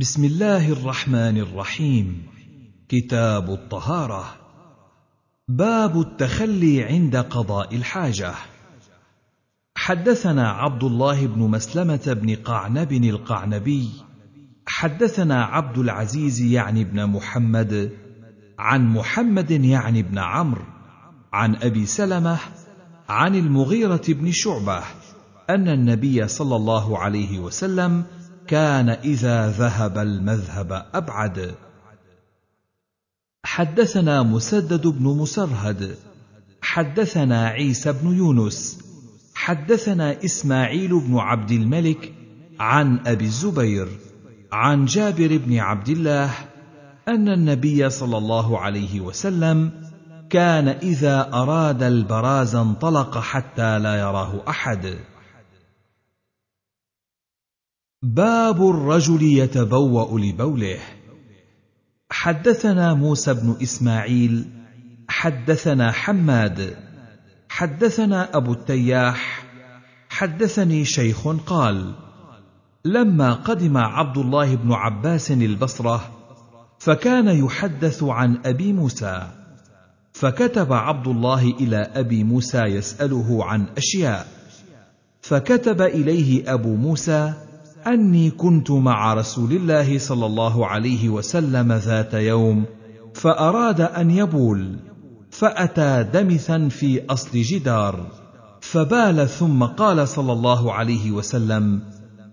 بسم الله الرحمن الرحيم كتاب الطهاره باب التخلي عند قضاء الحاجه حدثنا عبد الله بن مسلمه بن قعنب القعنبي حدثنا عبد العزيز يعني بن محمد عن محمد يعني بن عمرو عن ابي سلمه عن المغيره بن شعبه ان النبي صلى الله عليه وسلم كان اذا ذهب المذهب ابعد حدثنا مسدد بن مسرهد حدثنا عيسى بن يونس حدثنا اسماعيل بن عبد الملك عن ابي الزبير عن جابر بن عبد الله ان النبي صلى الله عليه وسلم كان اذا اراد البراز انطلق حتى لا يراه احد باب الرجل يتبوأ لبوله حدثنا موسى بن إسماعيل حدثنا حماد حدثنا أبو التياح حدثني شيخ قال لما قدم عبد الله بن عباس البصرة فكان يحدث عن أبي موسى فكتب عبد الله إلى أبي موسى يسأله عن أشياء فكتب إليه أبو موسى اني كنت مع رسول الله صلى الله عليه وسلم ذات يوم فاراد ان يبول فاتى دمثا في اصل جدار فبال ثم قال صلى الله عليه وسلم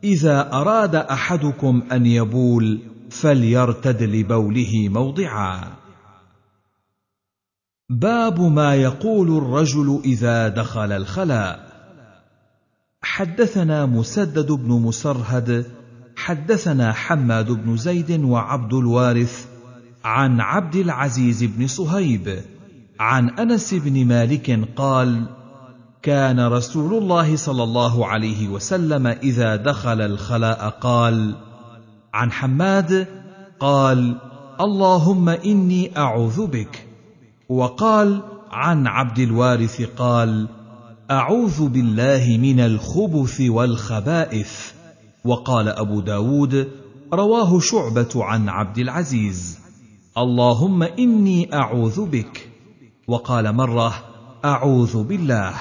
اذا اراد احدكم ان يبول فليرتد لبوله موضعا باب ما يقول الرجل اذا دخل الخلاء حدثنا مسدد بن مسرهد حدثنا حماد بن زيد وعبد الوارث عن عبد العزيز بن صهيب عن انس بن مالك قال كان رسول الله صلى الله عليه وسلم اذا دخل الخلاء قال عن حماد قال اللهم اني اعوذ بك وقال عن عبد الوارث قال أعوذ بالله من الخبث والخبائث وقال أبو داود رواه شعبة عن عبد العزيز اللهم إني أعوذ بك وقال مرة أعوذ بالله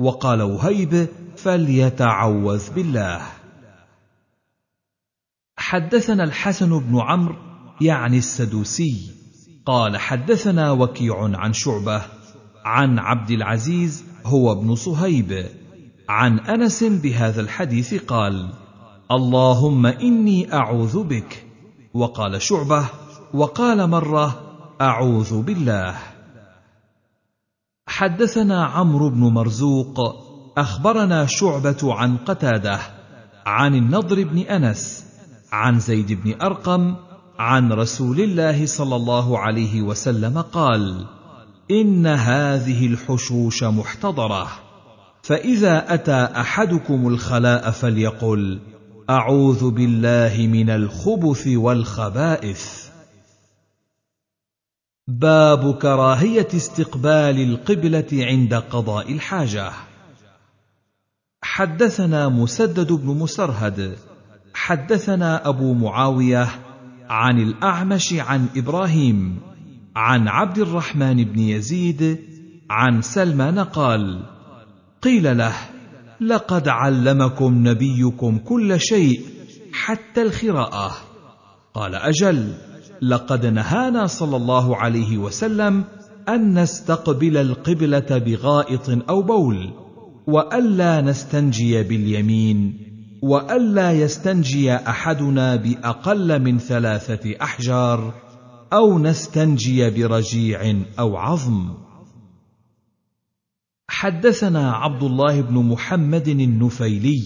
وقال وهيب فليتعوذ بالله حدثنا الحسن بن عمرو يعني السدوسي قال حدثنا وكيع عن شعبه عن عبد العزيز هو ابن صهيب عن انس بهذا الحديث قال اللهم اني اعوذ بك وقال شعبه وقال مره اعوذ بالله حدثنا عمرو بن مرزوق اخبرنا شعبه عن قتاده عن النضر بن انس عن زيد بن ارقم عن رسول الله صلى الله عليه وسلم قال ان هذه الحشوش محتضره فاذا اتى احدكم الخلاء فليقل اعوذ بالله من الخبث والخبائث باب كراهيه استقبال القبله عند قضاء الحاجه حدثنا مسدد بن مسرهد حدثنا ابو معاويه عن الاعمش عن ابراهيم عن عبد الرحمن بن يزيد عن سلمان قال قيل له لقد علمكم نبيكم كل شيء حتى الخراءه قال اجل لقد نهانا صلى الله عليه وسلم ان نستقبل القبله بغائط او بول والا نستنجي باليمين والا يستنجي احدنا باقل من ثلاثه احجار او نستنجي برجيع او عظم حدثنا عبد الله بن محمد النفيلي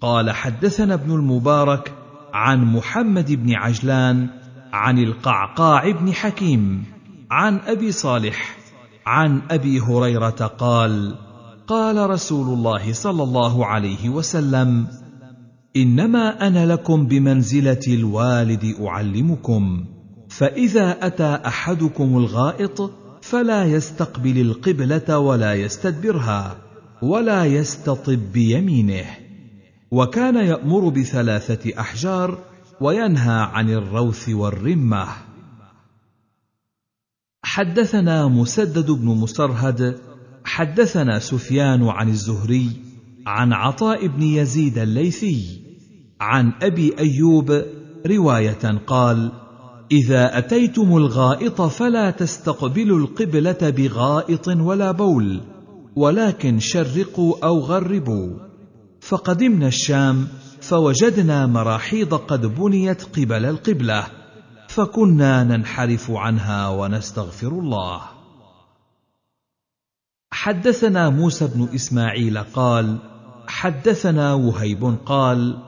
قال حدثنا ابن المبارك عن محمد بن عجلان عن القعقاع بن حكيم عن ابي صالح عن ابي هريره قال قال رسول الله صلى الله عليه وسلم انما انا لكم بمنزله الوالد اعلمكم فإذا أتى أحدكم الغائط فلا يستقبل القبلة ولا يستدبرها ولا يستطب بيمينه وكان يأمر بثلاثة أحجار وينهى عن الروث والرمة حدثنا مسدد بن مسرهد حدثنا سفيان عن الزهري عن عطاء بن يزيد الليثي عن أبي أيوب رواية قال: إذا أتيتم الغائط فلا تستقبلوا القبلة بغائط ولا بول، ولكن شرقوا أو غربوا. فقدمنا الشام فوجدنا مراحيض قد بنيت قبل القبلة، فكنا ننحرف عنها ونستغفر الله. حدثنا موسى بن إسماعيل قال: حدثنا وهيب قال: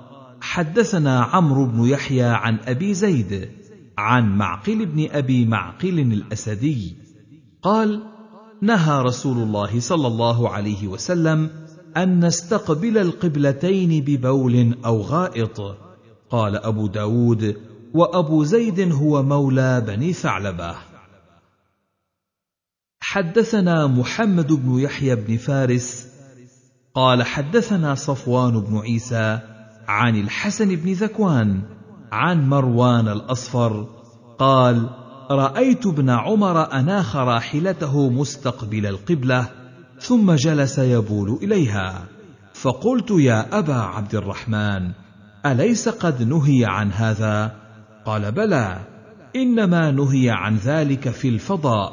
حدثنا عمرو بن يحيى عن أبي زيد عن معقل بن ابي معقل الاسدي قال نهى رسول الله صلى الله عليه وسلم ان نستقبل القبلتين ببول او غائط قال ابو داود وابو زيد هو مولى بني ثعلبه حدثنا محمد بن يحيى بن فارس قال حدثنا صفوان بن عيسى عن الحسن بن ذكوان عن مروان الاصفر قال رايت ابن عمر اناخ راحلته مستقبل القبله ثم جلس يبول اليها فقلت يا ابا عبد الرحمن اليس قد نهي عن هذا قال بلى انما نهي عن ذلك في الفضاء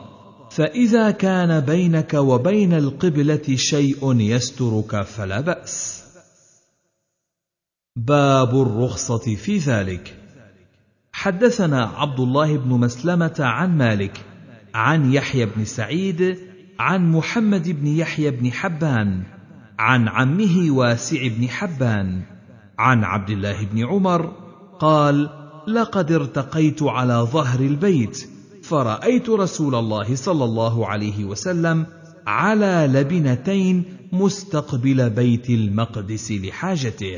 فاذا كان بينك وبين القبله شيء يسترك فلا باس باب الرخصة في ذلك حدثنا عبد الله بن مسلمة عن مالك عن يحيى بن سعيد عن محمد بن يحيى بن حبان عن عمه واسع بن حبان عن عبد الله بن عمر قال لقد ارتقيت على ظهر البيت فرأيت رسول الله صلى الله عليه وسلم على لبنتين مستقبل بيت المقدس لحاجته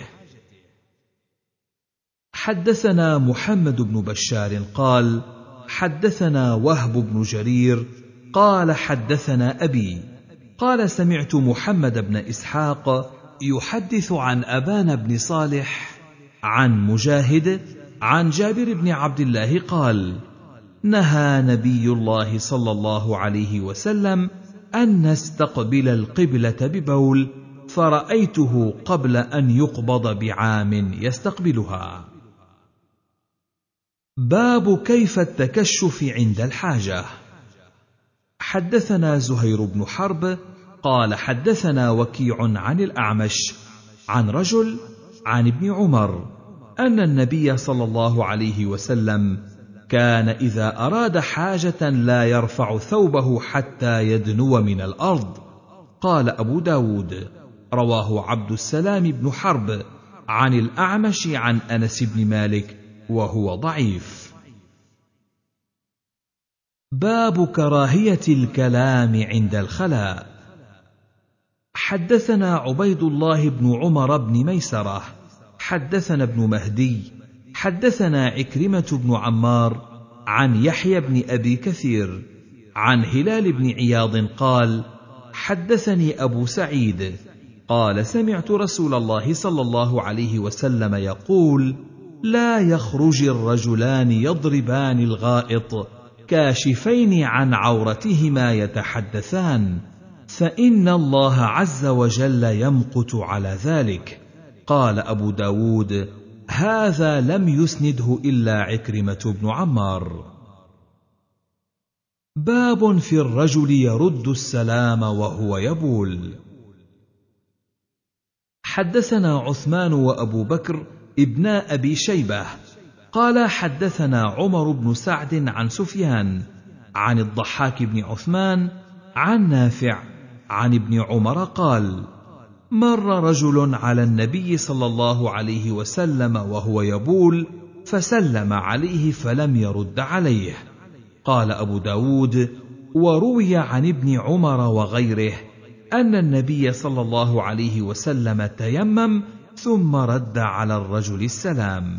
حدثنا محمد بن بشار قال حدثنا وهب بن جرير قال حدثنا ابي قال سمعت محمد بن اسحاق يحدث عن ابان بن صالح عن مجاهد عن جابر بن عبد الله قال نهى نبي الله صلى الله عليه وسلم ان نستقبل القبله ببول فرايته قبل ان يقبض بعام يستقبلها باب كيف التكشف عند الحاجه حدثنا زهير بن حرب قال حدثنا وكيع عن الاعمش عن رجل عن ابن عمر ان النبي صلى الله عليه وسلم كان اذا اراد حاجه لا يرفع ثوبه حتى يدنو من الارض قال ابو داود رواه عبد السلام بن حرب عن الاعمش عن انس بن مالك وهو ضعيف باب كراهيه الكلام عند الخلاء حدثنا عبيد الله بن عمر بن ميسره حدثنا ابن مهدي حدثنا عكرمه بن عمار عن يحيى بن ابي كثير عن هلال بن عياض قال حدثني ابو سعيد قال سمعت رسول الله صلى الله عليه وسلم يقول لا يخرج الرجلان يضربان الغائط كاشفين عن عورتهما يتحدثان فان الله عز وجل يمقت على ذلك قال ابو داود هذا لم يسنده الا عكرمه بن عمار باب في الرجل يرد السلام وهو يبول حدثنا عثمان وابو بكر ابن أبي شيبة قال حدثنا عمر بن سعد عن سفيان عن الضحاك بن عثمان عن نافع عن ابن عمر قال مر رجل على النبي صلى الله عليه وسلم وهو يبول فسلم عليه فلم يرد عليه قال ابو داود وروي عن ابن عمر وغيره ان النبي صلى الله عليه وسلم تيمم ثم رد على الرجل السلام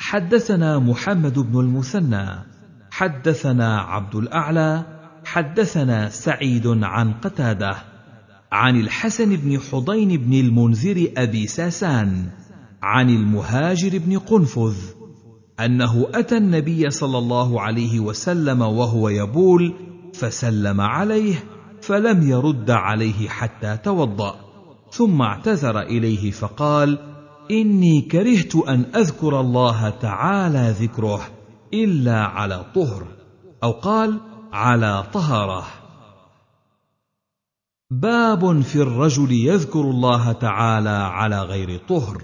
حدثنا محمد بن المثنى حدثنا عبد الاعلى حدثنا سعيد عن قتاده عن الحسن بن حضين بن المنذر ابي ساسان عن المهاجر بن قنفذ انه اتى النبي صلى الله عليه وسلم وهو يبول فسلم عليه فلم يرد عليه حتى توضأ ثم اعتذر اليه فقال اني كرهت ان اذكر الله تعالى ذكره الا على طهر او قال على طهره باب في الرجل يذكر الله تعالى على غير طهر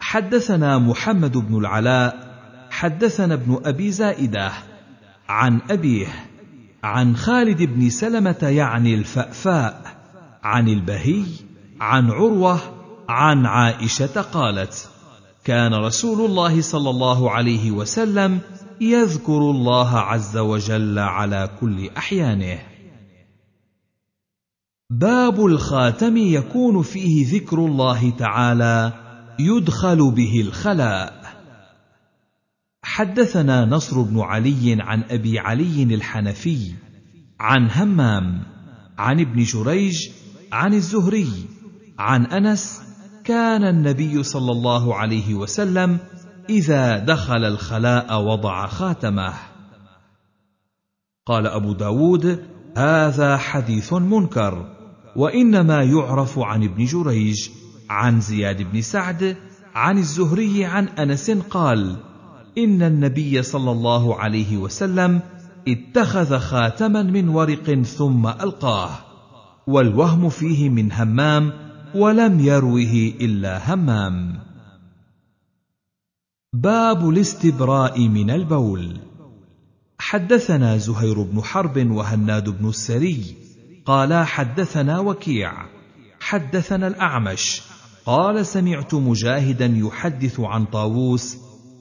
حدثنا محمد بن العلاء حدثنا ابن ابي زائده عن ابيه عن خالد بن سلمه يعني الفافاء عن البهي عن عروه عن عائشه قالت كان رسول الله صلى الله عليه وسلم يذكر الله عز وجل على كل احيانه باب الخاتم يكون فيه ذكر الله تعالى يدخل به الخلاء حدثنا نصر بن علي عن ابي علي الحنفي عن همام عن ابن جريج عن الزهري عن انس كان النبي صلى الله عليه وسلم اذا دخل الخلاء وضع خاتمه قال ابو داود هذا حديث منكر وانما يعرف عن ابن جريج عن زياد بن سعد عن الزهري عن انس قال ان النبي صلى الله عليه وسلم اتخذ خاتما من ورق ثم القاه والوهم فيه من همام ولم يروه الا همام باب الاستبراء من البول حدثنا زهير بن حرب وهناد بن السري قالا حدثنا وكيع حدثنا الاعمش قال سمعت مجاهدا يحدث عن طاووس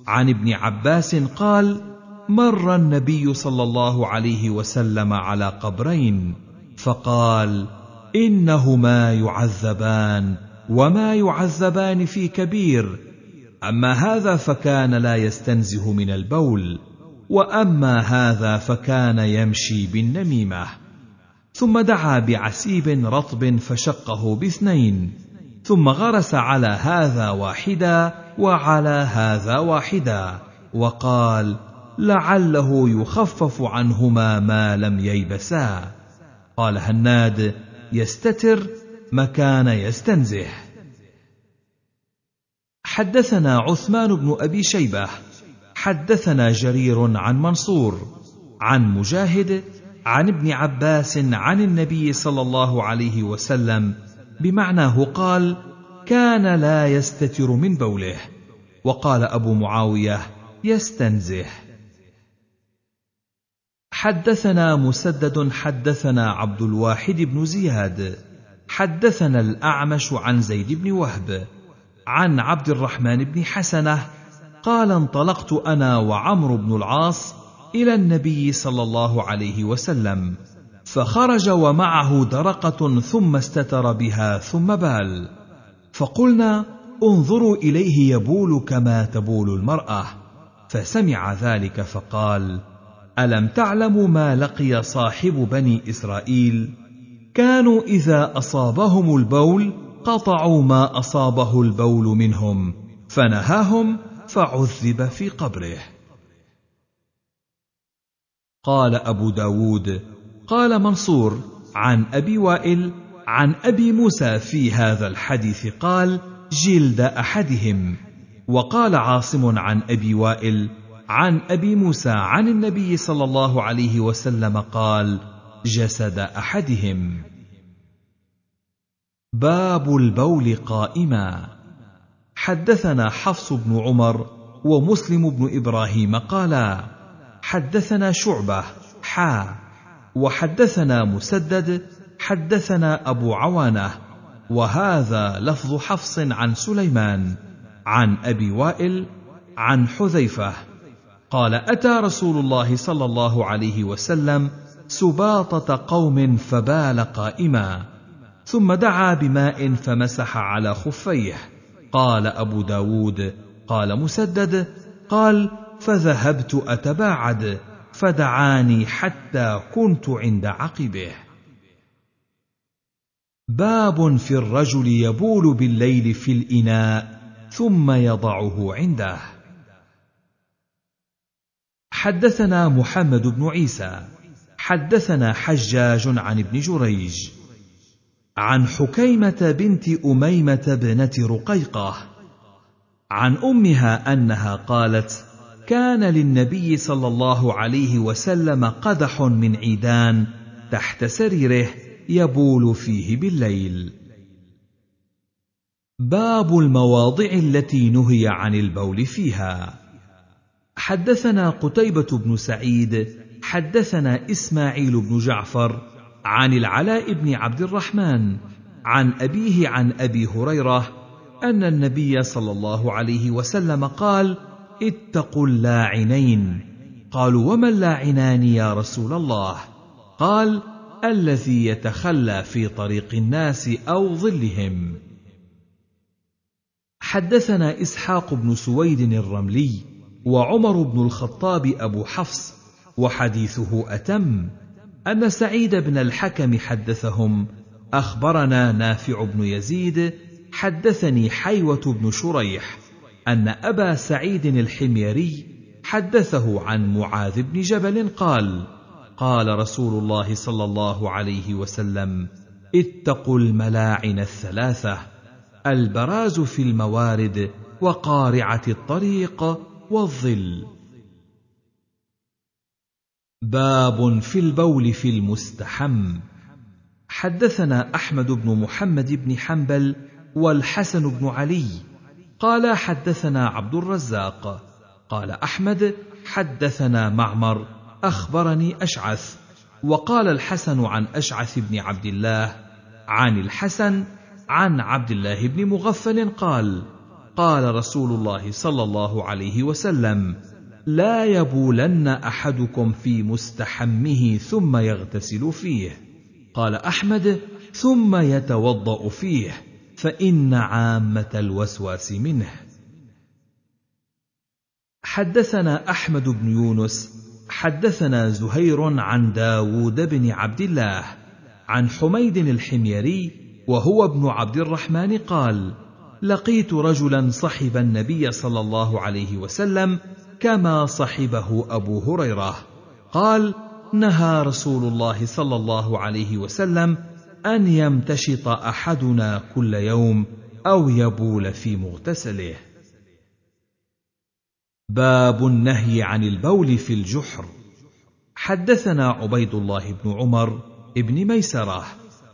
عن ابن عباس قال مر النبي صلى الله عليه وسلم على قبرين فقال انهما يعذبان وما يعذبان في كبير اما هذا فكان لا يستنزه من البول واما هذا فكان يمشي بالنميمه ثم دعا بعسيب رطب فشقه باثنين ثم غرس على هذا واحدا وعلى هذا واحدا وقال لعله يخفف عنهما ما لم ييبسا قال هناد يستتر مكان يستنزه حدثنا عثمان بن ابي شيبه حدثنا جرير عن منصور عن مجاهد عن ابن عباس عن النبي صلى الله عليه وسلم بمعناه قال كان لا يستتر من بوله وقال ابو معاويه يستنزه حدثنا مسدد حدثنا عبد الواحد بن زياد حدثنا الاعمش عن زيد بن وهب عن عبد الرحمن بن حسنه قال انطلقت انا وعمرو بن العاص الى النبي صلى الله عليه وسلم فخرج ومعه درقه ثم استتر بها ثم بال فقلنا انظروا اليه يبول كما تبول المراه فسمع ذلك فقال ألم تعلم ما لقي صاحب بني إسرائيل؟ كانوا إذا أصابهم البول قطعوا ما أصابه البول منهم، فنهاهم فعذب في قبره. قال أبو داود قال منصور عن أبي وائل عن أبي موسى في هذا الحديث قال جلد أحدهم وقال عاصم عن أبي وائل عن ابي موسى عن النبي صلى الله عليه وسلم قال جسد احدهم باب البول قائما حدثنا حفص بن عمر ومسلم بن ابراهيم قالا حدثنا شعبه حا وحدثنا مسدد حدثنا ابو عوانه وهذا لفظ حفص عن سليمان عن ابي وائل عن حذيفه قال اتى رسول الله صلى الله عليه وسلم سباطه قوم فبال قائما ثم دعا بماء فمسح على خفيه قال ابو داود قال مسدد قال فذهبت اتباعد فدعاني حتى كنت عند عقبه باب في الرجل يبول بالليل في الاناء ثم يضعه عنده حدثنا محمد بن عيسى حدثنا حجاج عن ابن جريج عن حكيمه بنت اميمه بنت رقيقه عن امها انها قالت كان للنبي صلى الله عليه وسلم قدح من عيدان تحت سريره يبول فيه بالليل باب المواضع التي نهي عن البول فيها حدثنا قتيبة بن سعيد حدثنا إسماعيل بن جعفر عن العلاء بن عبد الرحمن عن أبيه عن أبي هريرة أن النبي صلى الله عليه وسلم قال: اتقوا اللاعنين. قالوا: وما اللاعنان يا رسول الله؟ قال: الذي يتخلى في طريق الناس أو ظلهم. حدثنا إسحاق بن سويد الرملي وعمر بن الخطاب أبو حفص وحديثه أتم أن سعيد بن الحكم حدثهم أخبرنا نافع بن يزيد حدثني حيوة بن شريح أن أبا سعيد الحميري حدثه عن معاذ بن جبل قال قال رسول الله صلى الله عليه وسلم اتقوا الملاعن الثلاثة البراز في الموارد وقارعة الطريق والظل باب في البول في المستحم حدثنا احمد بن محمد بن حنبل والحسن بن علي قال حدثنا عبد الرزاق قال احمد حدثنا معمر اخبرني اشعث وقال الحسن عن اشعث بن عبد الله عن الحسن عن عبد الله بن مغفل قال قال رسول الله صلى الله عليه وسلم لا يبولن احدكم في مستحمه ثم يغتسل فيه قال احمد ثم يتوضا فيه فان عامه الوسواس منه حدثنا احمد بن يونس حدثنا زهير عن داوود بن عبد الله عن حميد الحميري وهو ابن عبد الرحمن قال لقيت رجلا صحب النبي صلى الله عليه وسلم كما صحبه ابو هريره قال نهى رسول الله صلى الله عليه وسلم ان يمتشط احدنا كل يوم او يبول في مغتسله باب النهي عن البول في الجحر حدثنا عبيد الله بن عمر بن ميسره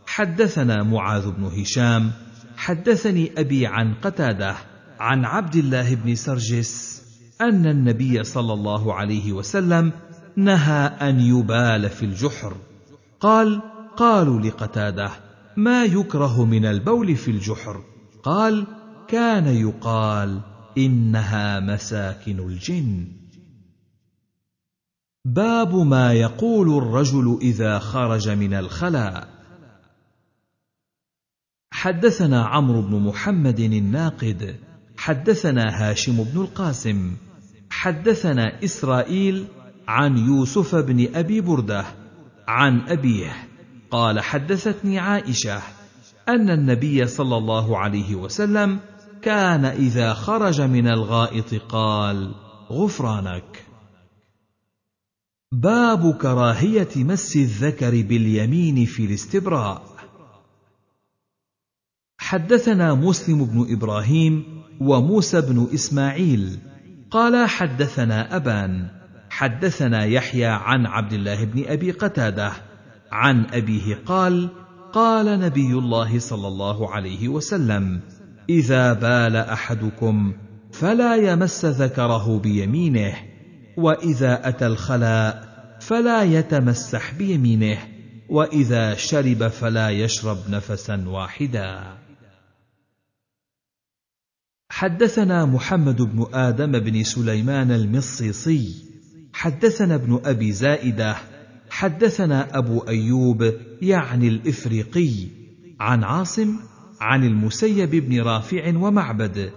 حدثنا معاذ بن هشام حدثني أبي عن قتادة عن عبد الله بن سرجس أن النبي صلى الله عليه وسلم نهى أن يبال في الجحر قال قالوا لقتاده ما يكره من البول في الجحر قال كان يقال انها مساكن الجن باب ما يقول الرجل اذا خرج من الخلاء حدثنا عمرو بن محمد الناقد حدثنا هاشم بن القاسم حدثنا اسرائيل عن يوسف بن ابي برده عن ابيه قال حدثتني عائشه ان النبي صلى الله عليه وسلم كان اذا خرج من الغائط قال غفرانك باب كراهيه مس الذكر باليمين في الاستبراء حدثنا مسلم بن ابراهيم وموسى بن اسماعيل قال حدثنا ابان حدثنا يحيى عن عبد الله بن ابي قتاده عن ابيه قال قال نبي الله صلى الله عليه وسلم اذا بال احدكم فلا يمس ذكره بيمينه واذا اتى الخلاء فلا يتمسح بيمينه واذا شرب فلا يشرب نفسا واحدا حدثنا محمد بن آدم بن سليمان المصيصي حدثنا ابن أبي زائدة حدثنا أبو أيوب يعني الإفريقي عن عاصم عن المسيب بن رافع ومعبد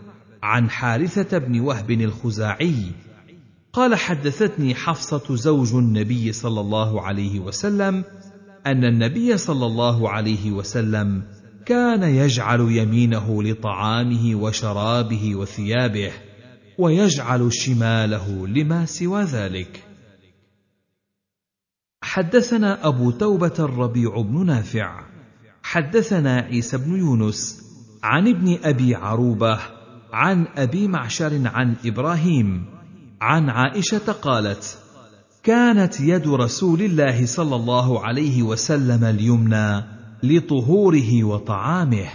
عن حارثة بن وهب الخزاعي قال حدثتني حفصة زوج النبي صلى الله عليه وسلم أن النبي صلى الله عليه وسلم كان يجعل يمينه لطعامه وشرابه وثيابه ويجعل شماله لما سوى ذلك حدثنا ابو توبه الربيع بن نافع حدثنا عيسى بن يونس عن ابن ابي عروبه عن ابي معشر عن ابراهيم عن عائشه قالت كانت يد رسول الله صلى الله عليه وسلم اليمنى لطهوره وطعامه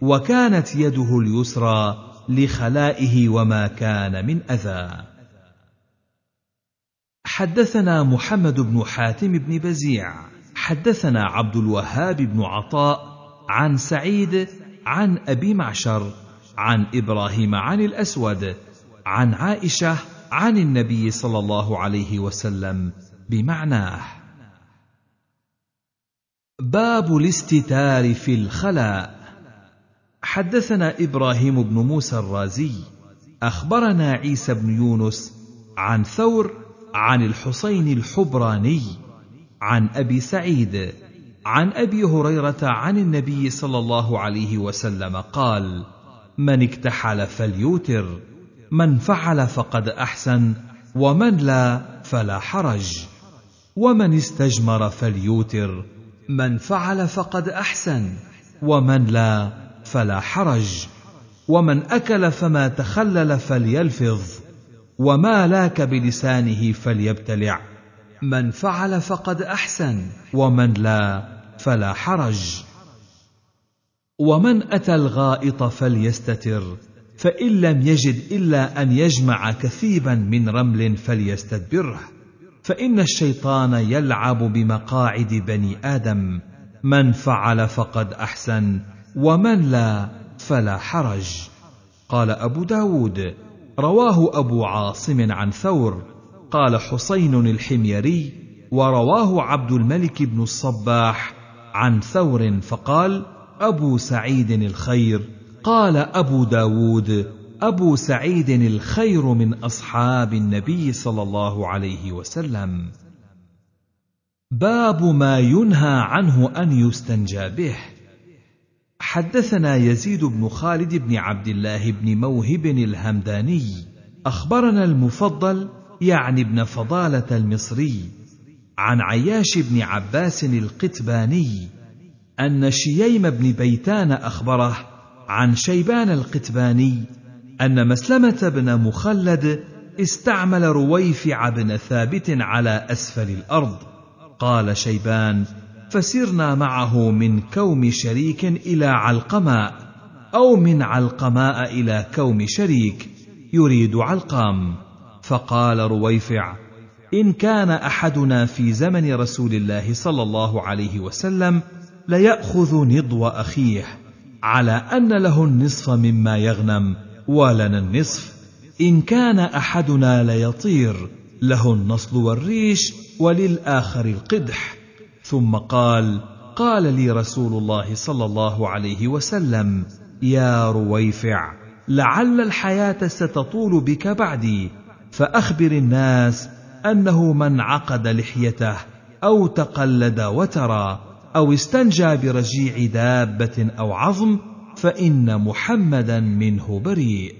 وكانت يده اليسرى لخلائه وما كان من اذى حدثنا محمد بن حاتم بن بزيع حدثنا عبد الوهاب بن عطاء عن سعيد عن ابي معشر عن ابراهيم عن الاسود عن عائشه عن النبي صلى الله عليه وسلم بمعناه باب الاستتار في الخلاء حدثنا ابراهيم بن موسى الرازي اخبرنا عيسى بن يونس عن ثور عن الحسين الحبراني عن ابي سعيد عن ابي هريره عن النبي صلى الله عليه وسلم قال من اكتحل فليوتر من فعل فقد احسن ومن لا فلا حرج ومن استجمر فليوتر من فعل فقد احسن ومن لا فلا حرج ومن اكل فما تخلل فليلفظ وما لاك بلسانه فليبتلع من فعل فقد احسن ومن لا فلا حرج ومن اتى الغائط فليستتر فان لم يجد الا ان يجمع كثيبا من رمل فليستدبره فان الشيطان يلعب بمقاعد بني ادم من فعل فقد احسن ومن لا فلا حرج قال ابو داود رواه ابو عاصم عن ثور قال حسين الحميري ورواه عبد الملك بن الصباح عن ثور فقال ابو سعيد الخير قال ابو داود ابو سعيد الخير من اصحاب النبي صلى الله عليه وسلم باب ما ينهى عنه ان يستنجى به حدثنا يزيد بن خالد بن عبد الله بن موهب الهمداني اخبرنا المفضل يعني ابن فضاله المصري عن عياش بن عباس القتباني ان شييم بن بيتان اخبره عن شيبان القتباني أن مسلمة بن مخلد استعمل رويفع بن ثابت على أسفل الأرض قال شيبان فسرنا معه من كوم شريك إلى علقماء أو من علقماء إلى كوم شريك يريد علقام فقال رويفع إن كان أحدنا في زمن رسول الله صلى الله عليه وسلم ليأخذ نضو أخيه على أن له النصف مما يغنم ولنا النصف إن كان أحدنا ليطير له النصل والريش وللآخر القدح ثم قال قال لي رسول الله صلى الله عليه وسلم يا رويفع لعل الحياة ستطول بك بعدي فأخبر الناس أنه من عقد لحيته أو تقلد وترى أو استنجى برجيع دابة أو عظم فان محمدا منه بريء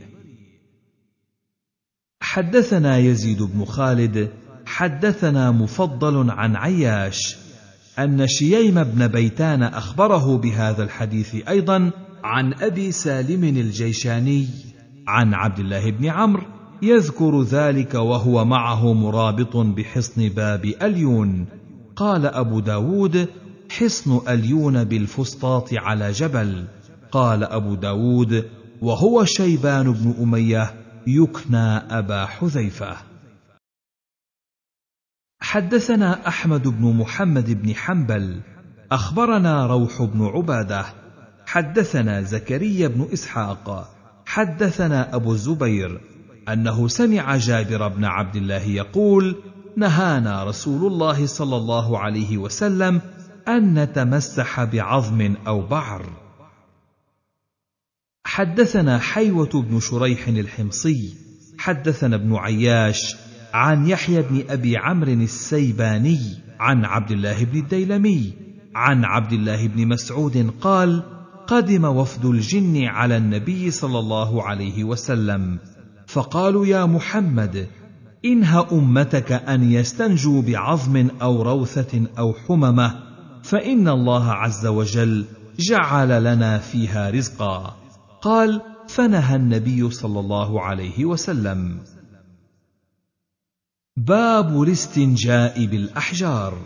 حدثنا يزيد بن خالد حدثنا مفضل عن عياش ان شييم بن بيتان اخبره بهذا الحديث ايضا عن ابي سالم الجيشاني عن عبد الله بن عمرو يذكر ذلك وهو معه مرابط بحصن باب اليون قال ابو داود حصن اليون بالفسطاط على جبل قال أبو داود وهو شيبان بن أمية يكنى أبا حذيفة حدثنا أحمد بن محمد بن حنبل أخبرنا روح بن عبادة حدثنا زكريا بن إسحاق حدثنا أبو الزبير أنه سمع جابر بن عبد الله يقول نهانا رسول الله صلى الله عليه وسلم أن نتمسح بعظم أو بعر حدثنا حيوة بن شريح الحمصي حدثنا ابن عياش عن يحيى بن أبي عمرو السيباني عن عبد الله بن الديلمي عن عبد الله بن مسعود قال قدم وفد الجن على النبي صلى الله عليه وسلم فقالوا يا محمد انهى امتك ان يستنجوا بعظم او روثه او حممه فان الله عز وجل جعل لنا فيها رزقا قال فنهى النبي صلى الله عليه وسلم باب الاستنجاء بالاحجار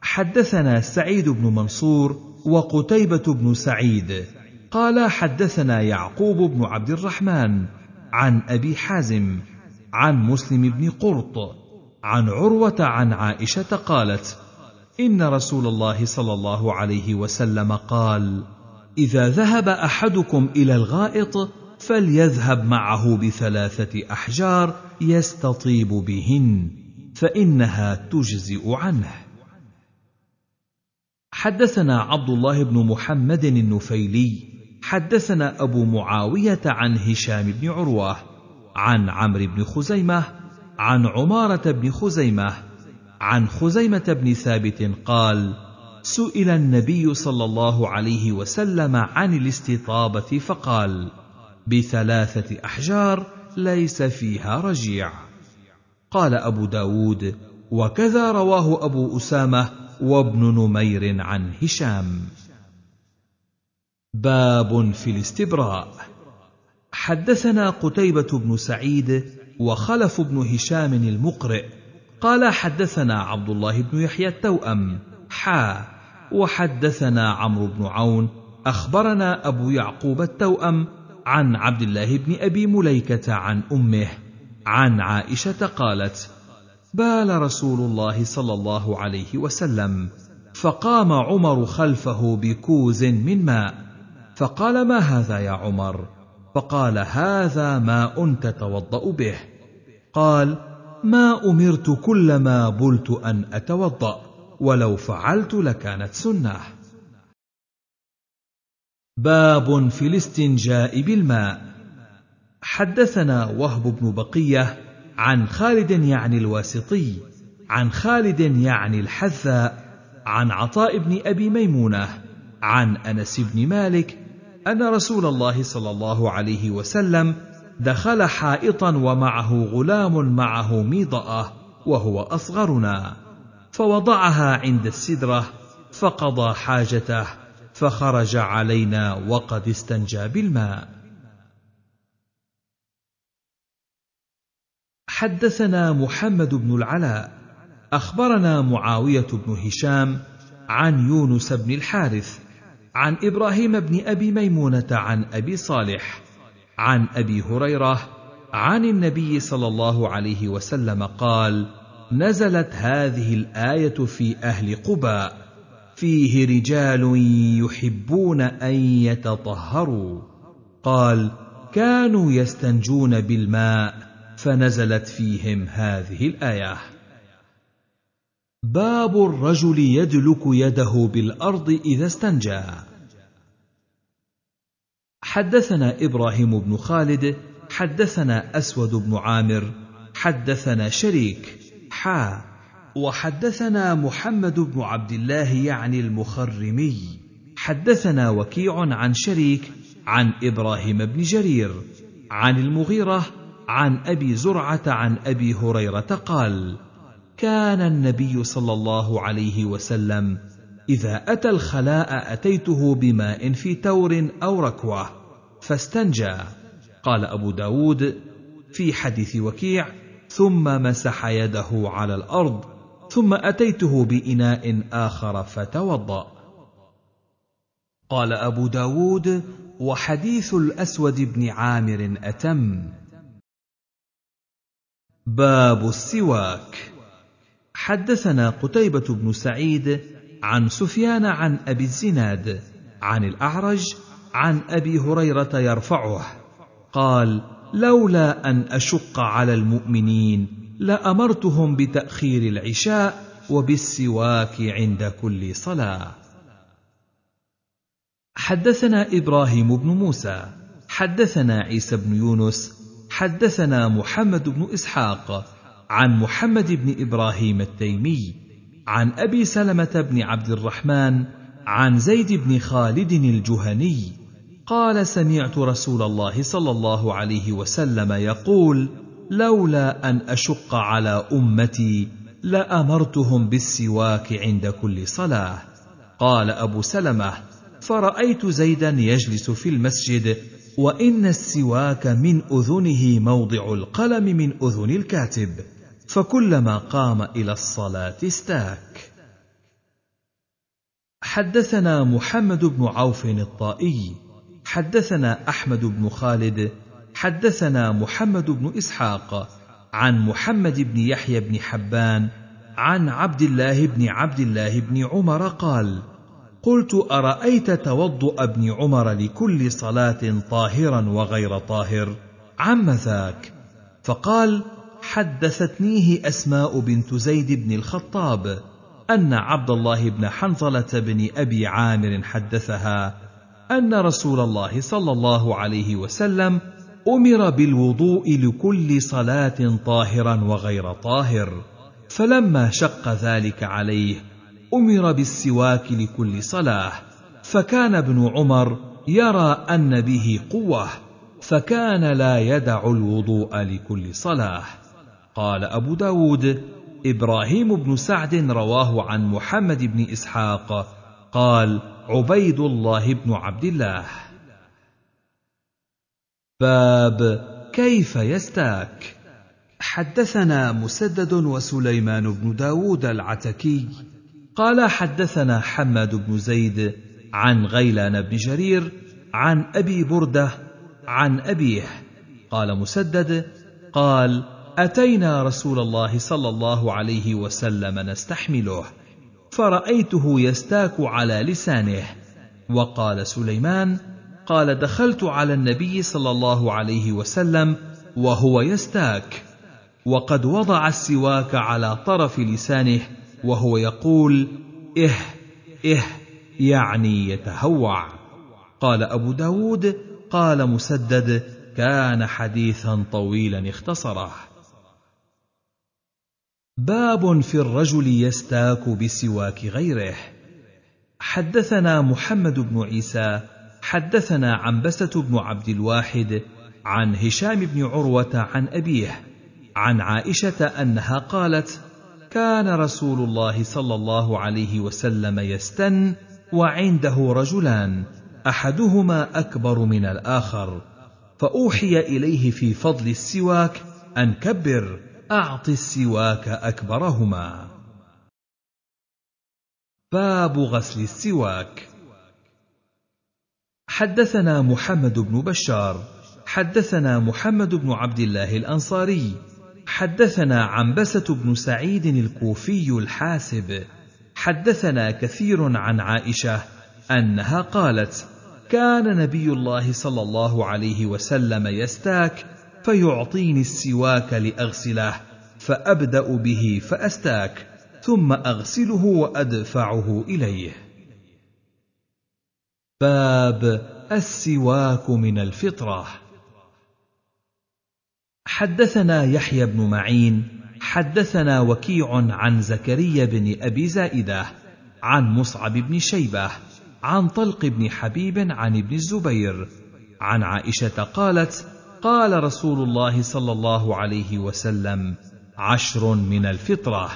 حدثنا سعيد بن منصور وقتيبه بن سعيد قال حدثنا يعقوب بن عبد الرحمن عن ابي حازم عن مسلم بن قرط عن عروه عن عائشه قالت ان رسول الله صلى الله عليه وسلم قال اذا ذهب احدكم الى الغائط فليذهب معه بثلاثه احجار يستطيب بهن فانها تجزئ عنه حدثنا عبد الله بن محمد النفيلي حدثنا ابو معاويه عن هشام بن عروه عن عمرو بن خزيمه عن عماره بن خزيمه عن خزيمه بن ثابت قال سئل النبي صلى الله عليه وسلم عن الاستطابه فقال بثلاثه احجار ليس فيها رجيع قال ابو داود وكذا رواه ابو اسامه وابن نمير عن هشام باب في الاستبراء حدثنا قتيبه بن سعيد وخلف بن هشام المقرئ قال حدثنا عبد الله بن يحيى التوأم حا وحدثنا عمرو بن عون أخبرنا أبو يعقوب التوأم عن عبد الله بن أبي مليكة عن أمه عن عائشة قالت بال رسول الله صلى الله عليه وسلم فقام عمر خلفه بكوز من ماء فقال ما هذا يا عمر فقال هذا ماء تتوضا به قال ما امرت كلما بلت ان اتوضا ولو فعلت لكانت سنه باب في الاستنجاء بالماء حدثنا وهب بن بقيه عن خالد يعني الواسطي عن خالد يعني الحذاء عن عطاء بن ابي ميمونه عن انس بن مالك ان رسول الله صلى الله عليه وسلم دخل حائطا ومعه غلام معه ميضاه وهو اصغرنا فوضعها عند السدرة فقضى حاجته فخرج علينا وقد استنجى بالماء حدثنا محمد بن العلاء اخبرنا معاويه بن هشام عن يونس بن الحارث عن ابراهيم بن ابي ميمونه عن ابي صالح عن ابي هريره عن النبي صلى الله عليه وسلم قال نزلت هذه الايه في اهل قباء فيه رجال يحبون ان يتطهروا قال كانوا يستنجون بالماء فنزلت فيهم هذه الايه باب الرجل يدلك يده بالارض اذا استنجى حدثنا ابراهيم بن خالد حدثنا اسود بن عامر حدثنا شريك حا وحدثنا محمد بن عبد الله يعني المخرمي حدثنا وكيع عن شريك عن ابراهيم بن جرير عن المغيره عن ابي زرعه عن ابي هريره قال كان النبي صلى الله عليه وسلم اذا اتى الخلاء اتيته بماء في تور او ركوه فاستنجى قال ابو داود في حديث وكيع ثم مسح يده على الارض ثم اتيته باناء اخر فتوضا قال ابو داود وحديث الاسود بن عامر اتم باب السواك حدثنا قتيبه بن سعيد عن سفيان عن ابي الزناد عن الاعرج عن ابي هريره يرفعه قال لولا ان اشق على المؤمنين لامرتهم بتاخير العشاء وبالسواك عند كل صلاه حدثنا ابراهيم بن موسى حدثنا عيسى بن يونس حدثنا محمد بن اسحاق عن محمد بن ابراهيم التيمي عن ابي سلمه بن عبد الرحمن عن زيد بن خالد الجهني قال سمعت رسول الله صلى الله عليه وسلم يقول لولا ان اشق على امتي لامرتهم بالسواك عند كل صلاه قال ابو سلمه فرايت زيدا يجلس في المسجد وان السواك من اذنه موضع القلم من اذن الكاتب فكلما قام الى الصلاه استاك حدثنا محمد بن عوف الطائي حدثنا احمد بن خالد حدثنا محمد بن اسحاق عن محمد بن يحيى بن حبان عن عبد الله بن عبد الله بن عمر قال قلت ارايت توضؤ ابن عمر لكل صلاه طاهرا وغير طاهر عم ذاك فقال حدثتنيه اسماء بنت زيد بن الخطاب ان عبد الله بن حنظله بن ابي عامر حدثها ان رسول الله صلى الله عليه وسلم امر بالوضوء لكل صلاه طاهرا وغير طاهر فلما شق ذلك عليه امر بالسواك لكل صلاه فكان ابن عمر يرى ان به قوه فكان لا يدع الوضوء لكل صلاه قال ابو داود ابراهيم بن سعد رواه عن محمد بن اسحاق قال عبيد الله بن عبد الله باب كيف يستاك حدثنا مسدد وسليمان بن داود العتكي قال حدثنا حماد بن زيد عن غيلان بن جرير عن ابي برده عن ابيه قال مسدد قال اتينا رسول الله صلى الله عليه وسلم نستحمله فرأيته يستاك على لسانه وقال سليمان قال دخلت على النبي صلى الله عليه وسلم وهو يستاك وقد وضع السواك على طرف لسانه وهو يقول إه إه يعني يتهوع قال أبو داود قال مسدد كان حديثا طويلا اختصره باب في الرجل يستاك بسواك غيره حدثنا محمد بن عيسى حدثنا عنبسه بن عبد الواحد عن هشام بن عروه عن ابيه عن عائشه انها قالت كان رسول الله صلى الله عليه وسلم يستن وعنده رجلان احدهما اكبر من الاخر فاوحي اليه في فضل السواك ان كبر أعط السواك أكبرهما باب غسل السواك حدثنا محمد بن بشار حدثنا محمد بن عبد الله الأنصاري حدثنا عنبسة بن سعيد الكوفي الحاسب حدثنا كثير عن عائشة أنها قالت كان نبي الله صلى الله عليه وسلم يستاك فيعطيني السواك لاغسله فابدا به فاستاك ثم اغسله وادفعه اليه باب السواك من الفطره حدثنا يحيى بن معين حدثنا وكيع عن زكريا بن ابي زائده عن مصعب بن شيبه عن طلق بن حبيب عن ابن الزبير عن عائشه قالت قال رسول الله صلى الله عليه وسلم عشر من الفطره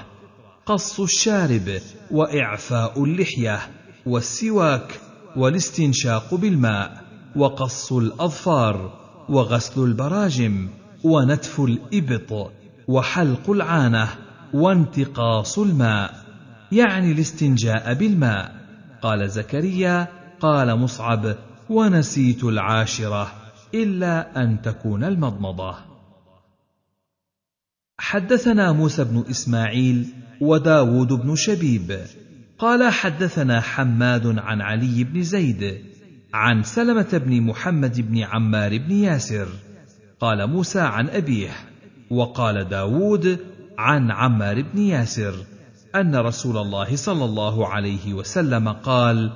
قص الشارب واعفاء اللحيه والسواك والاستنشاق بالماء وقص الاظفار وغسل البراجم ونتف الابط وحلق العانه وانتقاص الماء يعني الاستنجاء بالماء قال زكريا قال مصعب ونسيت العاشره إلا أن تكون المضمضة. حدثنا موسى بن إسماعيل وداود بن شبيب قال حدثنا حماد عن علي بن زيد عن سلمة بن محمد بن عمار بن ياسر قال موسى عن أبيه وقال داود عن عمار بن ياسر أن رسول الله صلى الله عليه وسلم قال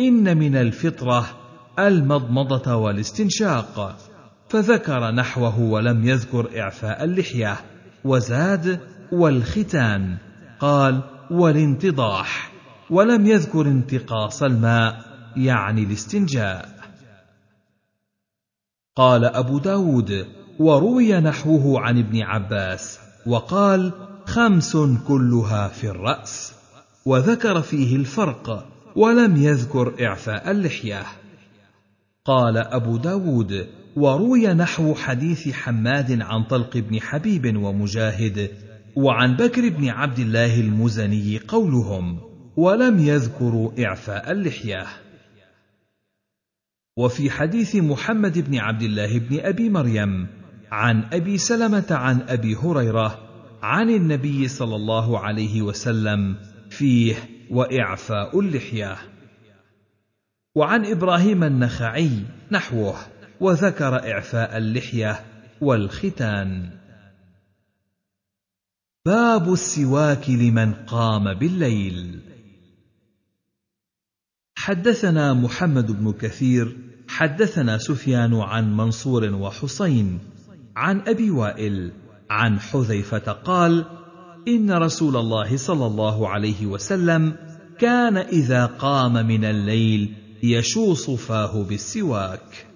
إن من الفطرة المضمضة والاستنشاق فذكر نحوه ولم يذكر إعفاء اللحية وزاد والختان قال والانتضاح ولم يذكر انتقاص الماء يعني الاستنجاء قال أبو داود وروي نحوه عن ابن عباس وقال خمس كلها في الرأس وذكر فيه الفرق ولم يذكر إعفاء اللحية قال أبو داود وروي نحو حديث حماد عن طلق بن حبيب ومجاهد وعن بكر بن عبد الله المزني قولهم ولم يذكروا إعفاء اللحية وفي حديث محمد بن عبد الله بن أبي مريم عن أبي سلمة عن أبي هريرة عن النبي صلى الله عليه وسلم فيه وإعفاء اللحيه وعن ابراهيم النخعي نحوه وذكر اعفاء اللحيه والختان باب السواك لمن قام بالليل حدثنا محمد بن كثير حدثنا سفيان عن منصور وحسين عن ابي وائل عن حذيفه قال ان رسول الله صلى الله عليه وسلم كان اذا قام من الليل يشوص فاه بالسواك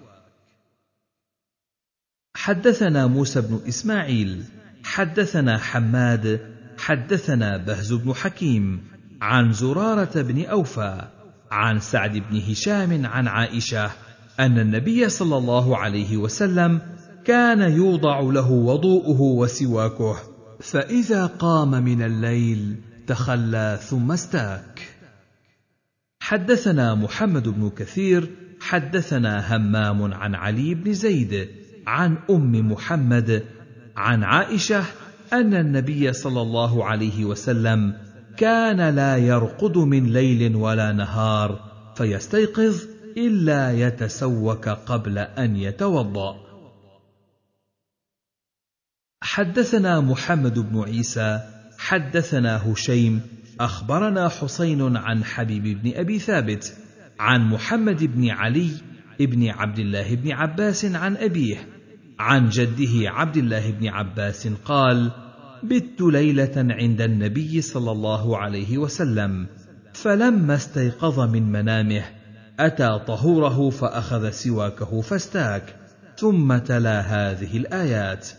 حدثنا موسى بن اسماعيل حدثنا حماد حدثنا بهز بن حكيم عن زراره بن اوفى عن سعد بن هشام عن عائشه ان النبي صلى الله عليه وسلم كان يوضع له وضوءه وسواكه فاذا قام من الليل تخلى ثم استاك حدثنا محمد بن كثير حدثنا همام عن علي بن زيد عن ام محمد عن عائشه ان النبي صلى الله عليه وسلم كان لا يرقد من ليل ولا نهار فيستيقظ الا يتسوك قبل ان يتوضا حدثنا محمد بن عيسى حدثنا هشيم أخبرنا حسين عن حبيب بن أبي ثابت عن محمد بن علي بن عبد الله بن عباس عن أبيه عن جده عبد الله بن عباس قال: بت ليلة عند النبي صلى الله عليه وسلم، فلما استيقظ من منامه أتى طهوره فأخذ سواكه فاستاك، ثم تلا هذه الآيات: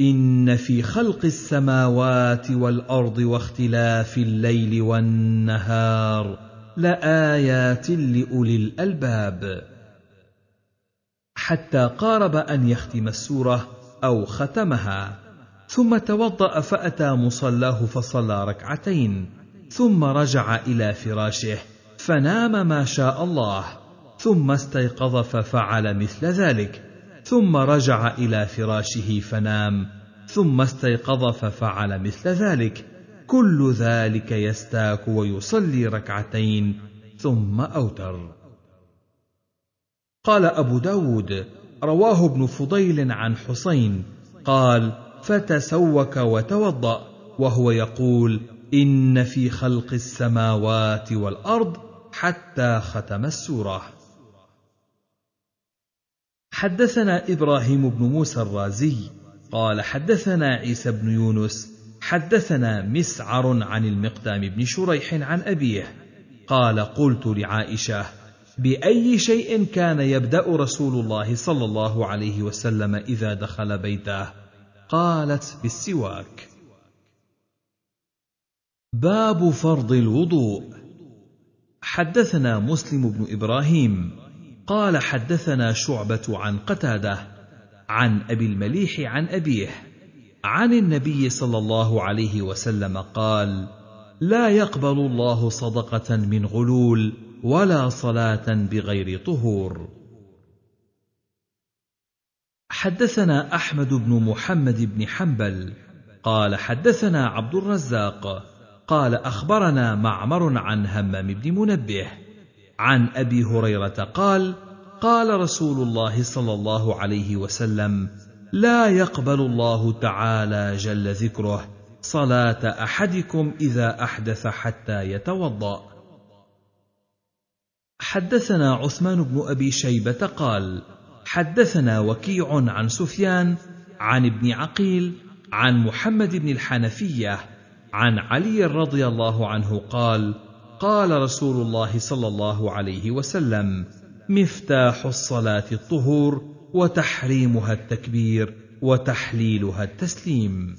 ان في خلق السماوات والارض واختلاف الليل والنهار لايات لاولي الالباب حتى قارب ان يختم السوره او ختمها ثم توضا فاتى مصلاه فصلى ركعتين ثم رجع الى فراشه فنام ما شاء الله ثم استيقظ ففعل مثل ذلك ثم رجع الى فراشه فنام ثم استيقظ ففعل مثل ذلك كل ذلك يستاك ويصلي ركعتين ثم اوتر قال ابو داود رواه ابن فضيل عن حسين قال فتسوك وتوضا وهو يقول ان في خلق السماوات والارض حتى ختم السوره حدثنا إبراهيم بن موسى الرازي قال حدثنا عيسى بن يونس حدثنا مسعر عن المقدام بن شريح عن أبيه قال قلت لعائشة بأي شيء كان يبدأ رسول الله صلى الله عليه وسلم إذا دخل بيته قالت بالسواك باب فرض الوضوء حدثنا مسلم بن إبراهيم قال حدثنا شعبة عن قتادة عن أبي المليح عن أبيه عن النبي صلى الله عليه وسلم قال لا يقبل الله صدقة من غلول ولا صلاة بغير طهور حدثنا أحمد بن محمد بن حنبل قال حدثنا عبد الرزاق قال أخبرنا معمر عن همام بن منبه عن ابي هريره قال قال رسول الله صلى الله عليه وسلم لا يقبل الله تعالى جل ذكره صلاه احدكم اذا احدث حتى يتوضا حدثنا عثمان بن ابي شيبه قال حدثنا وكيع عن سفيان عن ابن عقيل عن محمد بن الحنفيه عن علي رضي الله عنه قال قال رسول الله صلى الله عليه وسلم مفتاح الصلاه الطهور وتحريمها التكبير وتحليلها التسليم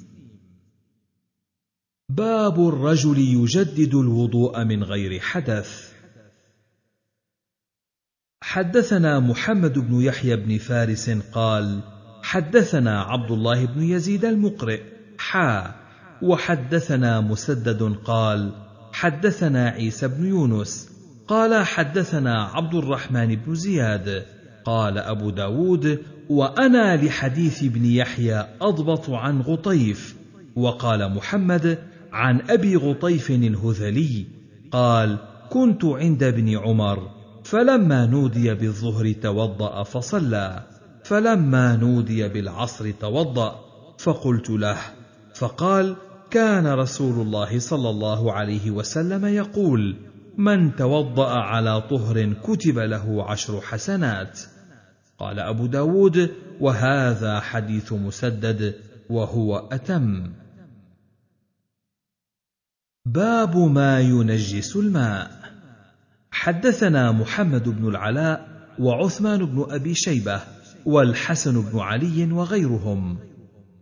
باب الرجل يجدد الوضوء من غير حدث حدثنا محمد بن يحيى بن فارس قال حدثنا عبد الله بن يزيد المقرئ حا وحدثنا مسدد قال حدثنا عيسى بن يونس قال حدثنا عبد الرحمن بن زياد قال أبو داود وأنا لحديث ابن يحيى أضبط عن غطيف وقال محمد عن أبي غطيف الهذلي قال كنت عند ابن عمر فلما نودي بالظهر توضأ فصلى فلما نودي بالعصر توضأ فقلت له فقال كان رسول الله صلى الله عليه وسلم يقول من توضا على طهر كتب له عشر حسنات قال ابو داود وهذا حديث مسدد وهو اتم باب ما ينجس الماء حدثنا محمد بن العلاء وعثمان بن ابي شيبه والحسن بن علي وغيرهم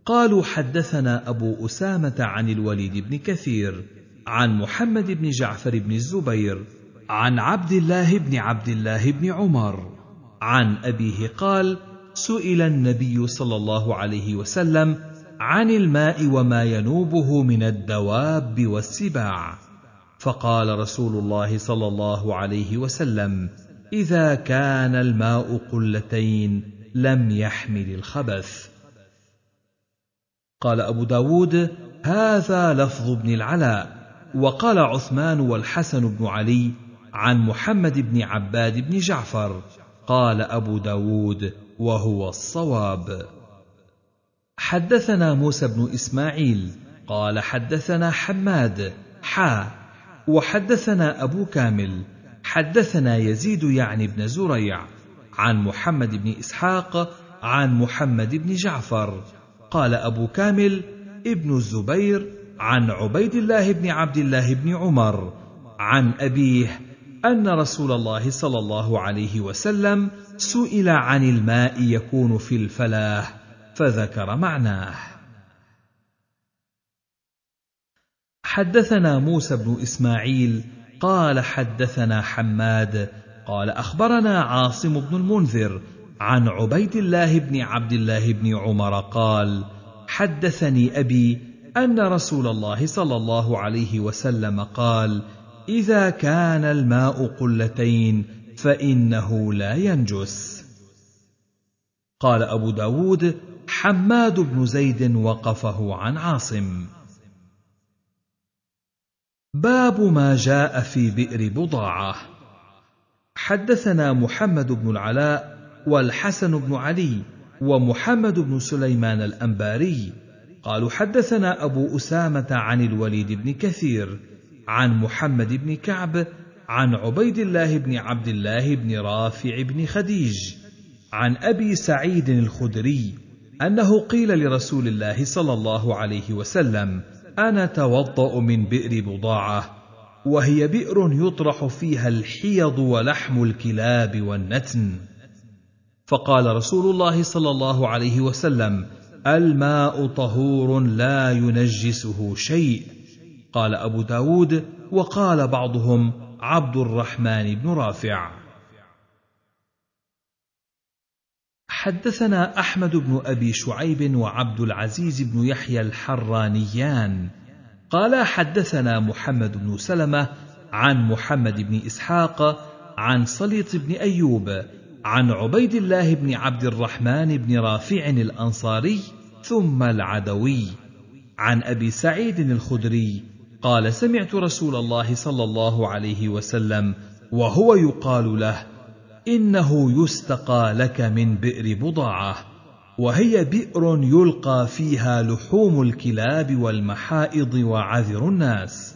قالوا حدثنا أبو أسامة عن الوليد بن كثير عن محمد بن جعفر بن الزبير عن عبد الله بن عبد الله بن عمر عن أبيه قال سئل النبي صلى الله عليه وسلم عن الماء وما ينوبه من الدواب والسباع فقال رسول الله صلى الله عليه وسلم اذا كان الماء قلتين لم يحمل الخبث قال أبو داود هذا لفظ ابن العلاء وقال عثمان والحسن بن علي عن محمد بن عباد بن جعفر قال أبو داود وهو الصواب حدثنا موسى بن إسماعيل قال حدثنا حماد حا وحدثنا أبو كامل حدثنا يزيد يعني بن زريع عن محمد بن إسحاق عن محمد بن جعفر قال أبو كامل ابن الزبير عن عبيد الله بن عبد الله بن عمر عن أبيه أن رسول الله صلى الله عليه وسلم سئل عن الماء يكون في الفلاح فذكر معناه. حدثنا موسى بن إسماعيل قال حدثنا حماد قال أخبرنا عاصم بن المنذر عن عبيد الله بن عبد الله بن عمر قال حدثني ابي ان رسول الله صلى الله عليه وسلم قال اذا كان الماء قلتين فانه لا ينجس قال ابو داود حماد بن زيد وقفه عن عاصم باب ما جاء في بئر بضاعه حدثنا محمد بن العلاء والحسن بن علي ومحمد بن سليمان الانباري قالوا حدثنا ابو اسامه عن الوليد بن كثير عن محمد بن كعب عن عبيد الله بن عبد الله بن رافع بن خديج عن ابي سعيد الخدري انه قيل لرسول الله صلى الله عليه وسلم انا توضا من بئر بضاعه وهي بئر يطرح فيها الحيض ولحم الكلاب والنتن فقال رسول الله صلى الله عليه وسلم الماء طهور لا ينجسه شيء قال ابو داود وقال بعضهم عبد الرحمن بن رافع حدثنا احمد بن ابي شعيب وعبد العزيز بن يحيى الحرانيان قال حدثنا محمد بن سلمه عن محمد بن اسحاق عن صليط بن ايوب عن عبيد الله بن عبد الرحمن بن رافع الانصاري ثم العدوي عن ابي سعيد الخدري قال سمعت رسول الله صلى الله عليه وسلم وهو يقال له انه يستقى لك من بئر بضاعه وهي بئر يلقى فيها لحوم الكلاب والمحائض وعذر الناس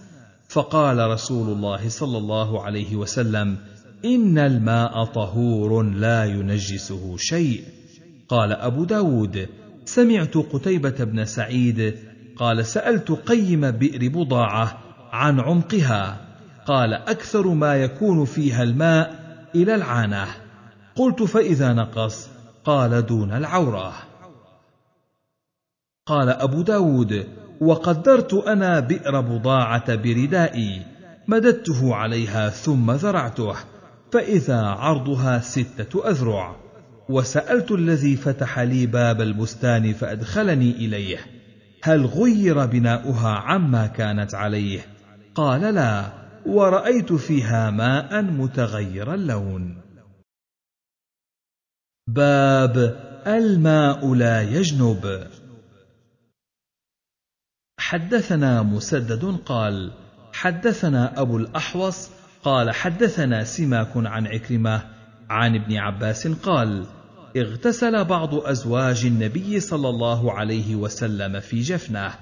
فقال رسول الله صلى الله عليه وسلم إن الماء طهور لا ينجسه شيء قال أبو داود سمعت قتيبة بن سعيد قال سألت قيم بئر بضاعة عن عمقها قال أكثر ما يكون فيها الماء إلى العانة قلت فإذا نقص قال دون العورة قال أبو داود وقدرت أنا بئر بضاعة بردائي مددته عليها ثم زرعته فإذا عرضها ستة أذرع وسألت الذي فتح لي باب البستان فأدخلني إليه هل غير بناؤها عما كانت عليه قال لا ورأيت فيها ماء متغير اللون باب الماء لا يجنب حدثنا مسدد قال حدثنا أبو الأحوص قال حدثنا سماك عن عكرمة عن ابن عباس قال اغتسل بعض أزواج النبي صلى الله عليه وسلم في جفنة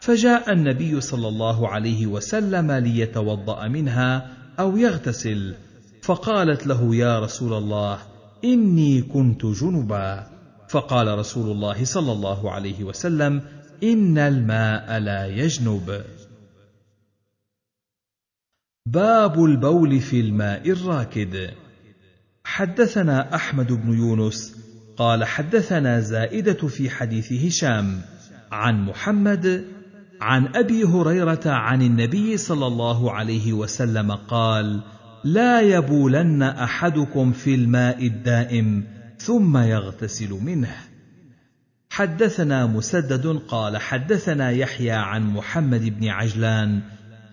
فجاء النبي صلى الله عليه وسلم ليتوضأ منها أو يغتسل فقالت له يا رسول الله إني كنت جنبا فقال رسول الله صلى الله عليه وسلم إن الماء لا يجنب باب البول في الماء الراكد حدثنا احمد بن يونس قال حدثنا زائده في حديث هشام عن محمد عن ابي هريره عن النبي صلى الله عليه وسلم قال لا يبولن احدكم في الماء الدائم ثم يغتسل منه حدثنا مسدد قال حدثنا يحيى عن محمد بن عجلان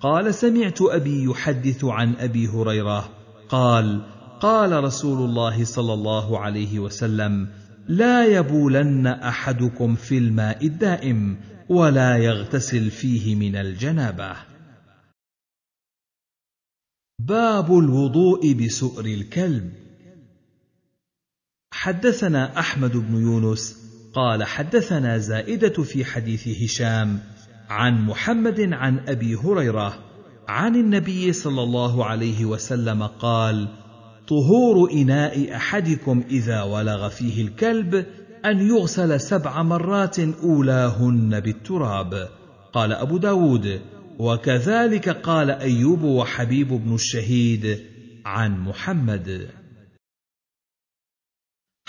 قال سمعت ابي يحدث عن ابي هريره قال قال رسول الله صلى الله عليه وسلم لا يبولن احدكم في الماء الدائم ولا يغتسل فيه من الجنابه باب الوضوء بسؤر الكلب حدثنا احمد بن يونس قال حدثنا زائده في حديث هشام عن محمد عن ابي هريره عن النبي صلى الله عليه وسلم قال طهور اناء احدكم اذا ولغ فيه الكلب ان يغسل سبع مرات اولاهن بالتراب قال ابو داود وكذلك قال ايوب وحبيب بن الشهيد عن محمد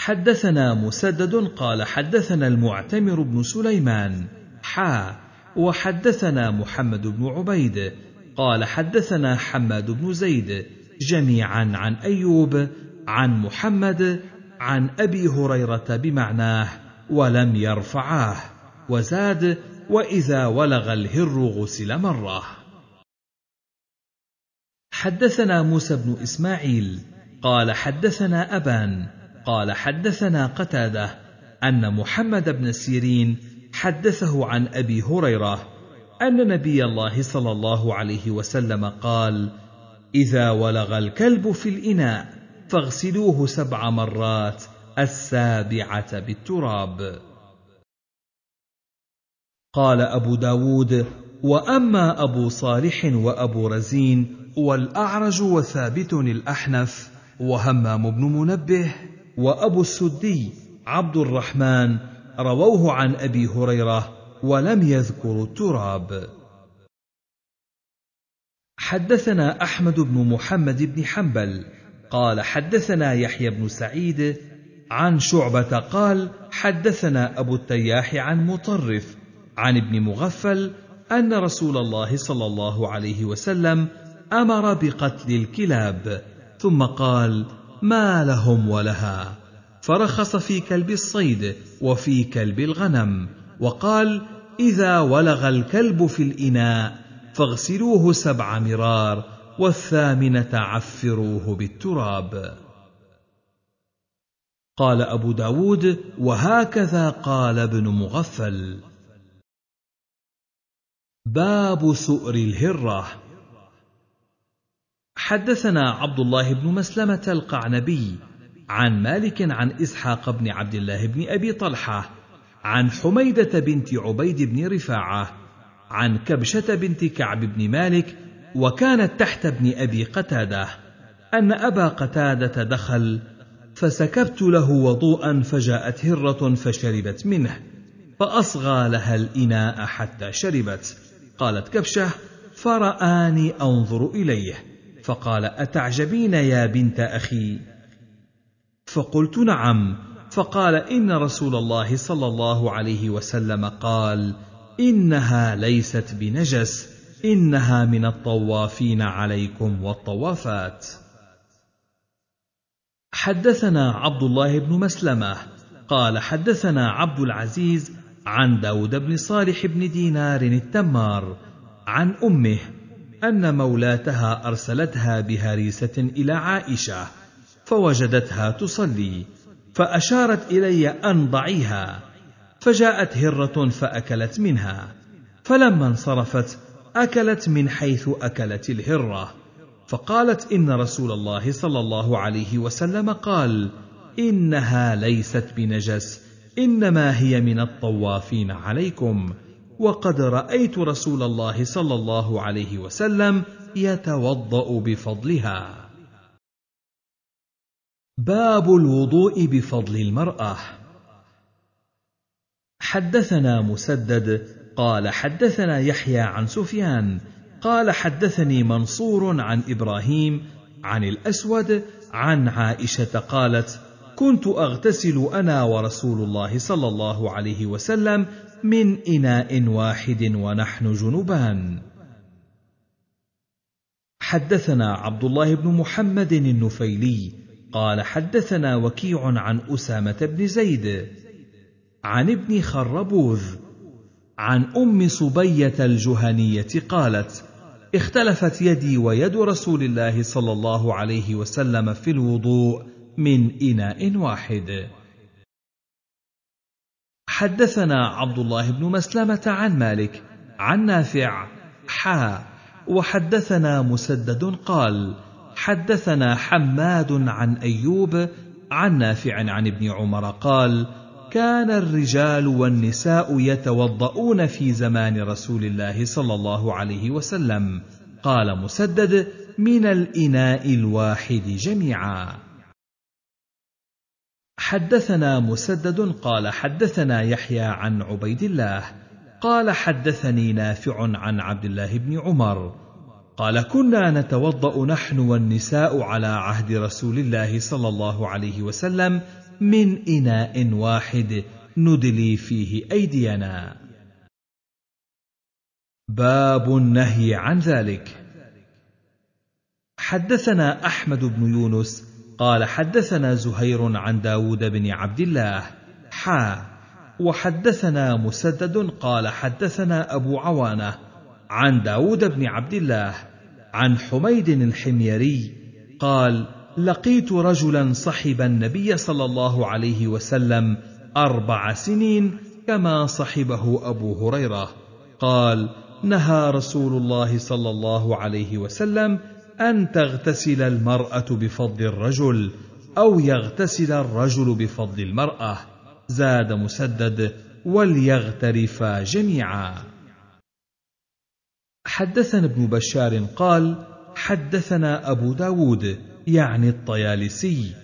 حدثنا مسدد قال حدثنا المعتمر بن سليمان حا وحدثنا محمد بن عبيد قال حدثنا حماد بن زيد جميعا عن ايوب عن محمد عن ابي هريره بمعناه ولم يرفعاه وزاد واذا ولغ الهر غسل مره حدثنا موسى بن اسماعيل قال حدثنا ابان قال حدثنا قتاده ان محمد بن سيرين حدثه عن ابي هريره ان نبي الله صلى الله عليه وسلم قال اذا ولغ الكلب في الاناء فاغسلوه سبع مرات السابعه بالتراب قال ابو داود واما ابو صالح وابو رزين والاعرج وثابت الاحنف وهمام بن منبه وابو السدي عبد الرحمن رووه عن ابي هريره ولم يذكروا التراب حدثنا احمد بن محمد بن حنبل قال حدثنا يحيى بن سعيد عن شعبه قال حدثنا ابو التياح عن مطرف عن ابن مغفل ان رسول الله صلى الله عليه وسلم امر بقتل الكلاب ثم قال ما لهم ولها فرخص في كلب الصيد وفي كلب الغنم وقال اذا ولغ الكلب في الاناء فاغسلوه سبع مرار والثامنه عفروه بالتراب قال ابو داود وهكذا قال ابن مغفل باب سؤر الهره حدثنا عبد الله بن مسلمه القعنبي عن مالك عن إسحاق بن عبد الله بن أبي طلحة عن حميدة بنت عبيد بن رفاعة عن كبشة بنت كعب بن مالك وكانت تحت ابن أبي قتادة أن أبا قتادة دخل فسكبت له وضوءا فجاءت هرة فشربت منه فأصغى لها الإناء حتى شربت قالت كبشة فرآني أنظر إليه فقال أتعجبين يا بنت أخي فقلت نعم فقال ان رسول الله صلى الله عليه وسلم قال انها ليست بنجس انها من الطوافين عليكم والطوافات حدثنا عبد الله بن مسلمه قال حدثنا عبد العزيز عن داود بن صالح بن دينار التمار عن امه ان مولاتها ارسلتها بهريسه الى عائشه فوجدتها تصلي فاشارت الي ان ضعيها فجاءت هره فاكلت منها فلما انصرفت اكلت من حيث اكلت الهره فقالت ان رسول الله صلى الله عليه وسلم قال انها ليست بنجس انما هي من الطوافين عليكم وقد رايت رسول الله صلى الله عليه وسلم يتوضا بفضلها باب الوضوء بفضل المراه حدثنا مسدد قال حدثنا يحيى عن سفيان قال حدثني منصور عن ابراهيم عن الاسود عن عائشه قالت كنت اغتسل انا ورسول الله صلى الله عليه وسلم من اناء واحد ونحن جنبان حدثنا عبد الله بن محمد النفيلي قال حدثنا وكيع عن اسامه بن زيد عن ابن خربوذ عن ام صبيه الجهنيه قالت اختلفت يدي ويد رسول الله صلى الله عليه وسلم في الوضوء من اناء واحد حدثنا عبد الله بن مسلمه عن مالك عن نافع حا وحدثنا مسدد قال حدثنا حماد عن ايوب عن نافع عن ابن عمر قال كان الرجال والنساء يتوضؤون في زمان رسول الله صلى الله عليه وسلم قال مسدد من الاناء الواحد جميعا حدثنا مسدد قال حدثنا يحيى عن عبيد الله قال حدثني نافع عن عبد الله بن عمر قال كنا نتوضا نحن والنساء على عهد رسول الله صلى الله عليه وسلم من اناء واحد ندلي فيه ايدينا باب النهي عن ذلك حدثنا احمد بن يونس قال حدثنا زهير عن داود بن عبد الله حا وحدثنا مسدد قال حدثنا ابو عوانه عن داود بن عبد الله عن حميد الحميري قال لقيت رجلا صحب النبي صلى الله عليه وسلم اربع سنين كما صحبه ابو هريره قال نهى رسول الله صلى الله عليه وسلم ان تغتسل المراه بفضل الرجل او يغتسل الرجل بفضل المراه زاد مسدد وليغترفا جميعا حدثنا ابن بشار قال حدثنا أبو داود يعني الطيالسي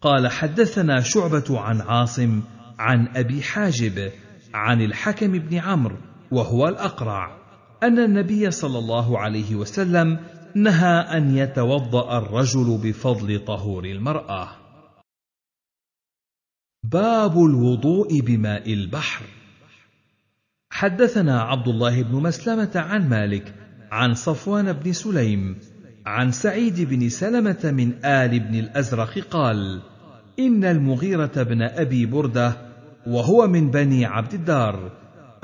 قال حدثنا شعبة عن عاصم عن أبي حاجب عن الحكم بن عمرو وهو الأقرع أن النبي صلى الله عليه وسلم نهى أن يتوضأ الرجل بفضل طهور المرأة باب الوضوء بماء البحر حدثنا عبد الله بن مسلمة عن مالك عن صفوان بن سليم عن سعيد بن سلمة من آل بن الأزرق قال: إن المغيرة بن أبي بردة وهو من بني عبد الدار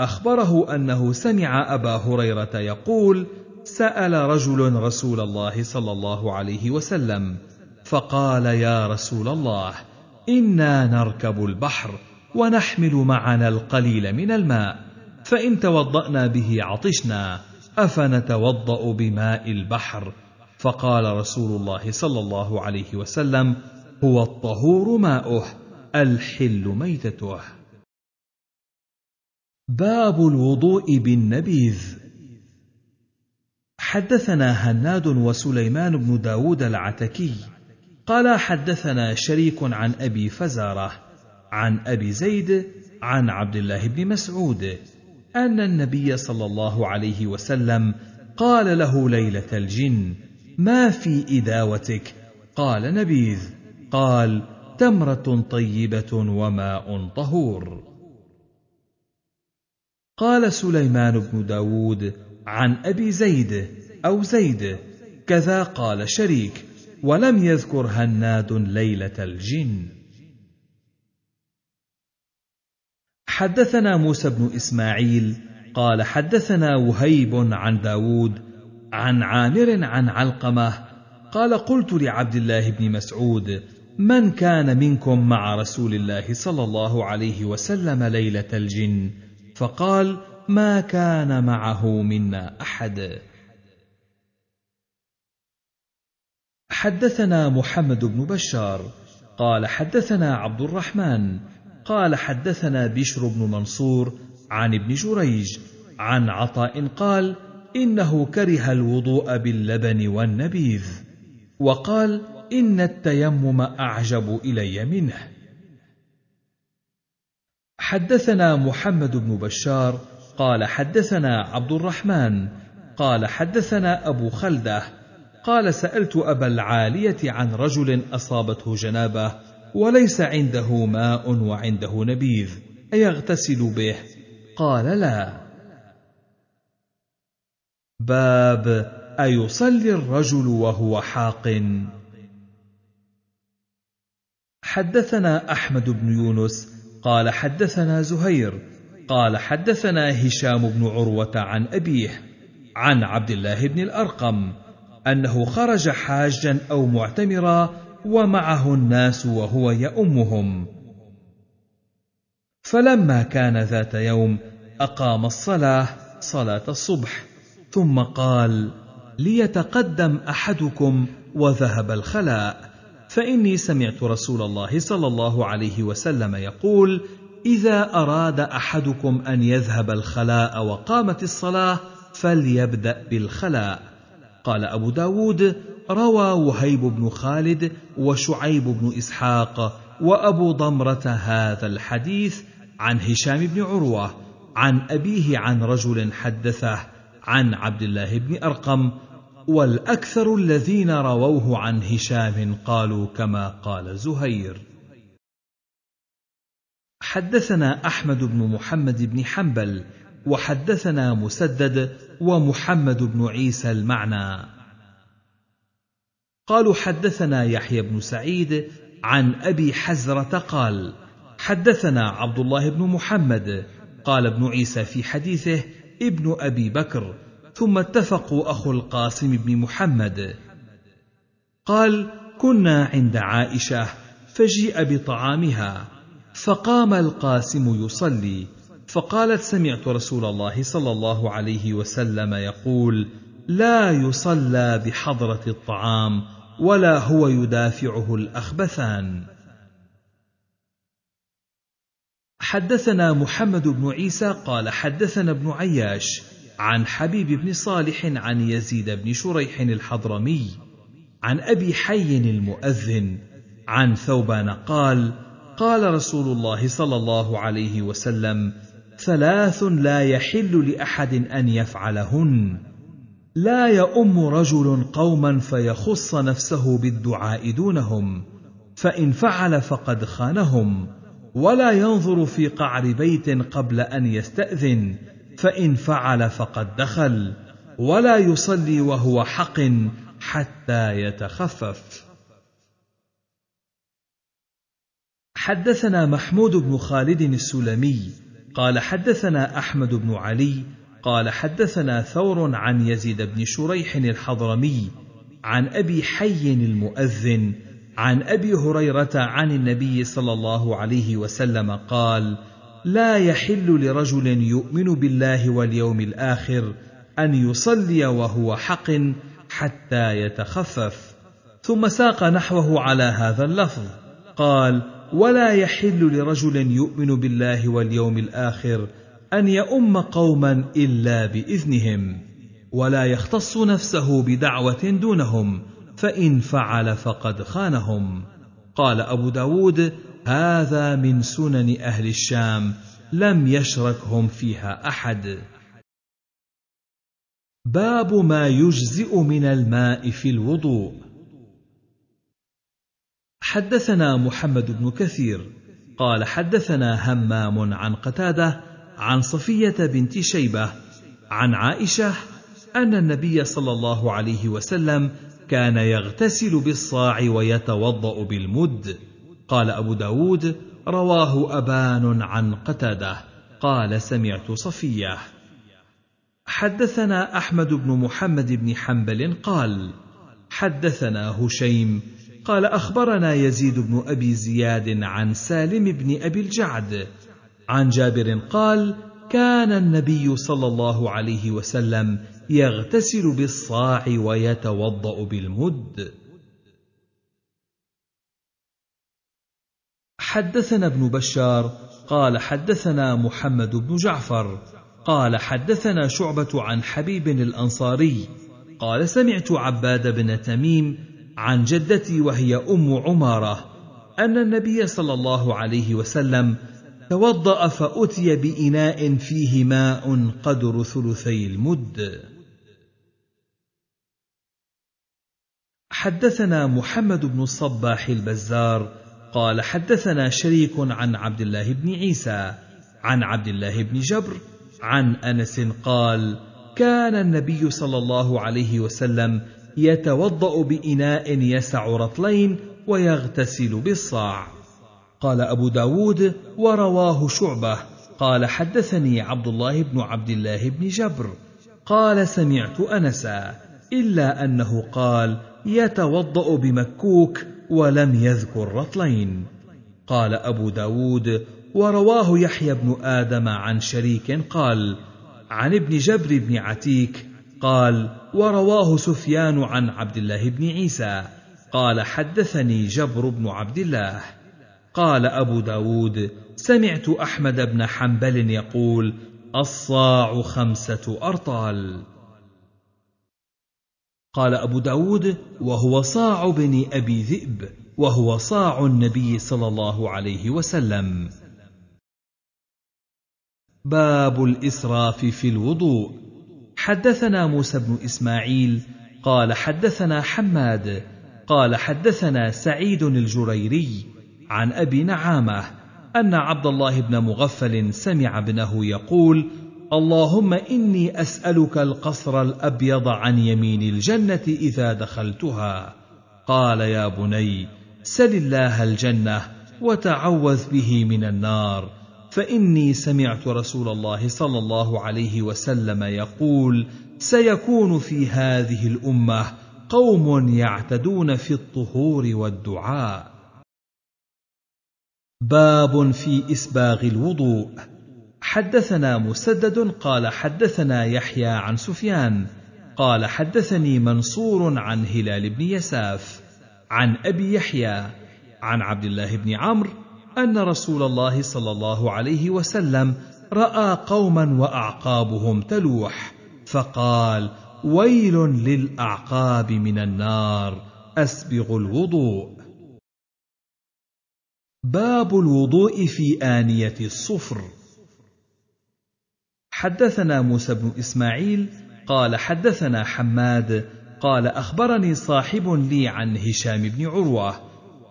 أخبره أنه سمع أبا هريرة يقول: سأل رجل رسول الله صلى الله عليه وسلم فقال يا رسول الله إنا نركب البحر ونحمل معنا القليل من الماء فإن توضأنا به عطشنا أفنتوضأ بماء البحر فقال رسول الله صلى الله عليه وسلم هو الطهور ماؤه الحل ميتته باب الوضوء بالنبيذ حدثنا هناد وسليمان بن داود العتكي قال حدثنا شريك عن أبي فزارة عن أبي زيد عن عبد الله بن مسعود أن النبي صلى الله عليه وسلم قال له ليلة الجن: ما في إداوتك؟ قال نبيذ، قال: تمرة طيبة وماء طهور. قال سليمان بن داود عن أبي زيد أو زيد كذا قال شريك ولم يذكر هناد ليلة الجن حدثنا موسى بن إسماعيل قال حدثنا وهيب عن داود عن عامر عن علقمة قال قلت لعبد الله بن مسعود من كان منكم مع رسول الله صلى الله عليه وسلم ليلة الجن فقال ما كان معه منا أحد حدثنا محمد بن بشار قال حدثنا عبد الرحمن قال حدثنا بشر بن منصور عن ابن جريج عن عطاء قال انه كره الوضوء باللبن والنبيذ وقال ان التيمم اعجب الي منه حدثنا محمد بن بشار قال حدثنا عبد الرحمن قال حدثنا ابو خلده قال سالت ابا العاليه عن رجل اصابته جنابه وليس عنده ماء وعنده نبيذ أيغتسل به قال لا باب أيصلي الرجل وهو حاق حدثنا أحمد بن يونس قال حدثنا زهير قال حدثنا هشام بن عروة عن أبيه عن عبد الله بن الأرقم أنه خرج حاجا أو معتمرا ومعه الناس وهو يأمهم فلما كان ذات يوم أقام الصلاة صلاة الصبح ثم قال ليتقدم أحدكم وذهب الخلاء فإني سمعت رسول الله صلى الله عليه وسلم يقول إذا أراد أحدكم أن يذهب الخلاء وقامت الصلاة فليبدأ بالخلاء قال أبو داود روى وهيب بن خالد وشعيب بن اسحاق وابو ضمره هذا الحديث عن هشام بن عروه عن ابيه عن رجل حدثه عن عبد الله بن ارقم والاكثر الذين رووه عن هشام قالوا كما قال زهير حدثنا احمد بن محمد بن حنبل وحدثنا مسدد ومحمد بن عيسى المعنى قالوا حدثنا يحيى بن سعيد عن أبي حزرة قال حدثنا عبد الله بن محمد قال ابن عيسى في حديثه ابن أبي بكر ثم اتفقوا أخو القاسم بن محمد قال كنا عند عائشة فجيء بطعامها فقام القاسم يصلي فقالت سمعت رسول الله صلى الله عليه وسلم يقول لا يصلى بحضرة الطعام ولا هو يدافعه الأخبثان حدثنا محمد بن عيسى قال حدثنا ابن عياش عن حبيب بن صالح عن يزيد بن شريح الحضرمي عن ابي حي المؤذن عن ثوبان قال قال رسول الله صلى الله عليه وسلم ثلاث لا يحل لاحد ان يفعلهن لا يؤم رجل قوما فيخص نفسه بالدعاء دونهم فان فعل فقد خانهم ولا ينظر في قعر بيت قبل ان يستاذن فان فعل فقد دخل ولا يصلي وهو حق حتى يتخفف حدثنا محمود بن خالد السلمي قال حدثنا احمد بن علي قال حدثنا ثور عن يزيد بن شريح الحضرمي عن ابي حي المؤذن عن ابي هريره عن النبي صلى الله عليه وسلم قال لا يحل لرجل يؤمن بالله واليوم الاخر ان يصلي وهو حق حتى يتخفف ثم ساق نحوه على هذا اللفظ قال ولا يحل لرجل يؤمن بالله واليوم الاخر ان يؤم قوما الا باذنهم ولا يختص نفسه بدعوه دونهم فان فعل فقد خانهم قال ابو داود هذا من سنن اهل الشام لم يشركهم فيها احد باب ما يجزئ من الماء في الوضوء حدثنا محمد بن كثير قال حدثنا همام عن قتاده عن صفيه بنت شيبه عن عائشه ان النبي صلى الله عليه وسلم كان يغتسل بالصاع ويتوضا بالمد قال ابو داود رواه ابان عن قتاده قال سمعت صفيه حدثنا احمد بن محمد بن حنبل قال حدثنا هشيم قال اخبرنا يزيد بن ابي زياد عن سالم بن ابي الجعد عن جابر قال كان النبي صلى الله عليه وسلم يغتسل بالصاع ويتوضا بالمد حدثنا ابن بشار قال حدثنا محمد بن جعفر قال حدثنا شعبه عن حبيب الانصاري قال سمعت عباد بن تميم عن جدتي وهي ام عماره ان النبي صلى الله عليه وسلم توضأ فأتي بإناء فيه ماء قدر ثلثي المد. حدثنا محمد بن الصباح البزار قال حدثنا شريك عن عبد الله بن عيسى عن عبد الله بن جبر عن انس قال كان النبي صلى الله عليه وسلم يتوضا باناء يسع رطلين ويغتسل بالصاع قال أبو داود ورواه شعبة قال حدثني عبد الله بن عبد الله بن جبر قال سمعت أنسا إلا أنه قال يتوضأ بمكوك ولم يذكر رطلين قال أبو داود ورواه يحيى بن آدم عن شريك قال عن ابن جبر بن عتيك قال ورواه سفيان عن عبد الله بن عيسى قال حدثني جبر بن عبد الله قال أبو داود سمعت أحمد بن حنبل يقول الصاع خمسة أرطال قال أبو داود وهو صاع بن أبي ذئب وهو صاع النبي صلى الله عليه وسلم باب الإسراف في الوضوء حدثنا موسى بن إسماعيل قال حدثنا حماد قال حدثنا سعيد الجريري عن أبي نعامة أن عبد الله بن مغفل سمع ابنه يقول: اللهم إني أسألك القصر الأبيض عن يمين الجنة إذا دخلتها. قال يا بني: سل الله الجنة وتعوذ به من النار، فإني سمعت رسول الله صلى الله عليه وسلم يقول: سيكون في هذه الأمة قوم يعتدون في الطهور والدعاء. باب في إسباغ الوضوء حدثنا مسدد قال حدثنا يحيى عن سفيان قال حدثني منصور عن هلال بن يساف عن أبي يحيى عن عبد الله بن عمرو أن رسول الله صلى الله عليه وسلم رأى قوما وأعقابهم تلوح فقال ويل للأعقاب من النار أسبغ الوضوء باب الوضوء في آنية الصفر حدثنا موسى بن إسماعيل قال حدثنا حماد قال أخبرني صاحب لي عن هشام بن عروة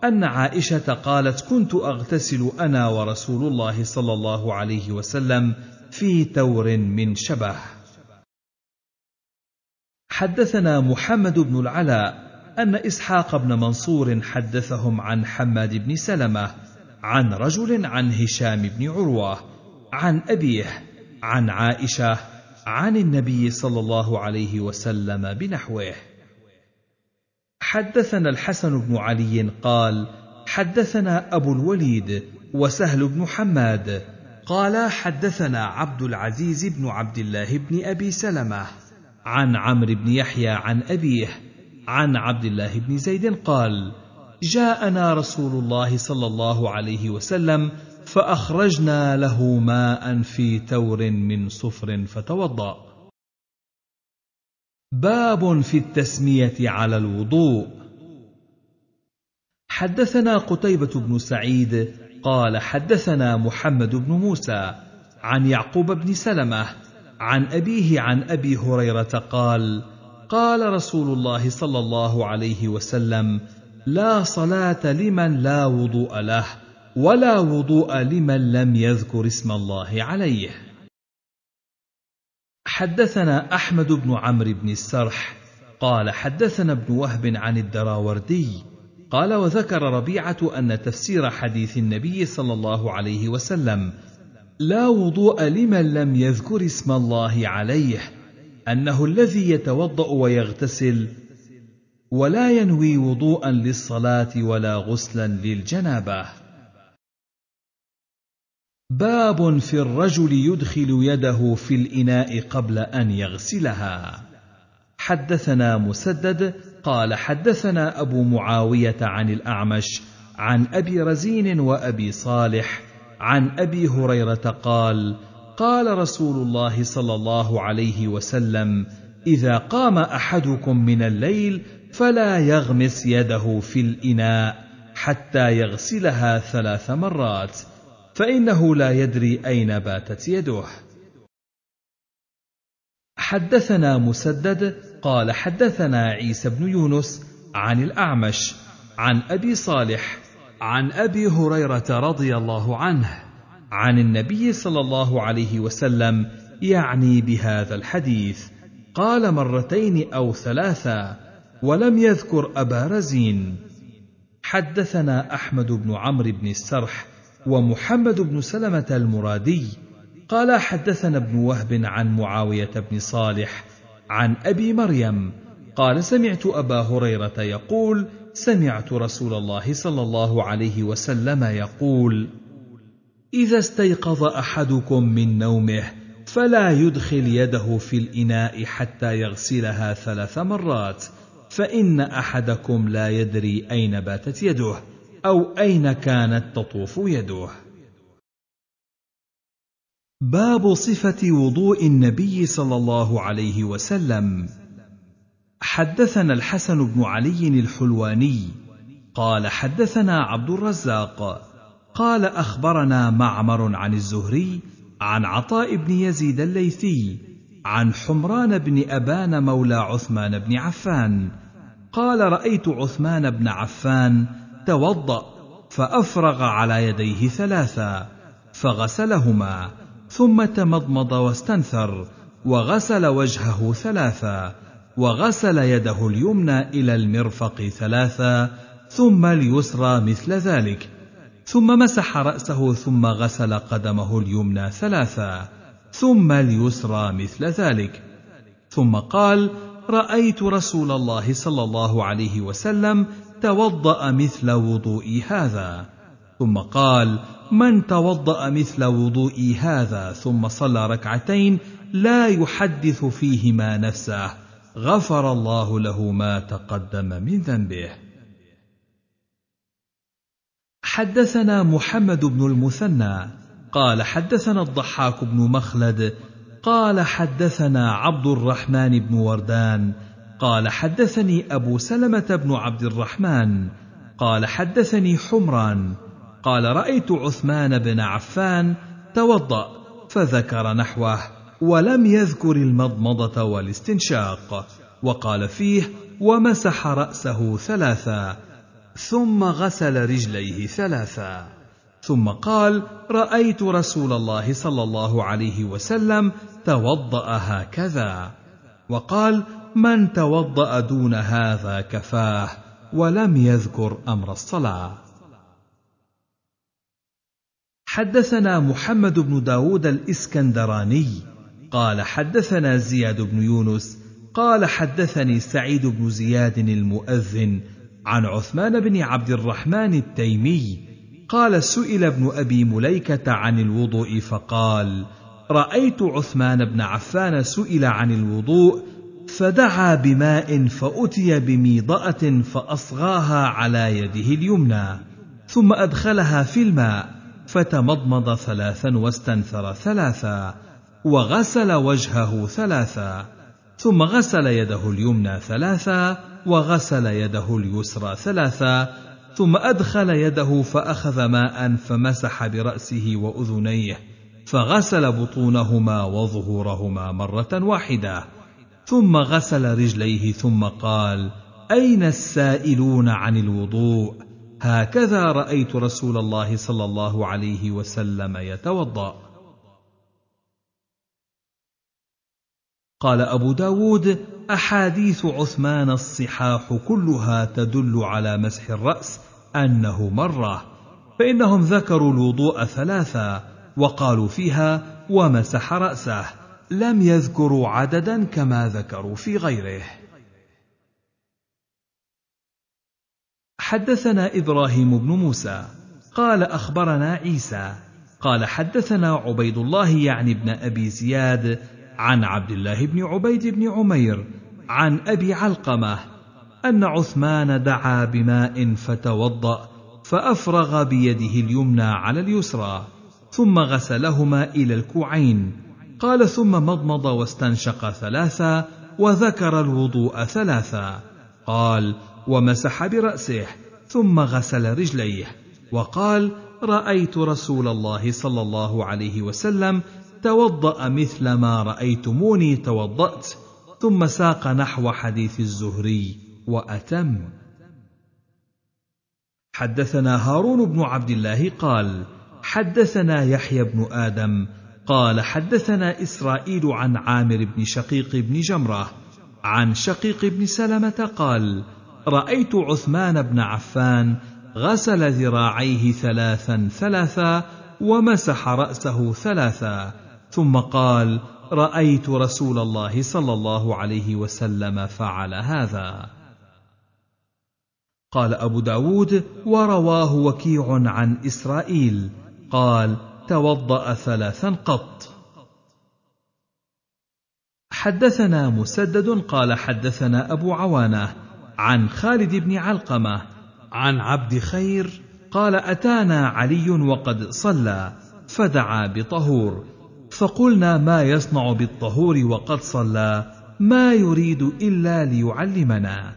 أن عائشة قالت كنت أغتسل أنا ورسول الله صلى الله عليه وسلم في تور من شبه حدثنا محمد بن العلاء أن إسحاق بن منصور حدثهم عن حماد بن سلمة عن رجل عن هشام بن عروة عن أبيه عن عائشة عن النبي صلى الله عليه وسلم بنحوه حدثنا الحسن بن علي قال حدثنا أبو الوليد وسهل بن حماد قال حدثنا عبد العزيز بن عبد الله بن أبي سلمة عن عمرو بن يحيى عن أبيه عن عبد الله بن زيد قال جاءنا رسول الله صلى الله عليه وسلم فاخرجنا له ماء في تور من صفر فتوضا باب في التسميه على الوضوء حدثنا قتيبه بن سعيد قال حدثنا محمد بن موسى عن يعقوب بن سلمه عن ابيه عن ابي هريره قال قال رسول الله صلى الله عليه وسلم لا صلاه لمن لا وضوء له ولا وضوء لمن لم يذكر اسم الله عليه حدثنا احمد بن عمرو بن السرح قال حدثنا ابن وهب عن الدراوردي قال وذكر ربيعه ان تفسير حديث النبي صلى الله عليه وسلم لا وضوء لمن لم يذكر اسم الله عليه انه الذي يتوضا ويغتسل ولا ينوي وضوءا للصلاه ولا غسلا للجنابه باب في الرجل يدخل يده في الاناء قبل ان يغسلها حدثنا مسدد قال حدثنا ابو معاويه عن الاعمش عن ابي رزين وابي صالح عن ابي هريره قال قال رسول الله صلى الله عليه وسلم اذا قام احدكم من الليل فلا يغمس يده في الاناء حتى يغسلها ثلاث مرات فانه لا يدري اين باتت يده حدثنا مسدد قال حدثنا عيسى بن يونس عن الاعمش عن ابي صالح عن ابي هريره رضي الله عنه عن النبي صلى الله عليه وسلم يعني بهذا الحديث قال مرتين او ثلاثا ولم يذكر ابا رزين حدثنا احمد بن عمرو بن السرح ومحمد بن سلمه المرادي قال حدثنا ابن وهب عن معاويه بن صالح عن ابي مريم قال سمعت ابا هريره يقول سمعت رسول الله صلى الله عليه وسلم يقول اذا استيقظ احدكم من نومه فلا يدخل يده في الاناء حتى يغسلها ثلاث مرات فان احدكم لا يدري اين باتت يده او اين كانت تطوف يده باب صفه وضوء النبي صلى الله عليه وسلم حدثنا الحسن بن علي الحلواني قال حدثنا عبد الرزاق قال اخبرنا معمر عن الزهري عن عطاء بن يزيد الليثي عن حمران بن ابان مولى عثمان بن عفان قال رايت عثمان بن عفان توضا فافرغ على يديه ثلاثا فغسلهما ثم تمضمض واستنثر وغسل وجهه ثلاثا وغسل يده اليمنى الى المرفق ثلاثا ثم اليسرى مثل ذلك ثم مسح رأسه ثم غسل قدمه اليمنى ثلاثا ثم اليسرى مثل ذلك ثم قال رأيت رسول الله صلى الله عليه وسلم توضأ مثل وضوئي هذا ثم قال من توضأ مثل وضوئي هذا ثم صلى ركعتين لا يحدث فيهما نفسه غفر الله له ما تقدم من ذنبه حدثنا محمد بن المثنى قال حدثنا الضحاك بن مخلد قال حدثنا عبد الرحمن بن وردان قال حدثني ابو سلمه بن عبد الرحمن قال حدثني حمران قال رايت عثمان بن عفان توضا فذكر نحوه ولم يذكر المضمضه والاستنشاق وقال فيه ومسح راسه ثلاثا ثم غسل رجليه ثلاثا ثم قال رايت رسول الله صلى الله عليه وسلم توضا هكذا وقال من توضا دون هذا كفاه ولم يذكر امر الصلاه حدثنا محمد بن داود الاسكندراني قال حدثنا زياد بن يونس قال حدثني سعيد بن زياد المؤذن عن عثمان بن عبد الرحمن التيمي قال سئل ابن ابي مليكه عن الوضوء فقال رايت عثمان بن عفان سئل عن الوضوء فدعا بماء فاتي بميضاه فاصغاها على يده اليمنى ثم ادخلها في الماء فتمضمض ثلاثا واستنثر ثلاثا وغسل وجهه ثلاثا ثم غسل يده اليمنى ثلاثا وغسل يده اليسرى ثلاثا ثم أدخل يده فأخذ ماء فمسح برأسه وأذنيه فغسل بطونهما وظهورهما مرة واحدة ثم غسل رجليه ثم قال أين السائلون عن الوضوء هكذا رأيت رسول الله صلى الله عليه وسلم يتوضأ قال أبو داود أحاديث عثمان الصحاح كلها تدل على مسح الرأس أنه مرة فإنهم ذكروا الوضوء ثلاثا وقالوا فيها ومسح رأسه لم يذكروا عددا كما ذكروا في غيره حدثنا إبراهيم بن موسى قال أخبرنا عيسى قال حدثنا عبيد الله يعني ابن أبي زياد عن عبد الله بن عبيد بن عمير عن ابي علقمه ان عثمان دعا بماء فتوضا فافرغ بيده اليمنى على اليسرى ثم غسلهما الى الكوعين قال ثم مضمض واستنشق ثلاثا وذكر الوضوء ثلاثا قال ومسح براسه ثم غسل رجليه وقال رايت رسول الله صلى الله عليه وسلم توضأ مثل ما رأيتموني توضأت ثم ساق نحو حديث الزهري وأتم حدثنا هارون بن عبد الله قال حدثنا يحيى بن آدم قال حدثنا إسرائيل عن عامر بن شقيق بن جمرة عن شقيق بن سلمة قال رأيت عثمان بن عفان غسل ذراعيه ثلاثا ثلاثا ومسح رأسه ثلاثا ثم قال رايت رسول الله صلى الله عليه وسلم فعل هذا قال ابو داود ورواه وكيع عن اسرائيل قال توضا ثلاثا قط حدثنا مسدد قال حدثنا ابو عوانه عن خالد بن علقمه عن عبد خير قال اتانا علي وقد صلى فدعا بطهور فقلنا ما يصنع بالطهور وقد صلى ما يريد الا ليعلمنا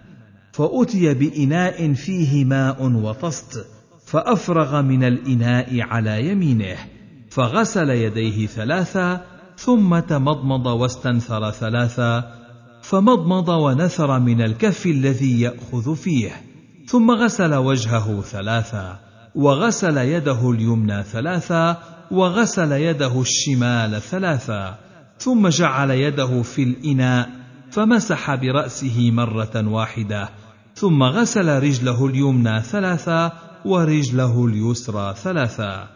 فاتي باناء فيه ماء وطست فافرغ من الاناء على يمينه فغسل يديه ثلاثا ثم تمضمض واستنثر ثلاثا فمضمض ونثر من الكف الذي ياخذ فيه ثم غسل وجهه ثلاثا وغسل يده اليمنى ثلاثا وغسل يده الشمال ثلاثا ثم جعل يده في الاناء فمسح براسه مره واحده ثم غسل رجله اليمنى ثلاثا ورجله اليسرى ثلاثا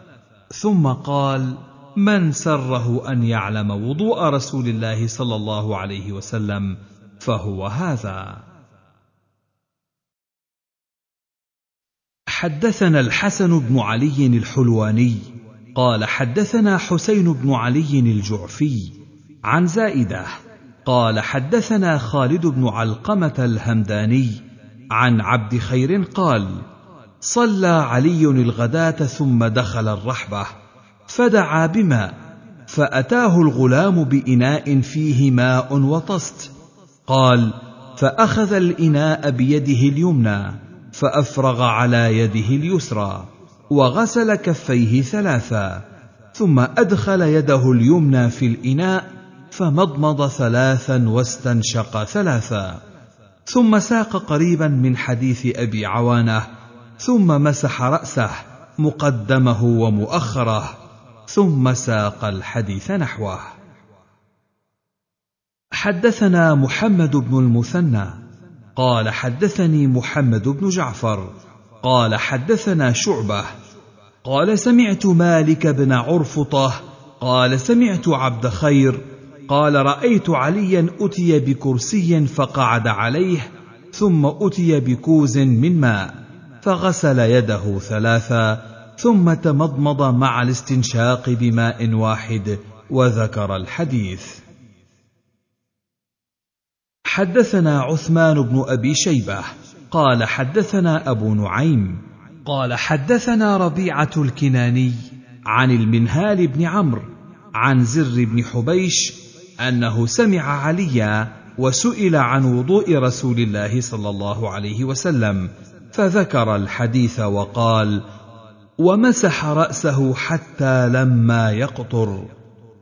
ثم قال من سره ان يعلم وضوء رسول الله صلى الله عليه وسلم فهو هذا حدثنا الحسن بن علي الحلواني قال حدثنا حسين بن علي الجعفي عن زائده قال حدثنا خالد بن علقمه الهمداني عن عبد خير قال صلى علي الغداه ثم دخل الرحبه فدعا بماء فاتاه الغلام باناء فيه ماء وطست قال فاخذ الاناء بيده اليمنى فافرغ على يده اليسرى وغسل كفيه ثلاثا ثم ادخل يده اليمنى في الاناء فمضمض ثلاثا واستنشق ثلاثا ثم ساق قريبا من حديث ابي عوانه ثم مسح راسه مقدمه ومؤخره ثم ساق الحديث نحوه حدثنا محمد بن المثنى قال حدثني محمد بن جعفر قال حدثنا شعبه قال سمعت مالك بن عرفطه قال سمعت عبد خير قال رايت عليا اتي بكرسي فقعد عليه ثم اتي بكوز من ماء فغسل يده ثلاثا ثم تمضمض مع الاستنشاق بماء واحد وذكر الحديث حدثنا عثمان بن ابي شيبه قال حدثنا ابو نعيم قال حدثنا ربيعه الكناني عن المنهال بن عمرو عن زر بن حبيش انه سمع عليا وسئل عن وضوء رسول الله صلى الله عليه وسلم فذكر الحديث وقال ومسح راسه حتى لما يقطر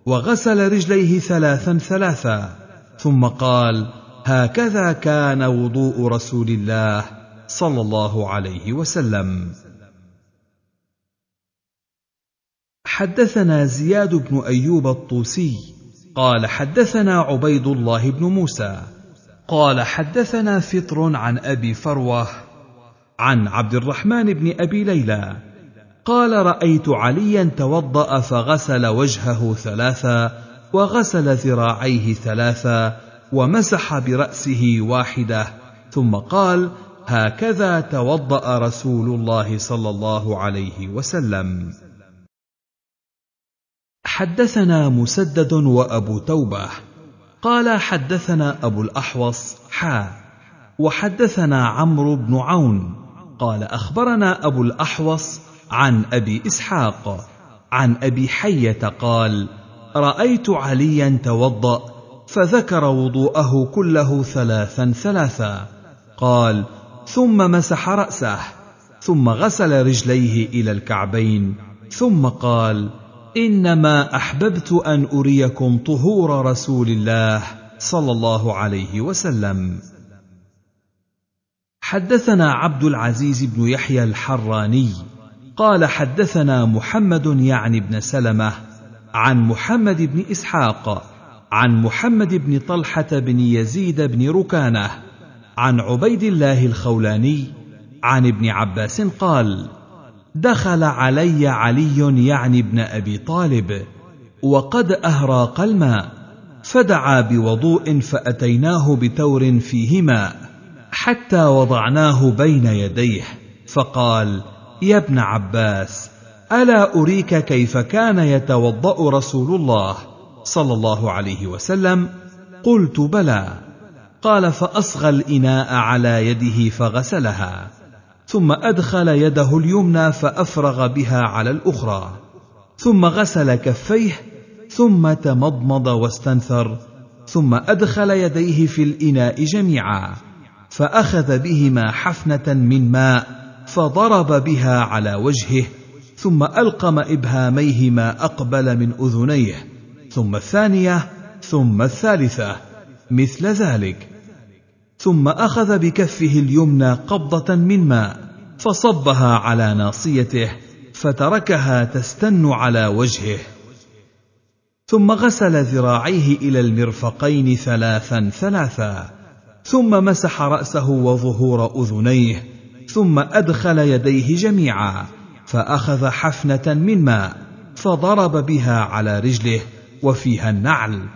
وغسل رجليه ثلاثا ثلاثا ثم قال هكذا كان وضوء رسول الله صلى الله عليه وسلم حدثنا زياد بن ايوب الطوسي قال حدثنا عبيد الله بن موسى قال حدثنا فطر عن ابي فروه عن عبد الرحمن بن ابي ليلى قال رايت عليا توضا فغسل وجهه ثلاثا وغسل ذراعيه ثلاثا ومسح براسه واحده ثم قال هكذا توضا رسول الله صلى الله عليه وسلم حدثنا مسدد وابو توبه قال حدثنا ابو الاحوص حا وحدثنا عمرو بن عون قال اخبرنا ابو الاحوص عن ابي اسحاق عن ابي حيه قال رايت عليا توضا فذكر وضوءه كله ثلاثا ثلاثا قال ثم مسح راسه ثم غسل رجليه الى الكعبين ثم قال انما احببت ان اريكم طهور رسول الله صلى الله عليه وسلم حدثنا عبد العزيز بن يحيى الحراني قال حدثنا محمد يعني بن سلمه عن محمد بن اسحاق عن محمد بن طلحه بن يزيد بن ركانه عن عبيد الله الخولاني عن ابن عباس قال دخل علي علي يعني ابن ابي طالب وقد اهراق الماء فدعا بوضوء فاتيناه بتور فيه ماء حتى وضعناه بين يديه فقال يا ابن عباس الا اريك كيف كان يتوضا رسول الله صلى الله عليه وسلم قلت بلى قال فاصغى الاناء على يده فغسلها ثم ادخل يده اليمنى فافرغ بها على الاخرى ثم غسل كفيه ثم تمضمض واستنثر ثم ادخل يديه في الاناء جميعا فاخذ بهما حفنه من ماء فضرب بها على وجهه ثم القم ابهاميه ما اقبل من اذنيه ثم الثانيه ثم الثالثه مثل ذلك ثم اخذ بكفه اليمنى قبضه من ماء فصبها على ناصيته فتركها تستن على وجهه ثم غسل ذراعيه الى المرفقين ثلاثا ثلاثا ثم مسح راسه وظهور اذنيه ثم ادخل يديه جميعا فاخذ حفنه من ماء فضرب بها على رجله وفيها النعل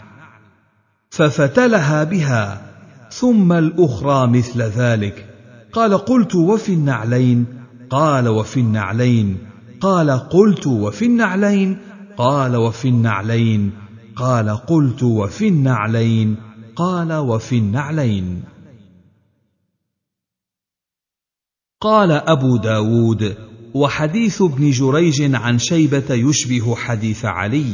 ففتلها بها ثم الاخرى مثل ذلك قال قلت وفي النعلين قال وفي النعلين قال قلت وفي النعلين قال وفي النعلين قال قلت وفي النعلين قال وفي النعلين قال ابو داود وحديث ابن جريج عن شيبه يشبه حديث علي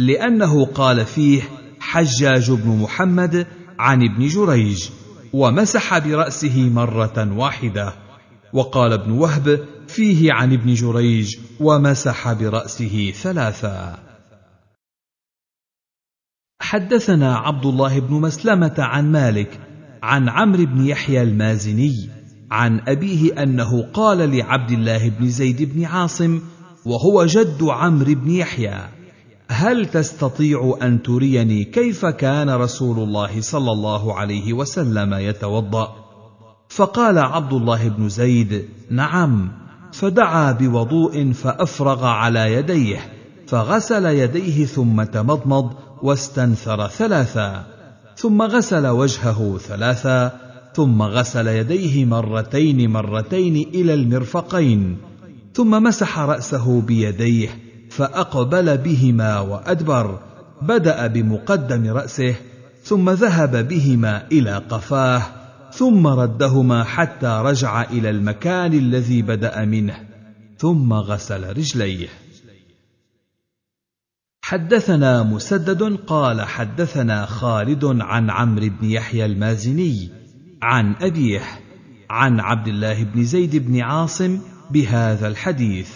لأنه قال فيه حجاج بن محمد عن ابن جريج ومسح برأسه مرة واحدة وقال ابن وهب فيه عن ابن جريج ومسح برأسه ثلاثا حدثنا عبد الله بن مسلمة عن مالك عن عمرو بن يحيى المازني عن أبيه أنه قال لعبد الله بن زيد بن عاصم وهو جد عمرو بن يحيى هل تستطيع ان تريني كيف كان رسول الله صلى الله عليه وسلم يتوضا فقال عبد الله بن زيد نعم فدعا بوضوء فافرغ على يديه فغسل يديه ثم تمضمض واستنثر ثلاثا ثم غسل وجهه ثلاثا ثم غسل يديه مرتين مرتين الى المرفقين ثم مسح راسه بيديه فأقبل بهما وأدبر بدأ بمقدم رأسه ثم ذهب بهما إلى قفاه ثم ردهما حتى رجع إلى المكان الذي بدأ منه ثم غسل رجليه حدثنا مسدد قال حدثنا خالد عن عمرو بن يحيى المازني عن أبيه عن عبد الله بن زيد بن عاصم بهذا الحديث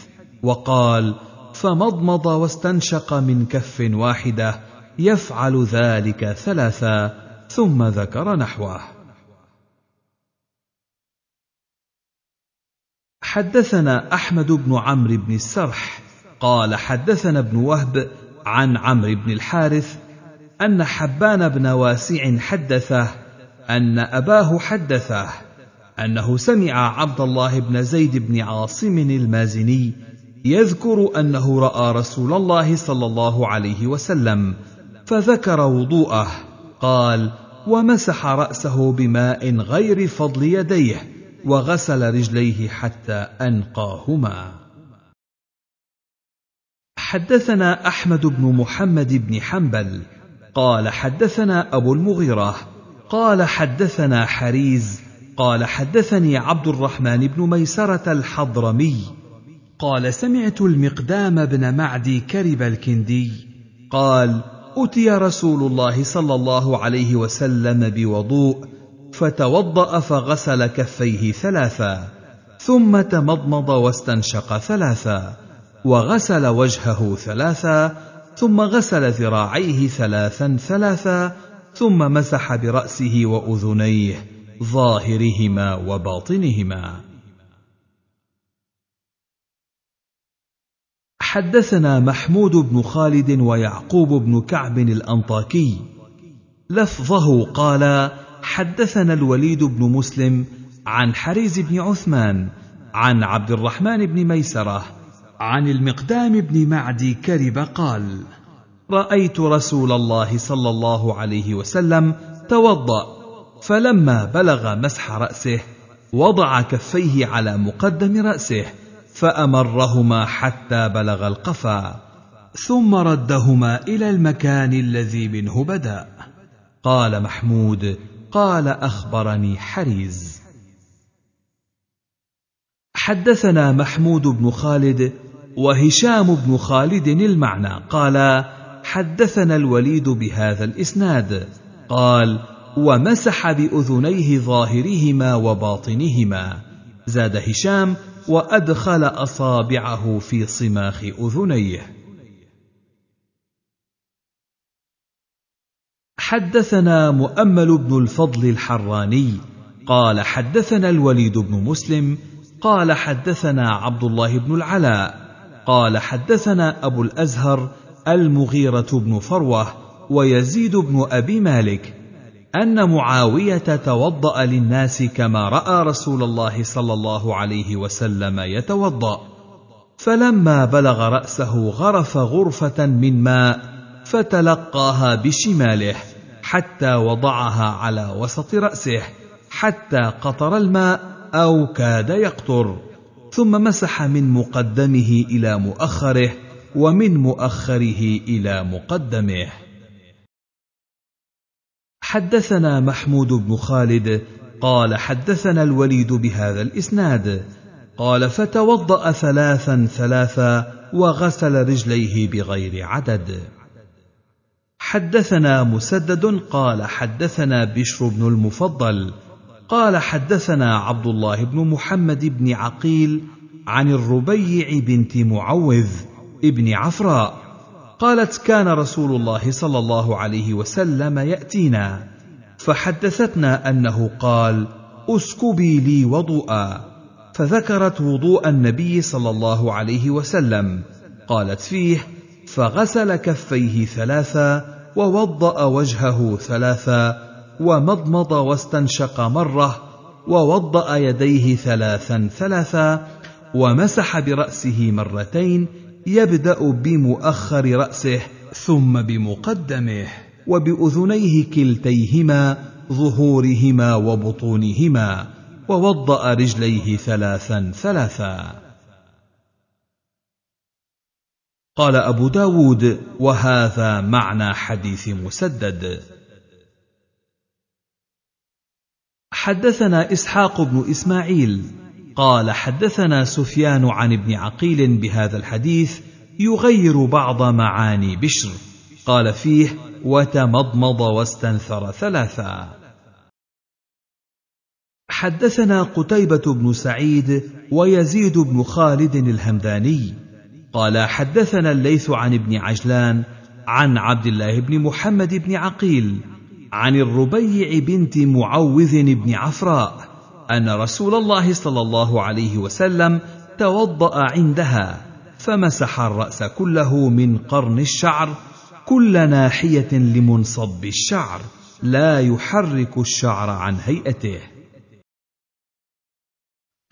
وقال فمضمض واستنشق من كف واحده يفعل ذلك ثلاثا ثم ذكر نحوه حدثنا احمد بن عمرو بن السرح قال حدثنا ابن وهب عن عمرو بن الحارث ان حبان بن واسع حدثه ان اباه حدثه انه سمع عبد الله بن زيد بن عاصم المازني يذكر انه راى رسول الله صلى الله عليه وسلم فذكر وضوءه قال ومسح راسه بماء غير فضل يديه وغسل رجليه حتى انقاهما حدثنا احمد بن محمد بن حنبل قال حدثنا ابو المغيره قال حدثنا حريز قال حدثني عبد الرحمن بن ميسره الحضرمي قال سمعت المقدام بن معدي كرب الكندي قال اتي رسول الله صلى الله عليه وسلم بوضوء فتوضا فغسل كفيه ثلاثا ثم تمضمض واستنشق ثلاثا وغسل وجهه ثلاثا ثم غسل ذراعيه ثلاثا ثلاثا ثم مسح براسه واذنيه ظاهرهما وباطنهما حدثنا محمود بن خالد ويعقوب بن كعب الانطاكي لفظه قال حدثنا الوليد بن مسلم عن حريز بن عثمان عن عبد الرحمن بن ميسره عن المقدام بن معدي كرب قال رايت رسول الله صلى الله عليه وسلم توضا فلما بلغ مسح راسه وضع كفيه على مقدم راسه فامرهما حتى بلغ القفا ثم ردهما الى المكان الذي منه بدا قال محمود قال اخبرني حريز حدثنا محمود بن خالد وهشام بن خالد المعنى قال حدثنا الوليد بهذا الاسناد قال ومسح باذنيه ظاهرهما وباطنهما زاد هشام وادخل اصابعه في صماخ اذنيه حدثنا مؤمل بن الفضل الحراني قال حدثنا الوليد بن مسلم قال حدثنا عبد الله بن العلاء قال حدثنا ابو الازهر المغيره بن فروه ويزيد بن ابي مالك ان معاويه توضا للناس كما راى رسول الله صلى الله عليه وسلم يتوضا فلما بلغ راسه غرف غرفه من ماء فتلقاها بشماله حتى وضعها على وسط راسه حتى قطر الماء او كاد يقطر ثم مسح من مقدمه الى مؤخره ومن مؤخره الى مقدمه حدثنا محمود بن خالد قال حدثنا الوليد بهذا الاسناد قال فتوضا ثلاثا ثلاثا وغسل رجليه بغير عدد حدثنا مسدد قال حدثنا بشر بن المفضل قال حدثنا عبد الله بن محمد بن عقيل عن الربيع بنت معوذ ابن عفراء قالت كان رسول الله صلى الله عليه وسلم ياتينا فحدثتنا انه قال اسكبي لي وضوءا فذكرت وضوء النبي صلى الله عليه وسلم قالت فيه فغسل كفيه ثلاثا ووضا وجهه ثلاثا ومضمض واستنشق مره ووضا يديه ثلاثا ثلاثا ومسح براسه مرتين يبدا بمؤخر راسه ثم بمقدمه وباذنيه كلتيهما ظهورهما وبطونهما ووضا رجليه ثلاثا ثلاثا قال ابو داود وهذا معنى حديث مسدد حدثنا اسحاق بن اسماعيل قال حدثنا سفيان عن ابن عقيل بهذا الحديث يغير بعض معاني بشر قال فيه وتمضمض واستنثر ثلاثا حدثنا قتيبة بن سعيد ويزيد بن خالد الهمداني قال حدثنا الليث عن ابن عجلان عن عبد الله بن محمد بن عقيل عن الربيع بنت معوذ بن عفراء أن رسول الله صلى الله عليه وسلم توضأ عندها فمسح الرأس كله من قرن الشعر كل ناحية لمنصب الشعر لا يحرك الشعر عن هيئته.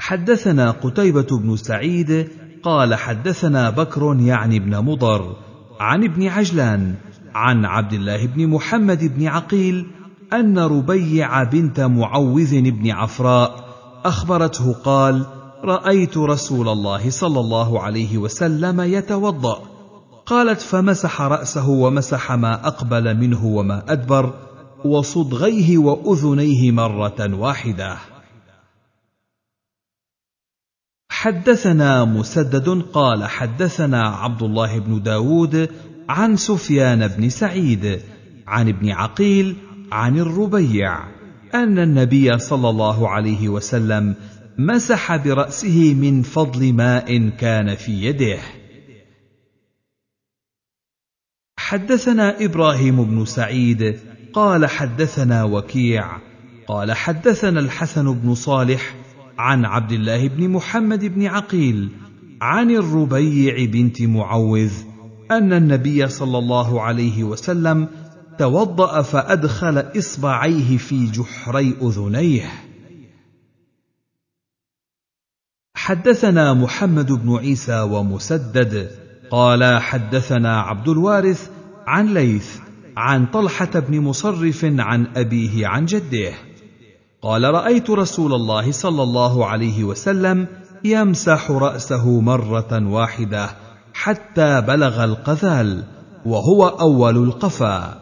حدثنا قتيبة بن سعيد قال حدثنا بكر يعني بن مضر عن ابن عجلان عن عبد الله بن محمد بن عقيل ان ربيع بنت معوذ بن عفراء اخبرته قال رايت رسول الله صلى الله عليه وسلم يتوضا قالت فمسح راسه ومسح ما اقبل منه وما ادبر وصدغيه واذنيه مره واحده حدثنا مسدد قال حدثنا عبد الله بن داود عن سفيان بن سعيد عن ابن عقيل عن الربيع ان النبي صلى الله عليه وسلم مسح براسه من فضل ماء كان في يده حدثنا ابراهيم بن سعيد قال حدثنا وكيع قال حدثنا الحسن بن صالح عن عبد الله بن محمد بن عقيل عن الربيع بنت معوذ ان النبي صلى الله عليه وسلم توضأ فأدخل إصبعيه في جحري أذنيه. حدثنا محمد بن عيسى ومسدد قال حدثنا عبد الوارث عن ليث عن طلحة بن مصرف عن أبيه عن جده قال رأيت رسول الله صلى الله عليه وسلم يمسح رأسه مرة واحدة حتى بلغ القذال وهو أول القفا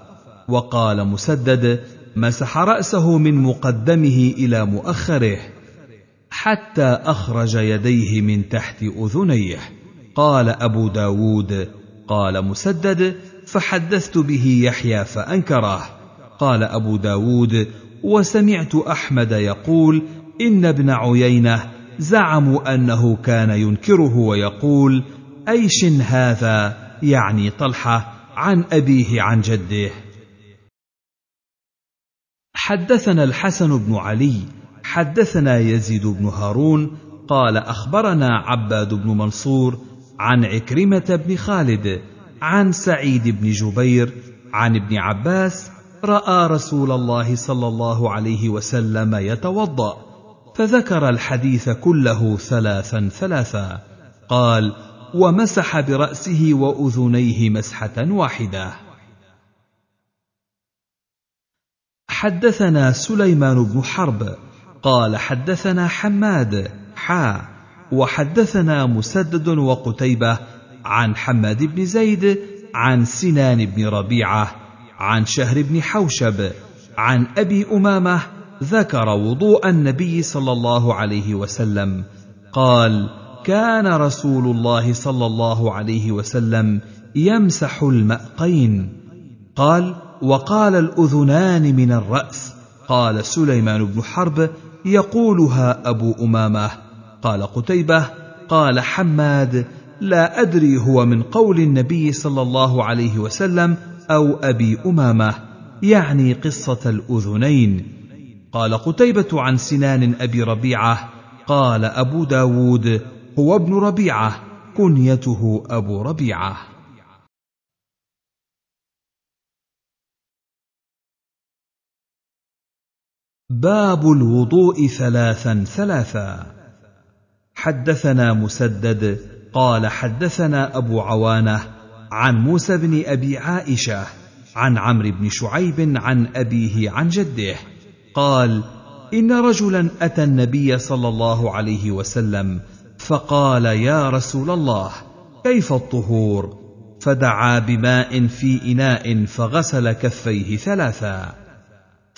وقال مسدد مسح راسه من مقدمه الى مؤخره حتى اخرج يديه من تحت اذنيه قال ابو داود قال مسدد فحدثت به يحيى فانكره قال ابو داود وسمعت احمد يقول ان ابن عيينه زعموا انه كان ينكره ويقول ايش هذا يعني طلحه عن ابيه عن جده حدثنا الحسن بن علي حدثنا يزيد بن هارون قال اخبرنا عباد بن منصور عن عكرمه بن خالد عن سعيد بن جبير عن ابن عباس راى رسول الله صلى الله عليه وسلم يتوضا فذكر الحديث كله ثلاثا ثلاثا قال ومسح براسه واذنيه مسحه واحده حدثنا سليمان بن حرب قال حدثنا حماد حا وحدثنا مسدد وقتيبة عن حماد بن زيد عن سنان بن ربيعة عن شهر بن حوشب عن أبي أمامة ذكر وضوء النبي صلى الله عليه وسلم قال كان رسول الله صلى الله عليه وسلم يمسح المأقين قال وقال الأذنان من الرأس قال سليمان بن حرب يقولها أبو أمامة قال قتيبة قال حماد لا أدري هو من قول النبي صلى الله عليه وسلم أو أبي أمامة يعني قصة الأذنين قال قتيبة عن سنان أبي ربيعة قال أبو داود هو ابن ربيعة كنيته أبو ربيعة باب الوضوء ثلاثا ثلاثا حدثنا مسدد قال حدثنا ابو عوانه عن موسى بن ابي عائشه عن عمرو بن شعيب عن ابيه عن جده قال ان رجلا اتى النبي صلى الله عليه وسلم فقال يا رسول الله كيف الطهور فدعا بماء في اناء فغسل كفيه ثلاثا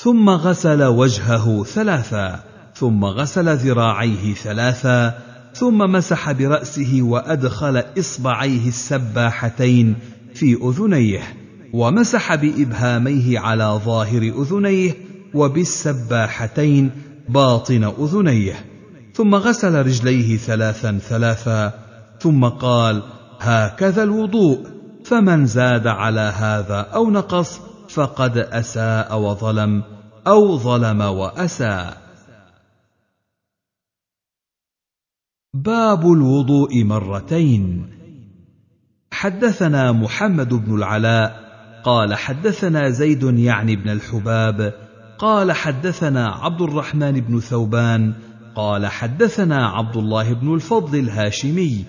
ثم غسل وجهه ثلاثا ثم غسل ذراعيه ثلاثا ثم مسح براسه وادخل اصبعيه السباحتين في اذنيه ومسح بابهاميه على ظاهر اذنيه وبالسباحتين باطن اذنيه ثم غسل رجليه ثلاثا ثلاثا ثم قال هكذا الوضوء فمن زاد على هذا او نقص فقد اساء وظلم او ظلم واساء باب الوضوء مرتين حدثنا محمد بن العلاء قال حدثنا زيد يعني بن الحباب قال حدثنا عبد الرحمن بن ثوبان قال حدثنا عبد الله بن الفضل الهاشمي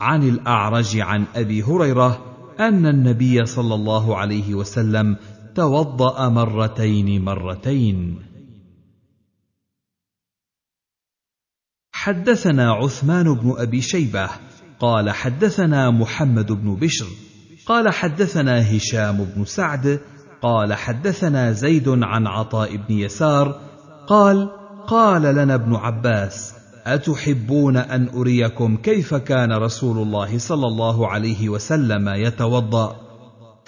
عن الاعرج عن ابي هريره ان النبي صلى الله عليه وسلم توضأ مرتين مرتين. حدثنا عثمان بن أبي شيبة قال حدثنا محمد بن بشر قال حدثنا هشام بن سعد قال حدثنا زيد عن عطاء بن يسار قال قال لنا ابن عباس اتحبون ان اريكم كيف كان رسول الله صلى الله عليه وسلم يتوضا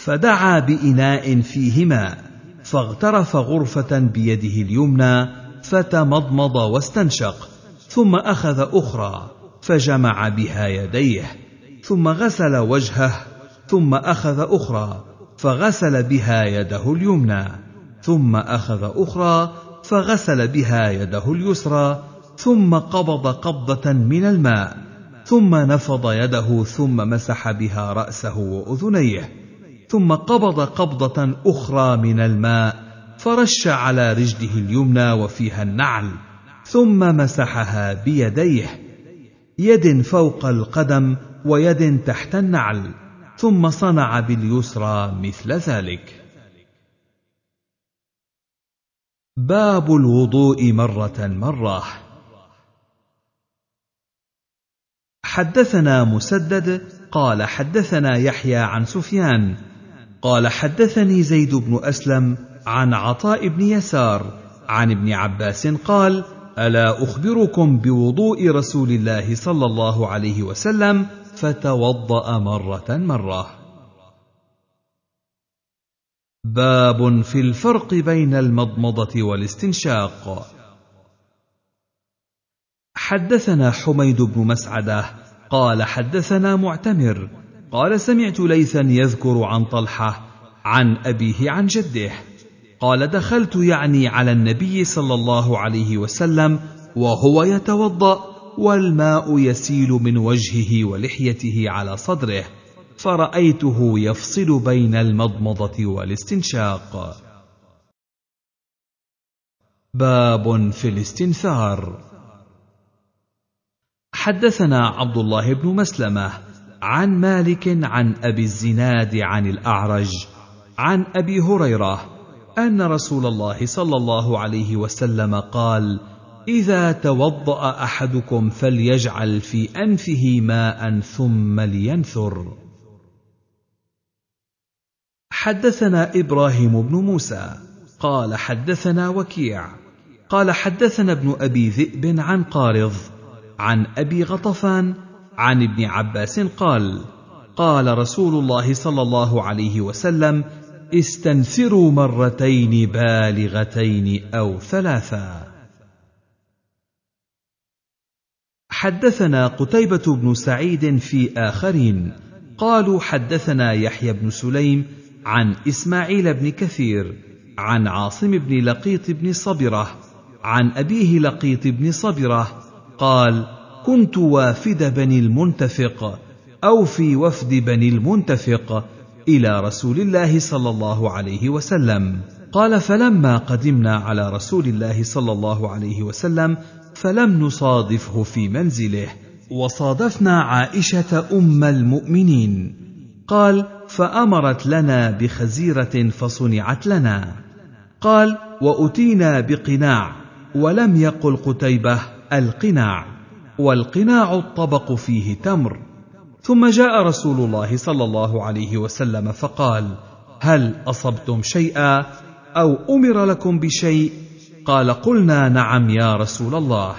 فدعا بإناء فيه ماء فاغترف غرفة بيده اليمنى فتمضمض واستنشق ثم أخذ أخرى فجمع بها يديه ثم غسل وجهه ثم أخذ أخرى فغسل بها يده اليمنى ثم أخذ أخرى فغسل بها يده اليسرى ثم قبض قبضة من الماء ثم نفض يده ثم مسح بها رأسه وأذنيه ثم قبض قبضه اخرى من الماء فرش على رجله اليمنى وفيها النعل ثم مسحها بيديه يد فوق القدم ويد تحت النعل ثم صنع باليسرى مثل ذلك باب الوضوء مره مره حدثنا مسدد قال حدثنا يحيى عن سفيان قال حدثني زيد بن اسلم عن عطاء بن يسار عن ابن عباس قال الا اخبركم بوضوء رسول الله صلى الله عليه وسلم فتوضا مره مره باب في الفرق بين المضمضه والاستنشاق حدثنا حميد بن مسعده قال حدثنا معتمر قال سمعت ليثا يذكر عن طلحه عن ابيه عن جده قال دخلت يعني على النبي صلى الله عليه وسلم وهو يتوضا والماء يسيل من وجهه ولحيته على صدره فرايته يفصل بين المضمضه والاستنشاق باب في الاستنثار حدثنا عبد الله بن مسلمه عن مالك عن ابي الزناد عن الاعرج عن ابي هريره ان رسول الله صلى الله عليه وسلم قال اذا توضا احدكم فليجعل في انفه ماء ثم لينثر حدثنا ابراهيم بن موسى قال حدثنا وكيع قال حدثنا ابن ابي ذئب عن قارض عن ابي غطفان عن ابن عباس قال قال رسول الله صلى الله عليه وسلم استنثروا مرتين بالغتين او ثلاثا حدثنا قتيبه بن سعيد في اخرين قالوا حدثنا يحيى بن سليم عن اسماعيل بن كثير عن عاصم بن لقيط بن صبره عن ابيه لقيط بن صبره قال كنت وافد بني المنتفق او في وفد بني المنتفق الى رسول الله صلى الله عليه وسلم قال فلما قدمنا على رسول الله صلى الله عليه وسلم فلم نصادفه في منزله وصادفنا عائشه ام المؤمنين قال فامرت لنا بخزيره فصنعت لنا قال واتينا بقناع ولم يقل قتيبه القناع والقناع الطبق فيه تمر ثم جاء رسول الله صلى الله عليه وسلم فقال هل اصبتم شيئا او امر لكم بشيء قال قلنا نعم يا رسول الله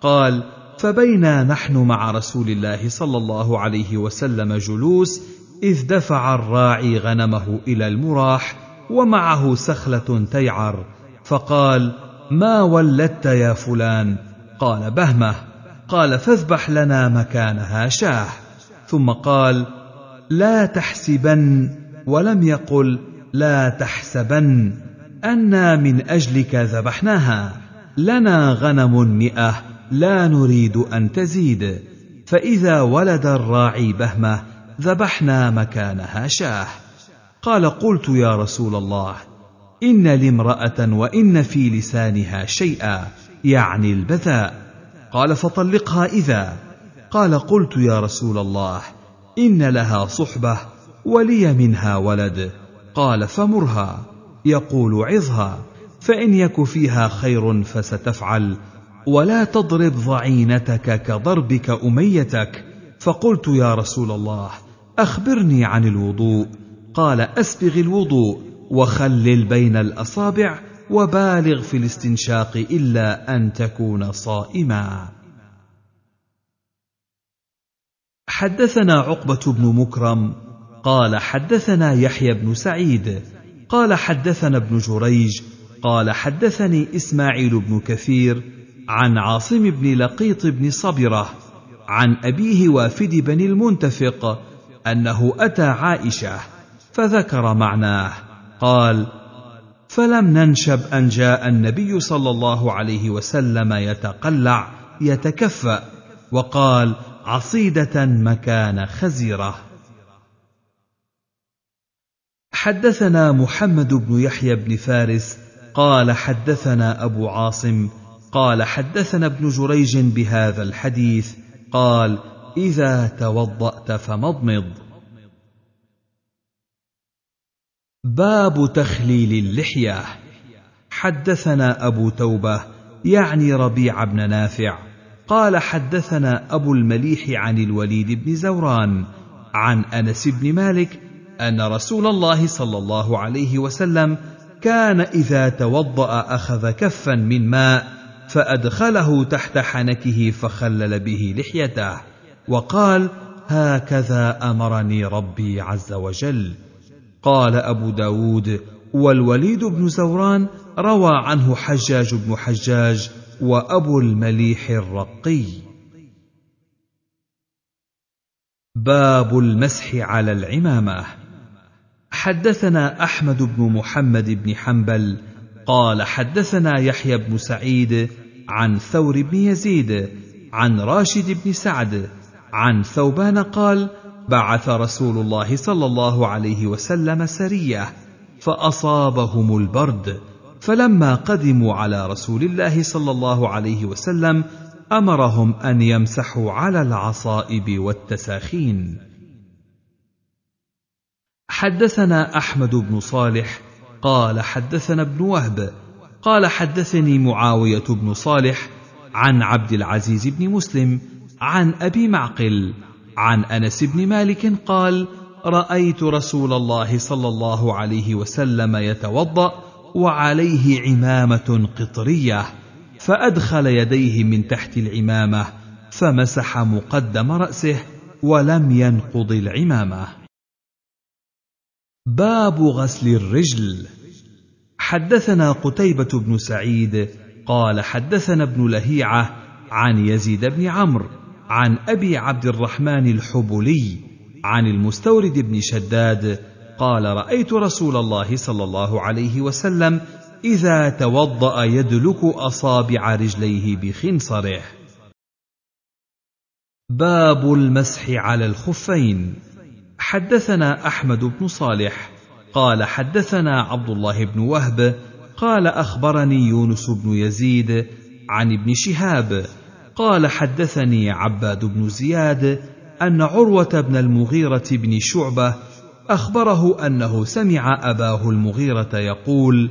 قال فبينا نحن مع رسول الله صلى الله عليه وسلم جلوس اذ دفع الراعي غنمه الى المراح ومعه سخله تيعر فقال ما ولدت يا فلان قال بهمه قال فاذبح لنا مكانها شاه ثم قال لا تحسبن ولم يقل لا تحسبن أنا من أجلك ذبحناها لنا غنم مئة لا نريد أن تزيد فإذا ولد الراعي بهمة ذبحنا مكانها شاه قال قلت يا رسول الله إن لامرأة وإن في لسانها شيئا يعني البذاء قال فطلقها اذا قال قلت يا رسول الله ان لها صحبه ولي منها ولد قال فمرها يقول عظها فان يك فيها خير فستفعل ولا تضرب ضعينتك كضربك اميتك فقلت يا رسول الله اخبرني عن الوضوء قال اسبغ الوضوء وخلل بين الاصابع وبالغ في الاستنشاق الا ان تكون صائما حدثنا عقبه بن مكرم قال حدثنا يحيى بن سعيد قال حدثنا ابن جريج قال حدثني اسماعيل بن كثير عن عاصم بن لقيط بن صبره عن ابيه وافد بن المنتفق انه اتى عائشه فذكر معناه قال فلم ننشب ان جاء النبي صلى الله عليه وسلم يتقلع يتكفا وقال عصيده مكان خزيره حدثنا محمد بن يحيى بن فارس قال حدثنا ابو عاصم قال حدثنا ابن جريج بهذا الحديث قال اذا توضات فمضمض باب تخليل اللحيه حدثنا ابو توبه يعني ربيع بن نافع قال حدثنا ابو المليح عن الوليد بن زوران عن انس بن مالك ان رسول الله صلى الله عليه وسلم كان اذا توضا اخذ كفا من ماء فادخله تحت حنكه فخلل به لحيته وقال هكذا امرني ربي عز وجل قال أبو داود والوليد بن زوران روى عنه حجاج بن حجاج وأبو المليح الرقي باب المسح على العمامة حدثنا أحمد بن محمد بن حنبل قال حدثنا يحيى بن سعيد عن ثور بن يزيد عن راشد بن سعد عن ثوبان قال بعث رسول الله صلى الله عليه وسلم سريه فاصابهم البرد فلما قدموا على رسول الله صلى الله عليه وسلم امرهم ان يمسحوا على العصائب والتساخين حدثنا احمد بن صالح قال حدثنا ابن وهب قال حدثني معاويه بن صالح عن عبد العزيز بن مسلم عن ابي معقل عن انس بن مالك قال رايت رسول الله صلى الله عليه وسلم يتوضا وعليه عمامه قطريه فادخل يديه من تحت العمامه فمسح مقدم راسه ولم ينقض العمامه باب غسل الرجل حدثنا قتيبه بن سعيد قال حدثنا ابن لهيعه عن يزيد بن عمرو عن ابي عبد الرحمن الحبلي عن المستورد بن شداد قال رايت رسول الله صلى الله عليه وسلم اذا توضا يدلك اصابع رجليه بخنصره باب المسح على الخفين حدثنا احمد بن صالح قال حدثنا عبد الله بن وهب قال اخبرني يونس بن يزيد عن ابن شهاب قال حدثني عباد بن زياد ان عروه بن المغيره بن شعبه اخبره انه سمع اباه المغيره يقول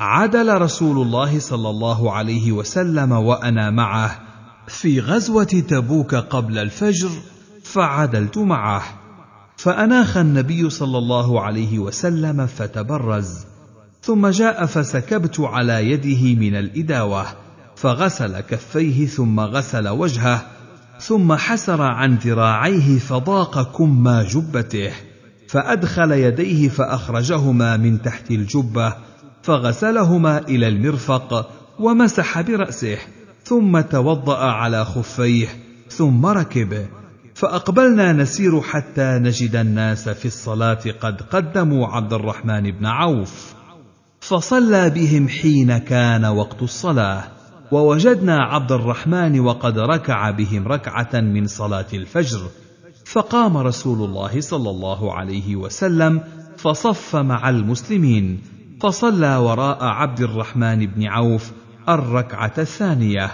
عدل رسول الله صلى الله عليه وسلم وانا معه في غزوه تبوك قبل الفجر فعدلت معه فاناخ النبي صلى الله عليه وسلم فتبرز ثم جاء فسكبت على يده من الاداوه فغسل كفيه ثم غسل وجهه ثم حسر عن ذراعيه فضاق كما جبته فادخل يديه فاخرجهما من تحت الجبه فغسلهما الى المرفق ومسح براسه ثم توضا على خفيه ثم ركب فاقبلنا نسير حتى نجد الناس في الصلاه قد قدموا عبد الرحمن بن عوف فصلى بهم حين كان وقت الصلاه ووجدنا عبد الرحمن وقد ركع بهم ركعه من صلاه الفجر فقام رسول الله صلى الله عليه وسلم فصف مع المسلمين فصلى وراء عبد الرحمن بن عوف الركعه الثانيه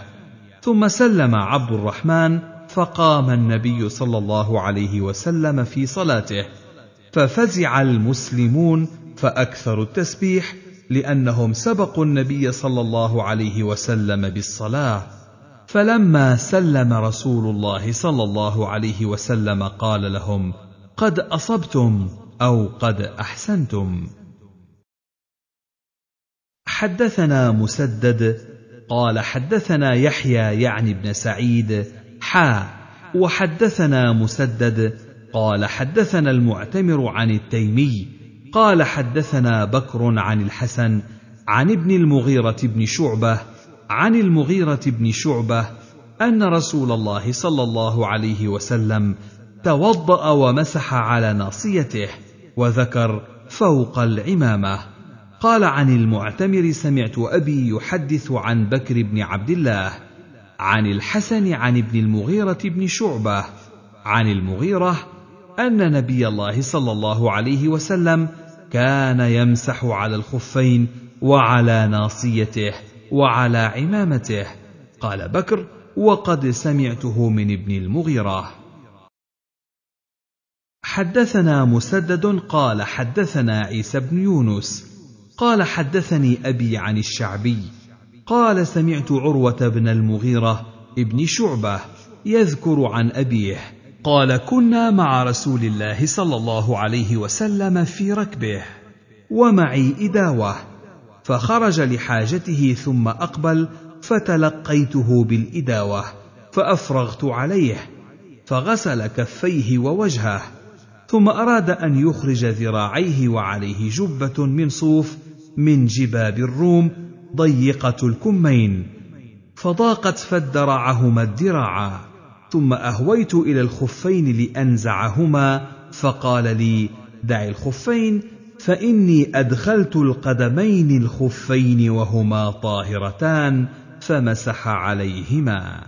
ثم سلم عبد الرحمن فقام النبي صلى الله عليه وسلم في صلاته ففزع المسلمون فاكثروا التسبيح لانهم سبقوا النبي صلى الله عليه وسلم بالصلاه فلما سلم رسول الله صلى الله عليه وسلم قال لهم قد اصبتم او قد احسنتم حدثنا مسدد قال حدثنا يحيى يعني بن سعيد حا وحدثنا مسدد قال حدثنا المعتمر عن التيمي قال حدثنا بكر عن الحسن عن ابن المغيرة بن شعبة عن المغيرة بن شعبة أن رسول الله صلى الله عليه وسلم توضأ ومسح على ناصيته وذكر فوق العمامة قال عن المعتمر سمعت أبي يحدث عن بكر بن عبد الله عن الحسن عن ابن المغيرة بن شعبة عن المغيرة أن نبي الله صلى الله عليه وسلم كان يمسح على الخفين وعلى ناصيته وعلى عمامته قال بكر وقد سمعته من ابن المغيره حدثنا مسدد قال حدثنا عيسى بن يونس قال حدثني ابي عن الشعبي قال سمعت عروه بن المغيره ابن شعبه يذكر عن ابيه قال كنا مع رسول الله صلى الله عليه وسلم في ركبه ومعي اداوه فخرج لحاجته ثم اقبل فتلقيته بالاداوه فافرغت عليه فغسل كفيه ووجهه ثم اراد ان يخرج ذراعيه وعليه جبه من صوف من جباب الروم ضيقه الكمين فضاقت فادرعهما الدراعة ثم اهويت الى الخفين لانزعهما فقال لي دع الخفين فاني ادخلت القدمين الخفين وهما طاهرتان فمسح عليهما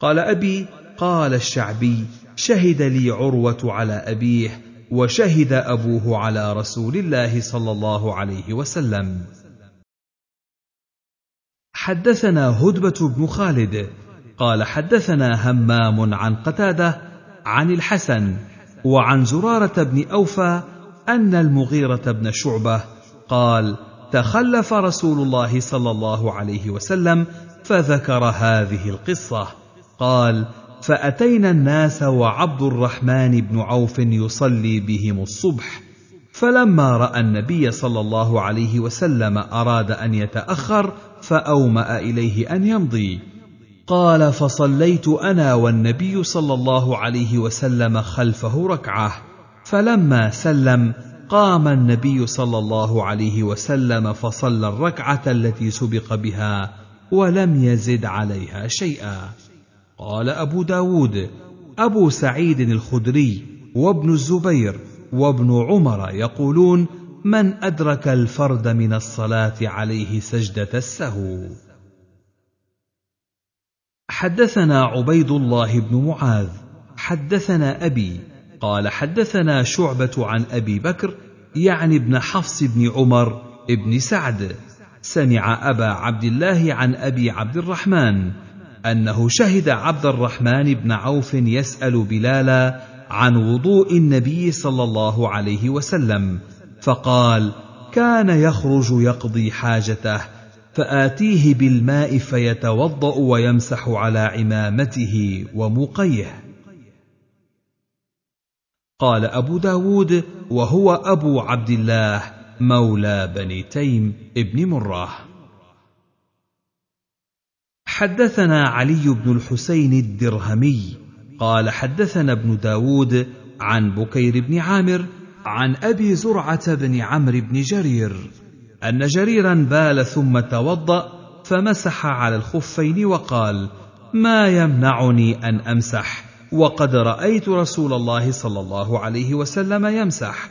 قال ابي قال الشعبي شهد لي عروه على ابيه وشهد ابوه على رسول الله صلى الله عليه وسلم حدثنا هدبه بن خالد قال حدثنا همام عن قتاده عن الحسن وعن زراره بن اوفى ان المغيره بن شعبه قال تخلف رسول الله صلى الله عليه وسلم فذكر هذه القصه قال فاتينا الناس وعبد الرحمن بن عوف يصلي بهم الصبح فلما راى النبي صلى الله عليه وسلم اراد ان يتاخر فاوما اليه ان يمضي قال فصليت انا والنبي صلى الله عليه وسلم خلفه ركعه فلما سلم قام النبي صلى الله عليه وسلم فصلى الركعه التي سبق بها ولم يزد عليها شيئا قال ابو داود ابو سعيد الخدري وابن الزبير وابن عمر يقولون من ادرك الفرد من الصلاه عليه سجده السهو حدثنا عبيد الله بن معاذ حدثنا ابي قال حدثنا شعبه عن ابي بكر يعني ابن حفص بن عمر بن سعد سمع ابا عبد الله عن ابي عبد الرحمن انه شهد عبد الرحمن بن عوف يسال بلالا عن وضوء النبي صلى الله عليه وسلم فقال كان يخرج يقضي حاجته فآتيه بالماء فيتوضأ ويمسح على عمامته ومقيه قال أبو داود وهو أبو عبد الله مولى بني تيم ابن مراه حدثنا علي بن الحسين الدرهمي قال حدثنا ابن داود عن بكير بن عامر عن أبي زرعة بن عمرو بن جرير أن جريرا بال ثم توضأ فمسح على الخفين وقال: ما يمنعني أن أمسح وقد رأيت رسول الله صلى الله عليه وسلم يمسح.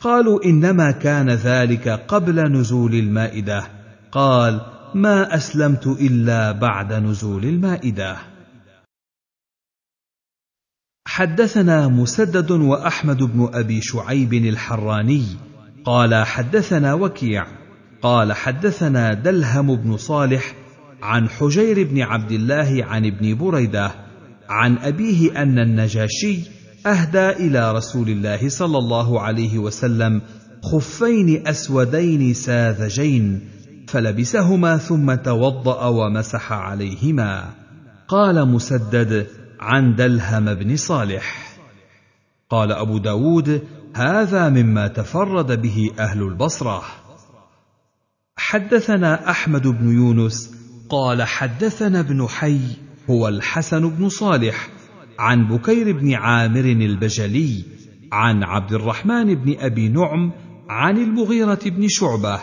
قالوا إنما كان ذلك قبل نزول المائدة. قال: ما أسلمت إلا بعد نزول المائدة. حدثنا مسدد واحمد بن ابي شعيب الحراني قال حدثنا وكيع قال حدثنا دلهم بن صالح عن حجير بن عبد الله عن ابن بريده عن ابيه ان النجاشي اهدى الى رسول الله صلى الله عليه وسلم خفين اسودين ساذجين فلبسهما ثم توضا ومسح عليهما قال مسدد عن دلهم بن صالح قال ابو داود هذا مما تفرد به اهل البصره حدثنا احمد بن يونس قال حدثنا ابن حي هو الحسن بن صالح عن بكير بن عامر البجلي عن عبد الرحمن بن ابي نعم عن المغيره بن شعبه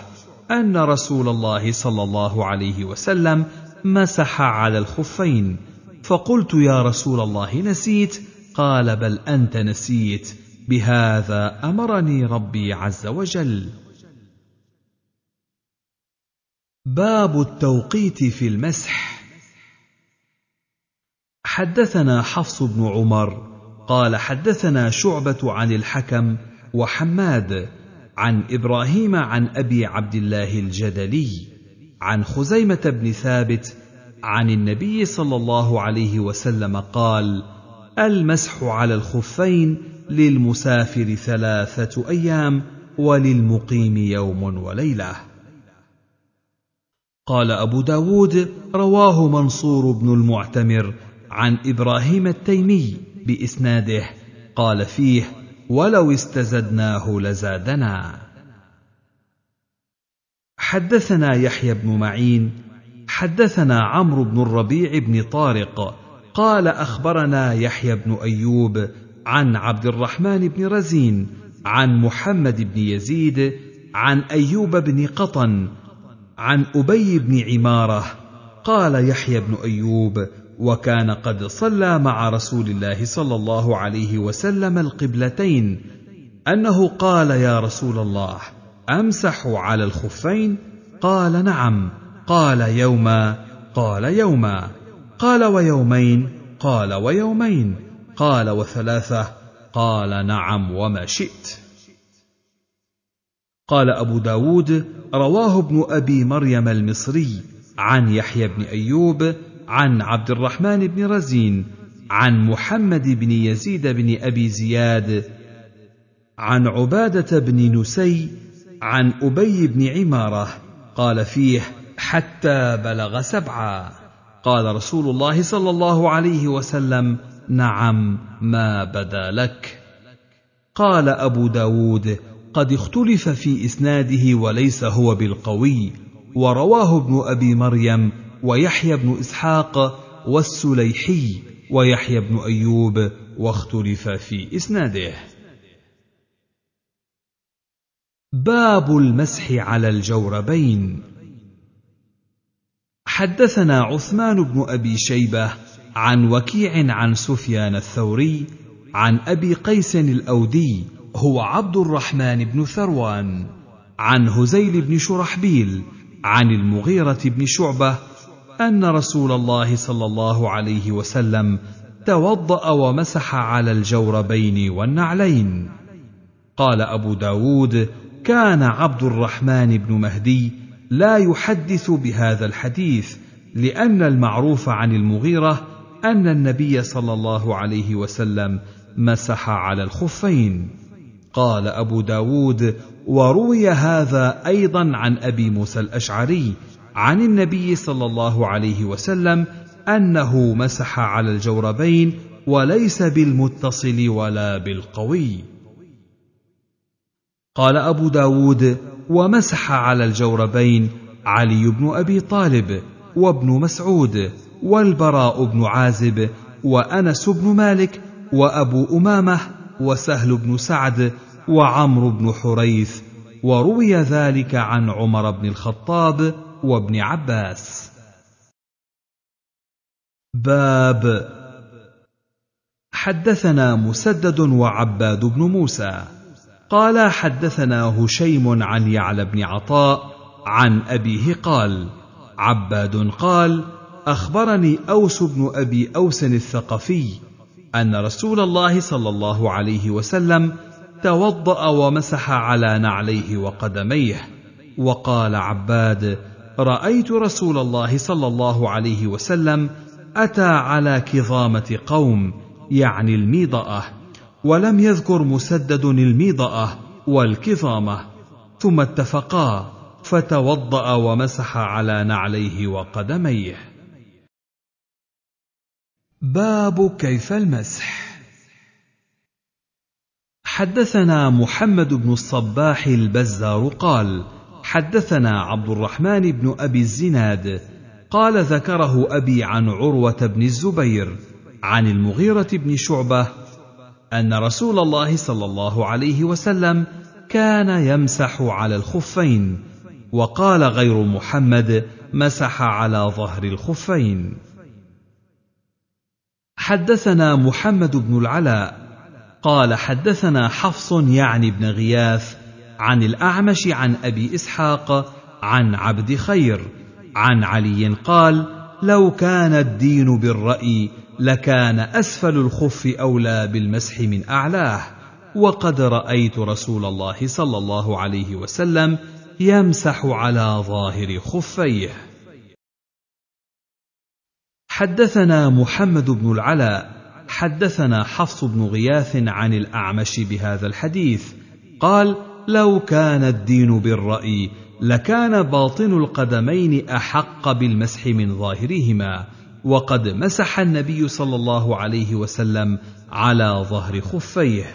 ان رسول الله صلى الله عليه وسلم مسح على الخفين فقلت يا رسول الله نسيت قال بل انت نسيت بهذا امرني ربي عز وجل باب التوقيت في المسح حدثنا حفص بن عمر قال حدثنا شعبه عن الحكم وحماد عن ابراهيم عن ابي عبد الله الجدلي عن خزيمه بن ثابت عن النبي صلى الله عليه وسلم قال المسح على الخفين للمسافر ثلاثه ايام وللمقيم يوم وليله قال أبو داود رواه منصور بن المعتمر عن إبراهيم التيمي بإسناده قال فيه ولو استزدناه لزادنا حدثنا يحيى بن معين حدثنا عمرو بن الربيع بن طارق قال اخبرنا يحيى بن ايوب عن عبد الرحمن بن رزين عن محمد بن يزيد عن ايوب بن قطن عن ابي بن عماره قال يحيى بن ايوب وكان قد صلى مع رسول الله صلى الله عليه وسلم القبلتين انه قال يا رسول الله امسح على الخفين قال نعم قال يوما قال يوما قال ويومين قال ويومين قال وثلاثه قال نعم وما شئت قال أبو داود رواه ابن أبي مريم المصري عن يحيى بن أيوب عن عبد الرحمن بن رزين عن محمد بن يزيد بن أبي زياد عن عبادة بن نسي عن أبي بن عمارة قال فيه حتى بلغ سبعا قال رسول الله صلى الله عليه وسلم نعم ما بدا لك قال أبو داود قد اختلف في اسناده وليس هو بالقوي ورواه ابن ابي مريم ويحيى بن اسحاق والسليحي ويحيى بن ايوب واختلف في اسناده باب المسح على الجوربين حدثنا عثمان بن ابي شيبه عن وكيع عن سفيان الثوري عن ابي قيس الاودي هو عبد الرحمن بن ثروان عن هزيل بن شرحبيل عن المغيرة بن شعبة أن رسول الله صلى الله عليه وسلم توضأ ومسح على الجوربين والنعلين قال أبو داود كان عبد الرحمن بن مهدي لا يحدث بهذا الحديث لأن المعروف عن المغيرة أن النبي صلى الله عليه وسلم مسح على الخفين قال أبو داود وروي هذا أيضا عن أبي موسى الأشعري عن النبي صلى الله عليه وسلم أنه مسح على الجوربين وليس بالمتصل ولا بالقوي قال أبو داود ومسح على الجوربين علي بن أبي طالب وابن مسعود والبراء بن عازب وأنس بن مالك وأبو أمامة وسهل بن سعد وعمرو بن حريث وروي ذلك عن عمر بن الخطاب وابن عباس باب حدثنا مسدد وعباد بن موسى قال حدثنا هشيم عن يعلى بن عطاء عن ابيه قال عباد قال اخبرني اوس بن ابي اوس الثقفي ان رسول الله صلى الله عليه وسلم توضأ ومسح على نعليه وقدميه وقال عباد رأيت رسول الله صلى الله عليه وسلم أتى على كظامة قوم يعني الميضأة ولم يذكر مسدد الميضأة والكظامة ثم اتفقا فتوضأ ومسح على نعليه وقدميه باب كيف المسح حدثنا محمد بن الصباح البزار قال حدثنا عبد الرحمن بن ابي الزناد قال ذكره ابي عن عروه بن الزبير عن المغيره بن شعبه ان رسول الله صلى الله عليه وسلم كان يمسح على الخفين وقال غير محمد مسح على ظهر الخفين حدثنا محمد بن العلاء قال حدثنا حفص يعني بن غياث عن الاعمش عن ابي اسحاق عن عبد خير عن علي قال لو كان الدين بالراي لكان اسفل الخف اولى بالمسح من اعلاه وقد رايت رسول الله صلى الله عليه وسلم يمسح على ظاهر خفيه حدثنا محمد بن العلاء حدثنا حفص بن غياث عن الاعمش بهذا الحديث قال لو كان الدين بالراي لكان باطن القدمين احق بالمسح من ظاهرهما وقد مسح النبي صلى الله عليه وسلم على ظهر خفيه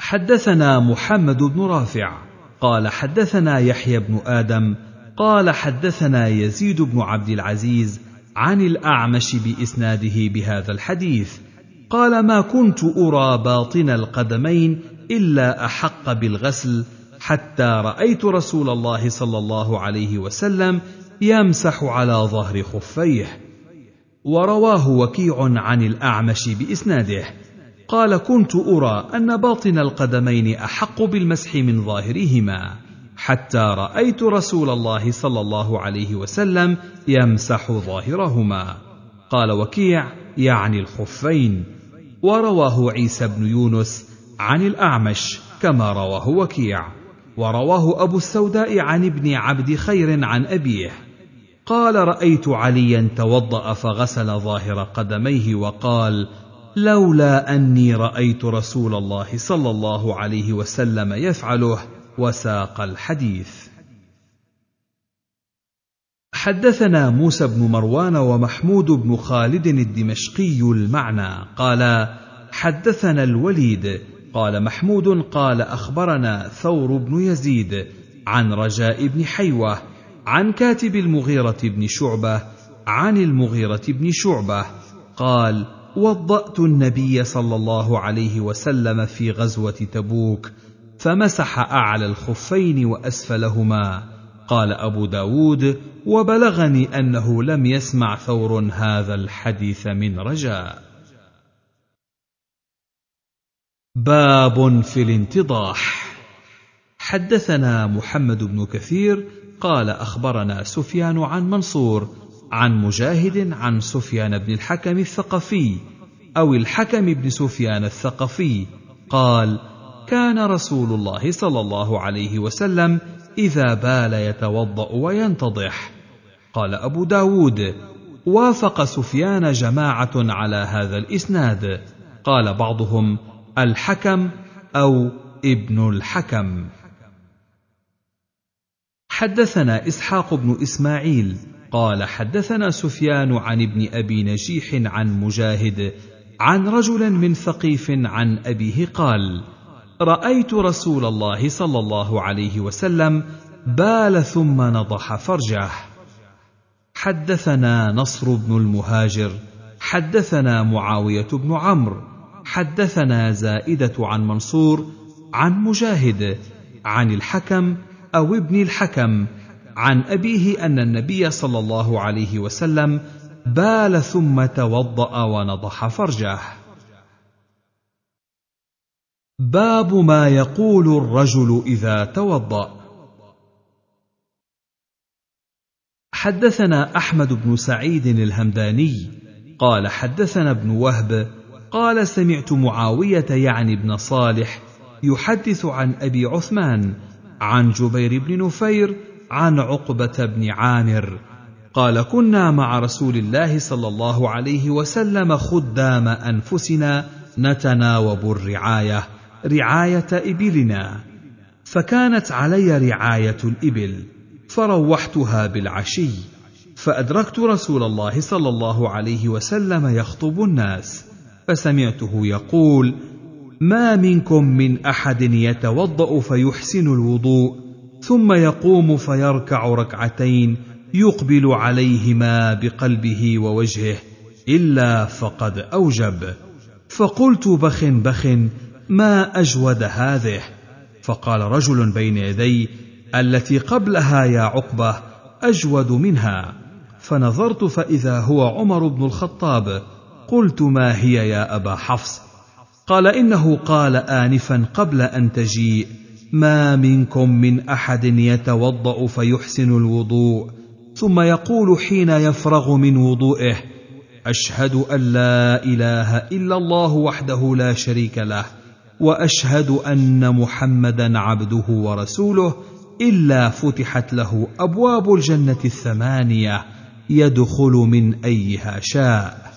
حدثنا محمد بن رافع قال حدثنا يحيى بن ادم قال حدثنا يزيد بن عبد العزيز عن الأعمش بإسناده بهذا الحديث قال ما كنت أرى باطن القدمين إلا أحق بالغسل حتى رأيت رسول الله صلى الله عليه وسلم يمسح على ظهر خفيه ورواه وكيع عن الأعمش بإسناده قال كنت أرى أن باطن القدمين أحق بالمسح من ظاهرهما حتى رايت رسول الله صلى الله عليه وسلم يمسح ظاهرهما قال وكيع يعني الخفين ورواه عيسى بن يونس عن الاعمش كما رواه وكيع ورواه ابو السوداء عن ابن عبد خير عن ابيه قال رايت عليا توضا فغسل ظاهر قدميه وقال لولا اني رايت رسول الله صلى الله عليه وسلم يفعله وساق الحديث حدثنا موسى بن مروان ومحمود بن خالد الدمشقي المعنى قال حدثنا الوليد قال محمود قال اخبرنا ثور بن يزيد عن رجاء بن حيوه عن كاتب المغيره بن شعبه عن المغيره بن شعبه قال وضات النبي صلى الله عليه وسلم في غزوه تبوك فمسح أعلى الخفين وأسفلهما قال أبو داود وبلغني أنه لم يسمع ثور هذا الحديث من رجاء باب في الانتضاح حدثنا محمد بن كثير قال أخبرنا سفيان عن منصور عن مجاهد عن سفيان بن الحكم الثقفي أو الحكم بن سفيان الثقفي قال: كان رسول الله صلى الله عليه وسلم إذا بال يتوضأ وينتضح قال أبو داود وافق سفيان جماعة على هذا الإسناد قال بعضهم الحكم أو ابن الحكم حدثنا إسحاق بن إسماعيل قال حدثنا سفيان عن ابن أبي نجيح عن مجاهد عن رجل من ثقيف عن أبيه قال: رايت رسول الله صلى الله عليه وسلم بال ثم نضح فرجه حدثنا نصر بن المهاجر حدثنا معاويه بن عمرو حدثنا زائده عن منصور عن مجاهد عن الحكم او ابن الحكم عن ابيه ان النبي صلى الله عليه وسلم بال ثم توضا ونضح فرجه باب ما يقول الرجل اذا توضا حدثنا احمد بن سعيد الهمداني قال حدثنا ابن وهب قال سمعت معاويه يعني ابن صالح يحدث عن ابي عثمان عن جبير بن نفير عن عقبه بن عامر قال كنا مع رسول الله صلى الله عليه وسلم خدام انفسنا نتناوب الرعايه رعايه ابلنا فكانت علي رعايه الابل فروحتها بالعشي فادركت رسول الله صلى الله عليه وسلم يخطب الناس فسمعته يقول ما منكم من احد يتوضا فيحسن الوضوء ثم يقوم فيركع ركعتين يقبل عليهما بقلبه ووجهه الا فقد اوجب فقلت بخ بخ ما اجود هذه فقال رجل بين يدي التي قبلها يا عقبه اجود منها فنظرت فاذا هو عمر بن الخطاب قلت ما هي يا ابا حفص قال انه قال انفا قبل ان تجيء ما منكم من احد يتوضا فيحسن الوضوء ثم يقول حين يفرغ من وضوئه اشهد ان لا اله الا الله وحده لا شريك له واشهد ان محمدا عبده ورسوله الا فتحت له ابواب الجنه الثمانيه يدخل من ايها شاء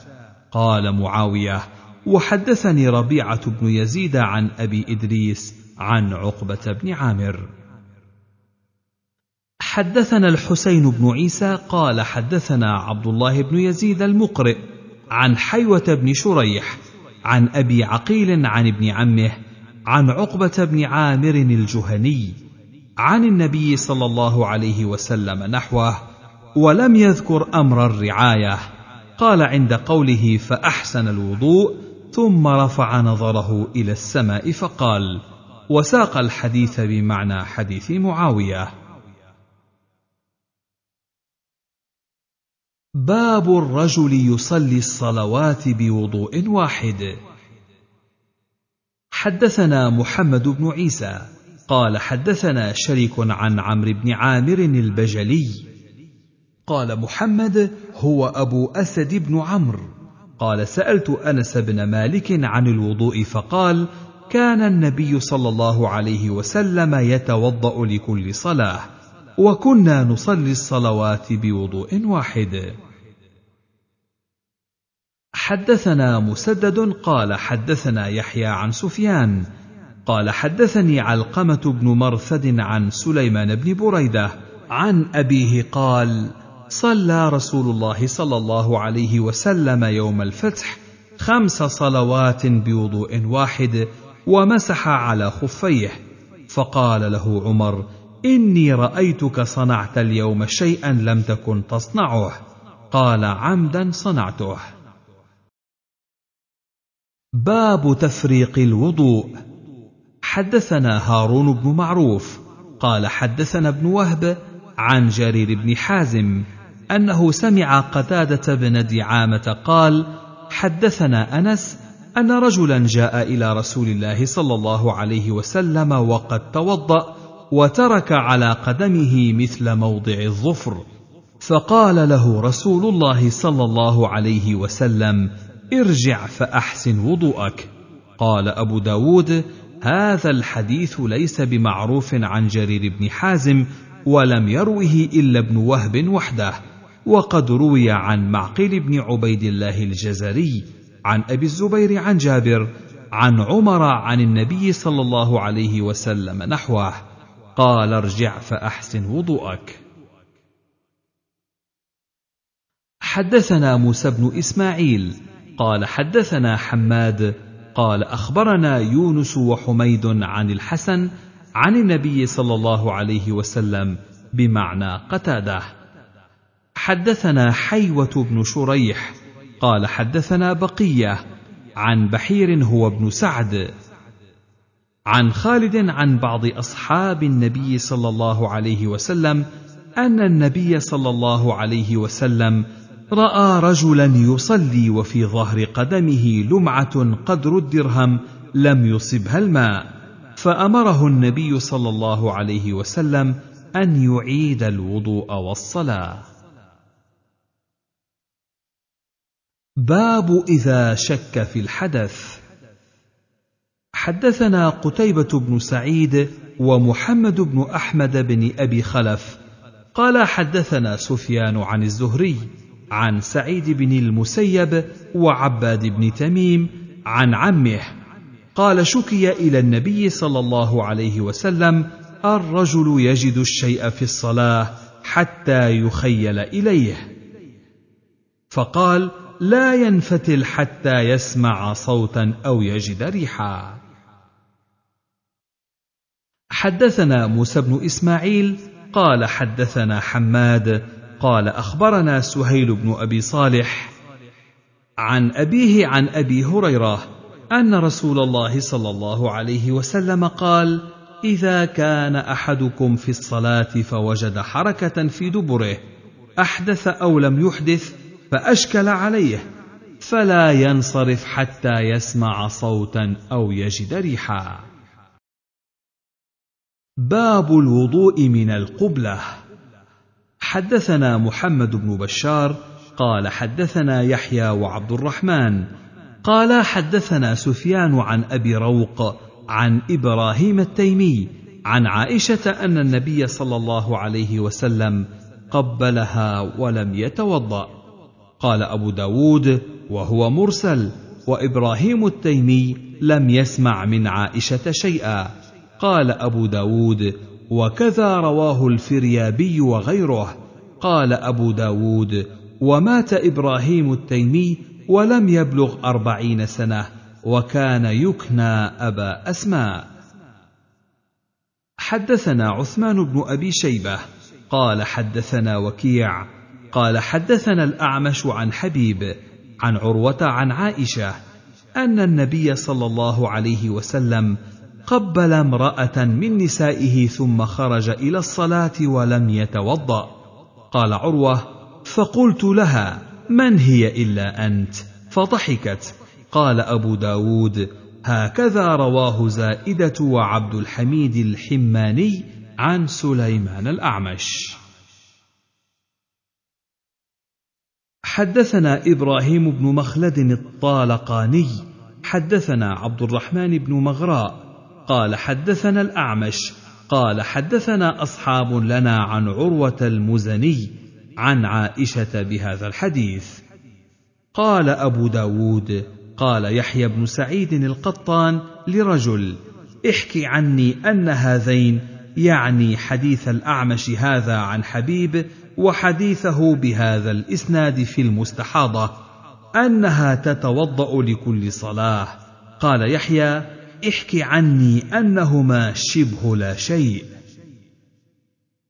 قال معاويه وحدثني ربيعه بن يزيد عن ابي ادريس عن عقبه بن عامر حدثنا الحسين بن عيسى قال حدثنا عبد الله بن يزيد المقرئ عن حيوه بن شريح عن ابي عقيل عن ابن عمه عن عقبه بن عامر الجهني عن النبي صلى الله عليه وسلم نحوه ولم يذكر امر الرعايه قال عند قوله فاحسن الوضوء ثم رفع نظره الى السماء فقال وساق الحديث بمعنى حديث معاويه باب الرجل يصلي الصلوات بوضوء واحد حدثنا محمد بن عيسى قال حدثنا شريك عن عمرو بن عامر البجلي قال محمد هو ابو اسد بن عمرو قال سالت انس بن مالك عن الوضوء فقال كان النبي صلى الله عليه وسلم يتوضا لكل صلاه وكنا نصلي الصلوات بوضوء واحد حدثنا مسدد قال حدثنا يحيى عن سفيان قال حدثني علقمه بن مرثد عن سليمان بن بريده عن ابيه قال صلى رسول الله صلى الله عليه وسلم يوم الفتح خمس صلوات بوضوء واحد ومسح على خفيه فقال له عمر اني رايتك صنعت اليوم شيئا لم تكن تصنعه قال عمدا صنعته باب تفريق الوضوء حدثنا هارون بن معروف قال حدثنا ابن وهب عن جرير بن حازم انه سمع قتاده بن دعامه قال حدثنا انس ان رجلا جاء الى رسول الله صلى الله عليه وسلم وقد توضا وترك على قدمه مثل موضع الظفر فقال له رسول الله صلى الله عليه وسلم ارجع فاحسن وضوءك قال ابو داود هذا الحديث ليس بمعروف عن جرير بن حازم ولم يروه الا ابن وهب وحده وقد روي عن معقل بن عبيد الله الجزري عن ابي الزبير عن جابر عن عمر عن النبي صلى الله عليه وسلم نحوه قال ارجع فاحسن وضوءك حدثنا موسى بن اسماعيل قال حدثنا حماد قال اخبرنا يونس وحميد عن الحسن عن النبي صلى الله عليه وسلم بمعنى قتاده حدثنا حيوه بن شريح قال حدثنا بقيه عن بحير هو ابن سعد عن خالد عن بعض اصحاب النبي صلى الله عليه وسلم ان النبي صلى الله عليه وسلم راى رجلا يصلي وفي ظهر قدمه لمعه قدر الدرهم لم يصبها الماء فامره النبي صلى الله عليه وسلم ان يعيد الوضوء والصلاه باب اذا شك في الحدث حدثنا قتيبة بن سعيد ومحمد بن أحمد بن أبي خلف قال حدثنا سفيان عن الزهري عن سعيد بن المسيب وعباد بن تميم عن عمه قال شكي إلى النبي صلى الله عليه وسلم الرجل يجد الشيء في الصلاة حتى يخيل إليه فقال لا ينفتل حتى يسمع صوتا أو يجد ريحًا حدثنا موسى بن اسماعيل قال حدثنا حماد قال اخبرنا سهيل بن ابي صالح عن ابيه عن ابي هريره ان رسول الله صلى الله عليه وسلم قال اذا كان احدكم في الصلاه فوجد حركه في دبره احدث او لم يحدث فاشكل عليه فلا ينصرف حتى يسمع صوتا او يجد ريحا باب الوضوء من القبله حدثنا محمد بن بشار قال حدثنا يحيى وعبد الرحمن قال حدثنا سفيان عن ابي روق عن ابراهيم التيمي عن عائشه ان النبي صلى الله عليه وسلم قبلها ولم يتوضا قال ابو داود وهو مرسل وابراهيم التيمي لم يسمع من عائشه شيئا قال أبو داود وكذا رواه الفريابي وغيره قال أبو داود ومات إبراهيم التيمي ولم يبلغ أربعين سنة وكان يكنى أبا أسماء حدثنا عثمان بن أبي شيبة قال حدثنا وكيع قال حدثنا الأعمش عن حبيب عن عروة عن عائشة أن النبي صلى الله عليه وسلم قبل امراه من نسائه ثم خرج الى الصلاه ولم يتوضا قال عروه فقلت لها من هي الا انت فضحكت قال ابو داود هكذا رواه زائده وعبد الحميد الحماني عن سليمان الاعمش حدثنا ابراهيم بن مخلد الطالقاني حدثنا عبد الرحمن بن مغراء قال حدثنا الأعمش قال حدثنا أصحاب لنا عن عروة المزني عن عائشة بهذا الحديث قال أبو داود قال يحيى بن سعيد القطان لرجل احكي عني أن هذين يعني حديث الأعمش هذا عن حبيب وحديثه بهذا الإسناد في المستحاضة أنها تتوضأ لكل صلاة قال يحيى احك عني أنهما شبه لا شيء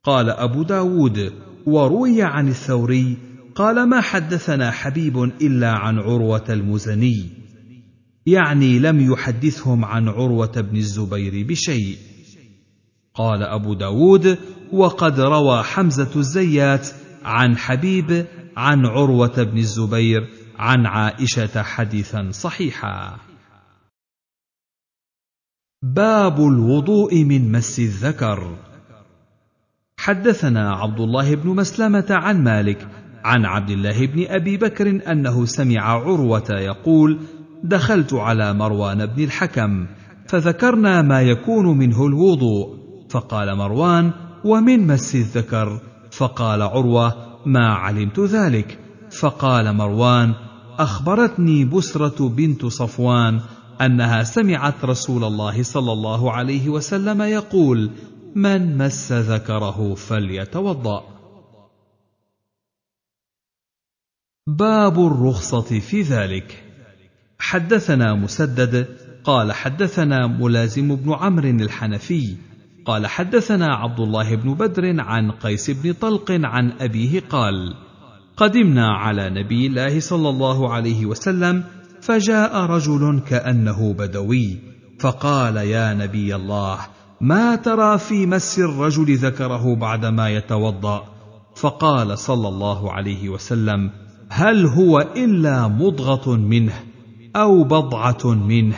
قال أبو داود وروي عن الثوري قال ما حدثنا حبيب إلا عن عروة المزني يعني لم يحدثهم عن عروة بن الزبير بشيء قال أبو داود وقد روى حمزة الزيات عن حبيب عن عروة بن الزبير عن عائشة حديثا صحيحا باب الوضوء من مس الذكر حدثنا عبد الله بن مسلمه عن مالك عن عبد الله بن ابي بكر انه سمع عروه يقول دخلت على مروان بن الحكم فذكرنا ما يكون منه الوضوء فقال مروان ومن مس الذكر فقال عروه ما علمت ذلك فقال مروان اخبرتني بسره بنت صفوان انها سمعت رسول الله صلى الله عليه وسلم يقول من مس ذكره فليتوضا باب الرخصه في ذلك حدثنا مسدد قال حدثنا ملازم بن عمرو الحنفي قال حدثنا عبد الله بن بدر عن قيس بن طلق عن ابيه قال قدمنا على نبي الله صلى الله عليه وسلم فجاء رجل كانه بدوي فقال يا نبي الله ما ترى في مس الرجل ذكره بعدما يتوضا فقال صلى الله عليه وسلم هل هو الا مضغه منه او بضعه منه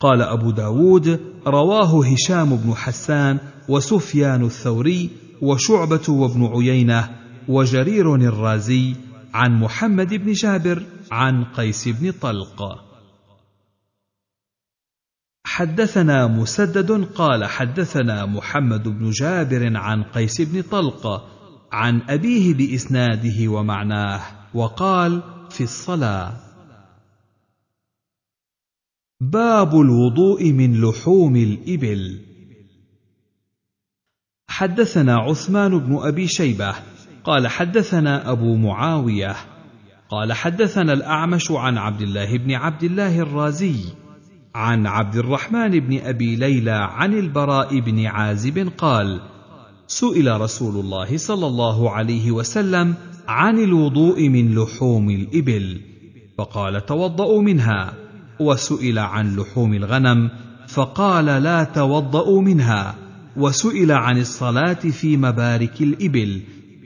قال ابو داود رواه هشام بن حسان وسفيان الثوري وشعبه وابن عيينه وجرير الرازي عن محمد بن جابر عن قيس بن طلق حدثنا مسدد قال حدثنا محمد بن جابر عن قيس بن طلق عن ابيه باسناده ومعناه وقال في الصلاه باب الوضوء من لحوم الابل حدثنا عثمان بن ابي شيبه قال حدثنا ابو معاويه قال حدثنا الاعمش عن عبد الله بن عبد الله الرازي عن عبد الرحمن بن ابي ليلى عن البراء بن عازب قال سئل رسول الله صلى الله عليه وسلم عن الوضوء من لحوم الابل فقال توضأوا منها وسئل عن لحوم الغنم فقال لا توضأوا منها وسئل عن الصلاة في مبارك الإبل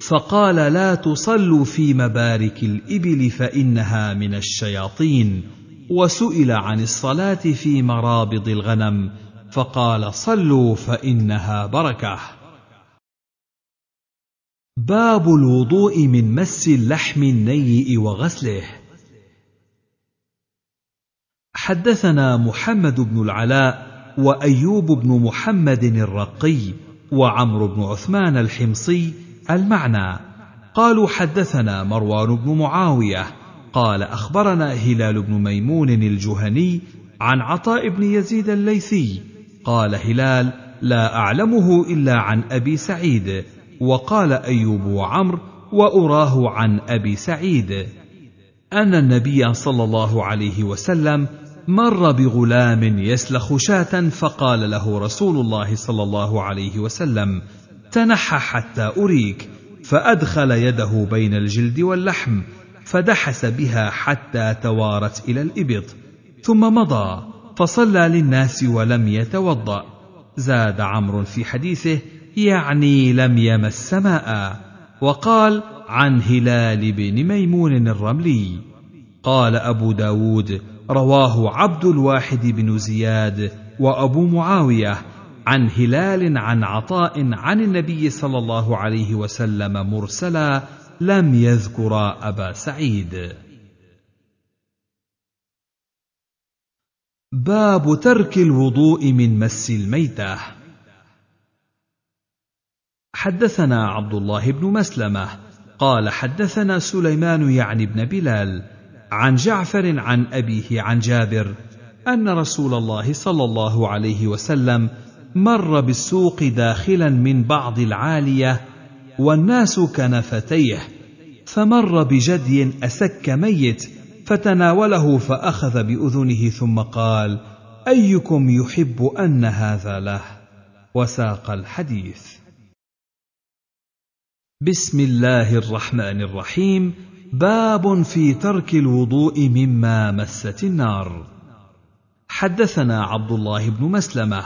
فقال لا تصلوا في مبارك الإبل فإنها من الشياطين وسئل عن الصلاة في مرابض الغنم فقال صلوا فإنها بركة باب الوضوء من مس اللحم النيء وغسله حدثنا محمد بن العلاء وايوب بن محمد الرقي وعمرو بن عثمان الحمصي المعنى قالوا حدثنا مروان بن معاويه قال اخبرنا هلال بن ميمون الجهني عن عطاء بن يزيد الليثي قال هلال لا اعلمه الا عن ابي سعيد وقال ايوب وعمر واراه عن ابي سعيد ان النبي صلى الله عليه وسلم مر بغلام يسلخ شاه فقال له رسول الله صلى الله عليه وسلم تنحى حتى أريك فأدخل يده بين الجلد واللحم فدحس بها حتى توارت إلى الإبط ثم مضى فصلى للناس ولم يتوضأ زاد عمرو في حديثه يعني لم يمس ماء وقال عن هلال بن ميمون الرملي قال أبو داود رواه عبد الواحد بن زياد وأبو معاوية عن هلال عن عطاء عن النبي صلى الله عليه وسلم مرسلا لم يذكر ابا سعيد باب ترك الوضوء من مس الميته حدثنا عبد الله بن مسلمه قال حدثنا سليمان يعني بن بلال عن جعفر عن ابيه عن جابر ان رسول الله صلى الله عليه وسلم مر بالسوق داخلا من بعض العاليه والناس كنفتيه فمر بجدي اسك ميت فتناوله فاخذ باذنه ثم قال ايكم يحب ان هذا له وساق الحديث بسم الله الرحمن الرحيم باب في ترك الوضوء مما مست النار حدثنا عبد الله بن مسلمه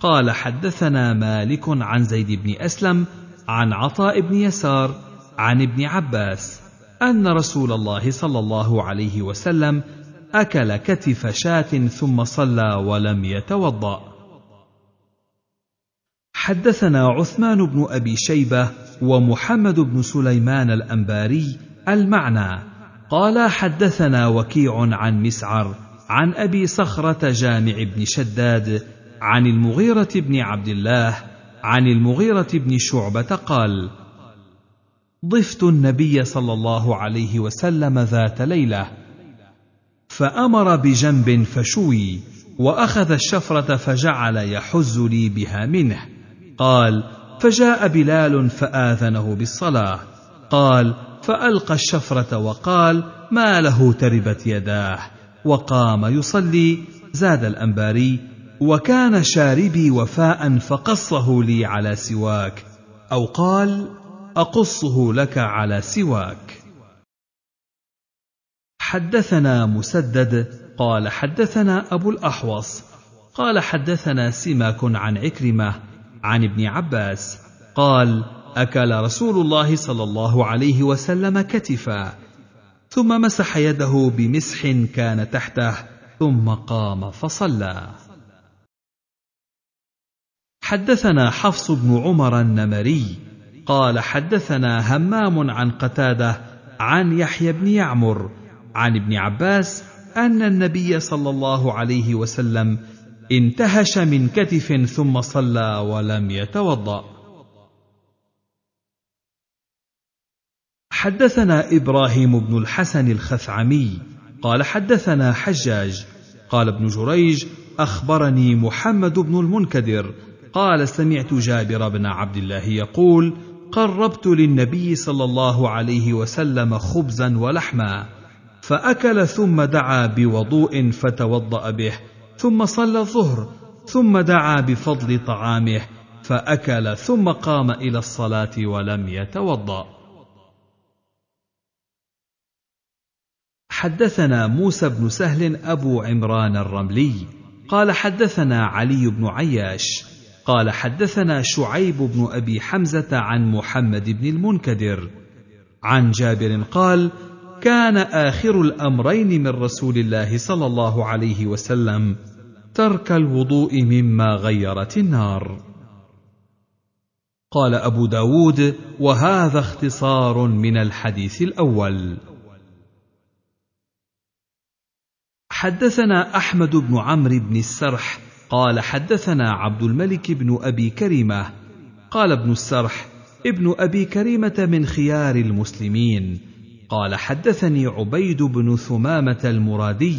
قال حدثنا مالك عن زيد بن اسلم عن عطاء بن يسار عن ابن عباس ان رسول الله صلى الله عليه وسلم اكل كتف شاه ثم صلى ولم يتوضا حدثنا عثمان بن ابي شيبه ومحمد بن سليمان الانباري المعنى قال حدثنا وكيع عن مسعر عن ابي صخره جامع بن شداد عن المغيرة بن عبد الله عن المغيرة بن شعبة قال: ضفت النبي صلى الله عليه وسلم ذات ليلة، فأمر بجنب فشوي، وأخذ الشفرة فجعل يحز لي بها منه، قال: فجاء بلال فآذنه بالصلاة، قال: فألقى الشفرة وقال: ما له تربت يداه، وقام يصلي، زاد الأنباري: وكان شاربي وفاء فقصه لي على سواك او قال اقصه لك على سواك حدثنا مسدد قال حدثنا ابو الاحوص قال حدثنا سماك عن عكرمه عن ابن عباس قال اكل رسول الله صلى الله عليه وسلم كتفا ثم مسح يده بمسح كان تحته ثم قام فصلى حدثنا حفص بن عمر النمري قال حدثنا همام عن قتاده عن يحيى بن يعمر عن ابن عباس ان النبي صلى الله عليه وسلم انتهش من كتف ثم صلى ولم يتوضا حدثنا ابراهيم بن الحسن الخثعمي قال حدثنا حجاج قال ابن جريج اخبرني محمد بن المنكدر قال سمعت جابر بن عبد الله يقول قربت للنبي صلى الله عليه وسلم خبزا ولحما فاكل ثم دعا بوضوء فتوضا به ثم صلى الظهر ثم دعا بفضل طعامه فاكل ثم قام الى الصلاه ولم يتوضا حدثنا موسى بن سهل ابو عمران الرملي قال حدثنا علي بن عياش قال حدثنا شعيب بن ابي حمزه عن محمد بن المنكدر عن جابر قال كان اخر الامرين من رسول الله صلى الله عليه وسلم ترك الوضوء مما غيرت النار قال ابو داود وهذا اختصار من الحديث الاول حدثنا احمد بن عمرو بن السرح قال حدثنا عبد الملك بن ابي كريمه قال ابن السرح ابن ابي كريمه من خيار المسلمين قال حدثني عبيد بن ثمامه المرادي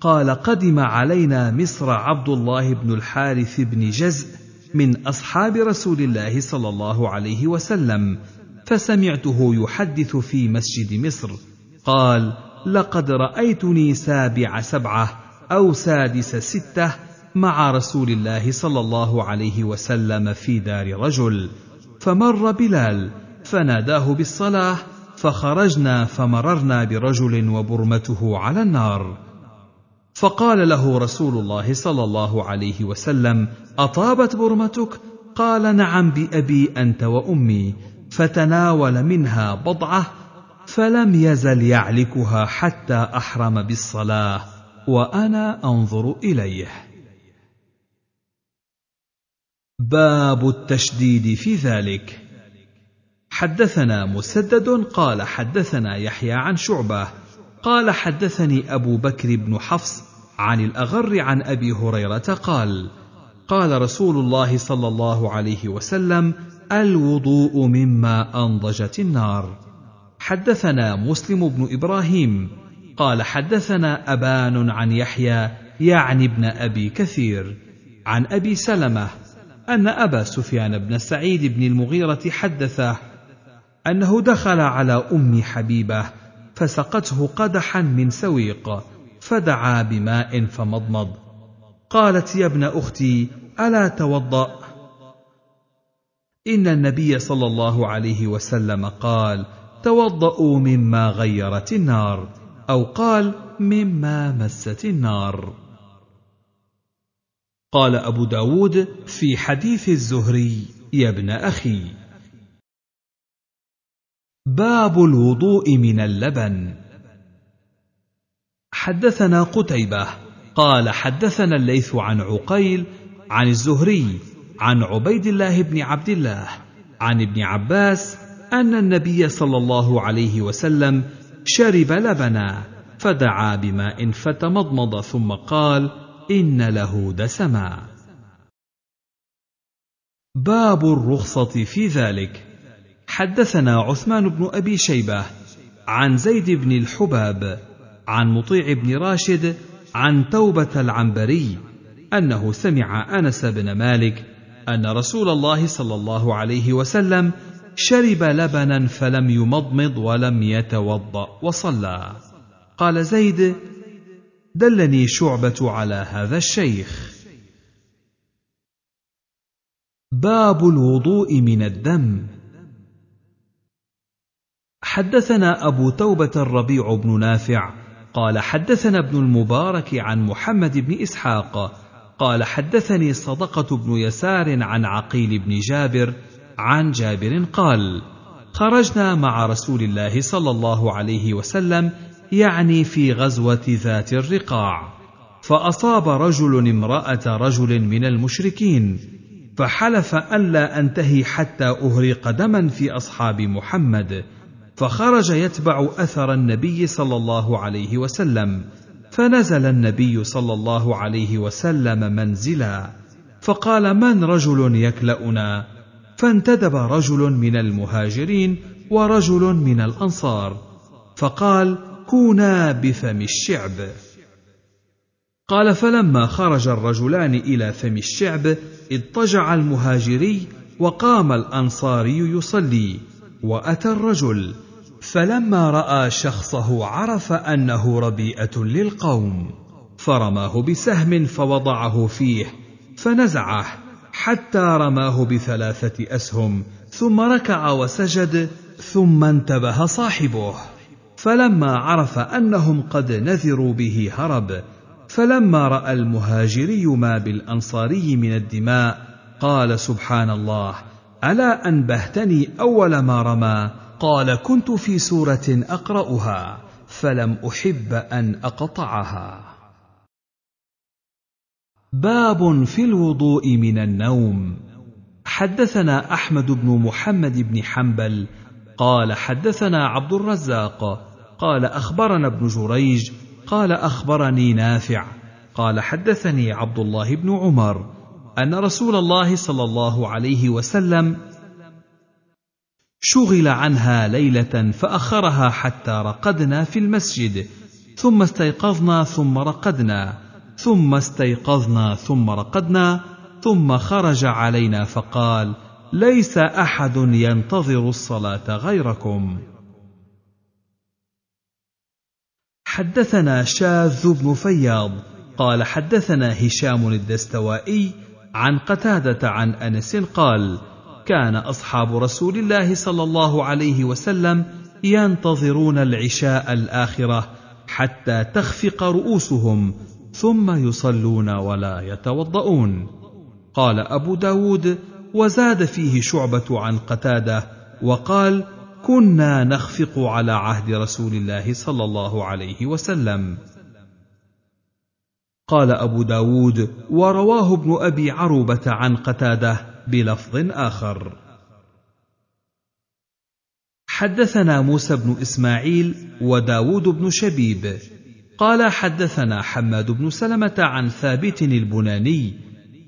قال قدم علينا مصر عبد الله بن الحارث بن جزء من اصحاب رسول الله صلى الله عليه وسلم فسمعته يحدث في مسجد مصر قال لقد رايتني سابع سبعه او سادس سته مع رسول الله صلى الله عليه وسلم في دار رجل فمر بلال فناداه بالصلاه فخرجنا فمررنا برجل وبرمته على النار فقال له رسول الله صلى الله عليه وسلم اطابت برمتك قال نعم بابي انت وامي فتناول منها بضعه فلم يزل يعلكها حتى احرم بالصلاه وانا انظر اليه باب التشديد في ذلك حدثنا مسدد قال حدثنا يحيى عن شعبه قال حدثني ابو بكر بن حفص عن الاغر عن ابي هريره قال قال رسول الله صلى الله عليه وسلم الوضوء مما انضجت النار حدثنا مسلم بن ابراهيم قال حدثنا ابان عن يحيى يعني ابن ابي كثير عن ابي سلمه أن أبا سفيان بن سعيد بن المغيرة حدثه أنه دخل على أم حبيبة فسقته قدحا من سويق فدعا بماء فمضمض قالت يا ابن أختي ألا توضأ إن النبي صلى الله عليه وسلم قال توضأوا مما غيرت النار أو قال مما مست النار قال أبو داود في حديث الزهري يا ابن أخي باب الوضوء من اللبن حدثنا قتيبة قال حدثنا الليث عن عقيل عن الزهري عن عبيد الله بن عبد الله عن ابن عباس أن النبي صلى الله عليه وسلم شرب لبنا فدعا بماء فتمضمض ثم قال: إن له دسما باب الرخصة في ذلك حدثنا عثمان بن أبي شيبة عن زيد بن الحباب عن مطيع بن راشد عن توبة العنبري أنه سمع أنس بن مالك أن رسول الله صلى الله عليه وسلم شرب لبنا فلم يمضمض ولم يتوضأ وصلى قال زيد دلني شعبة على هذا الشيخ. باب الوضوء من الدم. حدثنا أبو توبة الربيع بن نافع قال حدثنا ابن المبارك عن محمد بن إسحاق قال حدثني صدقة بن يسار عن عقيل بن جابر عن جابر قال: خرجنا مع رسول الله صلى الله عليه وسلم يعني في غزوه ذات الرقاع فاصاب رجل امراه رجل من المشركين فحلف الا انتهي حتى اهرق دما في اصحاب محمد فخرج يتبع اثر النبي صلى الله عليه وسلم فنزل النبي صلى الله عليه وسلم منزلا فقال من رجل يكلانا فانتدب رجل من المهاجرين ورجل من الانصار فقال مكونا بفم الشعب قال فلما خرج الرجلان الى فم الشعب اضطجع المهاجري وقام الانصاري يصلي واتى الرجل فلما راى شخصه عرف انه ربيئه للقوم فرماه بسهم فوضعه فيه فنزعه حتى رماه بثلاثه اسهم ثم ركع وسجد ثم انتبه صاحبه فلما عرف انهم قد نذروا به هرب فلما راى المهاجري ما بالانصاري من الدماء قال سبحان الله الا انبهتني اول ما رمى قال كنت في سوره اقراها فلم احب ان اقطعها باب في الوضوء من النوم حدثنا احمد بن محمد بن حنبل قال حدثنا عبد الرزاق قال اخبرنا ابن جريج قال اخبرني نافع قال حدثني عبد الله بن عمر ان رسول الله صلى الله عليه وسلم شغل عنها ليله فاخرها حتى رقدنا في المسجد ثم استيقظنا ثم رقدنا ثم استيقظنا ثم رقدنا ثم خرج علينا فقال ليس احد ينتظر الصلاه غيركم حدثنا شاذ بن فياض قال حدثنا هشام الدستوائي عن قتاده عن انس قال كان اصحاب رسول الله صلى الله عليه وسلم ينتظرون العشاء الاخره حتى تخفق رؤوسهم ثم يصلون ولا يتوضؤون قال ابو داود وزاد فيه شعبة عن قتادة وقال: كنا نخفق على عهد رسول الله صلى الله عليه وسلم. قال أبو داود ورواه ابن أبي عروبة عن قتادة بلفظ آخر حدثنا موسى بن إسماعيل وداود بن شبيب قال حدثنا حماد بن سلمة عن ثابت البناني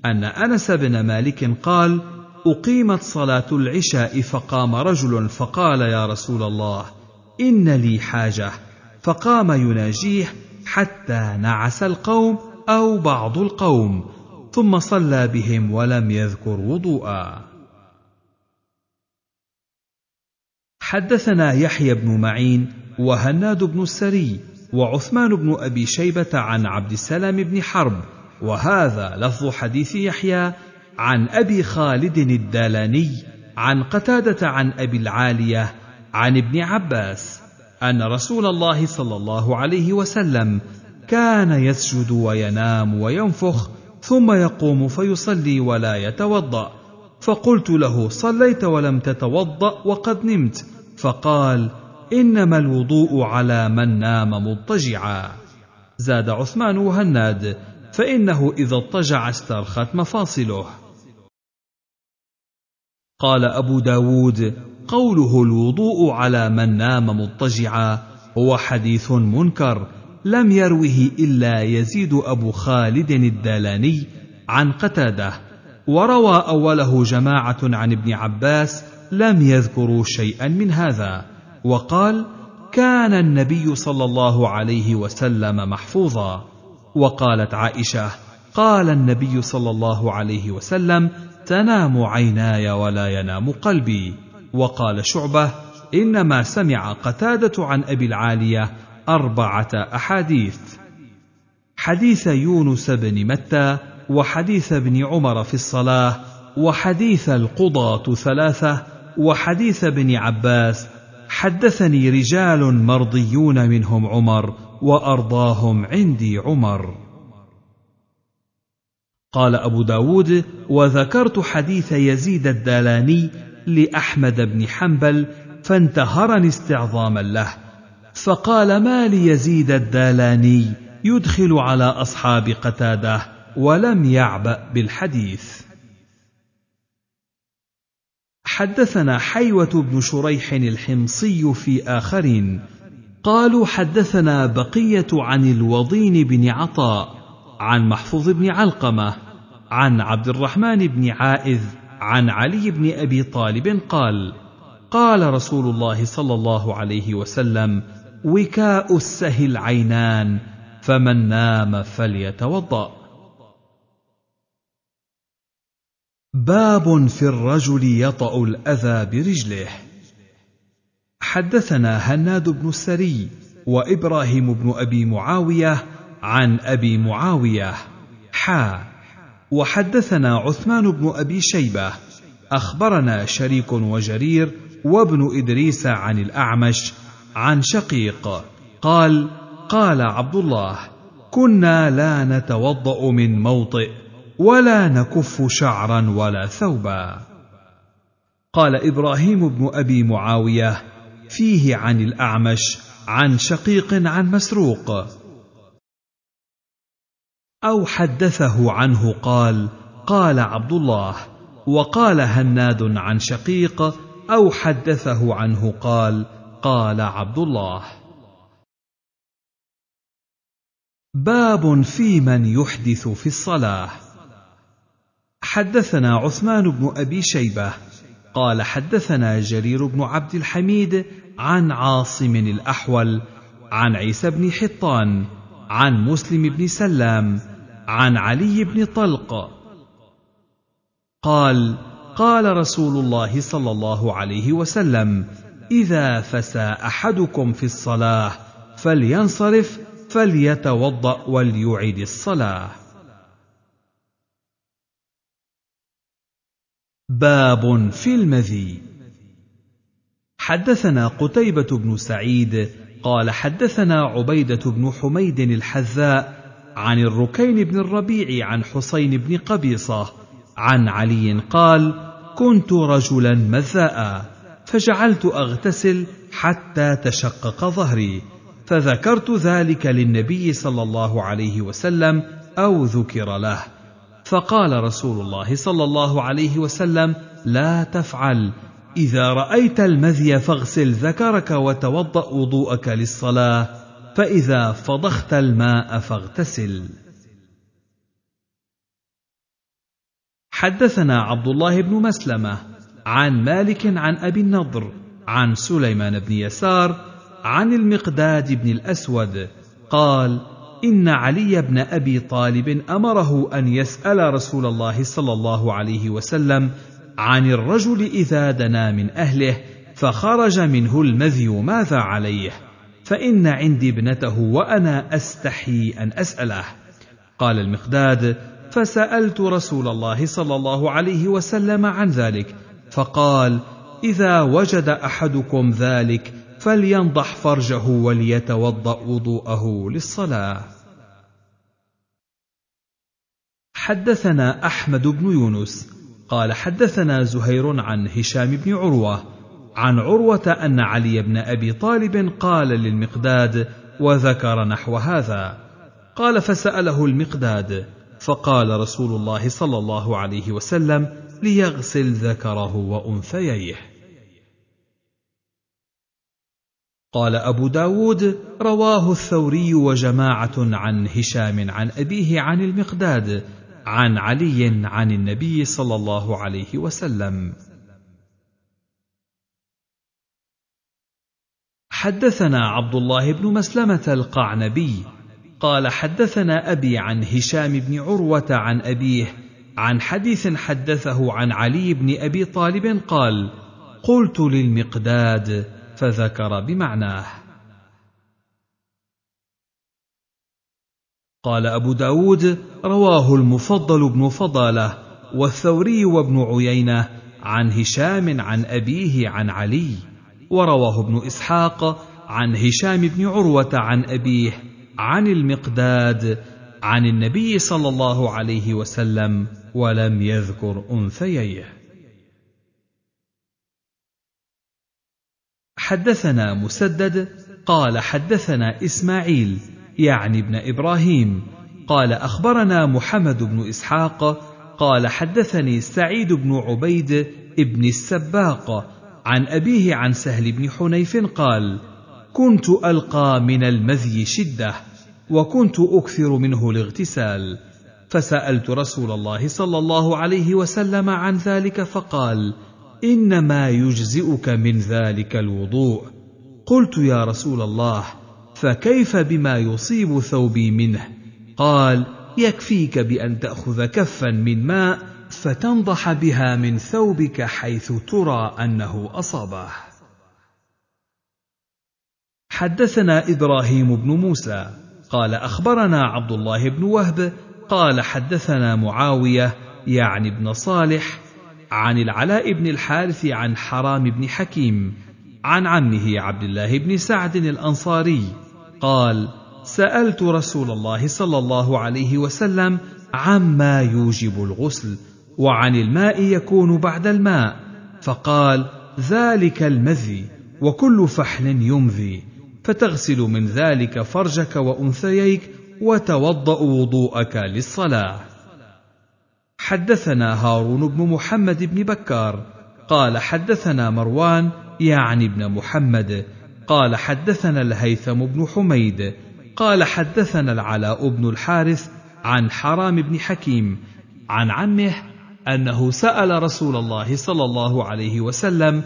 ان انس بن مالك قال اقيمت صلاه العشاء فقام رجل فقال يا رسول الله ان لي حاجه فقام يناجيه حتى نعس القوم او بعض القوم ثم صلى بهم ولم يذكر وضوءا حدثنا يحيى بن معين وهناد بن السري وعثمان بن ابي شيبه عن عبد السلام بن حرب وهذا لفظ حديث يحيى عن ابي خالد الدالاني عن قتاده عن ابي العاليه عن ابن عباس ان رسول الله صلى الله عليه وسلم كان يسجد وينام وينفخ ثم يقوم فيصلي ولا يتوضا فقلت له صليت ولم تتوضا وقد نمت فقال انما الوضوء على من نام مضطجعا زاد عثمان وهناد فإنه إذا اضطجع استرخت مفاصله قال أبو داود قوله الوضوء على من نام مضطجعا هو حديث منكر لم يروه إلا يزيد أبو خالد الدالاني عن قتاده وروى أوله جماعة عن ابن عباس لم يذكروا شيئا من هذا وقال كان النبي صلى الله عليه وسلم محفوظا وقالت عائشه قال النبي صلى الله عليه وسلم تنام عيناي ولا ينام قلبي وقال شعبه انما سمع قتاده عن ابي العاليه اربعه احاديث حديث يونس بن متى وحديث ابن عمر في الصلاه وحديث القضاه ثلاثه وحديث ابن عباس حدثني رجال مرضيون منهم عمر وأرضاهم عندي عمر قال أبو داود وذكرت حديث يزيد الدالاني لأحمد بن حنبل فانتهرني استعظاما له فقال ما ليزيد الدالاني يدخل على أصحاب قتاده ولم يعبأ بالحديث حدثنا حيوة بن شريح الحمصي في آخرين قالوا حدثنا بقيه عن الوضين بن عطاء عن محفوظ بن علقمه عن عبد الرحمن بن عائذ عن علي بن ابي طالب قال قال رسول الله صلى الله عليه وسلم وكاء السهي العينان فمن نام فليتوضا باب في الرجل يطا الاذى برجله حدثنا هناد بن السري وابراهيم بن ابي معاويه عن ابي معاويه حا وحدثنا عثمان بن ابي شيبه اخبرنا شريك وجرير وابن ادريس عن الاعمش عن شقيق قال قال عبد الله كنا لا نتوضا من موطئ ولا نكف شعرا ولا ثوبا قال ابراهيم بن ابي معاويه فيه عن الأعمش عن شقيق عن مسروق أو حدثه عنه قال قال عبد الله وقال هناد عن شقيق أو حدثه عنه قال قال عبد الله باب في من يحدث في الصلاه حدثنا عثمان بن ابي شيبه قال حدثنا جرير بن عبد الحميد عن عاصم الاحول عن عيسى بن حطان عن مسلم بن سلام عن علي بن طلق قال قال رسول الله صلى الله عليه وسلم اذا فسى احدكم في الصلاه فلينصرف فليتوضا وليعد الصلاه باب في المذي حدثنا قتيبة بن سعيد قال حدثنا عبيدة بن حميد الحذاء عن الركين بن الربيع عن حسين بن قبيصة عن علي قال: كنت رجلا مذاء فجعلت أغتسل حتى تشقق ظهري فذكرت ذلك للنبي صلى الله عليه وسلم أو ذكر له فقال رسول الله صلى الله عليه وسلم لا تفعل اذا رايت المذي فاغسل ذكرك وتوضا وضوءك للصلاه فاذا فضخت الماء فاغتسل حدثنا عبد الله بن مسلمه عن مالك عن ابي النضر عن سليمان بن يسار عن المقداد بن الاسود قال ان علي بن ابي طالب امره ان يسال رسول الله صلى الله عليه وسلم عن الرجل اذا دنا من اهله فخرج منه المذي ماذا عليه فان عندي ابنته وانا استحي ان اساله قال المقداد فسالت رسول الله صلى الله عليه وسلم عن ذلك فقال اذا وجد احدكم ذلك فلينضح فرجه وليتوضا وضوءه للصلاه حدثنا احمد بن يونس قال حدثنا زهير عن هشام بن عروه عن عروه ان علي بن ابي طالب قال للمقداد وذكر نحو هذا قال فساله المقداد فقال رسول الله صلى الله عليه وسلم ليغسل ذكره وانثييه قال أبو داود رواه الثوري وجماعة عن هشام عن أبيه عن المقداد عن علي عن النبي صلى الله عليه وسلم حدثنا عبد الله بن مسلمة القعنبي قال حدثنا أبي عن هشام بن عروة عن أبيه عن حديث حدثه عن علي بن أبي طالب قال قلت للمقداد فذكر بمعناه قال أبو داود رواه المفضل بن فضالة والثوري وابن عيينة عن هشام عن أبيه عن علي ورواه ابن إسحاق عن هشام بن عروة عن أبيه عن المقداد عن النبي صلى الله عليه وسلم ولم يذكر أنثييه حدثنا مسدد قال حدثنا اسماعيل يعني ابن ابراهيم قال اخبرنا محمد بن اسحاق قال حدثني سعيد بن عبيد ابن السباق عن ابيه عن سهل بن حنيف قال كنت القى من المذي شده وكنت اكثر منه الاغتسال فسالت رسول الله صلى الله عليه وسلم عن ذلك فقال انما يجزئك من ذلك الوضوء قلت يا رسول الله فكيف بما يصيب ثوبي منه قال يكفيك بان تاخذ كفا من ماء فتنضح بها من ثوبك حيث ترى انه اصابه حدثنا ابراهيم بن موسى قال اخبرنا عبد الله بن وهب قال حدثنا معاويه يعني ابن صالح عن العلاء بن الحارث عن حرام بن حكيم عن عمه عبد الله بن سعد الانصاري قال سالت رسول الله صلى الله عليه وسلم عما يوجب الغسل وعن الماء يكون بعد الماء فقال ذلك المذي وكل فحل يمذي فتغسل من ذلك فرجك وانثييك وتوضا وضوءك للصلاه حدثنا هارون بن محمد بن بكار قال حدثنا مروان يعني بن محمد قال حدثنا الهيثم بن حميد قال حدثنا العلاء بن الحارث عن حرام بن حكيم عن عمه انه سال رسول الله صلى الله عليه وسلم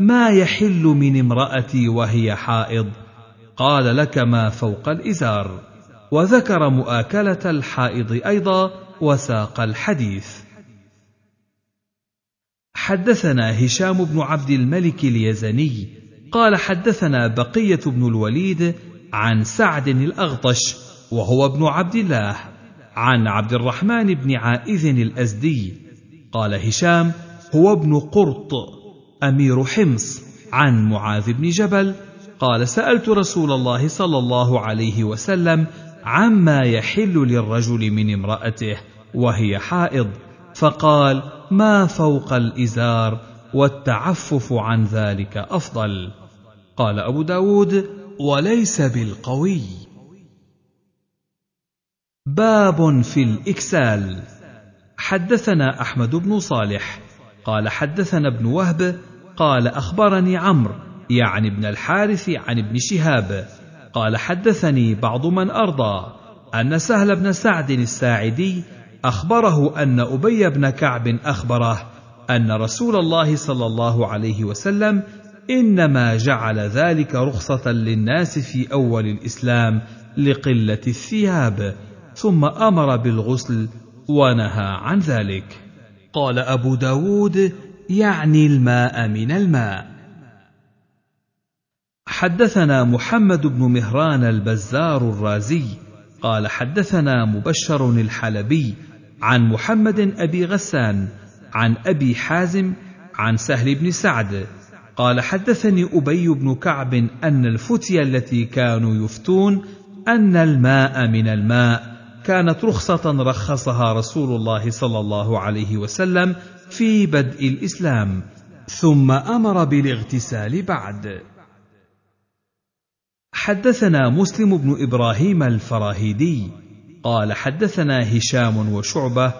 ما يحل من امراتي وهي حائض قال لك ما فوق الازار وذكر مؤاكله الحائض ايضا وساق الحديث حدثنا هشام بن عبد الملك اليزني قال حدثنا بقيه بن الوليد عن سعد الاغطش وهو ابن عبد الله عن عبد الرحمن بن عائذ الازدي قال هشام هو ابن قرط امير حمص عن معاذ بن جبل قال سالت رسول الله صلى الله عليه وسلم عما يحل للرجل من امرأته وهي حائض فقال ما فوق الإزار والتعفف عن ذلك أفضل قال أبو داود وليس بالقوي باب في الإكسال حدثنا أحمد بن صالح قال حدثنا ابن وهب قال أخبرني عمرو يعني ابن الحارث عن ابن شهاب قال حدثني بعض من أرضى أن سهل بن سعد الساعدي أخبره أن أبي بن كعب أخبره أن رسول الله صلى الله عليه وسلم إنما جعل ذلك رخصة للناس في أول الإسلام لقلة الثياب ثم أمر بالغسل ونهى عن ذلك قال أبو داود يعني الماء من الماء حدثنا محمد بن مهران البزار الرازي قال حدثنا مبشر الحلبي عن محمد ابي غسان عن ابي حازم عن سهل بن سعد قال حدثني ابي بن كعب ان الفتيا التي كانوا يفتون ان الماء من الماء كانت رخصه رخصها رسول الله صلى الله عليه وسلم في بدء الاسلام ثم امر بالاغتسال بعد حدثنا مسلم بن ابراهيم الفراهيدي قال حدثنا هشام وشعبه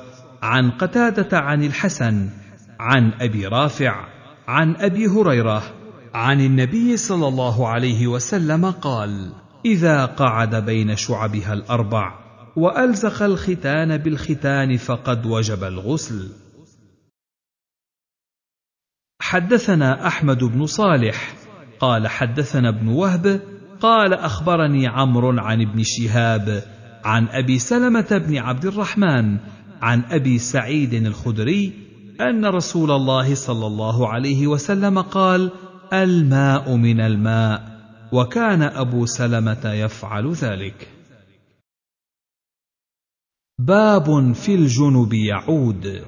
عن قتاده عن الحسن عن ابي رافع عن ابي هريره عن النبي صلى الله عليه وسلم قال اذا قعد بين شعبها الاربع والزق الختان بالختان فقد وجب الغسل حدثنا احمد بن صالح قال حدثنا ابن وهب قال أخبرني عمرو عن ابن شهاب عن أبي سلمة بن عبد الرحمن عن أبي سعيد الخدري أن رسول الله صلى الله عليه وسلم قال: الماء من الماء، وكان أبو سلمة يفعل ذلك. باب في الجنب يعود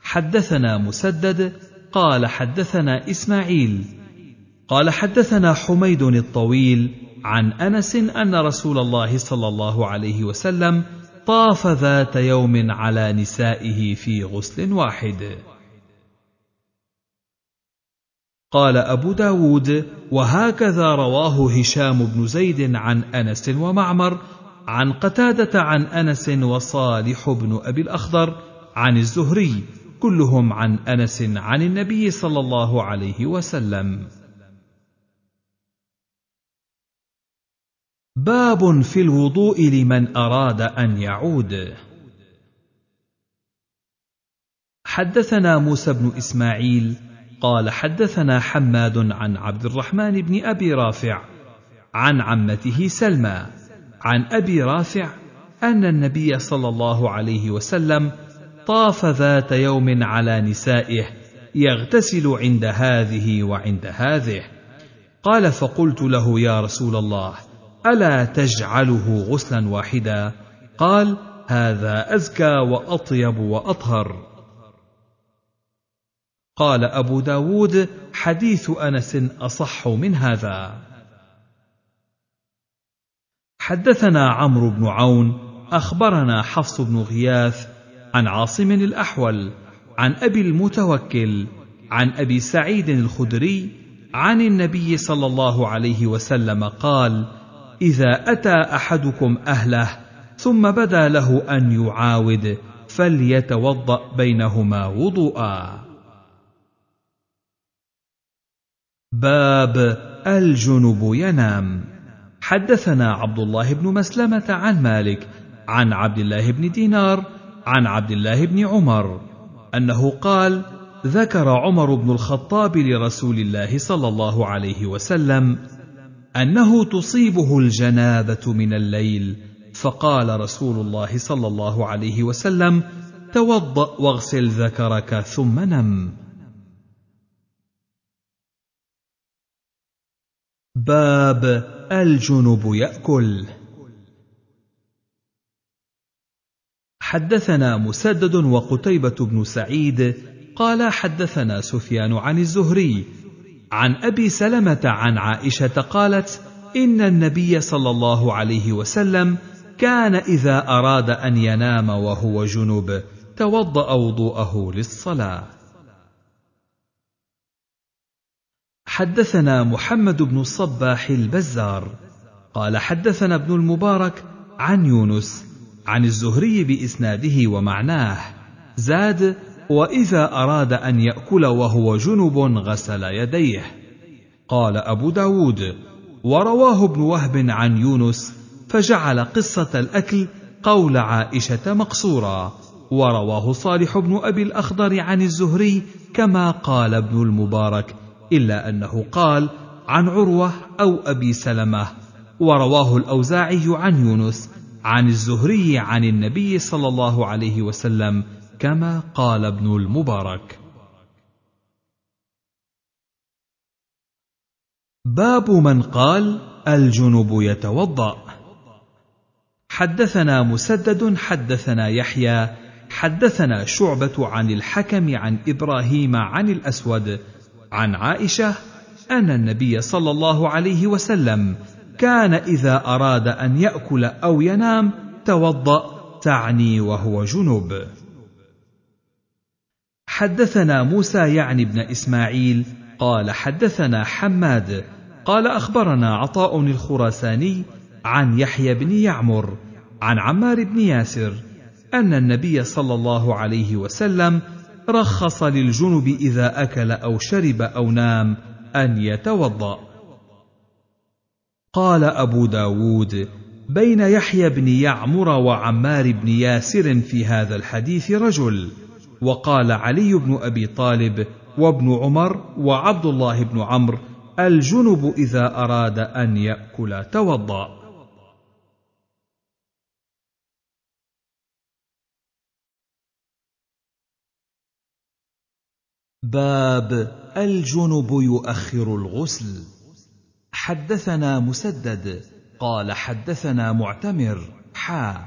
حدثنا مسدد قال حدثنا إسماعيل قال حدثنا حميد الطويل عن انس ان رسول الله صلى الله عليه وسلم طاف ذات يوم على نسائه في غسل واحد قال ابو داود وهكذا رواه هشام بن زيد عن انس ومعمر عن قتاده عن انس وصالح بن ابي الاخضر عن الزهري كلهم عن انس عن النبي صلى الله عليه وسلم باب في الوضوء لمن اراد ان يعود حدثنا موسى بن اسماعيل قال حدثنا حماد عن عبد الرحمن بن ابي رافع عن عمته سلمى عن ابي رافع ان النبي صلى الله عليه وسلم طاف ذات يوم على نسائه يغتسل عند هذه وعند هذه قال فقلت له يا رسول الله الا تجعله غسلا واحدا قال هذا ازكى واطيب واطهر قال ابو داود حديث انس اصح من هذا حدثنا عمرو بن عون اخبرنا حفص بن غياث عن عاصم الاحول عن ابي المتوكل عن ابي سعيد الخدري عن النبي صلى الله عليه وسلم قال اذا اتى احدكم اهله ثم بدا له ان يعاود فليتوضا بينهما وضوءا باب الجنب ينام حدثنا عبد الله بن مسلمه عن مالك عن عبد الله بن دينار عن عبد الله بن عمر انه قال ذكر عمر بن الخطاب لرسول الله صلى الله عليه وسلم انه تصيبه الجنابه من الليل فقال رسول الله صلى الله عليه وسلم توضا واغسل ذكرك ثم نم باب الجنب ياكل حدثنا مسدد وقتيبه بن سعيد قال حدثنا سفيان عن الزهري عن ابي سلمه عن عائشه قالت ان النبي صلى الله عليه وسلم كان اذا اراد ان ينام وهو جنب توضا وضوءه للصلاه حدثنا محمد بن الصباح البزار قال حدثنا ابن المبارك عن يونس عن الزهري باسناده ومعناه زاد واذا اراد ان ياكل وهو جنب غسل يديه قال ابو داود ورواه ابن وهب عن يونس فجعل قصه الاكل قول عائشه مقصورا ورواه صالح بن ابي الاخضر عن الزهري كما قال ابن المبارك الا انه قال عن عروه او ابي سلمه ورواه الاوزاعي عن يونس عن الزهري عن النبي صلى الله عليه وسلم كما قال ابن المبارك باب من قال الجنب يتوضا حدثنا مسدد حدثنا يحيى حدثنا شعبه عن الحكم عن ابراهيم عن الاسود عن عائشه ان النبي صلى الله عليه وسلم كان اذا اراد ان ياكل او ينام توضا تعني وهو جنب حدثنا موسى يعني بن اسماعيل قال حدثنا حماد قال اخبرنا عطاء الخراساني عن يحيى بن يعمر عن عمار بن ياسر ان النبي صلى الله عليه وسلم رخص للجنب اذا اكل او شرب او نام ان يتوضا قال ابو داود بين يحيى بن يعمر وعمار بن ياسر في هذا الحديث رجل وقال علي بن ابي طالب وابن عمر وعبد الله بن عمرو الجنب اذا اراد ان ياكل توضا باب الجنب يؤخر الغسل حدثنا مسدد قال حدثنا معتمر حا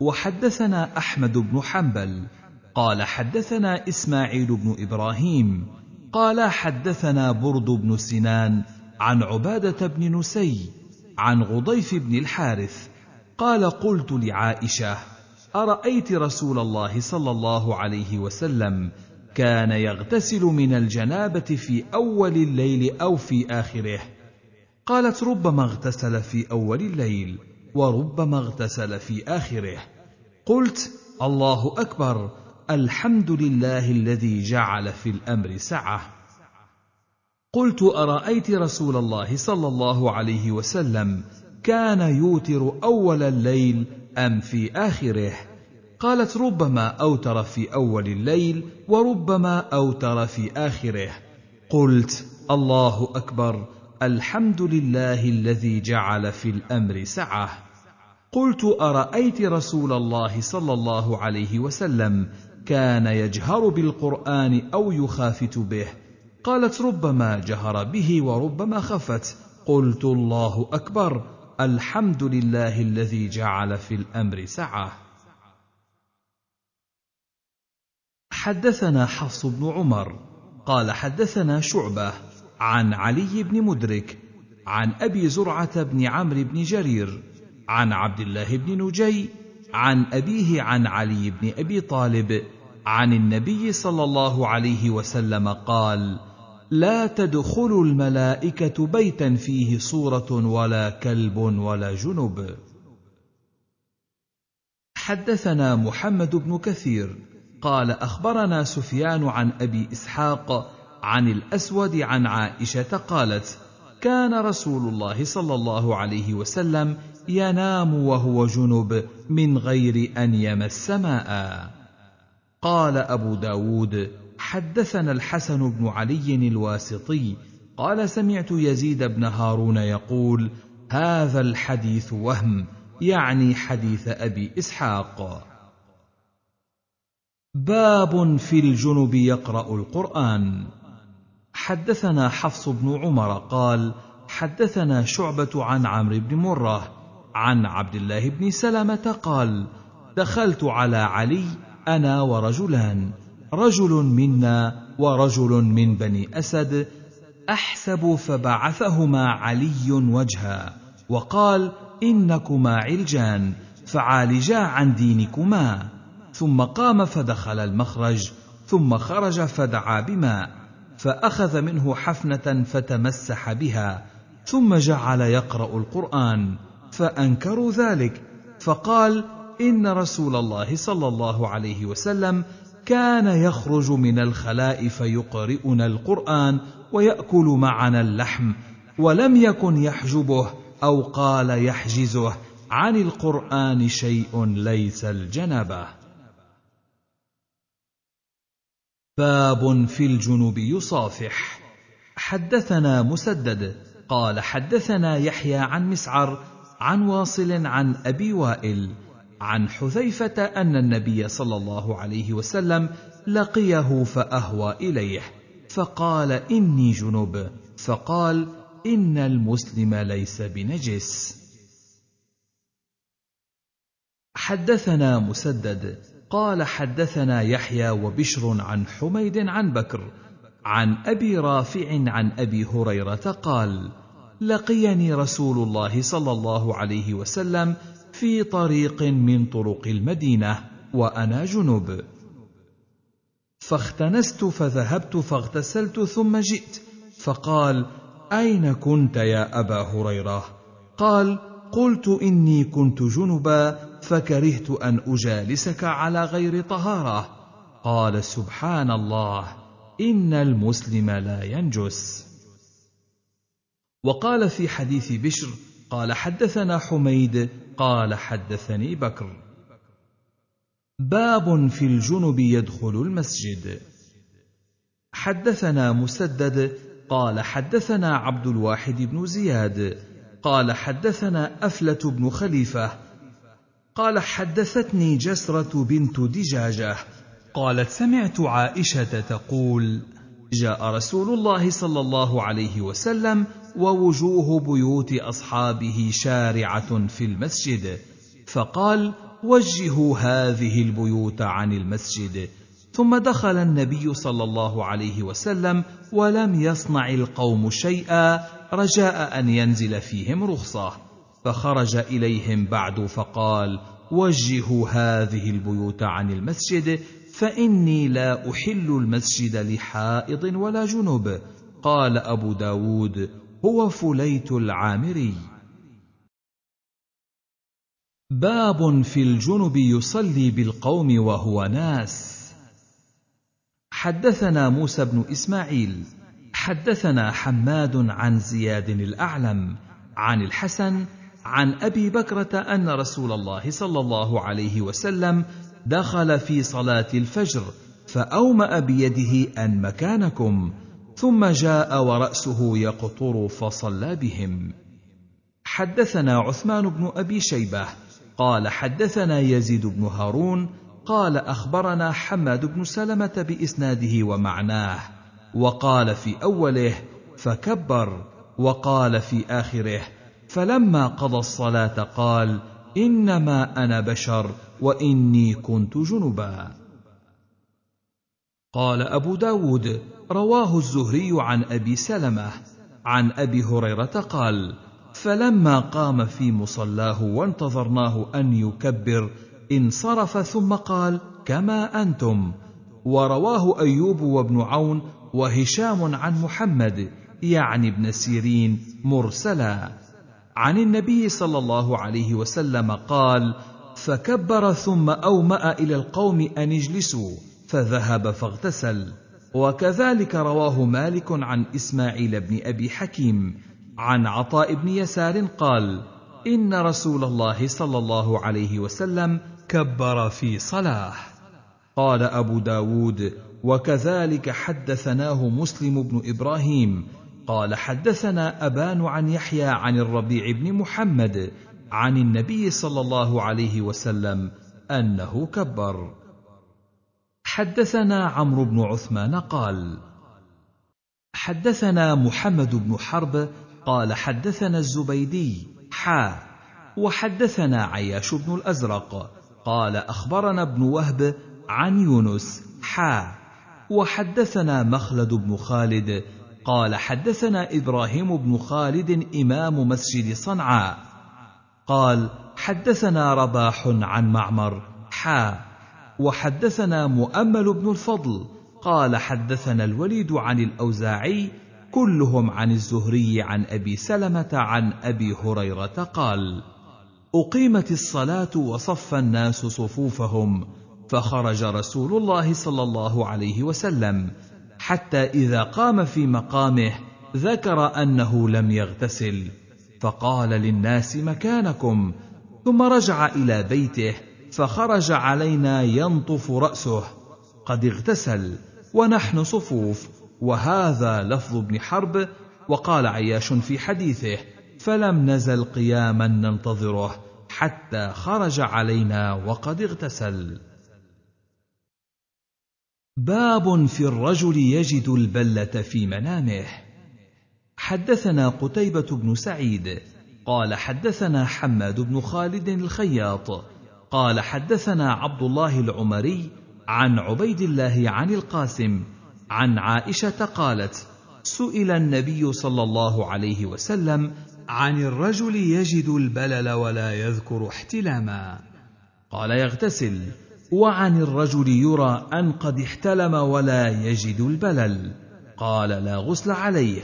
وحدثنا احمد بن حنبل قال حدثنا اسماعيل بن ابراهيم قال حدثنا برد بن سنان عن عباده بن نسي عن غضيف بن الحارث قال قلت لعائشه ارايت رسول الله صلى الله عليه وسلم كان يغتسل من الجنابه في اول الليل او في اخره قالت ربما اغتسل في اول الليل وربما اغتسل في اخره قلت الله اكبر الحمد لله الذي جعل في الامر سعه قلت ارايت رسول الله صلى الله عليه وسلم كان يوتر اول الليل ام في اخره قالت ربما اوتر في اول الليل وربما اوتر في اخره قلت الله اكبر الحمد لله الذي جعل في الامر سعه قلت ارايت رسول الله صلى الله عليه وسلم كان يجهر بالقران او يخافت به قالت ربما جهر به وربما خفت قلت الله اكبر الحمد لله الذي جعل في الامر سعه حدثنا حفص بن عمر قال حدثنا شعبه عن علي بن مدرك عن ابي زرعه بن عمرو بن جرير عن عبد الله بن نجي عن أبيه عن علي بن أبي طالب عن النبي صلى الله عليه وسلم قال: لا تدخل الملائكة بيتا فيه صورة ولا كلب ولا جنب. حدثنا محمد بن كثير قال اخبرنا سفيان عن ابي اسحاق عن الاسود عن عائشه قالت كان رسول الله صلى الله عليه وسلم ينام وهو جنب من غير أن يمس ماء قال أبو داود حدثنا الحسن بن علي الواسطي قال سمعت يزيد بن هارون يقول هذا الحديث وهم يعني حديث أبي إسحاق باب في الجنب يقرأ القرآن حدثنا حفص بن عمر قال حدثنا شعبة عن عمرو بن مره عن عبد الله بن سلمه قال دخلت على علي انا ورجلان رجل منا ورجل من بني اسد احسب فبعثهما علي وجها وقال انكما علجان فعالجا عن دينكما ثم قام فدخل المخرج ثم خرج فدعا بماء فاخذ منه حفنه فتمسح بها ثم جعل يقرا القران فانكروا ذلك فقال ان رسول الله صلى الله عليه وسلم كان يخرج من الخلاء فيقرئنا القران وياكل معنا اللحم ولم يكن يحجبه او قال يحجزه عن القران شيء ليس الجنبه باب في الجنوب يصافح حدثنا مسدد قال حدثنا يحيى عن مسعر عن واصل عن ابي وائل عن حذيفه ان النبي صلى الله عليه وسلم لقيه فاهوى اليه فقال اني جنب فقال ان المسلم ليس بنجس حدثنا مسدد قال حدثنا يحيى وبشر عن حميد عن بكر عن ابي رافع عن ابي هريره قال لقيني رسول الله صلى الله عليه وسلم في طريق من طرق المدينه وانا جنب فاختنست فذهبت فاغتسلت ثم جئت فقال اين كنت يا ابا هريره قال قلت اني كنت جنبا فكرهت ان اجالسك على غير طهاره قال سبحان الله ان المسلم لا ينجس وقال في حديث بشر قال حدثنا حميد قال حدثني بكر باب في الجنب يدخل المسجد حدثنا مسدد قال حدثنا عبد الواحد بن زياد قال حدثنا افله بن خليفه قال حدثتني جسره بنت دجاجه قالت سمعت عائشه تقول جاء رسول الله صلى الله عليه وسلم ووجوه بيوت اصحابه شارعه في المسجد فقال وجهوا هذه البيوت عن المسجد ثم دخل النبي صلى الله عليه وسلم ولم يصنع القوم شيئا رجاء ان ينزل فيهم رخصه فخرج اليهم بعد فقال وجهوا هذه البيوت عن المسجد فإني لا أحل المسجد لحائض ولا جنب قال أبو داود هو فليت العامري باب في الجنب يصلي بالقوم وهو ناس حدثنا موسى بن إسماعيل حدثنا حماد عن زياد الأعلم عن الحسن عن ابي بكره ان رسول الله صلى الله عليه وسلم دخل في صلاة الفجر فأومأ بيده أن مكانكم ثم جاء ورأسه يقطر فصلى بهم حدثنا عثمان بن أبي شيبة قال حدثنا يزيد بن هارون قال أخبرنا حماد بن سلمة بإسناده ومعناه وقال في أوله فكبر وقال في آخره فلما قضى الصلاة قال: انما انا بشر واني كنت جنبا قال ابو داود رواه الزهري عن ابي سلمه عن ابي هريره قال فلما قام في مصلاه وانتظرناه ان يكبر انصرف ثم قال كما انتم ورواه ايوب وابن عون وهشام عن محمد يعني ابن سيرين مرسلا عن النبي صلى الله عليه وسلم قال فكبر ثم اوما الى القوم ان اجلسوا فذهب فاغتسل وكذلك رواه مالك عن اسماعيل بن ابي حكيم عن عطاء بن يسار قال ان رسول الله صلى الله عليه وسلم كبر في صلاه قال ابو داود وكذلك حدثناه مسلم بن ابراهيم قال حدثنا أبان عن يحيى عن الربيع بن محمد عن النبي صلى الله عليه وسلم أنه كبر. حدثنا عمرو بن عثمان قال: حدثنا محمد بن حرب قال حدثنا الزبيدي حا وحدثنا عياش بن الأزرق قال أخبرنا ابن وهب عن يونس حا وحدثنا مخلد بن خالد قال حدثنا ابراهيم بن خالد امام مسجد صنعاء قال حدثنا رباح عن معمر حا وحدثنا مؤمل بن الفضل قال حدثنا الوليد عن الاوزاعي كلهم عن الزهري عن ابي سلمه عن ابي هريره قال اقيمت الصلاه وصف الناس صفوفهم فخرج رسول الله صلى الله عليه وسلم حتى إذا قام في مقامه ذكر أنه لم يغتسل فقال للناس مكانكم ثم رجع إلى بيته فخرج علينا ينطف رأسه قد اغتسل ونحن صفوف وهذا لفظ ابن حرب وقال عياش في حديثه فلم نزل قياما ننتظره حتى خرج علينا وقد اغتسل باب في الرجل يجد البله في منامه حدثنا قتيبه بن سعيد قال حدثنا حماد بن خالد الخياط قال حدثنا عبد الله العمري عن عبيد الله عن القاسم عن عائشه قالت سئل النبي صلى الله عليه وسلم عن الرجل يجد البلل ولا يذكر احتلاما قال يغتسل وعن الرجل يرى أن قد احتلم ولا يجد البلل قال لا غسل عليه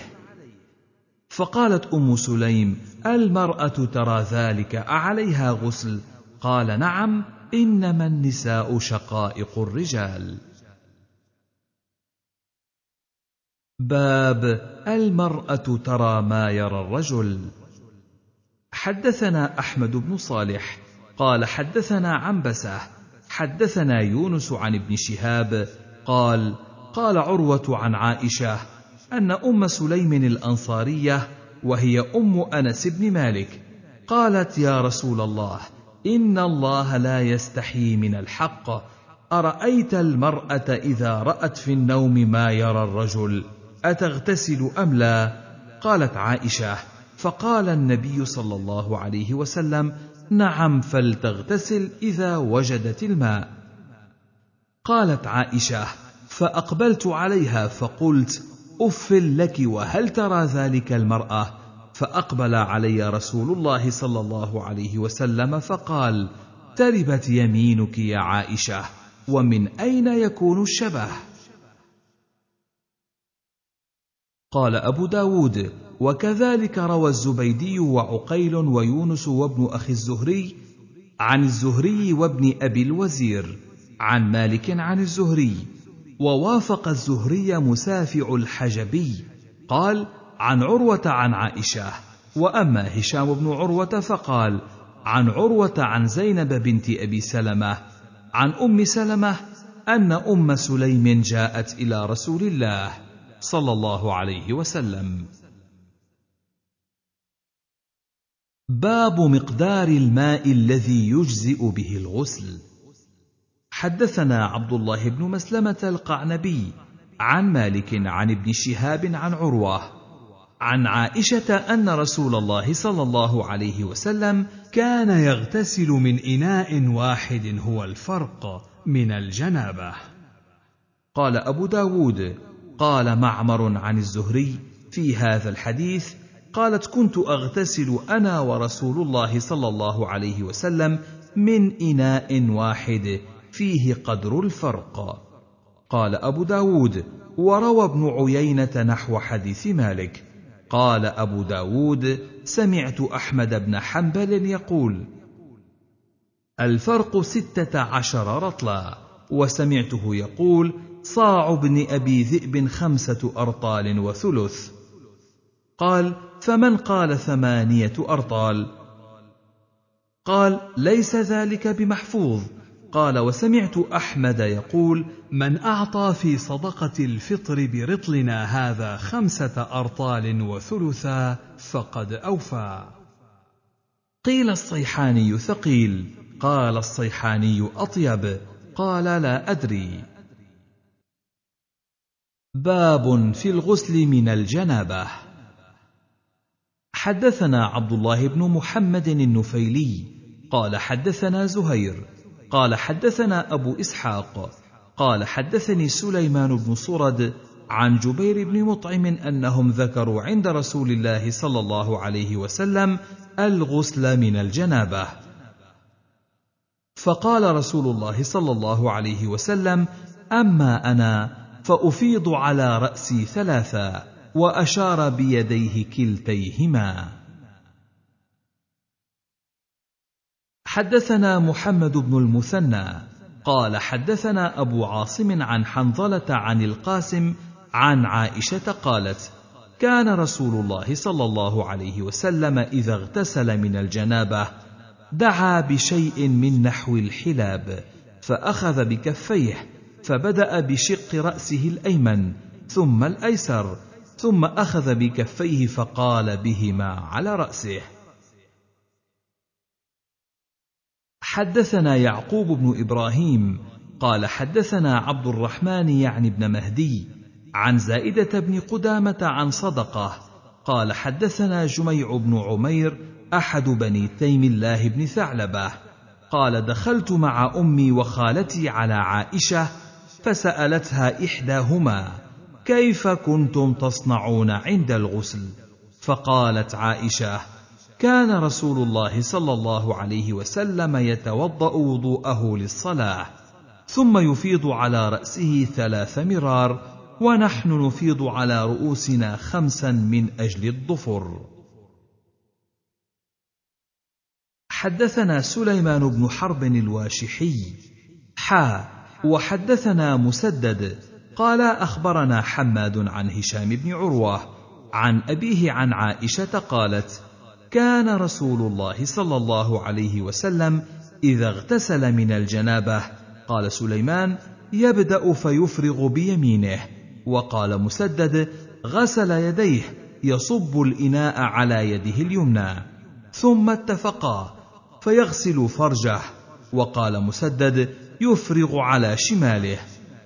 فقالت أم سليم المرأة ترى ذلك أعليها غسل قال نعم إنما النساء شقائق الرجال باب المرأة ترى ما يرى الرجل حدثنا أحمد بن صالح قال حدثنا عنبسه حدثنا يونس عن ابن شهاب قال قال عروه عن عائشه ان ام سليم الانصاريه وهي ام انس بن مالك قالت يا رسول الله ان الله لا يستحي من الحق ارايت المراه اذا رات في النوم ما يرى الرجل اتغتسل ام لا قالت عائشه فقال النبي صلى الله عليه وسلم نعم فلتغتسل اذا وجدت الماء قالت عائشه فاقبلت عليها فقلت اف لك وهل ترى ذلك المراه فاقبل علي رسول الله صلى الله عليه وسلم فقال تربت يمينك يا عائشه ومن اين يكون الشبه قال ابو داود وكذلك روى الزبيدي وعقيل ويونس وابن أخي الزهري عن الزهري وابن أبي الوزير عن مالك عن الزهري ووافق الزهري مسافع الحجبي قال عن عروة عن عائشة وأما هشام بن عروة فقال عن عروة عن زينب بنت أبي سلمة عن أم سلمة أن أم سليم جاءت إلى رسول الله صلى الله عليه وسلم باب مقدار الماء الذي يجزئ به الغسل حدثنا عبد الله بن مسلمه القعنبي عن مالك عن ابن شهاب عن عروه عن عائشه ان رسول الله صلى الله عليه وسلم كان يغتسل من اناء واحد هو الفرق من الجنابه قال ابو داود قال معمر عن الزهري في هذا الحديث قالت كنت اغتسل انا ورسول الله صلى الله عليه وسلم من اناء واحد فيه قدر الفرق قال ابو داود وروى ابن عيينه نحو حديث مالك قال ابو داود سمعت احمد بن حنبل يقول الفرق ستة عشر رطلا وسمعته يقول صاع بن أبي ذئب خمسة أرطال وثلث قال فمن قال ثمانيه ارطال قال ليس ذلك بمحفوظ قال وسمعت احمد يقول من اعطى في صدقه الفطر برطلنا هذا خمسه ارطال وثلثا فقد اوفى قيل الصيحاني ثقيل قال الصيحاني اطيب قال لا ادري باب في الغسل من الجنابه حدثنا عبد الله بن محمد النفيلي قال حدثنا زهير قال حدثنا ابو اسحاق قال حدثني سليمان بن صرد عن جبير بن مطعم انهم ذكروا عند رسول الله صلى الله عليه وسلم الغسل من الجنابه فقال رسول الله صلى الله عليه وسلم اما انا فافيض على راسي ثلاثا واشار بيديه كلتيهما حدثنا محمد بن المثنى قال حدثنا ابو عاصم عن حنظله عن القاسم عن عائشه قالت كان رسول الله صلى الله عليه وسلم اذا اغتسل من الجنابه دعا بشيء من نحو الحلاب فاخذ بكفيه فبدا بشق راسه الايمن ثم الايسر ثم اخذ بكفيه فقال بهما على راسه حدثنا يعقوب بن ابراهيم قال حدثنا عبد الرحمن يعني بن مهدي عن زائده بن قدامه عن صدقه قال حدثنا جميع بن عمير احد بني تيم الله بن ثعلبه قال دخلت مع امي وخالتي على عائشه فسالتها احداهما كيف كنتم تصنعون عند الغسل فقالت عائشه كان رسول الله صلى الله عليه وسلم يتوضا وضوءه للصلاه ثم يفيض على راسه ثلاث مرار ونحن نفيض على رؤوسنا خمسا من اجل الظفر حدثنا سليمان بن حرب الواشحي حا وحدثنا مسدد قال اخبرنا حماد عن هشام بن عروه عن ابيه عن عائشه قالت كان رسول الله صلى الله عليه وسلم اذا اغتسل من الجنابه قال سليمان يبدا فيفرغ بيمينه وقال مسدد غسل يديه يصب الاناء على يده اليمنى ثم اتفقا فيغسل فرجه وقال مسدد يفرغ على شماله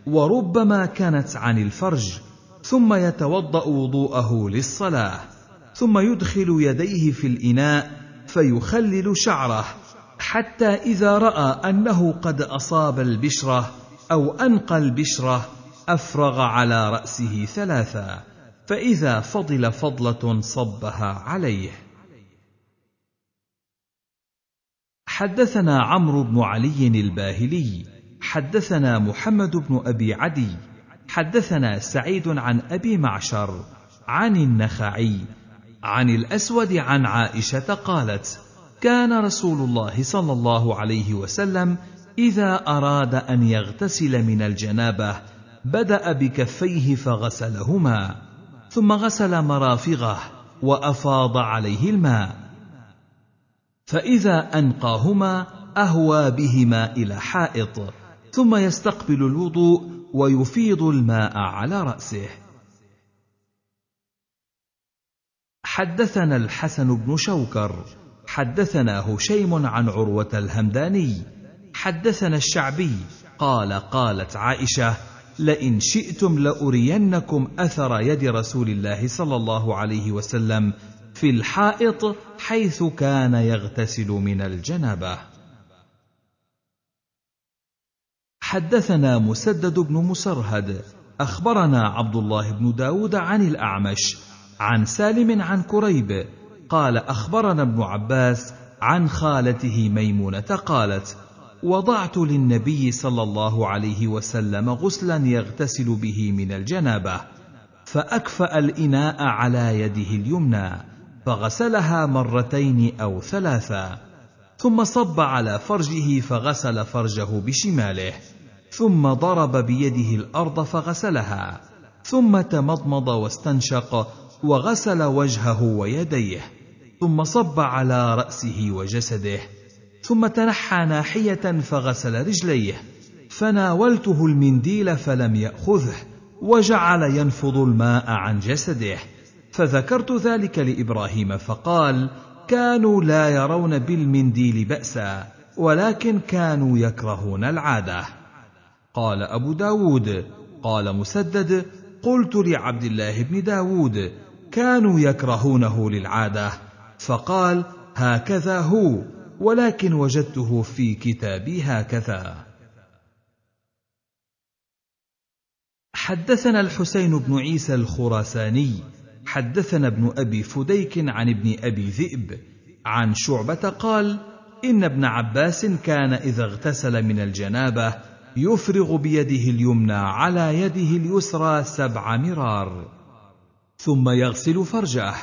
وربما كانت عن الفرج ثم يتوضا وضوءه للصلاه ثم يدخل يديه في الاناء فيخلل شعره حتى اذا راى انه قد اصاب البشره او انقى البشره افرغ على راسه ثلاثا فاذا فضل فضله صبها عليه حدثنا عمرو بن علي الباهلي حدثنا محمد بن ابي عدي حدثنا سعيد عن ابي معشر عن النخعي عن الاسود عن عائشه قالت كان رسول الله صلى الله عليه وسلم اذا اراد ان يغتسل من الجنابه بدا بكفيه فغسلهما ثم غسل مرافغه وافاض عليه الماء فاذا انقاهما اهوى بهما الى حائط ثم يستقبل الوضوء ويفيض الماء على راسه حدثنا الحسن بن شوكر حدثنا هشيم عن عروه الهمداني حدثنا الشعبي قال قالت عائشه لئن شئتم لارينكم اثر يد رسول الله صلى الله عليه وسلم في الحائط حيث كان يغتسل من الجنابه حدثنا مسدد بن مسرهد أخبرنا عبد الله بن داود عن الأعمش عن سالم عن كريب قال أخبرنا ابن عباس عن خالته ميمونة قالت وضعت للنبي صلى الله عليه وسلم غسلا يغتسل به من الجنابة فأكفأ الإناء على يده اليمنى فغسلها مرتين أو ثلاثا ثم صب على فرجه فغسل فرجه بشماله ثم ضرب بيده الارض فغسلها ثم تمضمض واستنشق وغسل وجهه ويديه ثم صب على راسه وجسده ثم تنحى ناحيه فغسل رجليه فناولته المنديل فلم ياخذه وجعل ينفض الماء عن جسده فذكرت ذلك لابراهيم فقال كانوا لا يرون بالمنديل باسا ولكن كانوا يكرهون العاده قال أبو داود قال مسدد قلت لعبد الله بن داود كانوا يكرهونه للعادة فقال هكذا هو ولكن وجدته في كتابي هكذا حدثنا الحسين بن عيسى الخراساني حدثنا ابن ابي فديك عن ابن ابي ذئب عن شعبه قال ان ابن عباس كان اذا اغتسل من الجنابه يفرغ بيده اليمنى على يده اليسرى سبع مرار ثم يغسل فرجه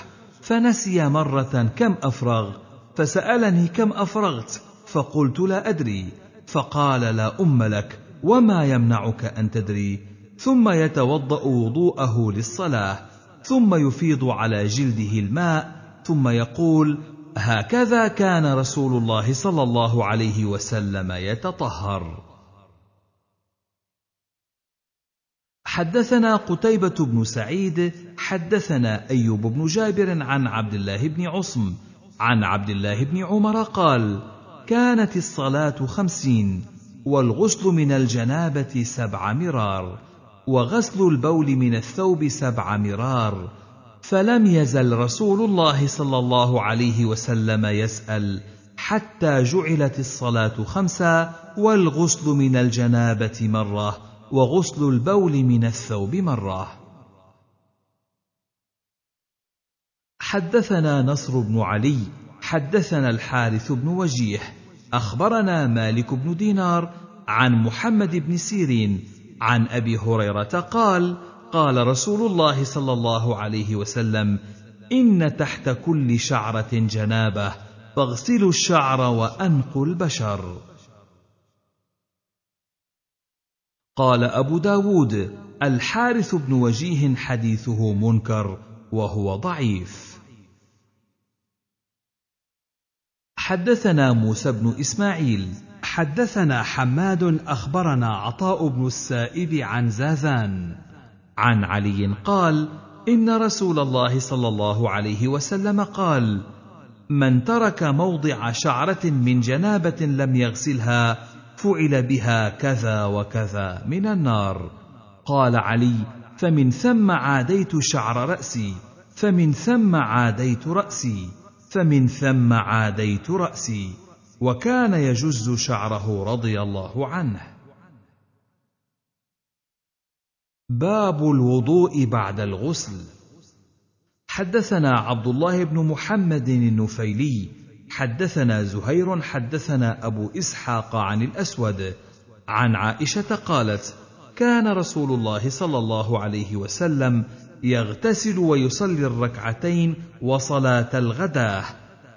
فنسي مره كم افرغ فسالني كم افرغت فقلت لا ادري فقال لا ام لك وما يمنعك ان تدري ثم يتوضا وضوءه للصلاه ثم يفيض على جلده الماء ثم يقول هكذا كان رسول الله صلى الله عليه وسلم يتطهر حدثنا قتيبة بن سعيد حدثنا أيوب بن جابر عن عبد الله بن عصم عن عبد الله بن عمر قال كانت الصلاة خمسين والغسل من الجنابة سبع مرار وغسل البول من الثوب سبع مرار فلم يزل رسول الله صلى الله عليه وسلم يسأل حتى جعلت الصلاة خمسة والغسل من الجنابة مرة وغسل البول من الثوب مره حدثنا نصر بن علي حدثنا الحارث بن وجيه اخبرنا مالك بن دينار عن محمد بن سيرين عن ابي هريره قال قال رسول الله صلى الله عليه وسلم ان تحت كل شعره جنابه فاغسلوا الشعر وانقوا البشر قال أبو داود الحارث بن وجيه حديثه منكر وهو ضعيف حدثنا موسى بن إسماعيل حدثنا حماد أخبرنا عطاء بن السائب عن زازان عن علي قال إن رسول الله صلى الله عليه وسلم قال من ترك موضع شعرة من جنابة لم يغسلها فعل بها كذا وكذا من النار قال علي فمن ثم عاديت شعر راسي فمن ثم عاديت راسي فمن ثم عاديت راسي وكان يجز شعره رضي الله عنه باب الوضوء بعد الغسل حدثنا عبد الله بن محمد النفيلي حدثنا زهير حدثنا ابو اسحاق عن الاسود عن عائشه قالت كان رسول الله صلى الله عليه وسلم يغتسل ويصلي الركعتين وصلاه الغداه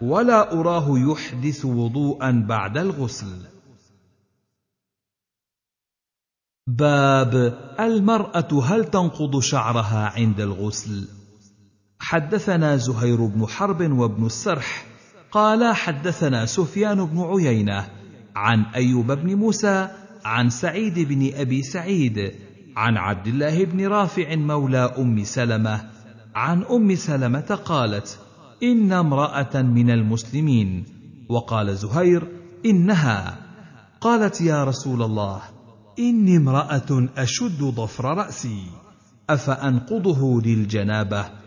ولا اراه يحدث وضوءا بعد الغسل باب المراه هل تنقض شعرها عند الغسل حدثنا زهير بن حرب وابن السرح قال حدثنا سفيان بن عيينه عن ايوب بن موسى عن سعيد بن ابي سعيد عن عبد الله بن رافع مولى ام سلمه عن ام سلمه قالت ان امراه من المسلمين وقال زهير انها قالت يا رسول الله اني امراه اشد ضفر راسي افانقضه للجنابه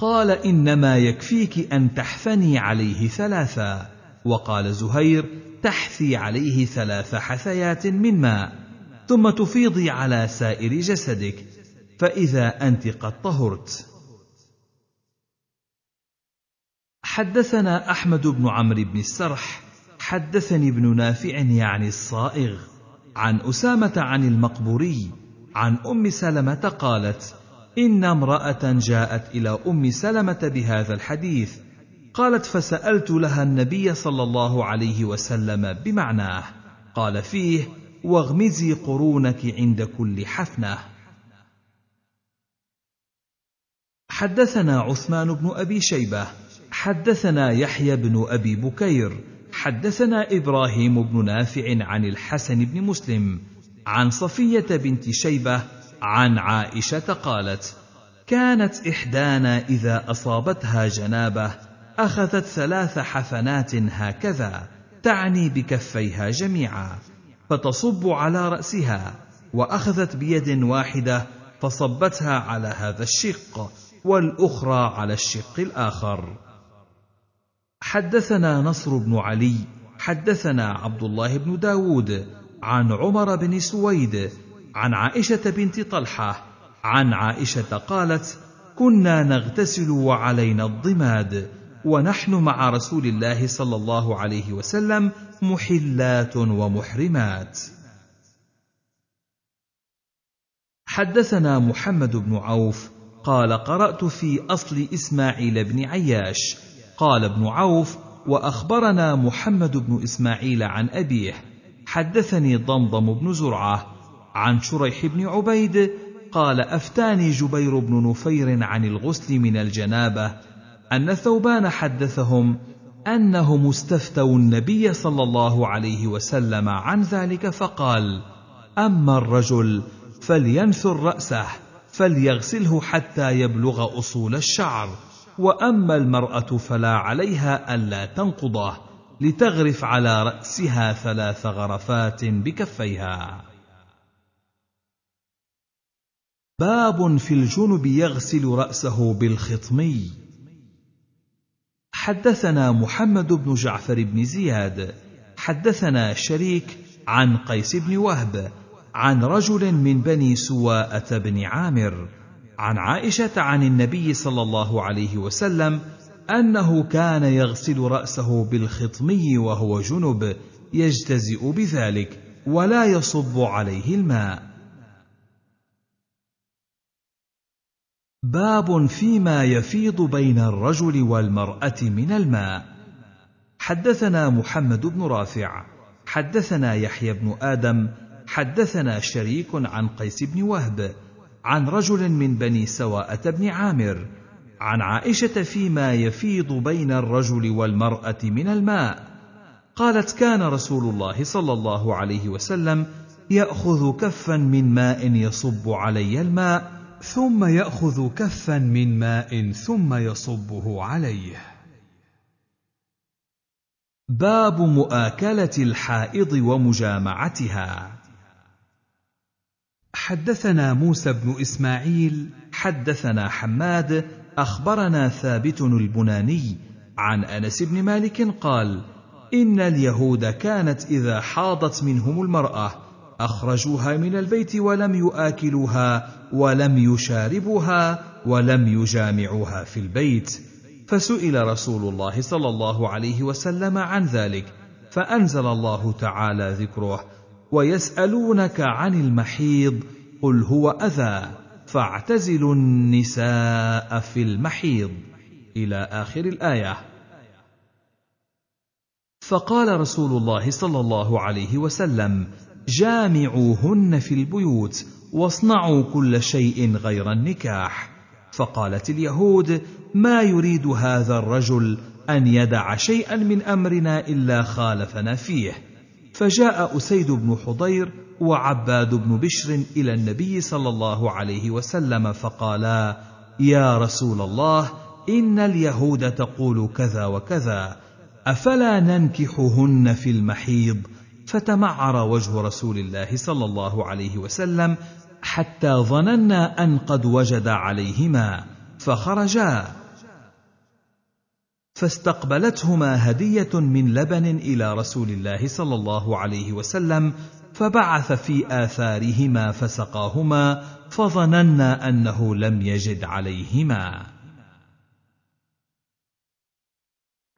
قال انما يكفيك ان تحفني عليه ثلاثا وقال زهير تحثي عليه ثلاث حثيات من ماء ثم تفيضي على سائر جسدك فاذا انت قد طهرت حدثنا احمد بن عمرو بن السرح حدثني ابن نافع يعني الصائغ عن اسامه عن المقبوري عن ام سلمه قالت ان امراه جاءت الى ام سلمه بهذا الحديث قالت فسالت لها النبي صلى الله عليه وسلم بمعناه قال فيه واغمزي قرونك عند كل حفنه حدثنا عثمان بن ابي شيبه حدثنا يحيى بن ابي بكير حدثنا ابراهيم بن نافع عن الحسن بن مسلم عن صفيه بنت شيبه عن عائشه قالت كانت احدانا اذا اصابتها جنابه اخذت ثلاث حفنات هكذا تعني بكفيها جميعا فتصب على راسها واخذت بيد واحده فصبتها على هذا الشق والاخرى على الشق الاخر حدثنا نصر بن علي حدثنا عبد الله بن داود عن عمر بن سويد عن عائشة بنت طلحة عن عائشة قالت: كنا نغتسل وعلينا الضماد، ونحن مع رسول الله صلى الله عليه وسلم محلات ومحرمات. حدثنا محمد بن عوف قال قرأت في أصل إسماعيل بن عياش، قال ابن عوف: وأخبرنا محمد بن إسماعيل عن أبيه، حدثني ضمضم بن زرعة عن شريح بن عبيد قال افتاني جبير بن نفير عن الغسل من الجنابه ان ثوبان حدثهم انهم استفتوا النبي صلى الله عليه وسلم عن ذلك فقال اما الرجل فلينثر راسه فليغسله حتى يبلغ اصول الشعر واما المراه فلا عليها الا تنقضه لتغرف على راسها ثلاث غرفات بكفيها باب في الجنب يغسل راسه بالخطمي حدثنا محمد بن جعفر بن زياد حدثنا شريك عن قيس بن وهب عن رجل من بني سواءه بن عامر عن عائشه عن النبي صلى الله عليه وسلم انه كان يغسل راسه بالخطمي وهو جنب يجتزئ بذلك ولا يصب عليه الماء باب فيما يفيض بين الرجل والمرأة من الماء. حدثنا محمد بن رافع، حدثنا يحيى بن آدم، حدثنا شريك عن قيس بن وهب، عن رجل من بني سواءة بن عامر، عن عائشة فيما يفيض بين الرجل والمرأة من الماء. قالت كان رسول الله صلى الله عليه وسلم يأخذ كفا من ماء يصب علي الماء ثم ياخذ كفا من ماء ثم يصبه عليه باب مؤاكله الحائض ومجامعتها حدثنا موسى بن اسماعيل حدثنا حماد اخبرنا ثابت البناني عن انس بن مالك قال ان اليهود كانت اذا حاضت منهم المراه اخرجوها من البيت ولم ياكلوها ولم يشاربوها ولم يجامعوها في البيت فسئل رسول الله صلى الله عليه وسلم عن ذلك فانزل الله تعالى ذكره ويسالونك عن المحيض قل هو اذى فاعتزلوا النساء في المحيض الى اخر الايه فقال رسول الله صلى الله عليه وسلم جامعوهن في البيوت واصنعوا كل شيء غير النكاح فقالت اليهود ما يريد هذا الرجل ان يدع شيئا من امرنا الا خالفنا فيه فجاء اسيد بن حضير وعباد بن بشر الى النبي صلى الله عليه وسلم فقالا يا رسول الله ان اليهود تقول كذا وكذا افلا ننكحهن في المحيض فتمعر وجه رسول الله صلى الله عليه وسلم حتى ظننا ان قد وجد عليهما فخرجا فاستقبلتهما هديه من لبن الى رسول الله صلى الله عليه وسلم فبعث في آثارهما فسقاهما فظننا أنه لم يجد عليهما.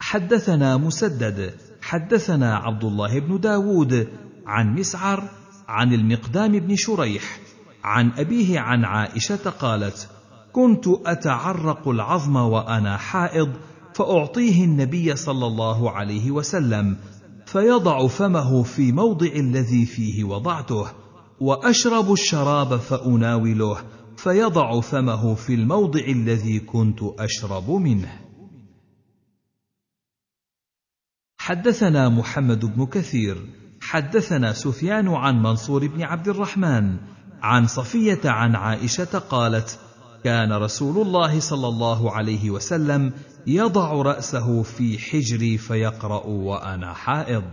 حدثنا مسدد حدثنا عبد الله بن داود عن مسعر عن المقدام بن شريح عن أبيه عن عائشة قالت كنت أتعرق العظم وأنا حائض فأعطيه النبي صلى الله عليه وسلم فيضع فمه في موضع الذي فيه وضعته واشرب الشراب فاناوله فيضع فمه في الموضع الذي كنت اشرب منه حدثنا محمد بن كثير حدثنا سفيان عن منصور بن عبد الرحمن عن صفيه عن عائشه قالت كان رسول الله صلى الله عليه وسلم يضع راسه في حجري فيقرا وانا حائض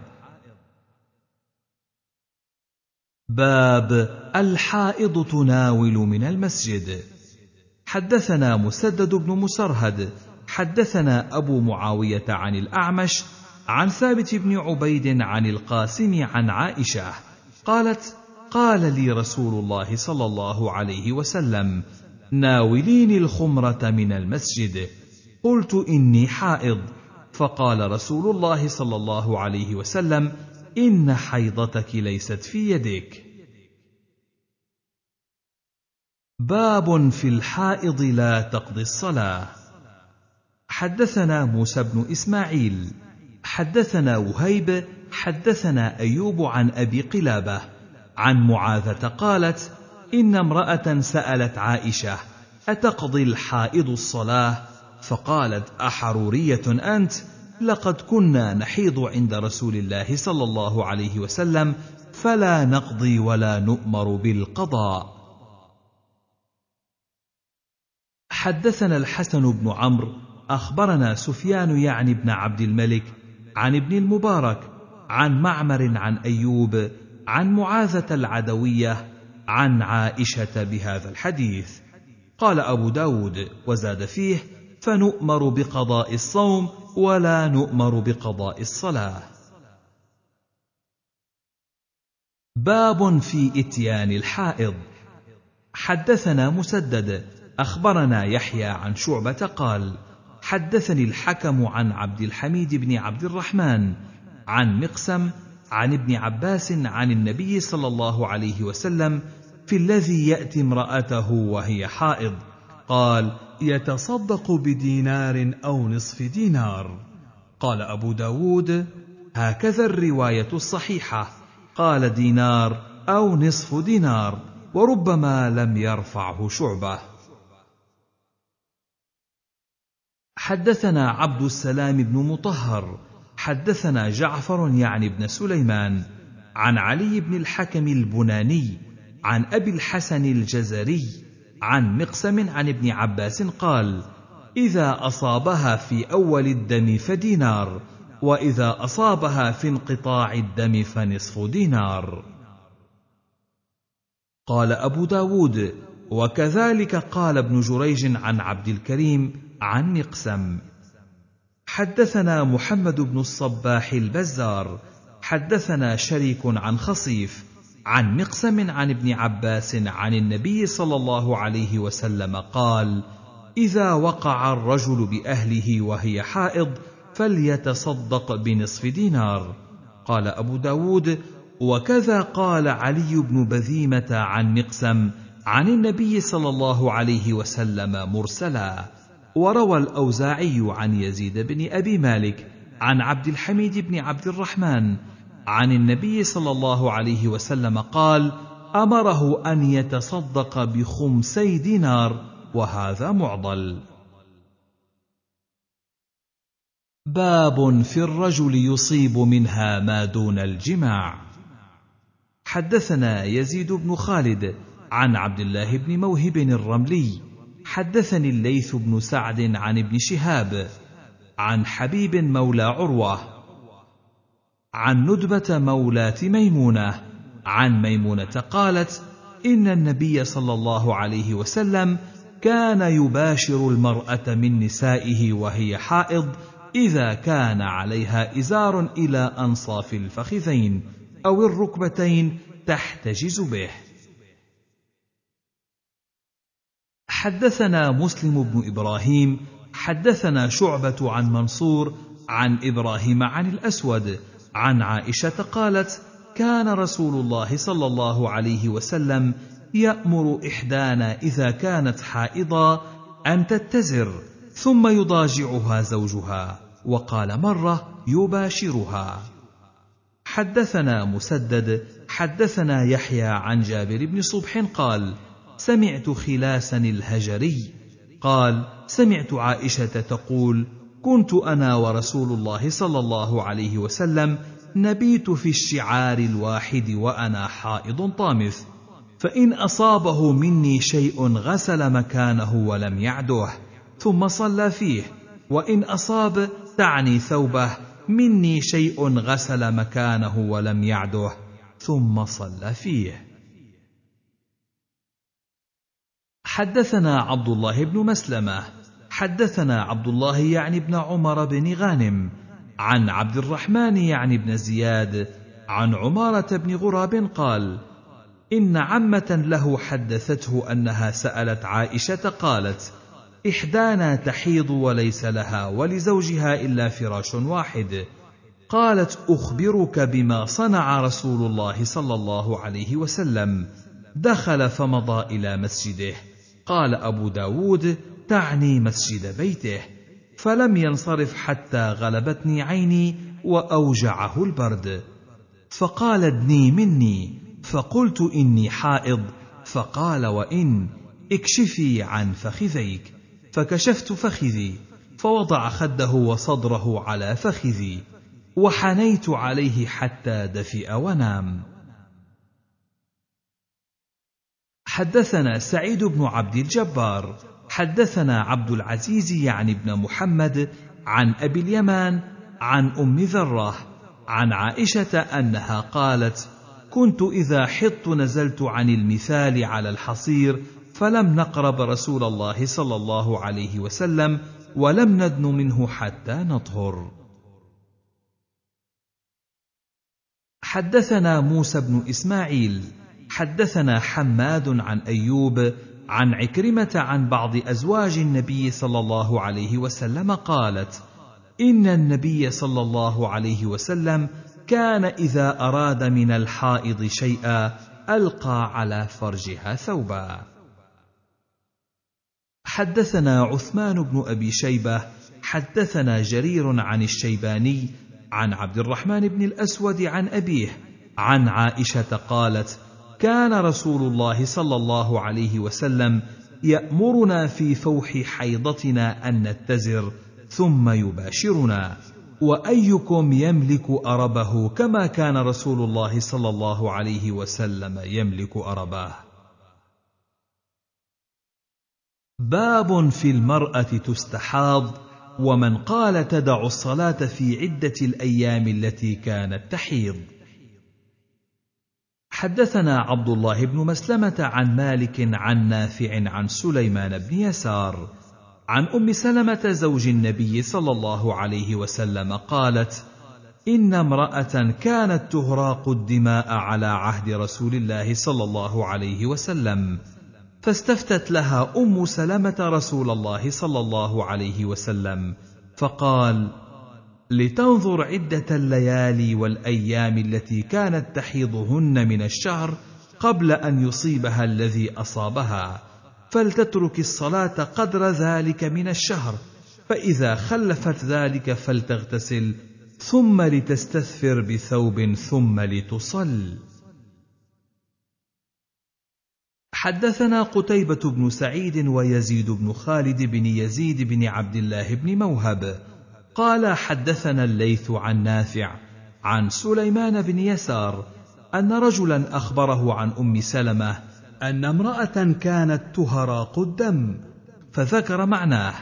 باب الحائض تناول من المسجد حدثنا مسدد بن مسرهد حدثنا ابو معاويه عن الاعمش عن ثابت بن عبيد عن القاسم عن عائشه قالت قال لي رسول الله صلى الله عليه وسلم ناوليني الخمره من المسجد قلت اني حائض فقال رسول الله صلى الله عليه وسلم ان حيضتك ليست في يدك باب في الحائض لا تقضي الصلاه حدثنا موسى بن اسماعيل حدثنا وهيب حدثنا ايوب عن ابي قلابه عن معاذه قالت ان امراه سالت عائشه اتقضي الحائض الصلاه فقالت احروريه انت لقد كنا نحيض عند رسول الله صلى الله عليه وسلم فلا نقضي ولا نؤمر بالقضاء حدثنا الحسن بن عمرو اخبرنا سفيان يعني بن عبد الملك عن ابن المبارك عن معمر عن ايوب عن معاذه العدويه عن عائشه بهذا الحديث قال ابو داود وزاد فيه فنؤمر بقضاء الصوم ولا نؤمر بقضاء الصلاه باب في اتيان الحائض حدثنا مسدد اخبرنا يحيى عن شعبه قال حدثني الحكم عن عبد الحميد بن عبد الرحمن عن مقسم عن ابن عباس عن النبي صلى الله عليه وسلم في الذي ياتي امراته وهي حائض قال يتصدق بدينار او نصف دينار قال ابو داود هكذا الروايه الصحيحه قال دينار او نصف دينار وربما لم يرفعه شعبه حدثنا عبد السلام بن مطهر حدثنا جعفر يعني بن سليمان عن علي بن الحكم البناني عن ابي الحسن الجزري عن مقسم عن ابن عباس قال اذا اصابها في اول الدم فدينار واذا اصابها في انقطاع الدم فنصف دينار قال ابو داود وكذلك قال ابن جريج عن عبد الكريم عن مقسم حدثنا محمد بن الصباح البزار حدثنا شريك عن خصيف عن مقسم عن ابن عباس عن النبي صلى الله عليه وسلم قال اذا وقع الرجل باهله وهي حائض فليتصدق بنصف دينار قال ابو داود وكذا قال علي بن بذيمه عن مقسم عن النبي صلى الله عليه وسلم مرسلا وروى الاوزاعي عن يزيد بن ابي مالك عن عبد الحميد بن عبد الرحمن عن النبي صلى الله عليه وسلم قال امره ان يتصدق بخمسي دينار وهذا معضل باب في الرجل يصيب منها ما دون الجماع حدثنا يزيد بن خالد عن عبد الله بن موهب الرملي حدثني الليث بن سعد عن ابن شهاب عن حبيب مولى عروه عن ندبه مولاه ميمونه عن ميمونه قالت ان النبي صلى الله عليه وسلم كان يباشر المراه من نسائه وهي حائض اذا كان عليها ازار الى انصاف الفخذين او الركبتين تحتجز به حدثنا مسلم بن ابراهيم حدثنا شعبه عن منصور عن ابراهيم عن الاسود عن عائشه قالت كان رسول الله صلى الله عليه وسلم يامر احدانا اذا كانت حائضا ان تتزر ثم يضاجعها زوجها وقال مره يباشرها حدثنا مسدد حدثنا يحيى عن جابر بن صبح قال سمعت خلاسا الهجري قال سمعت عائشه تقول كنت انا ورسول الله صلى الله عليه وسلم نبيت في الشعار الواحد وانا حائض طامث فان اصابه مني شيء غسل مكانه ولم يعده ثم صلى فيه وان اصاب تعني ثوبه مني شيء غسل مكانه ولم يعده ثم صلى فيه حدثنا عبد الله بن مسلمه حدثنا عبد الله يعني بن عمر بن غانم عن عبد الرحمن يعني بن زياد عن عماره بن غراب قال ان عمه له حدثته انها سالت عائشه قالت احدانا تحيض وليس لها ولزوجها الا فراش واحد قالت اخبرك بما صنع رسول الله صلى الله عليه وسلم دخل فمضى الى مسجده قال أبو داود تعني مسجد بيته فلم ينصرف حتى غلبتني عيني وأوجعه البرد فقال ادني مني فقلت إني حائض فقال وإن اكشفي عن فخذيك فكشفت فخذي فوضع خده وصدره على فخذي وحنيت عليه حتى دفئ ونام حدثنا سعيد بن عبد الجبار حدثنا عبد العزيز يعني ابن محمد عن ابي اليمان عن ام ذره عن عائشه انها قالت كنت اذا حط نزلت عن المثال على الحصير فلم نقرب رسول الله صلى الله عليه وسلم ولم ندن منه حتى نطهر حدثنا موسى بن اسماعيل حدثنا حماد عن ايوب عن عكرمه عن بعض ازواج النبي صلى الله عليه وسلم قالت ان النبي صلى الله عليه وسلم كان اذا اراد من الحائض شيئا القى على فرجها ثوبا حدثنا عثمان بن ابي شيبه حدثنا جرير عن الشيباني عن عبد الرحمن بن الاسود عن ابيه عن عائشه قالت كان رسول الله صلى الله عليه وسلم يامرنا في فوح حيضتنا ان نتزر ثم يباشرنا وايكم يملك اربه كما كان رسول الله صلى الله عليه وسلم يملك ارباه باب في المراه تستحاض ومن قال تدع الصلاه في عده الايام التي كانت تحيض حدثنا عبد الله بن مسلمة عن مالك عن نافع عن سليمان بن يسار عن أم سلمة زوج النبي صلى الله عليه وسلم قالت: إن امرأة كانت تهراق الدماء على عهد رسول الله صلى الله عليه وسلم، فاستفتت لها أم سلمة رسول الله صلى الله عليه وسلم، فقال: لتنظر عدة الليالي والأيام التي كانت تحيضهن من الشهر قبل أن يصيبها الذي أصابها، فلتترك الصلاة قدر ذلك من الشهر، فإذا خلفت ذلك فلتغتسل، ثم لتستثفر بثوب ثم لتصل. حدثنا قتيبة بن سعيد ويزيد بن خالد بن يزيد بن عبد الله بن موهب، قال حدثنا الليث عن نافع عن سليمان بن يسار ان رجلا اخبره عن ام سلمه ان امراه كانت تهراق الدم فذكر معناه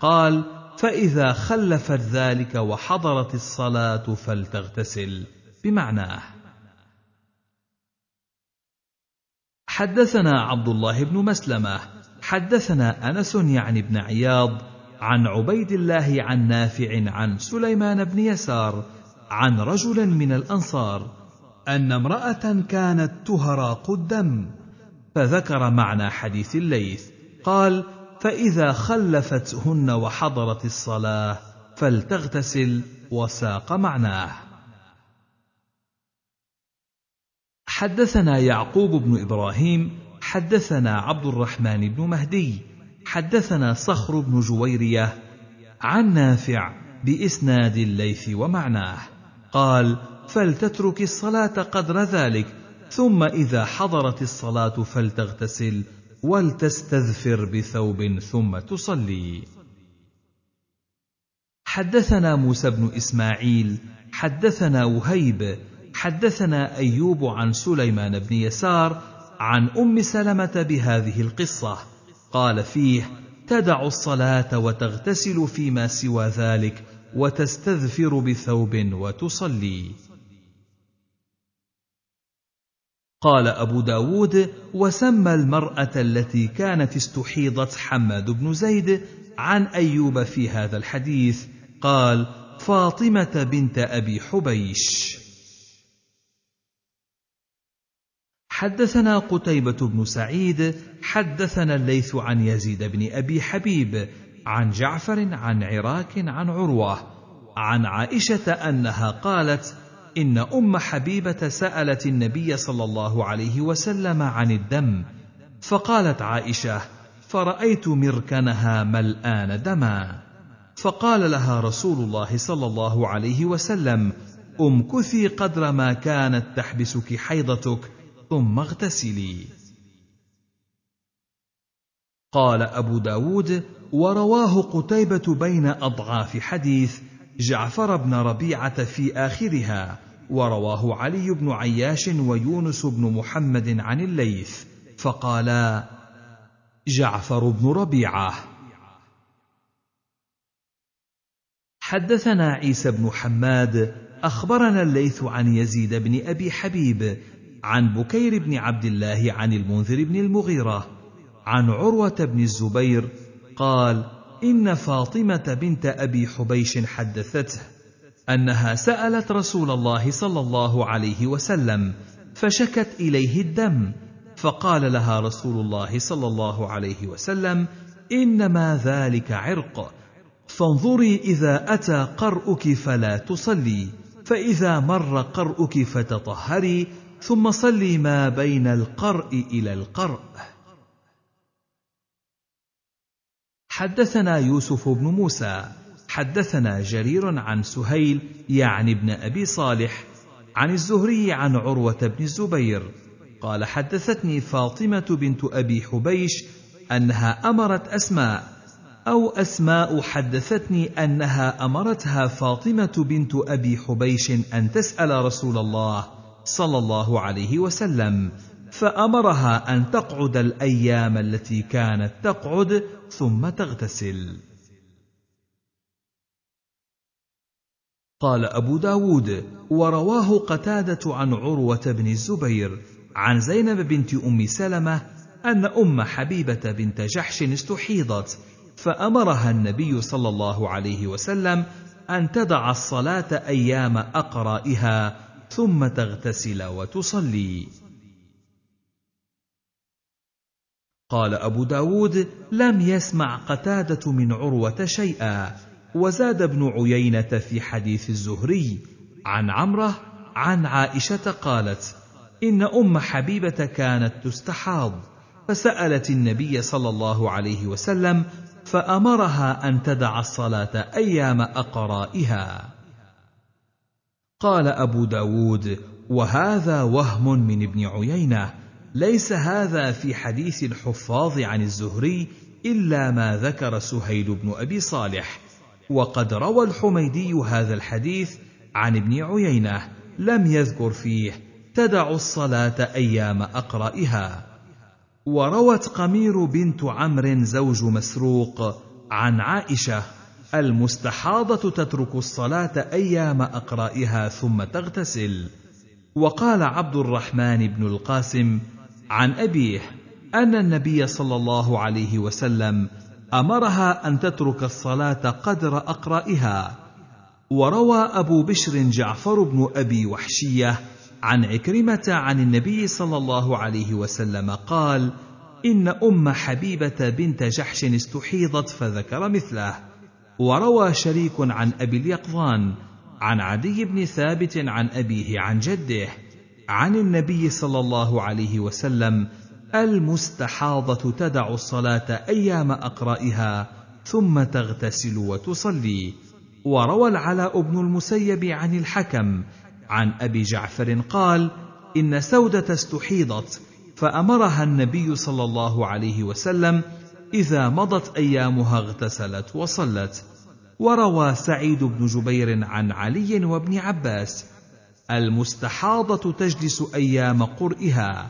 قال فاذا خلفت ذلك وحضرت الصلاه فلتغتسل بمعناه حدثنا عبد الله بن مسلمه حدثنا انس يعني بن عياض عن عبيد الله عن نافع عن سليمان بن يسار عن رجل من الانصار ان امراه كانت تهراق الدم فذكر معنى حديث الليث قال فاذا خلفتهن وحضرت الصلاه فلتغتسل وساق معناه حدثنا يعقوب بن ابراهيم حدثنا عبد الرحمن بن مهدي حدثنا صخر بن جويريه عن نافع باسناد الليث ومعناه قال فلتترك الصلاه قدر ذلك ثم اذا حضرت الصلاه فلتغتسل ولتستذفر بثوب ثم تصلي حدثنا موسى بن اسماعيل حدثنا وهيب حدثنا ايوب عن سليمان بن يسار عن ام سلمه بهذه القصه قال فيه تدع الصلاه وتغتسل فيما سوى ذلك وتستذفر بثوب وتصلي قال أبو داود وسمى المرأة التي كانت استحيضت حماد بن زيد عن أيوب في هذا الحديث قال فاطمة بنت أبي حبيش حدثنا قتيبة بن سعيد حدثنا الليث عن يزيد بن أبي حبيب عن جعفر عن عراك عن عروة عن عائشة أنها قالت إن أم حبيبة سألت النبي صلى الله عليه وسلم عن الدم فقالت عائشة فرأيت مركنها ملآن دما فقال لها رسول الله صلى الله عليه وسلم امكثي قدر ما كانت تحبسك حيضتك ثم اغتسلي قال أبو داود ورواه قتيبة بين أضعاف حديث جعفر بن ربيعة في آخرها ورواه علي بن عياش ويونس بن محمد عن الليث فقالا جعفر بن ربيعة حدثنا عيسى بن حماد أخبرنا الليث عن يزيد بن أبي حبيب عن بكير بن عبد الله عن المنذر بن المغيرة عن عروة بن الزبير قال إن فاطمة بنت أبي حبيش حدثته أنها سألت رسول الله صلى الله عليه وسلم فشكت إليه الدم فقال لها رسول الله صلى الله عليه وسلم إنما ذلك عرق فانظري إذا أتى قرؤك فلا تصلي فإذا مر قرؤك فتطهري ثم صل ما بين القرء الى القرء حدثنا يوسف بن موسى حدثنا جرير عن سهيل يعني ابن ابي صالح عن الزهري عن عروه بن الزبير قال حدثتني فاطمه بنت ابي حبيش انها امرت اسماء او اسماء حدثتني انها امرتها فاطمه بنت ابي حبيش ان تسال رسول الله صلى الله عليه وسلم فامرها ان تقعد الايام التي كانت تقعد ثم تغتسل قال ابو داود ورواه قتاده عن عروه بن الزبير عن زينب بنت ام سلمه ان ام حبيبه بنت جحش استحيضت فامرها النبي صلى الله عليه وسلم ان تدع الصلاه ايام اقرائها ثم تغتسل وتصلي قال أبو داود لم يسمع قتادة من عروة شيئا وزاد ابن عيينة في حديث الزهري عن عمره عن عائشة قالت إن أم حبيبة كانت تستحاض فسألت النبي صلى الله عليه وسلم فأمرها أن تدع الصلاة أيام أقرائها قال أبو داود وهذا وهم من ابن عيينة ليس هذا في حديث الحفاظ عن الزهري إلا ما ذكر سهيل بن أبي صالح وقد روى الحميدي هذا الحديث عن ابن عيينة لم يذكر فيه تدع الصلاة أيام أقرائها وروت قمير بنت عمرو زوج مسروق عن عائشة المستحاضة تترك الصلاة أيام أقرائها ثم تغتسل. وقال عبد الرحمن بن القاسم عن أبيه أن النبي صلى الله عليه وسلم أمرها أن تترك الصلاة قدر أقرائها. وروى أبو بشر جعفر بن أبي وحشية عن عكرمة عن النبي صلى الله عليه وسلم قال: إن أم حبيبة بنت جحش استحيضت فذكر مثله. وروى شريك عن ابي اليقظان عن عدي بن ثابت عن ابيه عن جده عن النبي صلى الله عليه وسلم المستحاضه تدع الصلاه ايام اقرائها ثم تغتسل وتصلي وروى العلاء بن المسيب عن الحكم عن ابي جعفر قال ان سوده استحيضت فامرها النبي صلى الله عليه وسلم إذا مضت أيامها اغتسلت وصلت وروى سعيد بن جبير عن علي وابن عباس المستحاضة تجلس أيام قرئها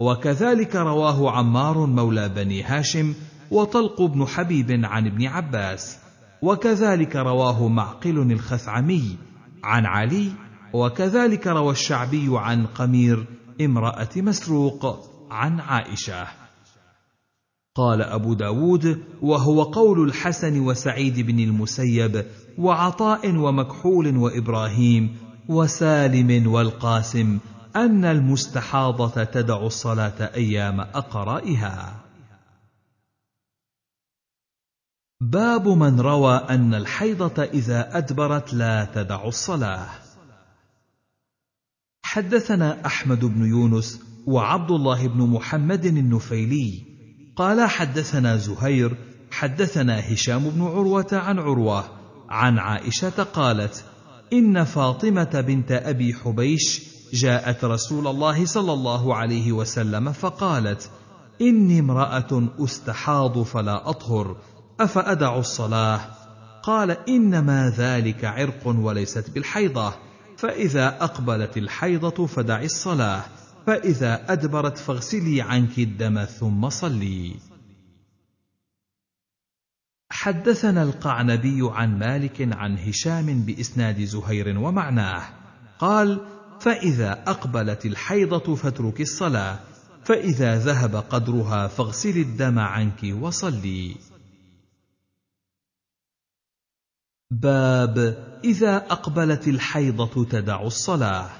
وكذلك رواه عمار مولى بني هاشم وطلق بن حبيب عن ابن عباس وكذلك رواه معقل الخثعمي عن علي وكذلك روى الشعبي عن قمير امرأة مسروق عن عائشة قال أبو داود وهو قول الحسن وسعيد بن المسيب وعطاء ومكحول وإبراهيم وسالم والقاسم أن المستحاضة تدع الصلاة أيام أقرائها باب من روى أن الحيضة إذا أدبرت لا تدع الصلاة حدثنا أحمد بن يونس وعبد الله بن محمد النفيلي قال حدثنا زهير حدثنا هشام بن عروه عن عروه عن عائشه قالت ان فاطمه بنت ابي حبيش جاءت رسول الله صلى الله عليه وسلم فقالت اني امراه استحاض فلا اطهر افادع الصلاه قال انما ذلك عرق وليست بالحيضه فاذا اقبلت الحيضه فدع الصلاه فإذا أدبرت فاغسلي عنك الدم ثم صلي. حدثنا القعنبي عن مالك عن هشام بإسناد زهير ومعناه قال: فإذا أقبلت الحيضة فاترك الصلاة، فإذا ذهب قدرها فاغسل الدم عنك وصلي. باب إذا أقبلت الحيضة تدع الصلاة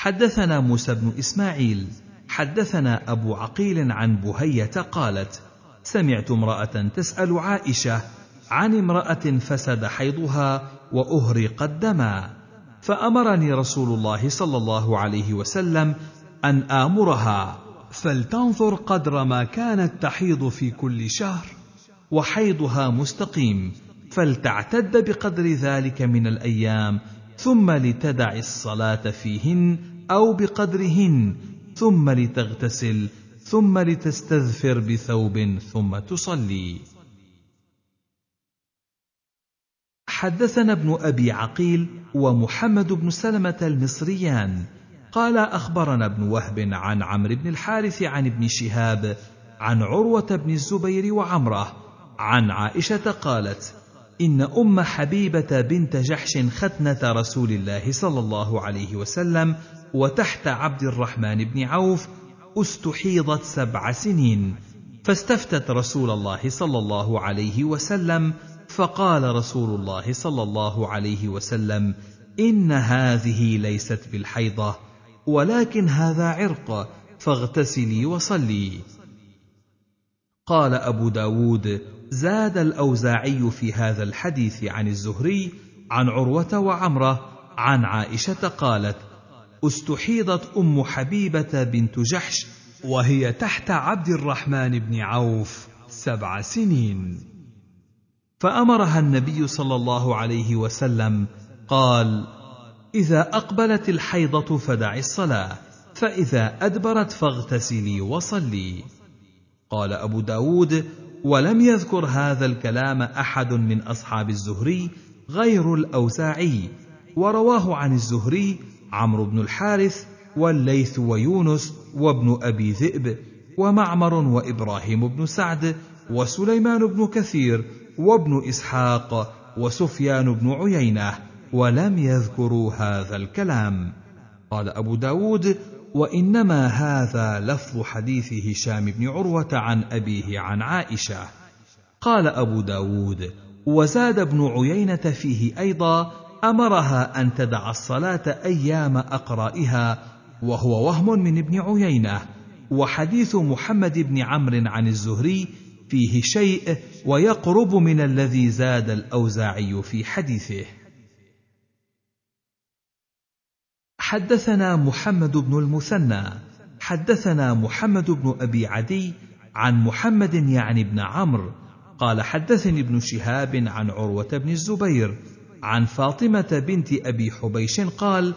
حدثنا موسى بن اسماعيل حدثنا ابو عقيل عن بهيه قالت سمعت امراه تسال عائشه عن امراه فسد حيضها واهرقت دما فامرني رسول الله صلى الله عليه وسلم ان امرها فلتنظر قدر ما كانت تحيض في كل شهر وحيضها مستقيم فلتعتد بقدر ذلك من الايام ثم لتدع الصلاة فيهن أو بقدرهن ثم لتغتسل ثم لتستذفر بثوب ثم تصلي حدثنا ابن ابي عقيل ومحمد بن سلمه المصريان قال اخبرنا ابن وهب عن عمرو بن الحارث عن ابن شهاب عن عروه بن الزبير وعمره عن عائشه قالت إن أم حبيبة بنت جحش ختنة رسول الله صلى الله عليه وسلم وتحت عبد الرحمن بن عوف استحيضت سبع سنين فاستفتت رسول الله صلى الله عليه وسلم فقال رسول الله صلى الله عليه وسلم إن هذه ليست بالحيضة ولكن هذا عرق فاغتسلي وصلي قال أبو داود زاد الأوزاعي في هذا الحديث عن الزهري عن عروة وعمرة عن عائشة قالت: استحيضت أم حبيبة بنت جحش وهي تحت عبد الرحمن بن عوف سبع سنين. فأمرها النبي صلى الله عليه وسلم قال: إذا أقبلت الحيضة فدع الصلاة، فإذا أدبرت فاغتسلي وصلي. قال أبو داود ولم يذكر هذا الكلام أحد من أصحاب الزهري غير الاوساعي ورواه عن الزهري عمرو بن الحارث والليث ويونس وابن أبي ذئب ومعمر وإبراهيم بن سعد وسليمان بن كثير وابن إسحاق وسفيان بن عيينة ولم يذكروا هذا الكلام قال أبو داود وانما هذا لفظ حديث هشام بن عروه عن ابيه عن عائشه قال ابو داود وزاد بن عيينه فيه ايضا امرها ان تدع الصلاه ايام اقرائها وهو وهم من ابن عيينه وحديث محمد بن عمرو عن الزهري فيه شيء ويقرب من الذي زاد الاوزاعي في حديثه حدثنا محمد بن المثنى حدثنا محمد بن ابي عدي عن محمد يعني بن عمرو قال حدثني ابن شهاب عن عروه بن الزبير عن فاطمه بنت ابي حبيش قال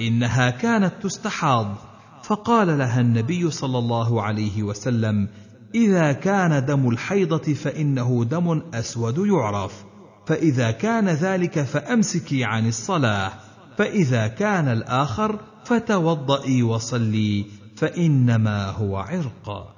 انها كانت تستحاض فقال لها النبي صلى الله عليه وسلم اذا كان دم الحيضه فانه دم اسود يعرف فاذا كان ذلك فامسكي عن الصلاه فإذا كان الآخر فتوضئي وصلي فإنما هو عرق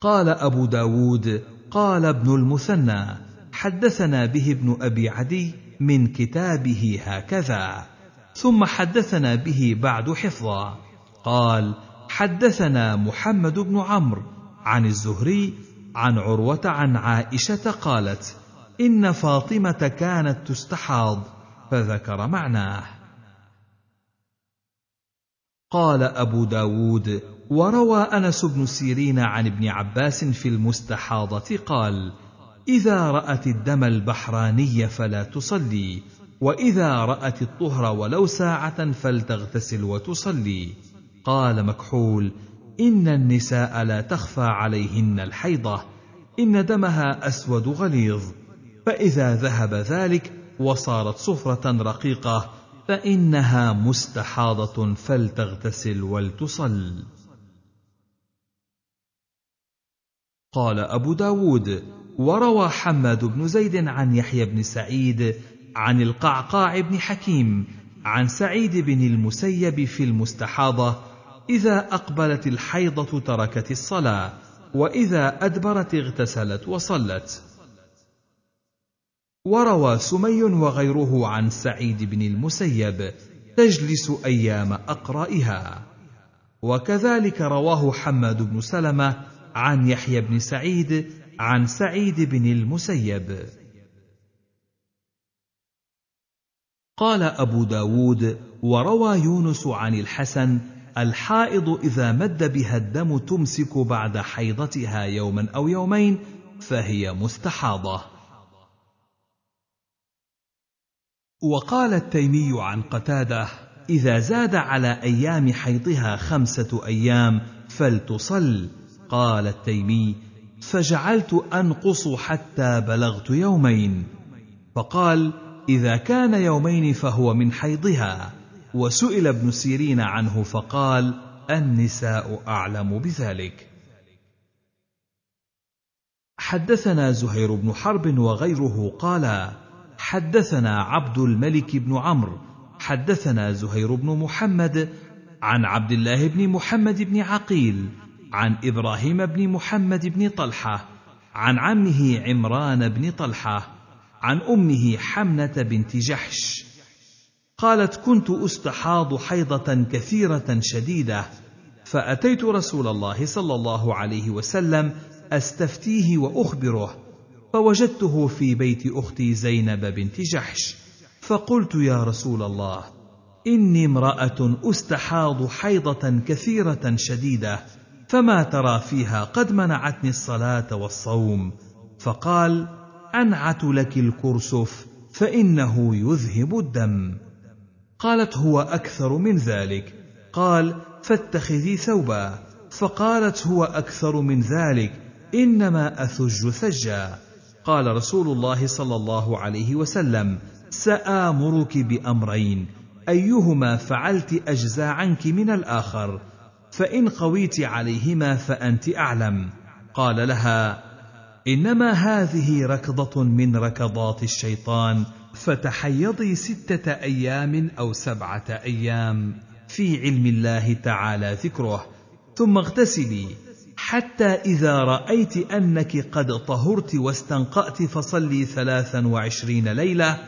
قال أبو داود قال ابن المثنى حدثنا به ابن أبي عدي من كتابه هكذا ثم حدثنا به بعد حفظا قال حدثنا محمد بن عمرو عن الزهري عن عروة عن عائشة قالت ان فاطمه كانت تستحاض فذكر معناه قال ابو داود وروى انس بن سيرين عن ابن عباس في المستحاضه قال اذا رات الدم البحراني فلا تصلي واذا رات الطهر ولو ساعه فلتغتسل وتصلي قال مكحول ان النساء لا تخفى عليهن الحيضه ان دمها اسود غليظ فإذا ذهب ذلك وصارت صفرة رقيقة فإنها مستحاضة فلتغتسل ولتصل قال أبو داود وروى حماد بن زيد عن يحيى بن سعيد عن القعقاع بن حكيم عن سعيد بن المسيب في المستحاضة إذا أقبلت الحيضة تركت الصلاة وإذا أدبرت اغتسلت وصلت وروى سمي وغيره عن سعيد بن المسيب تجلس ايام اقرائها وكذلك رواه حماد بن سلمه عن يحيى بن سعيد عن سعيد بن المسيب قال ابو داود وروى يونس عن الحسن الحائض اذا مد بها الدم تمسك بعد حيضتها يوما او يومين فهي مستحاضه وقال التيمي عن قتاده اذا زاد على ايام حيضها خمسه ايام فلتصل قال التيمي فجعلت انقص حتى بلغت يومين فقال اذا كان يومين فهو من حيضها وسئل ابن سيرين عنه فقال النساء اعلم بذلك حدثنا زهير بن حرب وغيره قالا حدثنا عبد الملك بن عمرو حدثنا زهير بن محمد عن عبد الله بن محمد بن عقيل عن ابراهيم بن محمد بن طلحه عن عمه عمران بن طلحه عن امه حمنه بنت جحش قالت كنت استحاض حيضه كثيره شديده فاتيت رسول الله صلى الله عليه وسلم استفتيه واخبره فوجدته في بيت اختي زينب بنت جحش فقلت يا رسول الله اني امراه استحاض حيضه كثيره شديده فما ترى فيها قد منعتني الصلاه والصوم فقال انعت لك الكرسف فانه يذهب الدم قالت هو اكثر من ذلك قال فاتخذي ثوبا فقالت هو اكثر من ذلك انما اثج ثجا قال رسول الله صلى الله عليه وسلم سامرك بامرين ايهما فعلت اجزى عنك من الاخر فان قويت عليهما فانت اعلم قال لها انما هذه ركضه من ركضات الشيطان فتحيضي سته ايام او سبعه ايام في علم الله تعالى ذكره ثم اغتسلي حتى إذا رأيت أنك قد طهرت واستنقأت فصلي ثلاثا وعشرين ليلة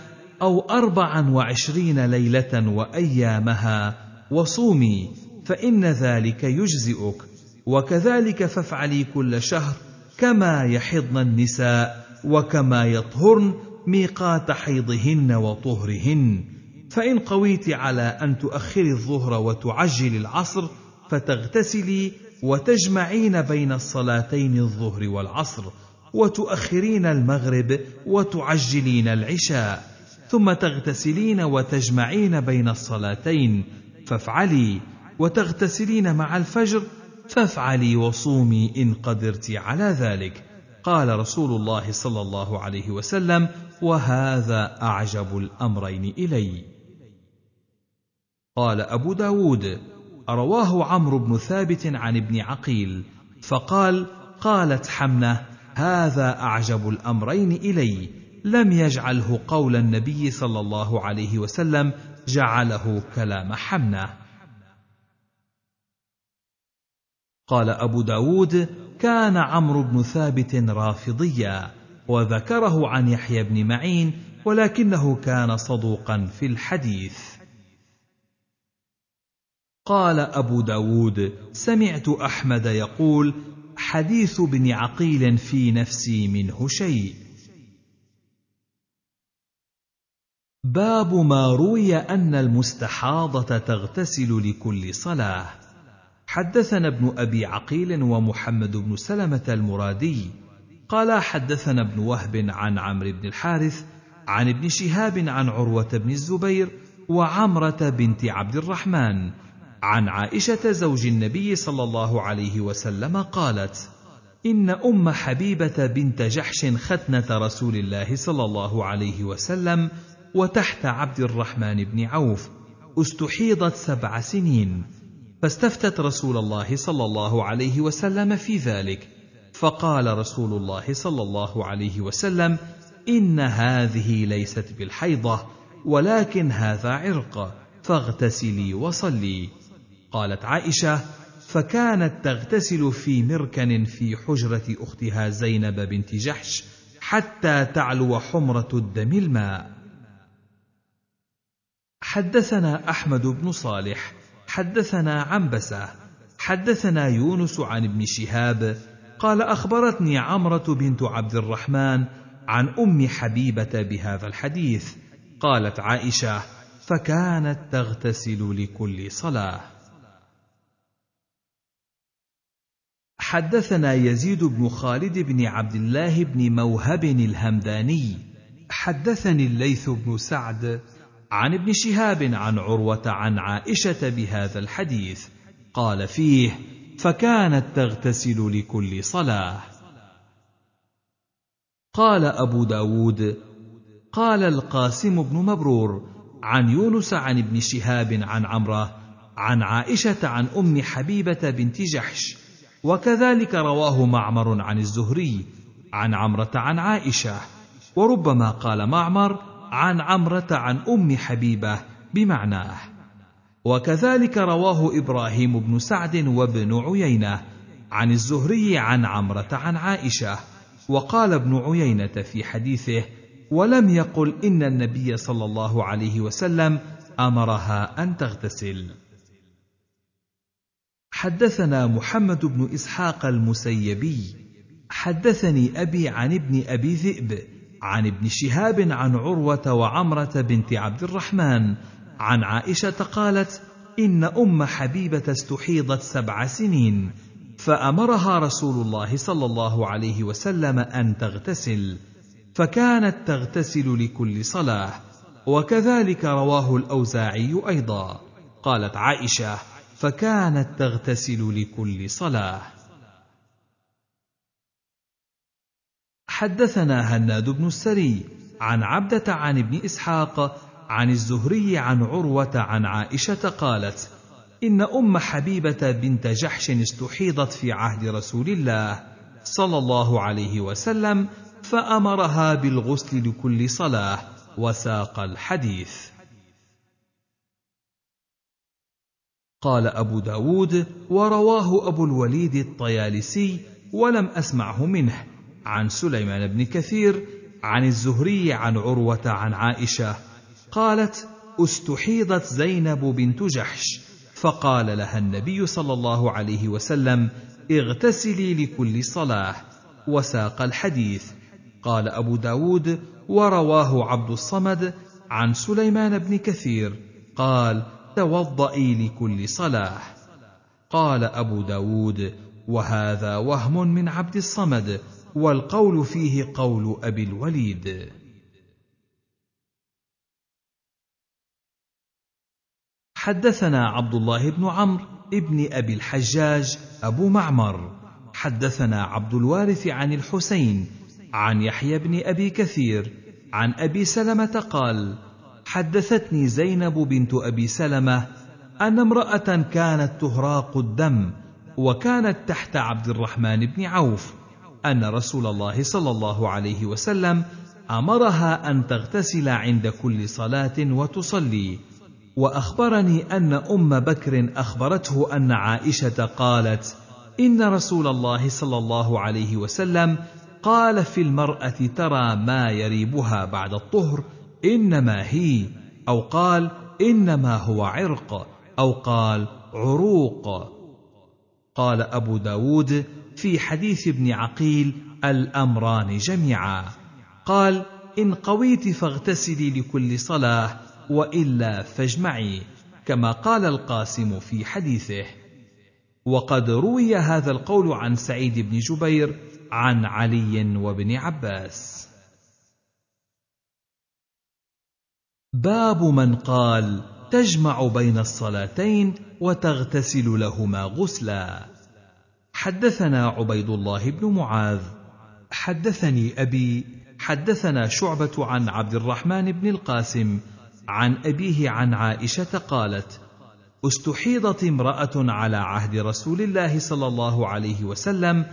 أو أربعا وعشرين ليلة وأيامها وصومي فإن ذلك يجزئك وكذلك فافعلي كل شهر كما يحضن النساء وكما يطهرن ميقات حيضهن وطهرهن فإن قويت على أن تؤخري الظهر وتعجلي العصر فتغتسلي وتجمعين بين الصلاتين الظهر والعصر وتؤخرين المغرب وتعجلين العشاء ثم تغتسلين وتجمعين بين الصلاتين فافعلي وتغتسلين مع الفجر فافعلي وصومي ان قدرت على ذلك قال رسول الله صلى الله عليه وسلم وهذا اعجب الامرين الي قال ابو داود رواه عمرو بن ثابت عن ابن عقيل فقال قالت حمنه هذا اعجب الامرين الي لم يجعله قول النبي صلى الله عليه وسلم جعله كلام حمنه قال ابو داود كان عمرو بن ثابت رافضيا وذكره عن يحيى بن معين ولكنه كان صدوقا في الحديث قال أبو داود سمعت أحمد يقول حديث بن عقيل في نفسي منه شيء باب ما روي أن المستحاضة تغتسل لكل صلاة حدثنا ابن أبي عقيل ومحمد بن سلمة المرادي قال حدثنا ابن وهب عن عمرو بن الحارث عن ابن شهاب عن عروة بن الزبير وعمرة بنت عبد الرحمن عن عائشه زوج النبي صلى الله عليه وسلم قالت ان ام حبيبه بنت جحش ختنه رسول الله صلى الله عليه وسلم وتحت عبد الرحمن بن عوف استحيضت سبع سنين فاستفتت رسول الله صلى الله عليه وسلم في ذلك فقال رسول الله صلى الله عليه وسلم ان هذه ليست بالحيضه ولكن هذا عرق فاغتسلي وصلي قالت عائشة: فكانت تغتسل في مركن في حجرة أختها زينب بنت جحش حتى تعلو حمرة الدم الماء. حدثنا أحمد بن صالح، حدثنا عنبسة، حدثنا يونس عن ابن شهاب، قال أخبرتني عمرة بنت عبد الرحمن عن أم حبيبة بهذا الحديث، قالت عائشة: فكانت تغتسل لكل صلاه حدثنا يزيد بن خالد بن عبد الله بن موهب الهمداني حدثني الليث بن سعد عن ابن شهاب عن عروه عن عائشه بهذا الحديث قال فيه فكانت تغتسل لكل صلاه قال ابو داود قال القاسم بن مبرور عن يونس عن ابن شهاب عن عمره عن عائشه عن ام حبيبه بنت جحش وكذلك رواه معمر عن الزهري عن عمرة عن عائشة وربما قال معمر عن عمرة عن أم حبيبة بمعناه وكذلك رواه إبراهيم بن سعد وابن عيينة عن الزهري عن عمرة عن عائشة وقال ابن عيينة في حديثه ولم يقل إن النبي صلى الله عليه وسلم أمرها أن تغتسل حدثنا محمد بن اسحاق المسيبي حدثني ابي عن ابن ابي ذئب عن ابن شهاب عن عروه وعمره بنت عبد الرحمن عن عائشه قالت ان ام حبيبه استحيضت سبع سنين فامرها رسول الله صلى الله عليه وسلم ان تغتسل فكانت تغتسل لكل صلاه وكذلك رواه الاوزاعي ايضا قالت عائشه فكانت تغتسل لكل صلاه حدثنا هناد بن السري عن عبده عن ابن اسحاق عن الزهري عن عروه عن عائشه قالت ان ام حبيبه بنت جحش استحيضت في عهد رسول الله صلى الله عليه وسلم فامرها بالغسل لكل صلاه وساق الحديث قال أبو داود ورواه أبو الوليد الطيالسي ولم أسمعه منه عن سليمان بن كثير عن الزهري عن عروة عن عائشة قالت استحيضت زينب بنت جحش فقال لها النبي صلى الله عليه وسلم اغتسلي لكل صلاة وساق الحديث قال أبو داود ورواه عبد الصمد عن سليمان بن كثير قال توضئي لكل صلاة قال أبو داود وهذا وهم من عبد الصمد والقول فيه قول أبي الوليد حدثنا عبد الله بن عمرو ابن أبي الحجاج أبو معمر حدثنا عبد الوارث عن الحسين عن يحيى بن أبي كثير عن أبي سلمة قال حدثتني زينب بنت ابي سلمه ان امراه كانت تهراق الدم وكانت تحت عبد الرحمن بن عوف ان رسول الله صلى الله عليه وسلم امرها ان تغتسل عند كل صلاه وتصلي واخبرني ان ام بكر اخبرته ان عائشه قالت ان رسول الله صلى الله عليه وسلم قال في المراه ترى ما يريبها بعد الطهر انما هي او قال انما هو عرق او قال عروق قال ابو داود في حديث ابن عقيل الامران جميعا قال ان قويت فاغتسلي لكل صلاه والا فاجمعي كما قال القاسم في حديثه وقد روي هذا القول عن سعيد بن جبير عن علي وابن عباس باب من قال تجمع بين الصلاتين وتغتسل لهما غسلا حدثنا عبيد الله بن معاذ حدثني ابي حدثنا شعبه عن عبد الرحمن بن القاسم عن ابيه عن عائشه قالت استحيضت امراه على عهد رسول الله صلى الله عليه وسلم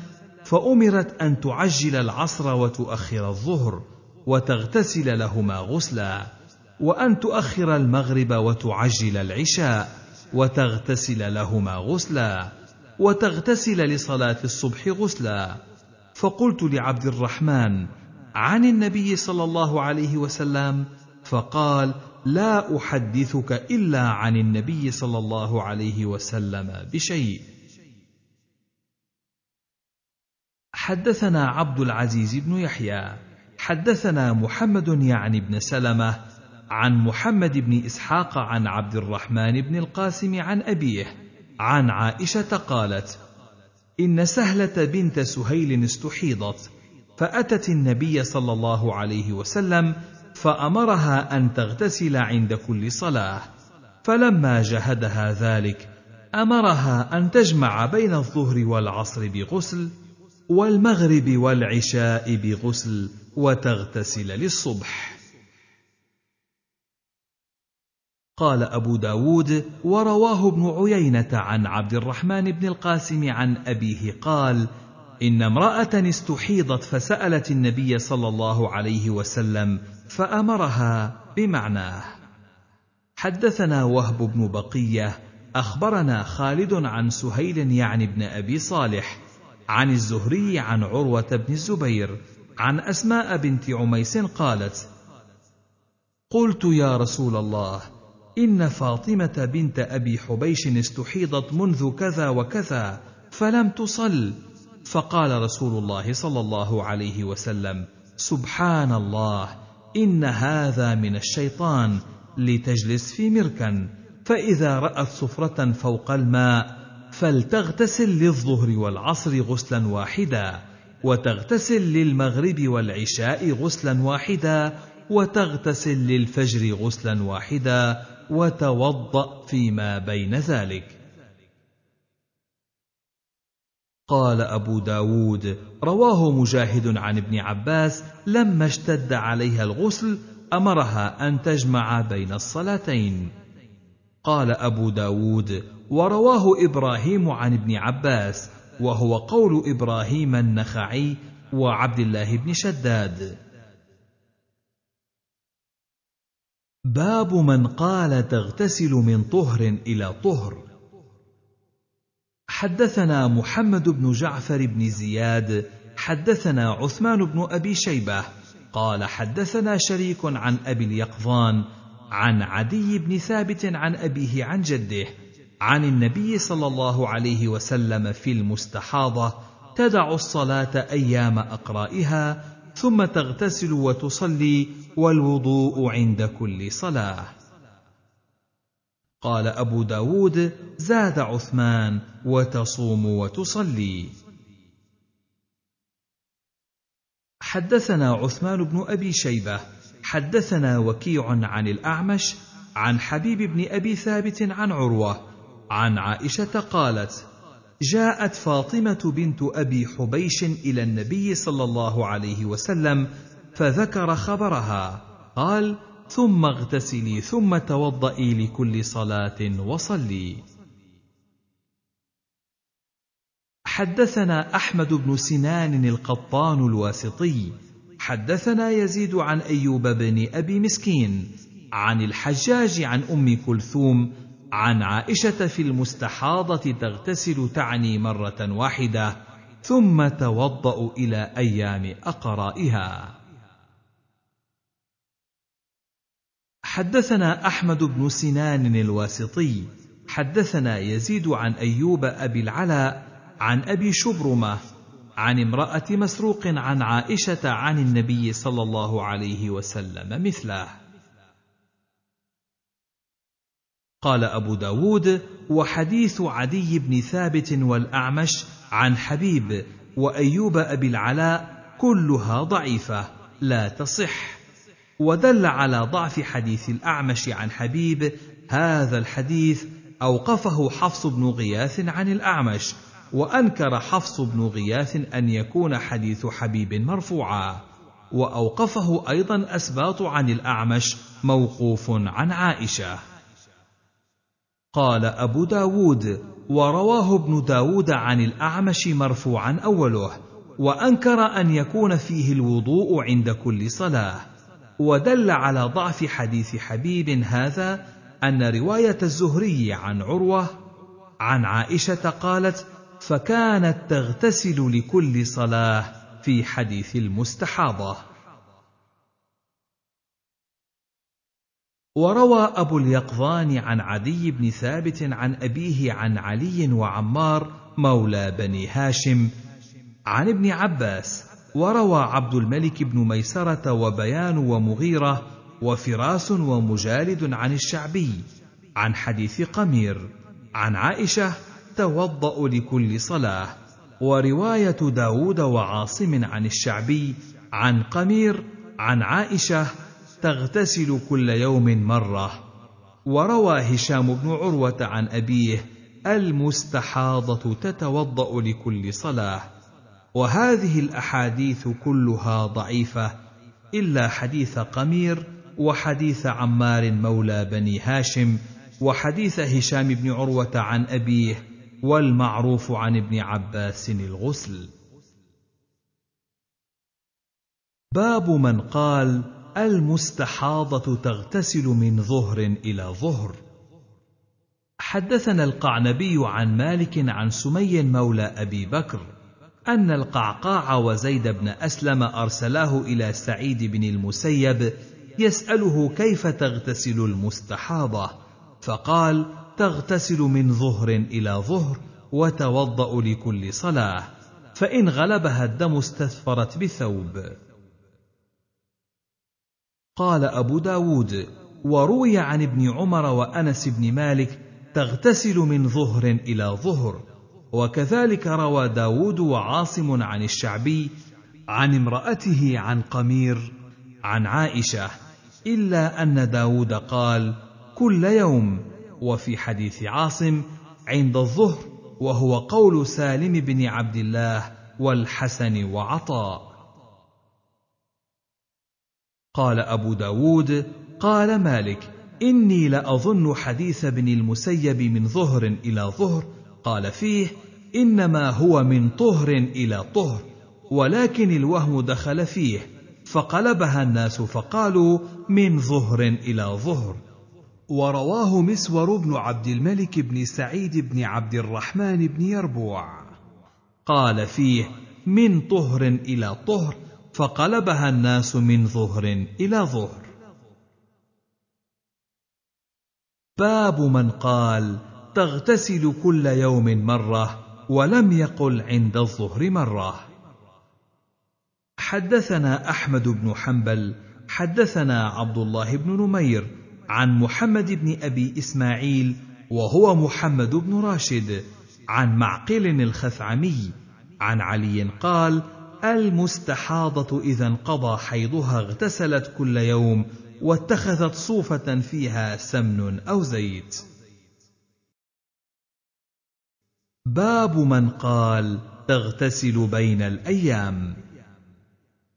فامرت ان تعجل العصر وتؤخر الظهر وتغتسل لهما غسلا وان تؤخر المغرب وتعجل العشاء وتغتسل لهما غسلا وتغتسل لصلاه الصبح غسلا فقلت لعبد الرحمن عن النبي صلى الله عليه وسلم فقال لا احدثك الا عن النبي صلى الله عليه وسلم بشيء حدثنا عبد العزيز بن يحيى حدثنا محمد يعني بن سلمه عن محمد بن اسحاق عن عبد الرحمن بن القاسم عن ابيه عن عائشه قالت ان سهله بنت سهيل استحيضت فاتت النبي صلى الله عليه وسلم فامرها ان تغتسل عند كل صلاه فلما جهدها ذلك امرها ان تجمع بين الظهر والعصر بغسل والمغرب والعشاء بغسل وتغتسل للصبح قال أبو داود ورواه ابن عيينة عن عبد الرحمن بن القاسم عن أبيه قال إن امرأة استحيضت فسألت النبي صلى الله عليه وسلم فأمرها بمعناه حدثنا وهب بن بقية أخبرنا خالد عن سهيل يعني بن أبي صالح عن الزهري عن عروة بن الزبير عن أسماء بنت عميس قالت قلت يا رسول الله إن فاطمة بنت أبي حبيش استحيضت منذ كذا وكذا فلم تصل فقال رسول الله صلى الله عليه وسلم سبحان الله إن هذا من الشيطان لتجلس في مركن فإذا رأت صفرة فوق الماء فلتغتسل للظهر والعصر غسلا واحدا وتغتسل للمغرب والعشاء غسلا واحدا وتغتسل للفجر غسلا واحدا وتوضأ فيما بين ذلك قال أبو داود رواه مجاهد عن ابن عباس لما اشتد عليها الغسل أمرها أن تجمع بين الصلاتين قال أبو داود ورواه إبراهيم عن ابن عباس وهو قول إبراهيم النخعي وعبد الله بن شداد باب من قال تغتسل من طهر الى طهر حدثنا محمد بن جعفر بن زياد حدثنا عثمان بن ابي شيبه قال حدثنا شريك عن ابي اليقظان عن عدي بن ثابت عن ابيه عن جده عن النبي صلى الله عليه وسلم في المستحاضه تدع الصلاه ايام اقرائها ثم تغتسل وتصلي والوضوء عند كل صلاه قال ابو داود زاد عثمان وتصوم وتصلي حدثنا عثمان بن ابي شيبه حدثنا وكيع عن الاعمش عن حبيب بن ابي ثابت عن عروه عن عائشه قالت جاءت فاطمه بنت ابي حبيش الى النبي صلى الله عليه وسلم فذكر خبرها قال ثم اغتسلي ثم توضئي لكل صلاه وصلي حدثنا احمد بن سنان القطان الواسطي حدثنا يزيد عن ايوب بن ابي مسكين عن الحجاج عن ام كلثوم عن عائشة في المستحاضة تغتسل تعني مرة واحدة ثم توضأ إلى أيام أقرائها. حدثنا أحمد بن سنان الواسطي، حدثنا يزيد عن أيوب أبي العلاء، عن أبي شبرمة، عن امرأة مسروق عن عائشة عن النبي صلى الله عليه وسلم مثله. قال أبو داود وحديث عدي بن ثابت والأعمش عن حبيب وأيوب أبي العلاء كلها ضعيفة لا تصح ودل على ضعف حديث الأعمش عن حبيب هذا الحديث أوقفه حفص بن غياث عن الأعمش وأنكر حفص بن غياث أن يكون حديث حبيب مرفوعا وأوقفه أيضا أسباط عن الأعمش موقوف عن عائشة قال أبو داود ورواه ابن داود عن الأعمش مرفوعا أوله وأنكر أن يكون فيه الوضوء عند كل صلاة ودل على ضعف حديث حبيب هذا أن رواية الزهري عن عروة عن عائشة قالت فكانت تغتسل لكل صلاة في حديث المستحاضة وروى أبو اليقظان عن عدي بن ثابت عن أبيه عن علي وعمار مولى بني هاشم عن ابن عباس وروى عبد الملك بن ميسرة وبيان ومغيرة وفراس ومجالد عن الشعبي عن حديث قمير عن عائشة توضأ لكل صلاة ورواية داود وعاصم عن الشعبي عن قمير عن عائشة تغتسل كل يوم مره وروى هشام بن عروه عن ابيه المستحاضه تتوضا لكل صلاه وهذه الاحاديث كلها ضعيفه الا حديث قمير وحديث عمار مولى بني هاشم وحديث هشام بن عروه عن ابيه والمعروف عن ابن عباس الغسل باب من قال المستحاضة تغتسل من ظهر إلى ظهر. حدثنا القعنبي عن مالك عن سمي مولى أبي بكر أن القعقاع وزيد بن أسلم أرسلاه إلى سعيد بن المسيب يسأله كيف تغتسل المستحاضة، فقال: تغتسل من ظهر إلى ظهر، وتوضأ لكل صلاة، فإن غلبها الدم استثفرت بثوب. قال أبو داود وروي عن ابن عمر وأنس بن مالك تغتسل من ظهر إلى ظهر وكذلك روى داود وعاصم عن الشعبي عن امرأته عن قمير عن عائشة إلا أن داود قال كل يوم وفي حديث عاصم عند الظهر وهو قول سالم بن عبد الله والحسن وعطاء قال أبو داود قال مالك إني لأظن حديث ابن المسيب من ظهر إلى ظهر قال فيه إنما هو من طهر إلى طهر ولكن الوهم دخل فيه فقلبها الناس فقالوا من ظهر إلى ظهر ورواه مسور بن عبد الملك بن سعيد بن عبد الرحمن بن يربوع قال فيه من طهر إلى طهر فقلبها الناس من ظهر الى ظهر باب من قال تغتسل كل يوم مره ولم يقل عند الظهر مره حدثنا احمد بن حنبل حدثنا عبد الله بن نمير عن محمد بن ابي اسماعيل وهو محمد بن راشد عن معقل الخثعمي عن علي قال المستحاضة إذا انقضى حيضها اغتسلت كل يوم واتخذت صوفة فيها سمن أو زيت. باب من قال تغتسل بين الأيام.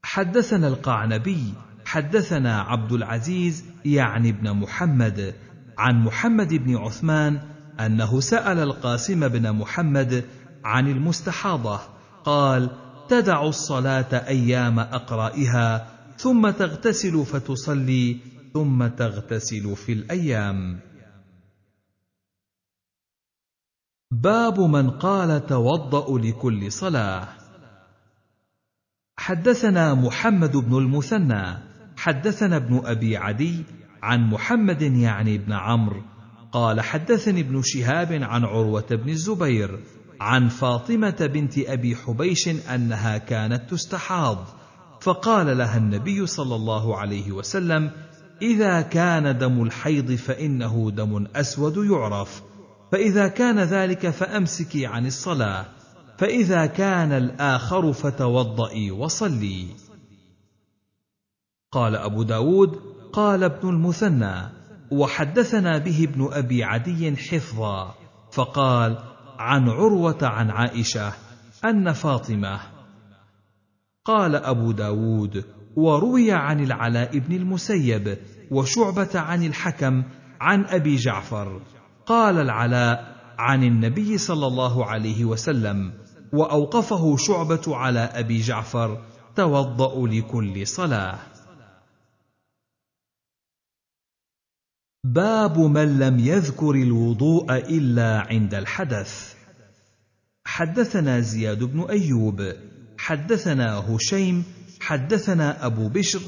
حدثنا القعنبي حدثنا عبد العزيز يعني ابن محمد عن محمد بن عثمان أنه سأل القاسم بن محمد عن المستحاضة قال: تدع الصلاة أيام أقرائها ثم تغتسل فتصلي ثم تغتسل في الأيام. باب من قال توضأ لكل صلاة. حدثنا محمد بن المثنى، حدثنا ابن أبي عدي عن محمد يعني بن عمرو، قال حدثني ابن شهاب عن عروة بن الزبير، عن فاطمه بنت ابي حبيش انها كانت تستحاض فقال لها النبي صلى الله عليه وسلم اذا كان دم الحيض فانه دم اسود يعرف فاذا كان ذلك فامسكي عن الصلاه فاذا كان الاخر فتوضئي وصلي قال ابو داود قال ابن المثنى وحدثنا به ابن ابي عدي حفظا فقال عن عروة عن عائشة أن فاطمة قال أبو داود وروي عن العلاء بن المسيب وشعبة عن الحكم عن أبي جعفر قال العلاء عن النبي صلى الله عليه وسلم وأوقفه شعبة على أبي جعفر توضأ لكل صلاة باب من لم يذكر الوضوء إلا عند الحدث حدثنا زياد بن ايوب حدثنا هشيم حدثنا ابو بشر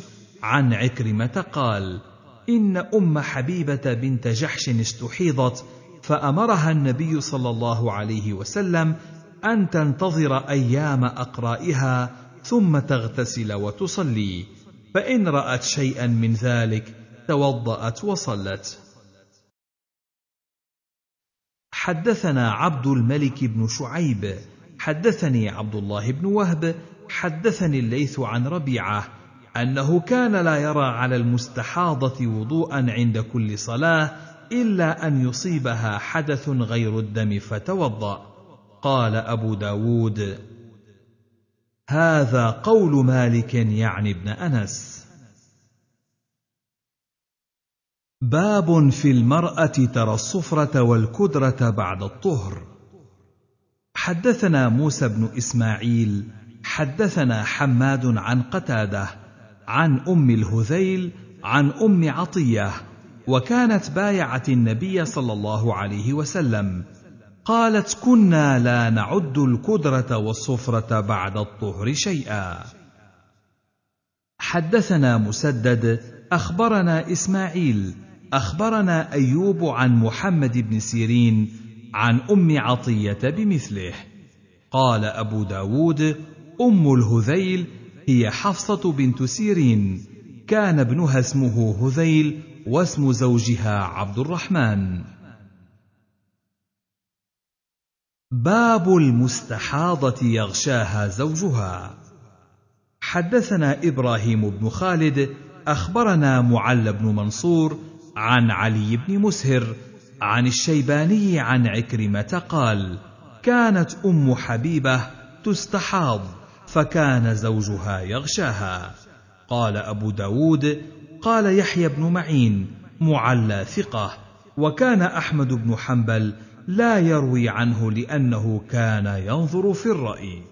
عن عكرمه قال ان ام حبيبه بنت جحش استحيضت فامرها النبي صلى الله عليه وسلم ان تنتظر ايام اقرائها ثم تغتسل وتصلي فان رات شيئا من ذلك توضات وصلت حدثنا عبد الملك بن شعيب حدثني عبد الله بن وهب حدثني الليث عن ربيعه انه كان لا يرى على المستحاضه وضوءا عند كل صلاه الا ان يصيبها حدث غير الدم فتوضا قال ابو داود هذا قول مالك يعني ابن انس باب في المرأة ترى الصفرة والكدرة بعد الطهر. حدثنا موسى بن إسماعيل، حدثنا حماد عن قتادة، عن أم الهذيل، عن أم عطية، وكانت بايعت النبي صلى الله عليه وسلم. قالت: كنا لا نعد الكدرة والصفرة بعد الطهر شيئا. حدثنا مسدد، أخبرنا إسماعيل اخبرنا ايوب عن محمد بن سيرين عن ام عطيه بمثله قال ابو داود ام الهذيل هي حفصه بنت سيرين كان ابنها اسمه هذيل واسم زوجها عبد الرحمن باب المستحاضه يغشاها زوجها حدثنا ابراهيم بن خالد اخبرنا معل بن منصور عن علي بن مسهر عن الشيباني عن عكرمه قال كانت ام حبيبه تستحاض فكان زوجها يغشاها قال ابو داود قال يحيى بن معين معلى ثقه وكان احمد بن حنبل لا يروي عنه لانه كان ينظر في الراي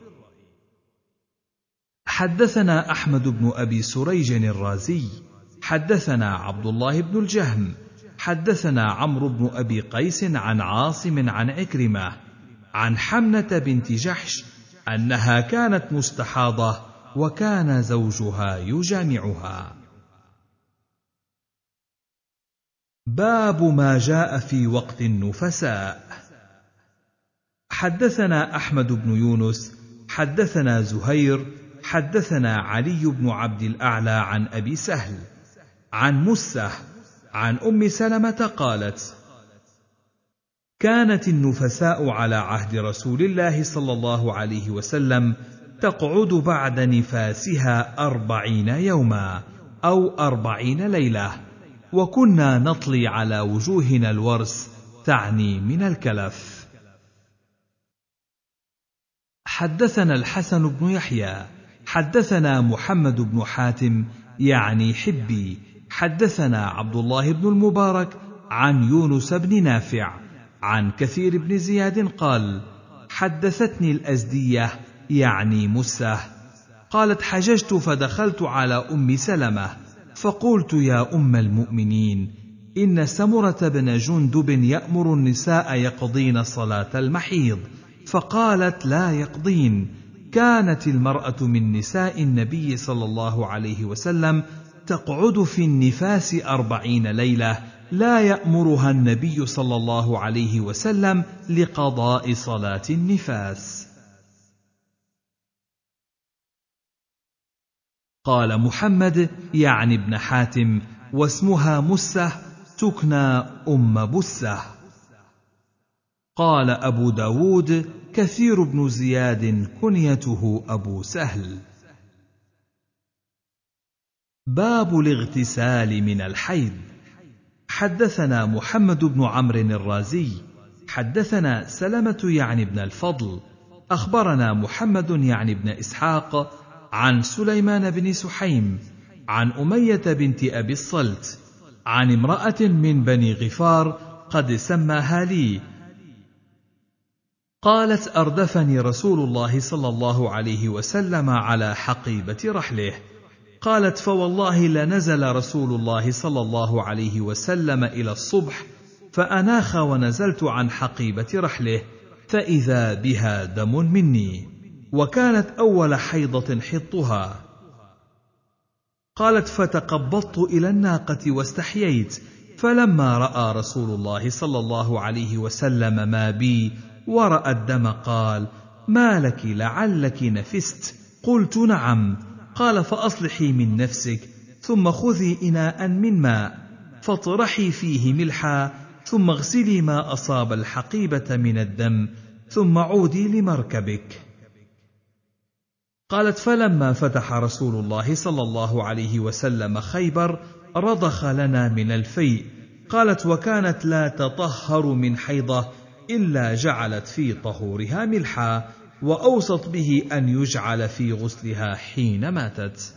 حدثنا احمد بن ابي سريج الرازي حدثنا عبد الله بن الجهم حدثنا عمرو بن ابي قيس عن عاصم عن عكرمه عن حمنه بنت جحش انها كانت مستحاضه وكان زوجها يجامعها باب ما جاء في وقت النفساء حدثنا احمد بن يونس حدثنا زهير حدثنا علي بن عبد الاعلى عن ابي سهل عن مسه عن ام سلمه قالت كانت النفساء على عهد رسول الله صلى الله عليه وسلم تقعد بعد نفاسها أربعين يوما أو أربعين ليلة وكنا نطلي على وجوهنا الورس تعني من الكلف حدثنا الحسن بن يحيى حدثنا محمد بن حاتم يعني حبي حدثنا عبد الله بن المبارك عن يونس بن نافع عن كثير بن زياد قال حدثتني الازديه يعني مسه قالت حججت فدخلت على ام سلمه فقلت يا ام المؤمنين ان سمره بن جندب يامر النساء يقضين صلاه المحيض فقالت لا يقضين كانت المراه من نساء النبي صلى الله عليه وسلم تقعد في النفاس أربعين ليلة لا يأمرها النبي صلى الله عليه وسلم لقضاء صلاة النفاس. قال محمد يعني ابن حاتم واسمها مسه تكنى ام بسه قال ابو داود كثير بن زياد كنيته ابو سهل باب الاغتسال من الحيض حدثنا محمد بن عمرو الرازي حدثنا سلمه يعني بن الفضل اخبرنا محمد يعني بن اسحاق عن سليمان بن سحيم عن اميه بنت ابي الصلت عن امراه من بني غفار قد سماها لي قالت اردفني رسول الله صلى الله عليه وسلم على حقيبه رحله قالت فوالله لنزل رسول الله صلى الله عليه وسلم الى الصبح فاناخ ونزلت عن حقيبه رحله فاذا بها دم مني وكانت اول حيضه حطها قالت فتقبضت الى الناقه واستحييت فلما راى رسول الله صلى الله عليه وسلم ما بي وراى الدم قال ما لك لعلك نفست قلت نعم قال فأصلحي من نفسك ثم خذي إناء من ماء فاطرحي فيه ملحا ثم اغسلي ما أصاب الحقيبة من الدم ثم عودي لمركبك قالت فلما فتح رسول الله صلى الله عليه وسلم خيبر رضخ لنا من الفيء قالت وكانت لا تطهر من حيضه الا جعلت في طهورها ملحا واوصت به ان يجعل في غسلها حين ماتت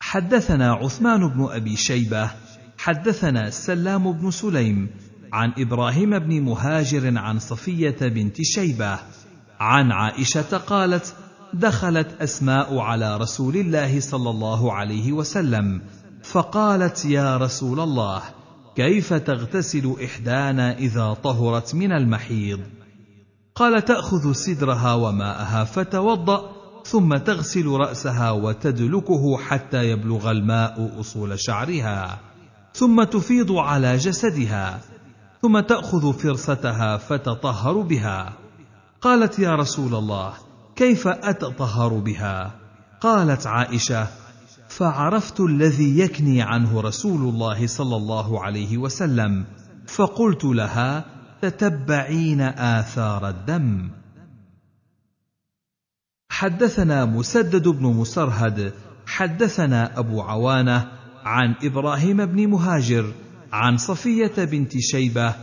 حدثنا عثمان بن ابي شيبه حدثنا سلام بن سليم عن ابراهيم بن مهاجر عن صفيه بنت شيبه عن عائشه قالت دخلت اسماء على رسول الله صلى الله عليه وسلم فقالت يا رسول الله كيف تغتسل احدانا اذا طهرت من المحيض قال تاخذ سدرها وماءها فتوضا ثم تغسل راسها وتدلكه حتى يبلغ الماء اصول شعرها ثم تفيض على جسدها ثم تاخذ فرستها فتطهر بها قالت يا رسول الله كيف اتطهر بها قالت عائشه فعرفت الذي يكني عنه رسول الله صلى الله عليه وسلم فقلت لها تتبعين اثار الدم حدثنا مسدد بن مسرهد حدثنا ابو عوانه عن ابراهيم بن مهاجر عن صفيه بنت شيبه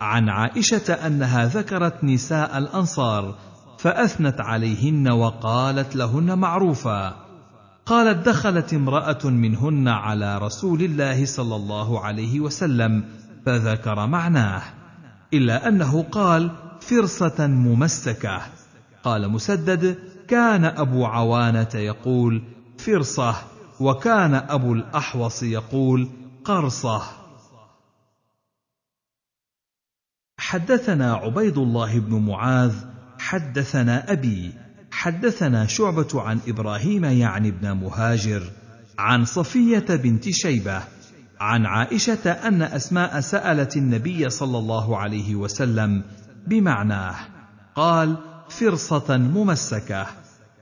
عن عائشه انها ذكرت نساء الانصار فاثنت عليهن وقالت لهن معروفا قالت دخلت امراه منهن على رسول الله صلى الله عليه وسلم فذكر معناه الا انه قال فرصه ممسكه قال مسدد كان ابو عوانه يقول فرصه وكان ابو الاحوص يقول قرصه حدثنا عبيد الله بن معاذ حدثنا ابي حدثنا شعبة عن إبراهيم يعني بن مهاجر عن صفية بنت شيبة عن عائشة أن أسماء سألت النبي صلى الله عليه وسلم بمعناه قال فرصة ممسكة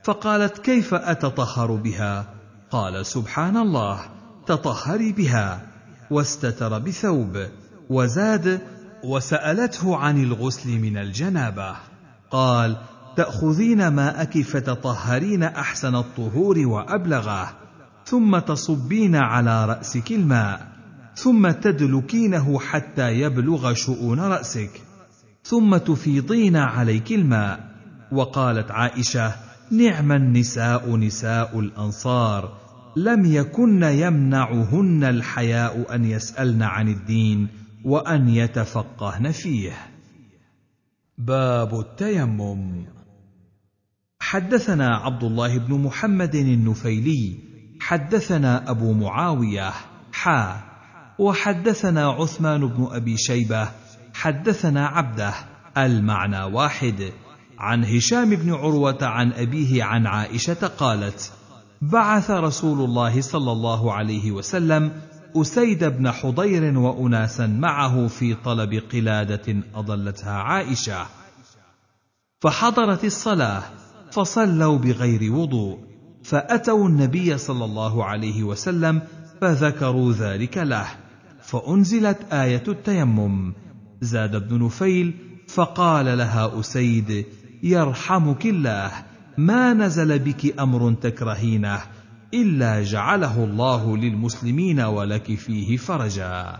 فقالت كيف أتطهر بها قال سبحان الله تطهري بها واستتر بثوب وزاد وسألته عن الغسل من الجنابة قال تاخذين ماءك فتطهرين احسن الطهور وابلغه ثم تصبين على راسك الماء ثم تدلكينه حتى يبلغ شؤون راسك ثم تفيضين عليك الماء وقالت عائشه نعم النساء نساء الانصار لم يكن يمنعهن الحياء ان يسالن عن الدين وان يتفقهن فيه باب التيمم حدثنا عبد الله بن محمد النفيلي حدثنا ابو معاويه حا وحدثنا عثمان بن ابي شيبه حدثنا عبده المعنى واحد عن هشام بن عروه عن ابيه عن عائشه قالت بعث رسول الله صلى الله عليه وسلم اسيد بن حضير واناسا معه في طلب قلاده اضلتها عائشه فحضرت الصلاه فصلوا بغير وضوء فاتوا النبي صلى الله عليه وسلم فذكروا ذلك له فانزلت ايه التيمم زاد بن نفيل فقال لها اسيد يرحمك الله ما نزل بك امر تكرهينه الا جعله الله للمسلمين ولك فيه فرجا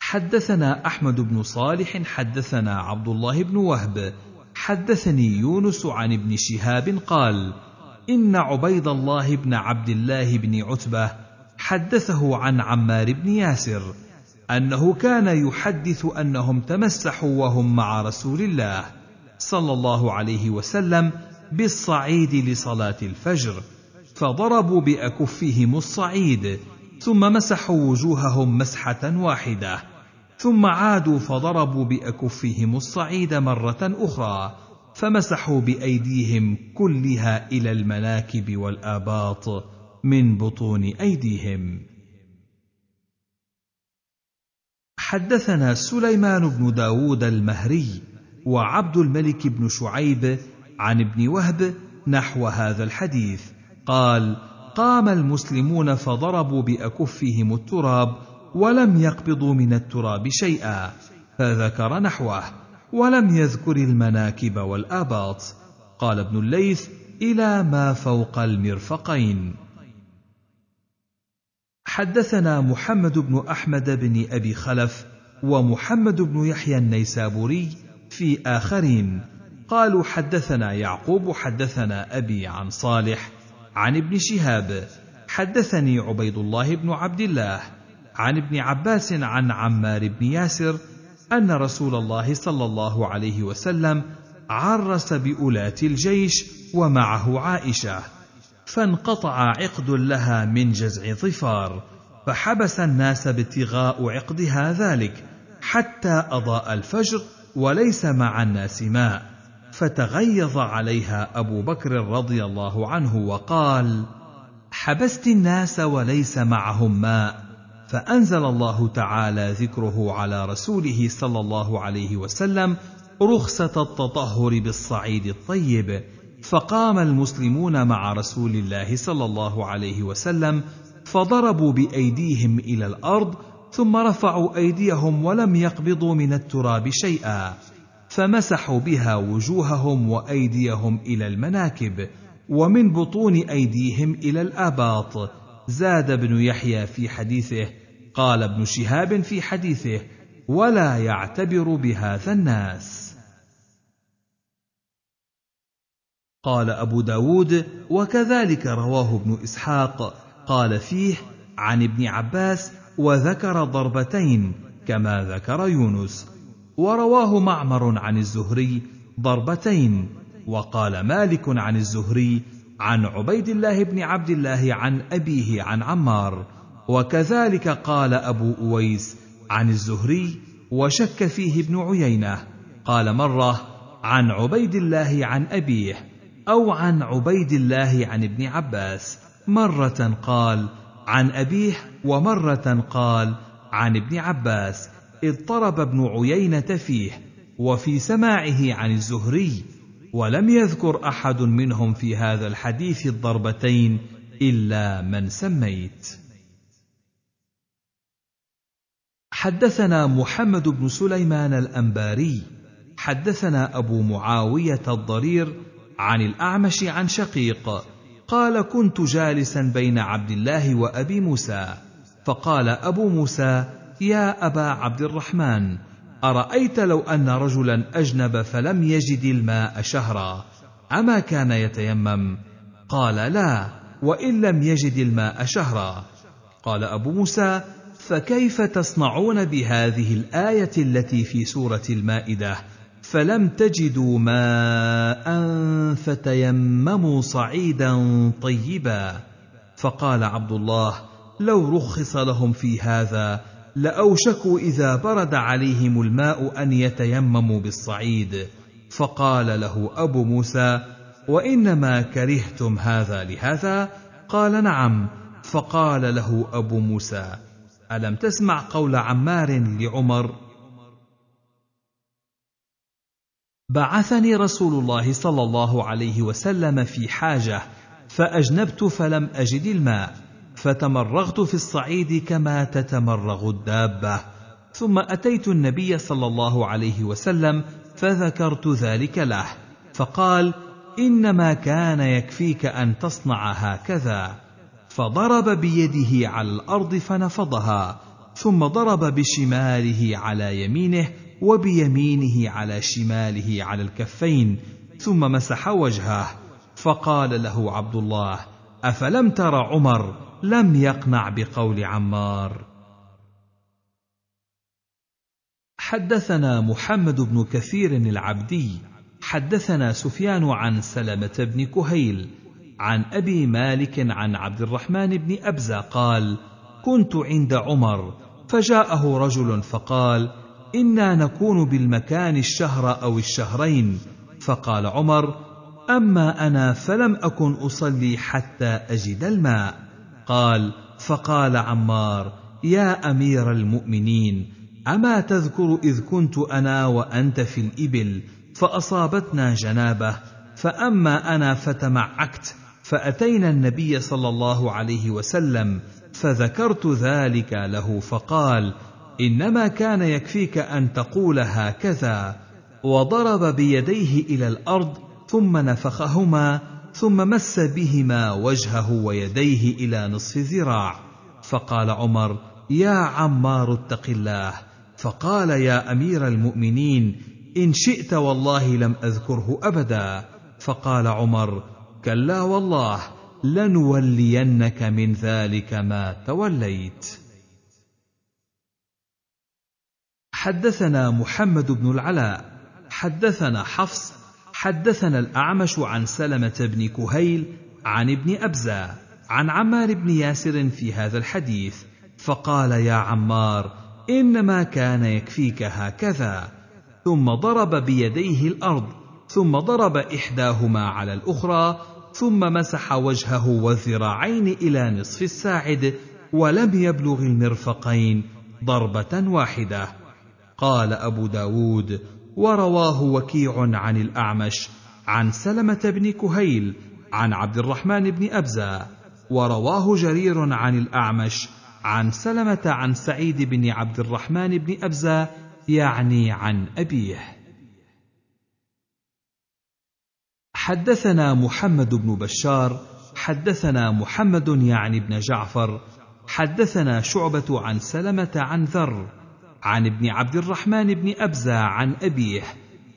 حدثنا احمد بن صالح حدثنا عبد الله بن وهب حدثني يونس عن ابن شهاب قال ان عبيد الله بن عبد الله بن عتبه حدثه عن عمار بن ياسر انه كان يحدث انهم تمسحوا وهم مع رسول الله صلى الله عليه وسلم بالصعيد لصلاه الفجر فضربوا باكفهم الصعيد ثم مسحوا وجوههم مسحه واحده ثم عادوا فضربوا باكفهم الصعيد مره اخرى فمسحوا بايديهم كلها الى المناكب والاباط من بطون ايديهم حدثنا سليمان بن داود المهري وعبد الملك بن شعيب عن ابن وهب نحو هذا الحديث قال قام المسلمون فضربوا باكفهم التراب ولم يقبضوا من التراب شيئا فذكر نحوه ولم يذكر المناكب والاباط قال ابن الليث الى ما فوق المرفقين حدثنا محمد بن احمد بن ابي خلف ومحمد بن يحيى النيسابوري في اخرين قالوا حدثنا يعقوب حدثنا ابي عن صالح عن ابن شهاب حدثني عبيد الله بن عبد الله عن ابن عباس عن عمار بن ياسر ان رسول الله صلى الله عليه وسلم عرس بأولاه الجيش ومعه عائشه فانقطع عقد لها من جزع ظفار فحبس الناس ابتغاء عقدها ذلك حتى اضاء الفجر وليس مع الناس ماء فتغيظ عليها ابو بكر رضي الله عنه وقال حبست الناس وليس معهم ماء فأنزل الله تعالى ذكره على رسوله صلى الله عليه وسلم رخصة التطهر بالصعيد الطيب، فقام المسلمون مع رسول الله صلى الله عليه وسلم فضربوا بأيديهم إلى الأرض ثم رفعوا أيديهم ولم يقبضوا من التراب شيئا، فمسحوا بها وجوههم وأيديهم إلى المناكب، ومن بطون أيديهم إلى الآباط، زاد ابن يحيى في حديثه قال ابن شهاب في حديثه ولا يعتبر بهذا الناس قال ابو داود وكذلك رواه ابن اسحاق قال فيه عن ابن عباس وذكر ضربتين كما ذكر يونس ورواه معمر عن الزهري ضربتين وقال مالك عن الزهري عن عبيد الله بن عبد الله عن أبيه عن عمار وكذلك قال أبو أويس عن الزهري وشك فيه ابن عيينة قال مرة عن عبيد الله عن أبيه أو عن عبيد الله عن ابن عباس مرة قال عن أبيه ومرة قال عن ابن عباس اضطرب ابن عيينة فيه وفي سماعه عن الزهري ولم يذكر احد منهم في هذا الحديث الضربتين الا من سميت حدثنا محمد بن سليمان الانباري حدثنا ابو معاويه الضرير عن الاعمش عن شقيق قال كنت جالسا بين عبد الله وابي موسى فقال ابو موسى يا ابا عبد الرحمن ارايت لو ان رجلا اجنب فلم يجد الماء شهرا اما كان يتيمم قال لا وان لم يجد الماء شهرا قال ابو موسى فكيف تصنعون بهذه الايه التي في سوره المائده فلم تجدوا ماء فتيمموا صعيدا طيبا فقال عبد الله لو رخص لهم في هذا لاوشكوا اذا برد عليهم الماء ان يتيمموا بالصعيد فقال له ابو موسى وانما كرهتم هذا لهذا قال نعم فقال له ابو موسى الم تسمع قول عمار لعمر بعثني رسول الله صلى الله عليه وسلم في حاجه فاجنبت فلم اجد الماء فتمرغت في الصعيد كما تتمرغ الدابه ثم اتيت النبي صلى الله عليه وسلم فذكرت ذلك له فقال انما كان يكفيك ان تصنع هكذا فضرب بيده على الارض فنفضها ثم ضرب بشماله على يمينه وبيمينه على شماله على الكفين ثم مسح وجهه فقال له عبد الله افلم تر عمر لم يقنع بقول عمار حدثنا محمد بن كثير العبدي حدثنا سفيان عن سلمه بن كهيل عن ابي مالك عن عبد الرحمن بن ابزه قال كنت عند عمر فجاءه رجل فقال انا نكون بالمكان الشهر او الشهرين فقال عمر اما انا فلم اكن اصلي حتى اجد الماء قال فقال عمار يا امير المؤمنين اما تذكر اذ كنت انا وانت في الابل فاصابتنا جنابه فاما انا فتمعكت فاتينا النبي صلى الله عليه وسلم فذكرت ذلك له فقال انما كان يكفيك ان تقول هكذا وضرب بيديه الى الارض ثم نفخهما ثم مس بهما وجهه ويديه الى نصف ذراع فقال عمر يا عمار اتق الله فقال يا امير المؤمنين ان شئت والله لم اذكره ابدا فقال عمر كلا والله لنولينك من ذلك ما توليت حدثنا محمد بن العلاء حدثنا حفص حدثنا الأعمش عن سلمة بن كهيل عن ابن أبزة عن عمار بن ياسر في هذا الحديث فقال يا عمار إنما كان يكفيك هكذا ثم ضرب بيديه الأرض ثم ضرب إحداهما على الأخرى ثم مسح وجهه والذراعين إلى نصف الساعد ولم يبلغ المرفقين ضربة واحدة قال أبو داود ورواه وكيع عن الاعمش عن سلمه بن كهيل عن عبد الرحمن بن ابزه ورواه جرير عن الاعمش عن سلمه عن سعيد بن عبد الرحمن بن ابزه يعني عن ابيه حدثنا محمد بن بشار حدثنا محمد يعني بن جعفر حدثنا شعبه عن سلمه عن ذر عن ابن عبد الرحمن بن أبزة عن أبيه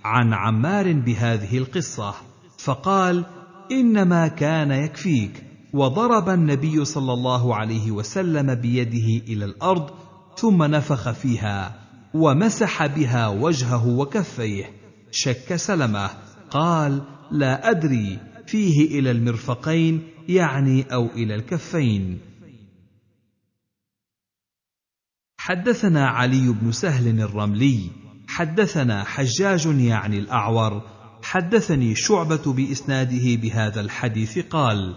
عن عمار بهذه القصة فقال إنما كان يكفيك وضرب النبي صلى الله عليه وسلم بيده إلى الأرض ثم نفخ فيها ومسح بها وجهه وكفيه شك سلمه قال لا أدري فيه إلى المرفقين يعني أو إلى الكفين حدثنا علي بن سهل الرملي حدثنا حجاج يعني الاعور حدثني شعبه باسناده بهذا الحديث قال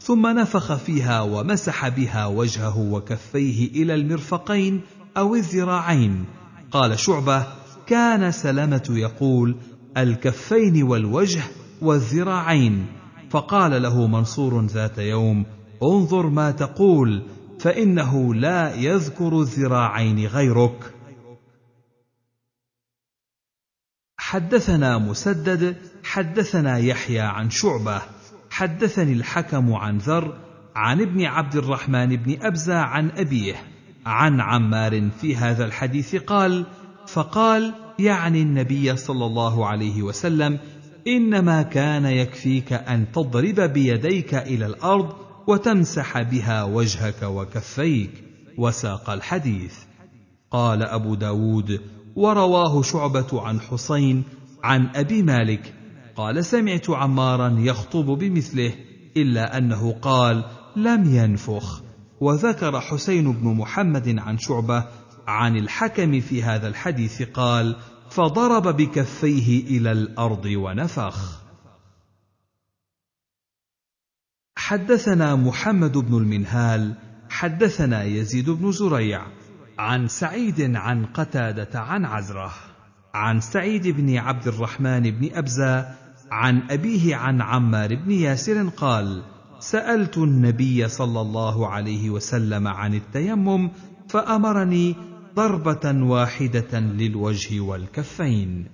ثم نفخ فيها ومسح بها وجهه وكفيه الى المرفقين او الذراعين قال شعبه كان سلمه يقول الكفين والوجه والذراعين فقال له منصور ذات يوم انظر ما تقول فإنه لا يذكر الذراعين غيرك. حدثنا مسدد حدثنا يحيى عن شعبة حدثني الحكم عن ذر عن ابن عبد الرحمن بن أبزة عن أبيه عن عمار في هذا الحديث قال فقال يعني النبي صلى الله عليه وسلم إنما كان يكفيك أن تضرب بيديك إلى الأرض وتمسح بها وجهك وكفيك وساق الحديث قال ابو داود ورواه شعبه عن حسين عن ابي مالك قال سمعت عمارا يخطب بمثله الا انه قال لم ينفخ وذكر حسين بن محمد عن شعبه عن الحكم في هذا الحديث قال فضرب بكفيه الى الارض ونفخ حدثنا محمد بن المنهال حدثنا يزيد بن زريع عن سعيد عن قتاده عن عزره عن سعيد بن عبد الرحمن بن ابزه عن ابيه عن عمار بن ياسر قال سالت النبي صلى الله عليه وسلم عن التيمم فامرني ضربه واحده للوجه والكفين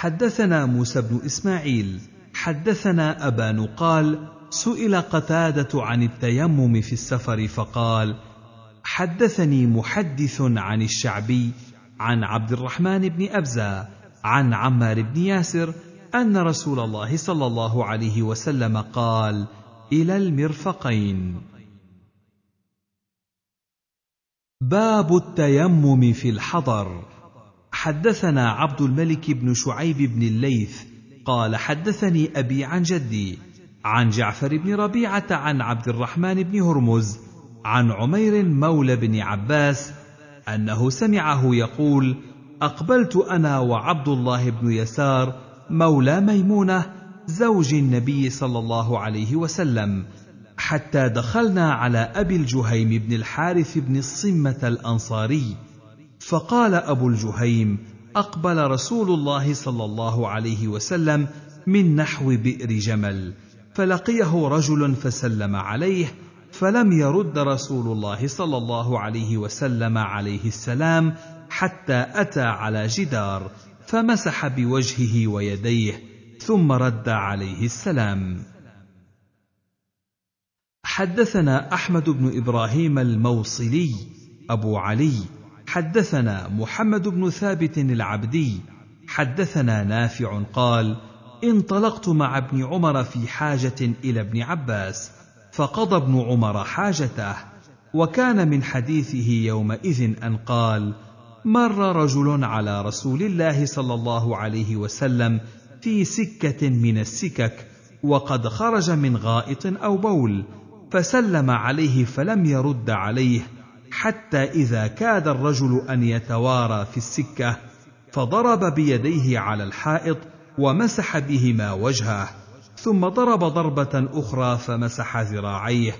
حدثنا موسى بن اسماعيل حدثنا ابان قال سئل قتاده عن التيمم في السفر فقال حدثني محدث عن الشعبي عن عبد الرحمن بن ابزه عن عمار بن ياسر ان رسول الله صلى الله عليه وسلم قال الى المرفقين باب التيمم في الحضر حدثنا عبد الملك بن شعيب بن الليث قال حدثني ابي عن جدي عن جعفر بن ربيعه عن عبد الرحمن بن هرمز عن عمير مولى بن عباس انه سمعه يقول اقبلت انا وعبد الله بن يسار مولى ميمونه زوج النبي صلى الله عليه وسلم حتى دخلنا على ابي الجهيم بن الحارث بن الصمه الانصاري فقال ابو الجهيم اقبل رسول الله صلى الله عليه وسلم من نحو بئر جمل فلقيه رجل فسلم عليه فلم يرد رسول الله صلى الله عليه وسلم عليه السلام حتى اتى على جدار فمسح بوجهه ويديه ثم رد عليه السلام حدثنا احمد بن ابراهيم الموصلي ابو علي حدثنا محمد بن ثابت العبدي حدثنا نافع قال انطلقت مع ابن عمر في حاجه الى ابن عباس فقضى ابن عمر حاجته وكان من حديثه يومئذ ان قال مر رجل على رسول الله صلى الله عليه وسلم في سكه من السكك وقد خرج من غائط او بول فسلم عليه فلم يرد عليه حتى اذا كاد الرجل ان يتوارى في السكه فضرب بيديه على الحائط ومسح بهما وجهه ثم ضرب ضربه اخرى فمسح ذراعيه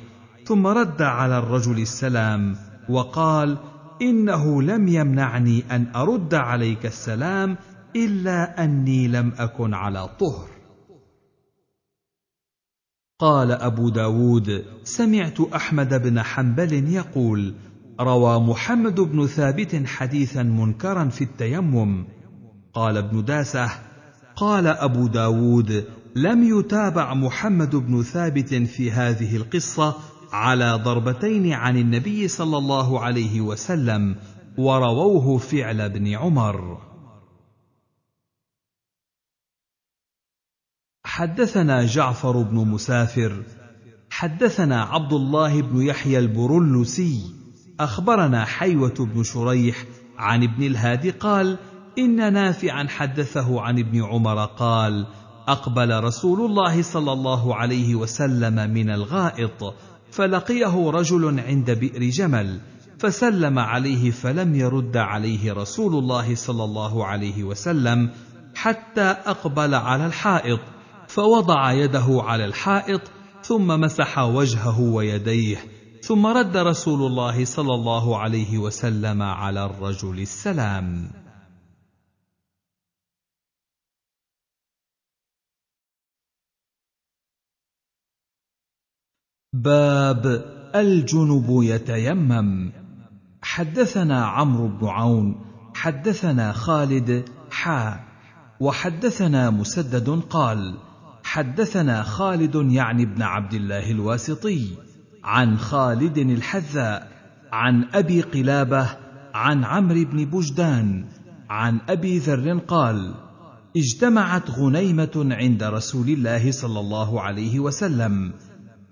ثم رد على الرجل السلام وقال انه لم يمنعني ان ارد عليك السلام الا اني لم اكن على طهر قال ابو داود سمعت احمد بن حنبل يقول روى محمد بن ثابت حديثا منكرا في التيمم قال ابن داسه قال ابو داود لم يتابع محمد بن ثابت في هذه القصه على ضربتين عن النبي صلى الله عليه وسلم ورووه فعل ابن عمر حدثنا جعفر بن مسافر حدثنا عبد الله بن يحيى البرلسي اخبرنا حيوه بن شريح عن ابن الهادي قال ان نافعا حدثه عن ابن عمر قال اقبل رسول الله صلى الله عليه وسلم من الغائط فلقيه رجل عند بئر جمل فسلم عليه فلم يرد عليه رسول الله صلى الله عليه وسلم حتى اقبل على الحائط فوضع يده على الحائط ثم مسح وجهه ويديه ثم رد رسول الله صلى الله عليه وسلم على الرجل السلام باب الجنب يتيمم حدثنا عمرو بن عون حدثنا خالد حا وحدثنا مسدد قال حدثنا خالد يعني ابن عبد الله الواسطي عن خالد الحذاء عن ابي قلابه عن عمرو بن بجدان عن ابي ذر قال اجتمعت غنيمه عند رسول الله صلى الله عليه وسلم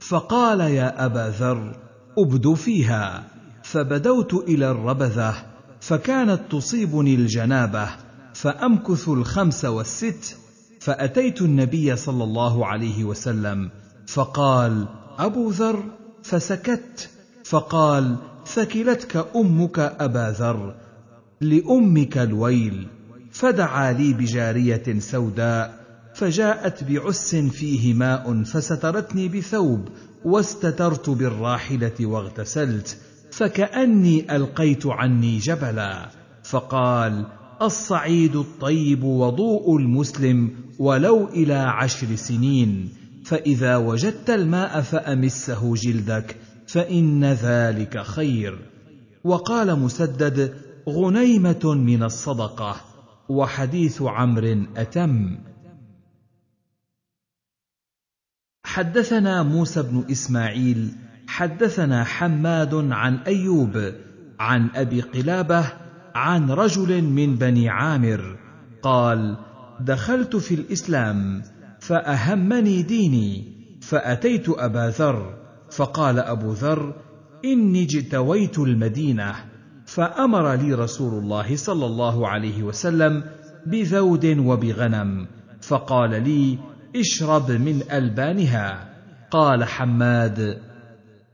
فقال يا ابا ذر ابد فيها فبدوت الى الربذه فكانت تصيبني الجنابه فامكث الخمس والست فاتيت النبي صلى الله عليه وسلم فقال ابو ذر فسكت فقال ثكلتك امك ابا ذر لامك الويل فدعا لي بجاريه سوداء فجاءت بعس فيه ماء فسترتني بثوب واستترت بالراحله واغتسلت فكاني القيت عني جبلا فقال الصعيد الطيب وضوء المسلم ولو الى عشر سنين فإذا وجدت الماء فأمسه جلدك فإن ذلك خير. وقال مسدد: غنيمة من الصدقة، وحديث عمرو أتم. حدثنا موسى بن إسماعيل، حدثنا حماد عن أيوب، عن أبي قلابة، عن رجل من بني عامر، قال: دخلت في الإسلام. فأهمني ديني فأتيت أبا ذر فقال أبو ذر إني اجتويت المدينة فأمر لي رسول الله صلى الله عليه وسلم بذود وبغنم فقال لي اشرب من ألبانها قال حماد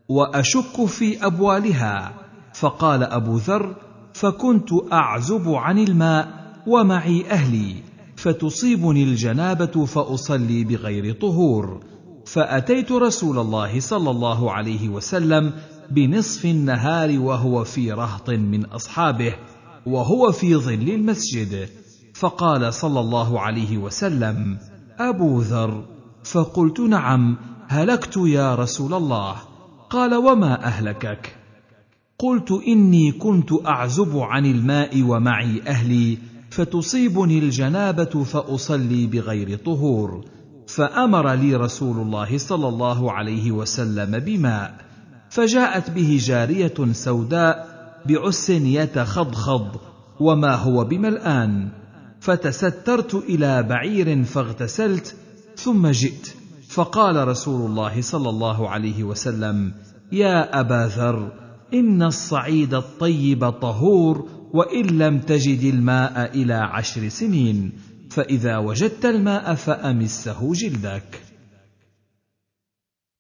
وأشك في أبوالها فقال أبو ذر فكنت أعزب عن الماء ومعي أهلي فتصيبني الجنابه فاصلي بغير طهور فاتيت رسول الله صلى الله عليه وسلم بنصف النهار وهو في رهط من اصحابه وهو في ظل المسجد فقال صلى الله عليه وسلم ابو ذر فقلت نعم هلكت يا رسول الله قال وما اهلكك قلت اني كنت اعزب عن الماء ومعي اهلي فتصيبني الجنابه فاصلي بغير طهور فامر لي رسول الله صلى الله عليه وسلم بماء فجاءت به جاريه سوداء بعس يتخضخض وما هو بملآن فتسترت الى بعير فاغتسلت ثم جئت فقال رسول الله صلى الله عليه وسلم يا ابا ذر ان الصعيد الطيب طهور وان لم تجد الماء الى عشر سنين فاذا وجدت الماء فامسه جلدك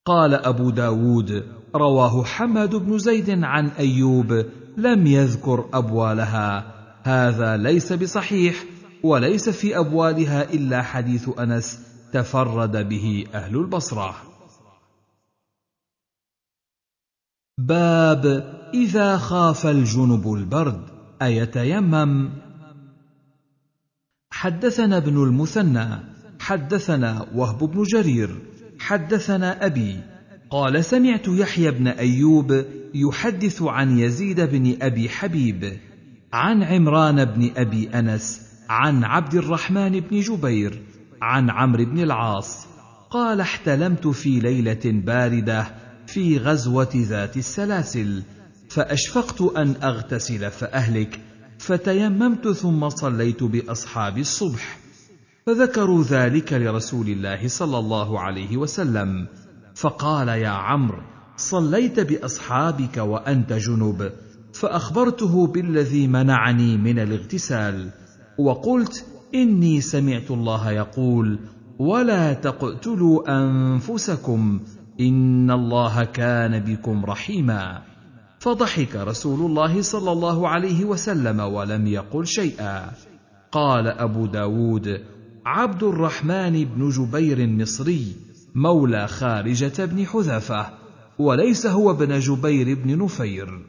قال ابو داود رواه حماد بن زيد عن ايوب لم يذكر ابوالها هذا ليس بصحيح وليس في ابوالها الا حديث انس تفرد به اهل البصره باب اذا خاف الجنب البرد أيتيمم حدثنا ابن المثنى حدثنا وهب بن جرير حدثنا أبي قال سمعت يحيى بن أيوب يحدث عن يزيد بن أبي حبيب عن عمران بن أبي أنس عن عبد الرحمن بن جبير عن عمرو بن العاص قال احتلمت في ليلة باردة في غزوة ذات السلاسل فاشفقت ان اغتسل فاهلك فتيممت ثم صليت باصحاب الصبح فذكروا ذلك لرسول الله صلى الله عليه وسلم فقال يا عمرو صليت باصحابك وانت جنب فاخبرته بالذي منعني من الاغتسال وقلت اني سمعت الله يقول ولا تقتلوا انفسكم ان الله كان بكم رحيما فضحك رسول الله صلى الله عليه وسلم ولم يقل شيئا قال ابو داود عبد الرحمن بن جبير النصري مولى خارجه بن حذافه وليس هو ابن جبير بن نفير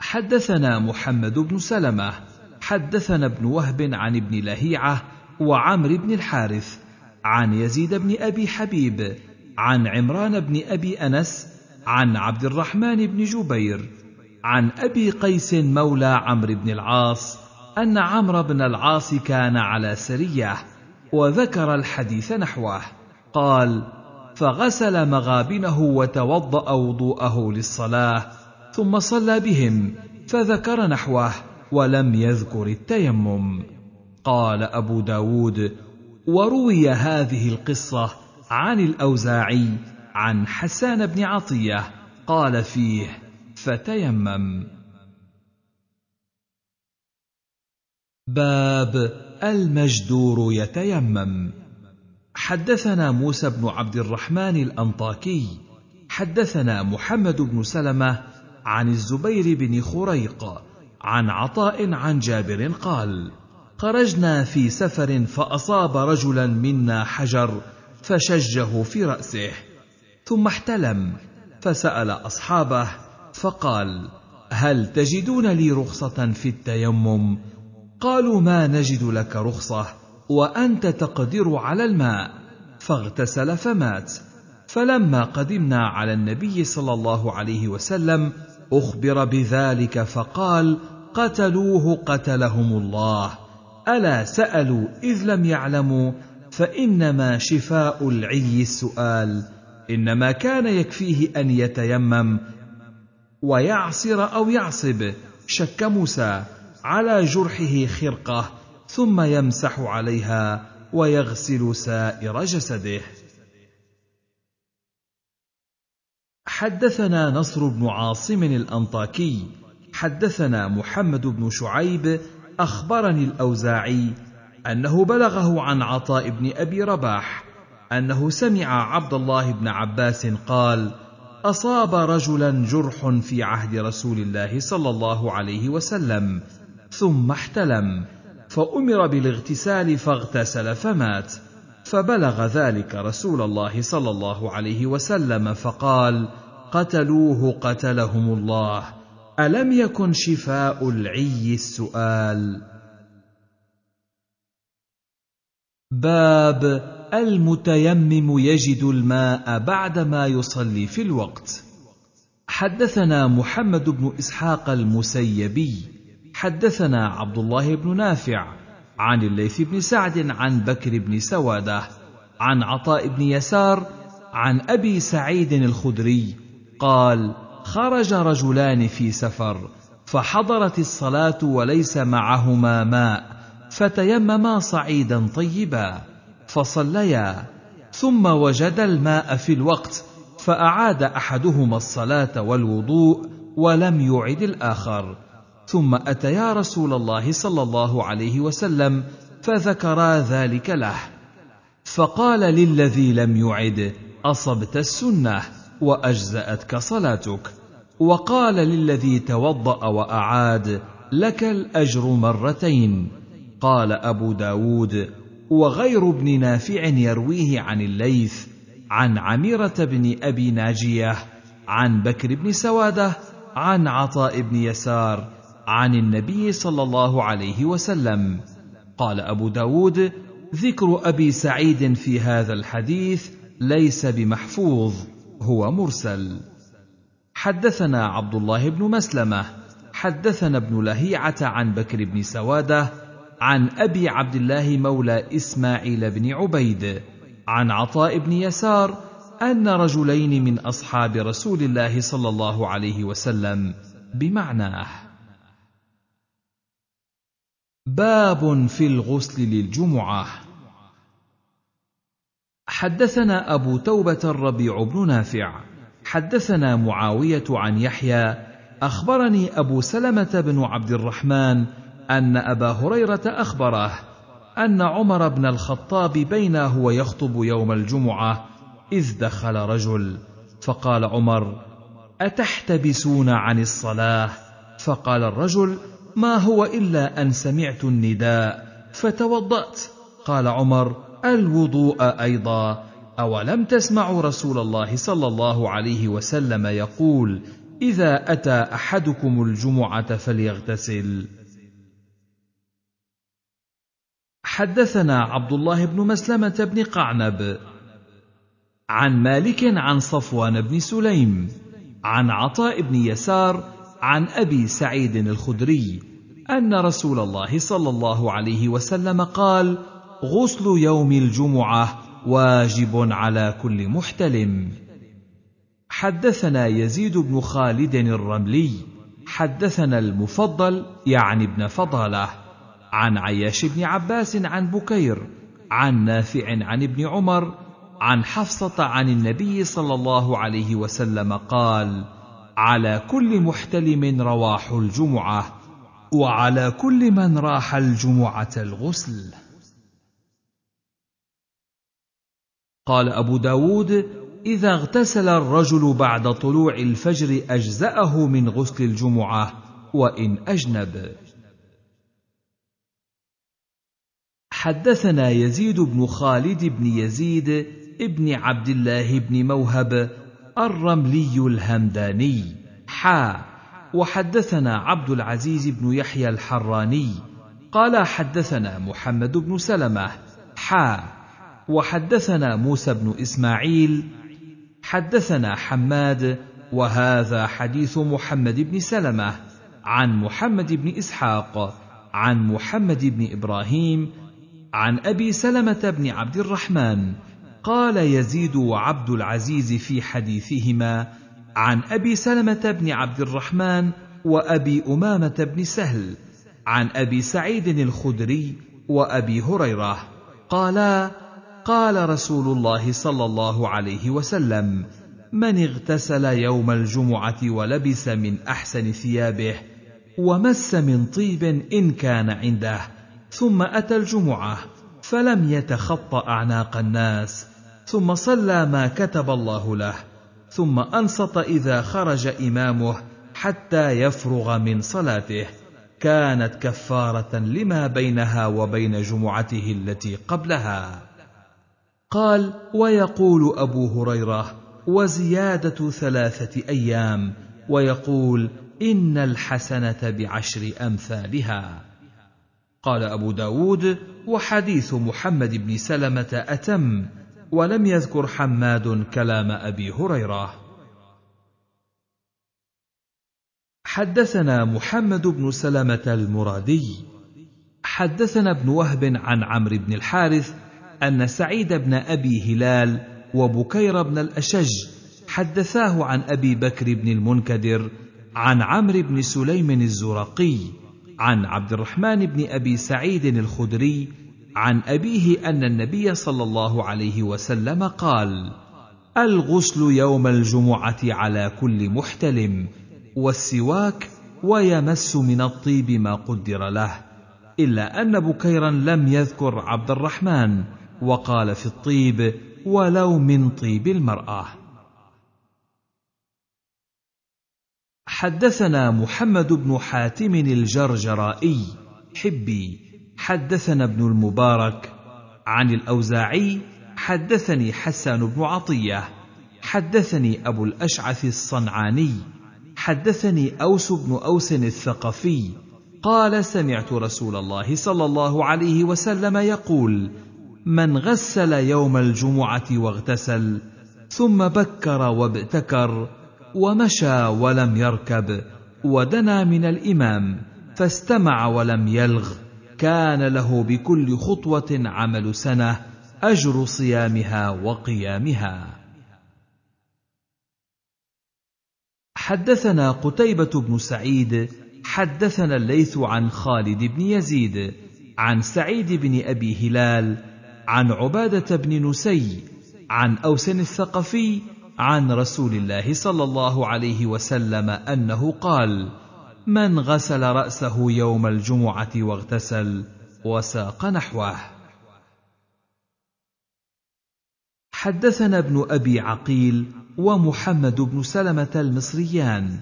حدثنا محمد بن سلمه حدثنا ابن وهب عن ابن لهيعه وعمر بن الحارث عن يزيد بن ابي حبيب عن عمران بن ابي انس عن عبد الرحمن بن جبير عن ابي قيس مولى عمرو بن العاص ان عمرو بن العاص كان على سريه وذكر الحديث نحوه قال فغسل مغابنه وتوضا وضوءه للصلاه ثم صلى بهم فذكر نحوه ولم يذكر التيمم قال ابو داود وروي هذه القصه عن الاوزاعي عن حسان بن عطيه قال فيه فتيمم باب المجدور يتيمم حدثنا موسى بن عبد الرحمن الانطاكي حدثنا محمد بن سلمه عن الزبير بن خريق عن عطاء عن جابر قال خرجنا في سفر فاصاب رجلا منا حجر فشجه في راسه ثم احتلم فسال اصحابه فقال هل تجدون لي رخصه في التيمم قالوا ما نجد لك رخصه وانت تقدر على الماء فاغتسل فمات فلما قدمنا على النبي صلى الله عليه وسلم اخبر بذلك فقال قتلوه قتلهم الله الا سالوا اذ لم يعلموا فانما شفاء العي السؤال انما كان يكفيه ان يتيمم ويعصر او يعصب شك موسى على جرحه خرقه ثم يمسح عليها ويغسل سائر جسده حدثنا نصر بن عاصم الانطاكي حدثنا محمد بن شعيب اخبرني الاوزاعي انه بلغه عن عطاء بن ابي رباح انه سمع عبد الله بن عباس قال اصاب رجلا جرح في عهد رسول الله صلى الله عليه وسلم ثم احتلم فامر بالاغتسال فاغتسل فمات فبلغ ذلك رسول الله صلى الله عليه وسلم فقال قتلوه قتلهم الله الم يكن شفاء العي السؤال باب المتيمم يجد الماء بعدما يصلي في الوقت حدثنا محمد بن اسحاق المسيبي حدثنا عبد الله بن نافع عن الليث بن سعد عن بكر بن سواده عن عطاء بن يسار عن ابي سعيد الخدري قال خرج رجلان في سفر فحضرت الصلاه وليس معهما ماء فتيمما صعيدا طيبا فصليا ثم وجد الماء في الوقت فاعاد احدهما الصلاه والوضوء ولم يعد الاخر ثم اتيا رسول الله صلى الله عليه وسلم فذكرا ذلك له فقال للذي لم يعد اصبت السنه واجزاتك صلاتك وقال للذي توضا واعاد لك الاجر مرتين قال ابو داود وغير ابن نافع يرويه عن الليث عن عميرة بن أبي ناجية عن بكر بن سوادة عن عطاء بن يسار عن النبي صلى الله عليه وسلم قال أبو داود ذكر أبي سعيد في هذا الحديث ليس بمحفوظ هو مرسل حدثنا عبد الله بن مسلمه حدثنا ابن لهيعه عن بكر بن سواده عن ابي عبد الله مولى اسماعيل بن عبيد عن عطاء بن يسار ان رجلين من اصحاب رسول الله صلى الله عليه وسلم بمعناه باب في الغسل للجمعه حدثنا ابو توبه الربيع بن نافع حدثنا معاويه عن يحيى اخبرني ابو سلمه بن عبد الرحمن ان ابا هريره اخبره ان عمر بن الخطاب بينا هو يخطب يوم الجمعه اذ دخل رجل فقال عمر اتحتبسون عن الصلاه فقال الرجل ما هو الا ان سمعت النداء فتوضات قال عمر الوضوء ايضا اولم تسمعوا رسول الله صلى الله عليه وسلم يقول اذا اتى احدكم الجمعه فليغتسل حدثنا عبد الله بن مسلمه بن قعنب عن مالك عن صفوان بن سليم عن عطاء بن يسار عن ابي سعيد الخدري ان رسول الله صلى الله عليه وسلم قال غسل يوم الجمعه واجب على كل محتلم حدثنا يزيد بن خالد الرملي حدثنا المفضل يعني ابن فضاله عن عياش بن عباس عن بكير عن نافع عن ابن عمر عن حفصه عن النبي صلى الله عليه وسلم قال على كل محتلم رواح الجمعه وعلى كل من راح الجمعه الغسل قال ابو داود اذا اغتسل الرجل بعد طلوع الفجر اجزاه من غسل الجمعه وان اجنب حدثنا يزيد بن خالد بن يزيد ابن عبد الله بن موهب الرملي الهمداني حا وحدثنا عبد العزيز بن يحيى الحراني قال حدثنا محمد بن سلمه حا وحدثنا موسى بن اسماعيل حدثنا حماد وهذا حديث محمد بن سلمه عن محمد بن اسحاق عن محمد بن ابراهيم عن ابي سلمه بن عبد الرحمن قال يزيد وعبد العزيز في حديثهما عن ابي سلمه بن عبد الرحمن وابي امامه بن سهل عن ابي سعيد الخدري وابي هريره قالا قال رسول الله صلى الله عليه وسلم من اغتسل يوم الجمعه ولبس من احسن ثيابه ومس من طيب ان كان عنده ثم أتى الجمعة فلم يتخط أعناق الناس ثم صلى ما كتب الله له ثم أنصت إذا خرج إمامه حتى يفرغ من صلاته كانت كفارة لما بينها وبين جمعته التي قبلها قال ويقول أبو هريرة وزيادة ثلاثة أيام ويقول إن الحسنة بعشر أمثالها قال أبو داود وحديث محمد بن سلمة أتم ولم يذكر حماد كلام أبي هريرة حدثنا محمد بن سلمة المرادي حدثنا ابن وهب عن عمرو بن الحارث أن سعيد بن أبي هلال وبكير بن الأشج حدثاه عن أبي بكر بن المنكدر عن عمرو بن سليم الزرقي عن عبد الرحمن بن ابي سعيد الخدري عن ابيه ان النبي صلى الله عليه وسلم قال الغسل يوم الجمعه على كل محتلم والسواك ويمس من الطيب ما قدر له الا ان بكيرا لم يذكر عبد الرحمن وقال في الطيب ولو من طيب المراه حدثنا محمد بن حاتم الجرجرائي حبي حدثنا ابن المبارك عن الاوزاعي حدثني حسان بن عطيه حدثني ابو الاشعث الصنعاني حدثني اوس بن اوس الثقفي قال سمعت رسول الله صلى الله عليه وسلم يقول من غسل يوم الجمعه واغتسل ثم بكر وابتكر ومشى ولم يركب ودنا من الامام فاستمع ولم يلغ كان له بكل خطوه عمل سنه اجر صيامها وقيامها حدثنا قتيبه بن سعيد حدثنا الليث عن خالد بن يزيد عن سعيد بن ابي هلال عن عباده بن نسي عن اوس الثقفي عن رسول الله صلى الله عليه وسلم انه قال من غسل راسه يوم الجمعه واغتسل وساق نحوه حدثنا ابن ابي عقيل ومحمد بن سلمه المصريان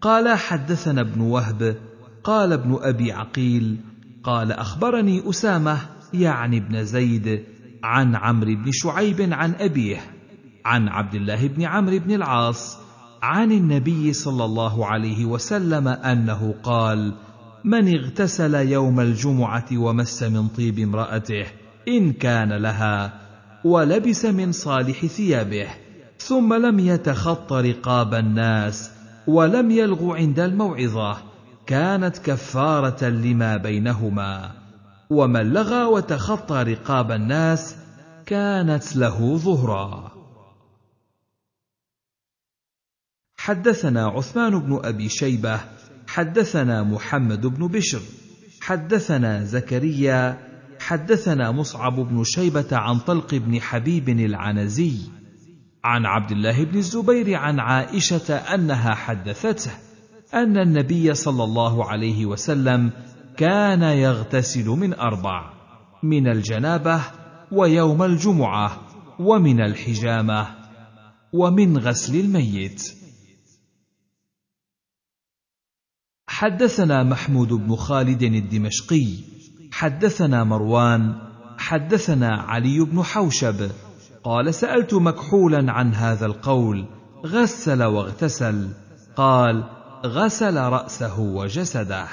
قال حدثنا ابن وهب قال ابن ابي عقيل قال اخبرني اسامه يعني ابن زيد عن عمرو بن شعيب عن ابيه عن عبد الله بن عمرو بن العاص عن النبي صلى الله عليه وسلم انه قال من اغتسل يوم الجمعه ومس من طيب امراته ان كان لها ولبس من صالح ثيابه ثم لم يتخط رقاب الناس ولم يلغ عند الموعظه كانت كفاره لما بينهما ومن لغى وتخطى رقاب الناس كانت له ظهرا حدثنا عثمان بن ابي شيبه حدثنا محمد بن بشر حدثنا زكريا حدثنا مصعب بن شيبه عن طلق بن حبيب العنزي عن عبد الله بن الزبير عن عائشه انها حدثته ان النبي صلى الله عليه وسلم كان يغتسل من اربع من الجنابه ويوم الجمعه ومن الحجامه ومن غسل الميت حدثنا محمود بن خالد الدمشقي حدثنا مروان حدثنا علي بن حوشب قال سالت مكحولا عن هذا القول غسل واغتسل قال غسل راسه وجسده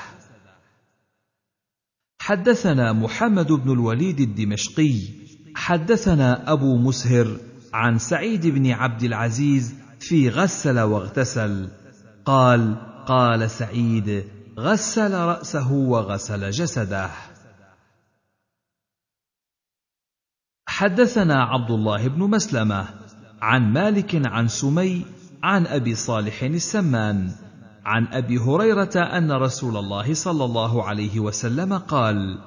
حدثنا محمد بن الوليد الدمشقي حدثنا ابو مسهر عن سعيد بن عبد العزيز في غسل واغتسل قال قال سعيد غسل راسه وغسل جسده حدثنا عبد الله بن مسلمه عن مالك عن سمي عن ابي صالح السمان عن ابي هريره ان رسول الله صلى الله عليه وسلم قال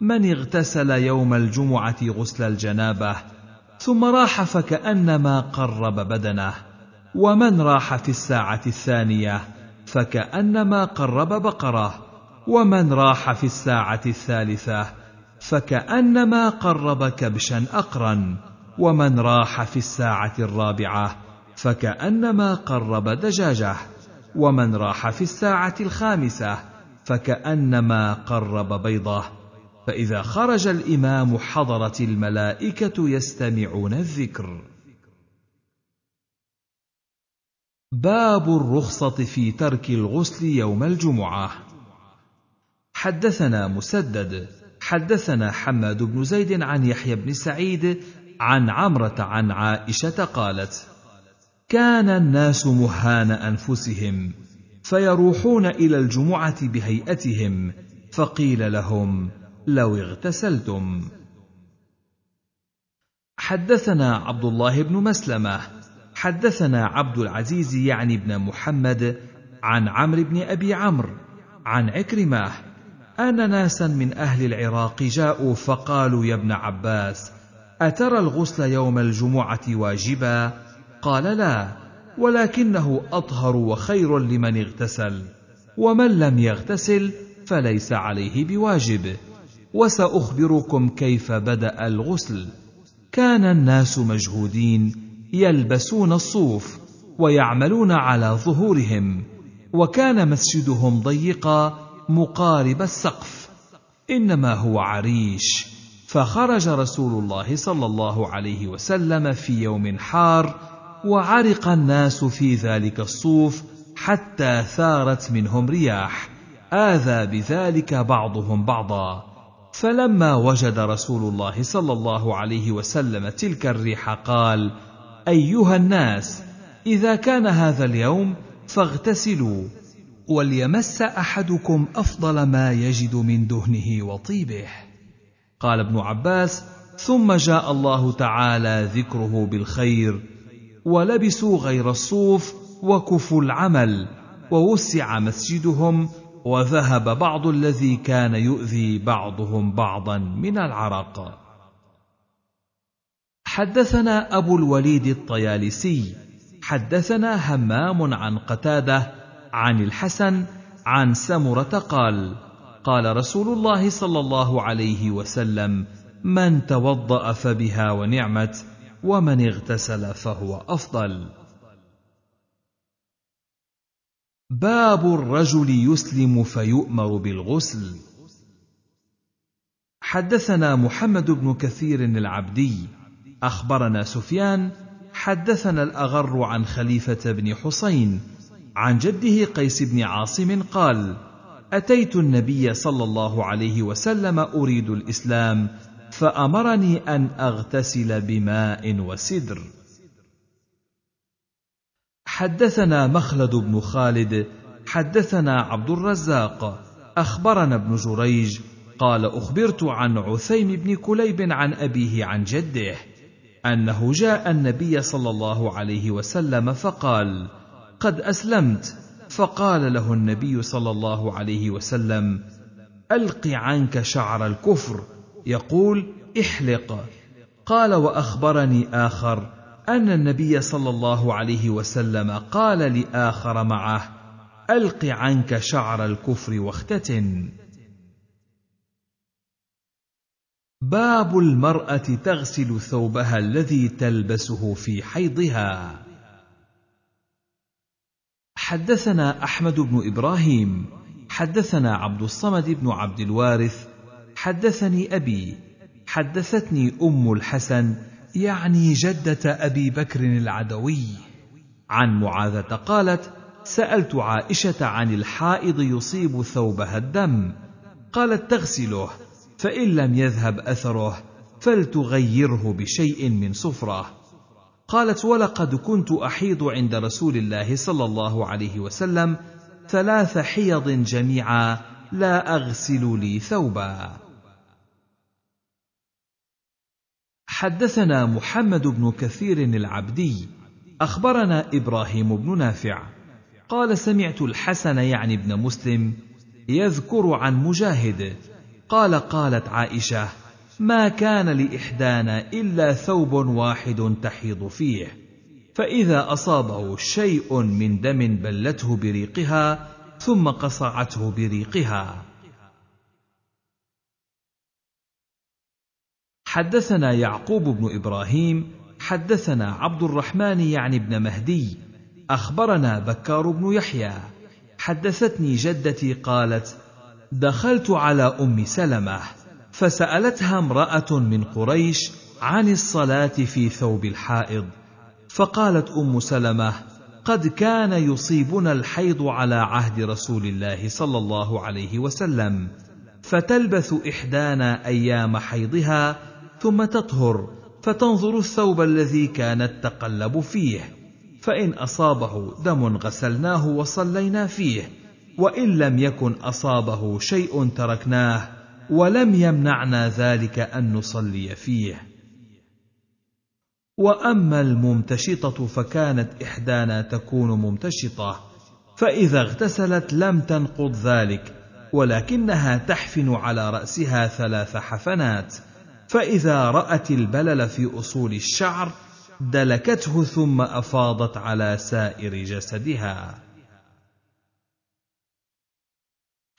من اغتسل يوم الجمعه غسل الجنابه ثم راح فكانما قرب بدنه ومن راح في الساعه الثانيه فكأنما قرب بقرة ومن راح في الساعة الثالثة فكأنما قرب كبشا أقرا ومن راح في الساعة الرابعة فكأنما قرب دجاجة ومن راح في الساعة الخامسة فكأنما قرب بيضة فإذا خرج الإمام حضرت الملائكة يستمعون الذكر باب الرخصة في ترك الغسل يوم الجمعة. حدثنا مسدد، حدثنا حماد بن زيد عن يحيى بن سعيد، عن عمرة عن عائشة قالت: كان الناس مهان أنفسهم، فيروحون إلى الجمعة بهيئتهم، فقيل لهم: لو اغتسلتم. حدثنا عبد الله بن مسلمه حدثنا عبد العزيز يعني بن محمد عن عمرو بن ابي عمرو عن عكرمه ان ناسا من اهل العراق جاءوا فقالوا يا ابن عباس اترى الغسل يوم الجمعه واجبا قال لا ولكنه اطهر وخير لمن اغتسل ومن لم يغتسل فليس عليه بواجب وساخبركم كيف بدا الغسل كان الناس مجهودين يلبسون الصوف ويعملون على ظهورهم وكان مسجدهم ضيقا مقارب السقف انما هو عريش فخرج رسول الله صلى الله عليه وسلم في يوم حار وعرق الناس في ذلك الصوف حتى ثارت منهم رياح آذى بذلك بعضهم بعضا فلما وجد رسول الله صلى الله عليه وسلم تلك الريح قال: ايها الناس اذا كان هذا اليوم فاغتسلوا وليمس احدكم افضل ما يجد من دهنه وطيبه قال ابن عباس ثم جاء الله تعالى ذكره بالخير ولبسوا غير الصوف وكفوا العمل ووسع مسجدهم وذهب بعض الذي كان يؤذي بعضهم بعضا من العرق حدثنا أبو الوليد الطيالسي حدثنا همام عن قتادة عن الحسن عن سمرة قال قال رسول الله صلى الله عليه وسلم من توضأ فبها ونعمت ومن اغتسل فهو أفضل باب الرجل يسلم فيؤمر بالغسل حدثنا محمد بن كثير العبدي اخبرنا سفيان حدثنا الاغر عن خليفه بن حسين عن جده قيس بن عاصم قال اتيت النبي صلى الله عليه وسلم اريد الاسلام فامرني ان اغتسل بماء وسدر حدثنا مخلد بن خالد حدثنا عبد الرزاق اخبرنا ابن جريج قال اخبرت عن عثيم بن كليب عن ابيه عن جده انه جاء النبي صلى الله عليه وسلم فقال قد اسلمت فقال له النبي صلى الله عليه وسلم الق عنك شعر الكفر يقول احلق قال واخبرني اخر ان النبي صلى الله عليه وسلم قال لاخر معه الق عنك شعر الكفر واختتن باب المرأة تغسل ثوبها الذي تلبسه في حيضها. حدثنا أحمد بن إبراهيم، حدثنا عبد الصمد بن عبد الوارث، حدثني أبي، حدثتني أم الحسن يعني جدة أبي بكر العدوي، عن معاذة قالت: سألت عائشة عن الحائض يصيب ثوبها الدم، قالت تغسله. فان لم يذهب اثره فلتغيره بشيء من صفره قالت ولقد كنت احيض عند رسول الله صلى الله عليه وسلم ثلاث حيض جميعا لا اغسل لي ثوبا حدثنا محمد بن كثير العبدي اخبرنا ابراهيم بن نافع قال سمعت الحسن يعني بن مسلم يذكر عن مجاهد قال قالت عائشه ما كان لاحدانا الا ثوب واحد تحيض فيه فاذا اصابه شيء من دم بلته بريقها ثم قصعته بريقها حدثنا يعقوب بن ابراهيم حدثنا عبد الرحمن يعني بن مهدي اخبرنا بكار بن يحيى حدثتني جدتي قالت دخلت على ام سلمه فسالتها امراه من قريش عن الصلاه في ثوب الحائض فقالت ام سلمه قد كان يصيبنا الحيض على عهد رسول الله صلى الله عليه وسلم فتلبث احدانا ايام حيضها ثم تطهر فتنظر الثوب الذي كانت تقلب فيه فان اصابه دم غسلناه وصلينا فيه وان لم يكن اصابه شيء تركناه ولم يمنعنا ذلك ان نصلي فيه واما الممتشطه فكانت احدانا تكون ممتشطه فاذا اغتسلت لم تنقض ذلك ولكنها تحفن على راسها ثلاث حفنات فاذا رات البلل في اصول الشعر دلكته ثم افاضت على سائر جسدها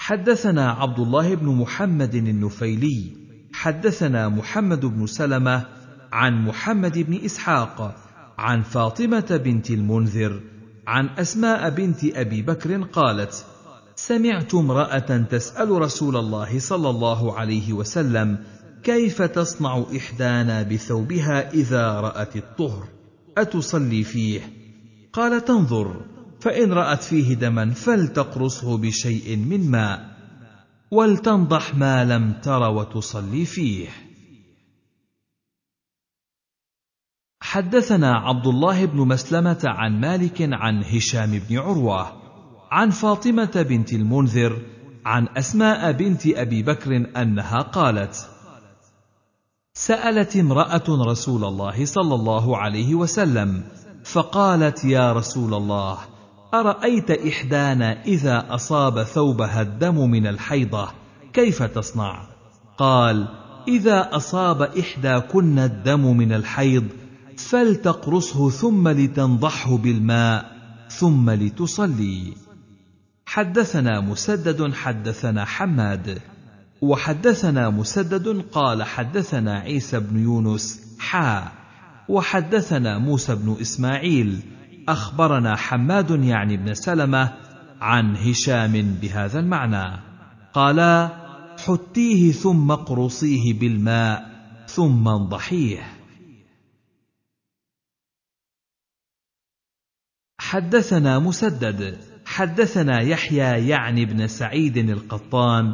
حدثنا عبد الله بن محمد النفيلي حدثنا محمد بن سلمه عن محمد بن اسحاق عن فاطمه بنت المنذر عن اسماء بنت ابي بكر قالت سمعت امراه تسال رسول الله صلى الله عليه وسلم كيف تصنع احدانا بثوبها اذا رات الطهر اتصلي فيه قال تنظر فإن رأت فيه دما فلتقرصه بشيء من ماء ولتنضح ما لم تر وتصلي فيه حدثنا عبد الله بن مسلمة عن مالك عن هشام بن عروة عن فاطمة بنت المنذر عن أسماء بنت أبي بكر أنها قالت سألت امرأة رسول الله صلى الله عليه وسلم فقالت يا رسول الله ارايت احدانا اذا اصاب ثوبها الدم من الحيضه كيف تصنع قال اذا اصاب احداكن الدم من الحيض فلتقرصه ثم لتنضحه بالماء ثم لتصلي حدثنا مسدد حدثنا حماد وحدثنا مسدد قال حدثنا عيسى بن يونس حا وحدثنا موسى بن اسماعيل اخبرنا حماد يعني بن سلمه عن هشام بهذا المعنى قالا حتيه ثم اقرصيه بالماء ثم انضحيه حدثنا مسدد حدثنا يحيى يعني بن سعيد القطان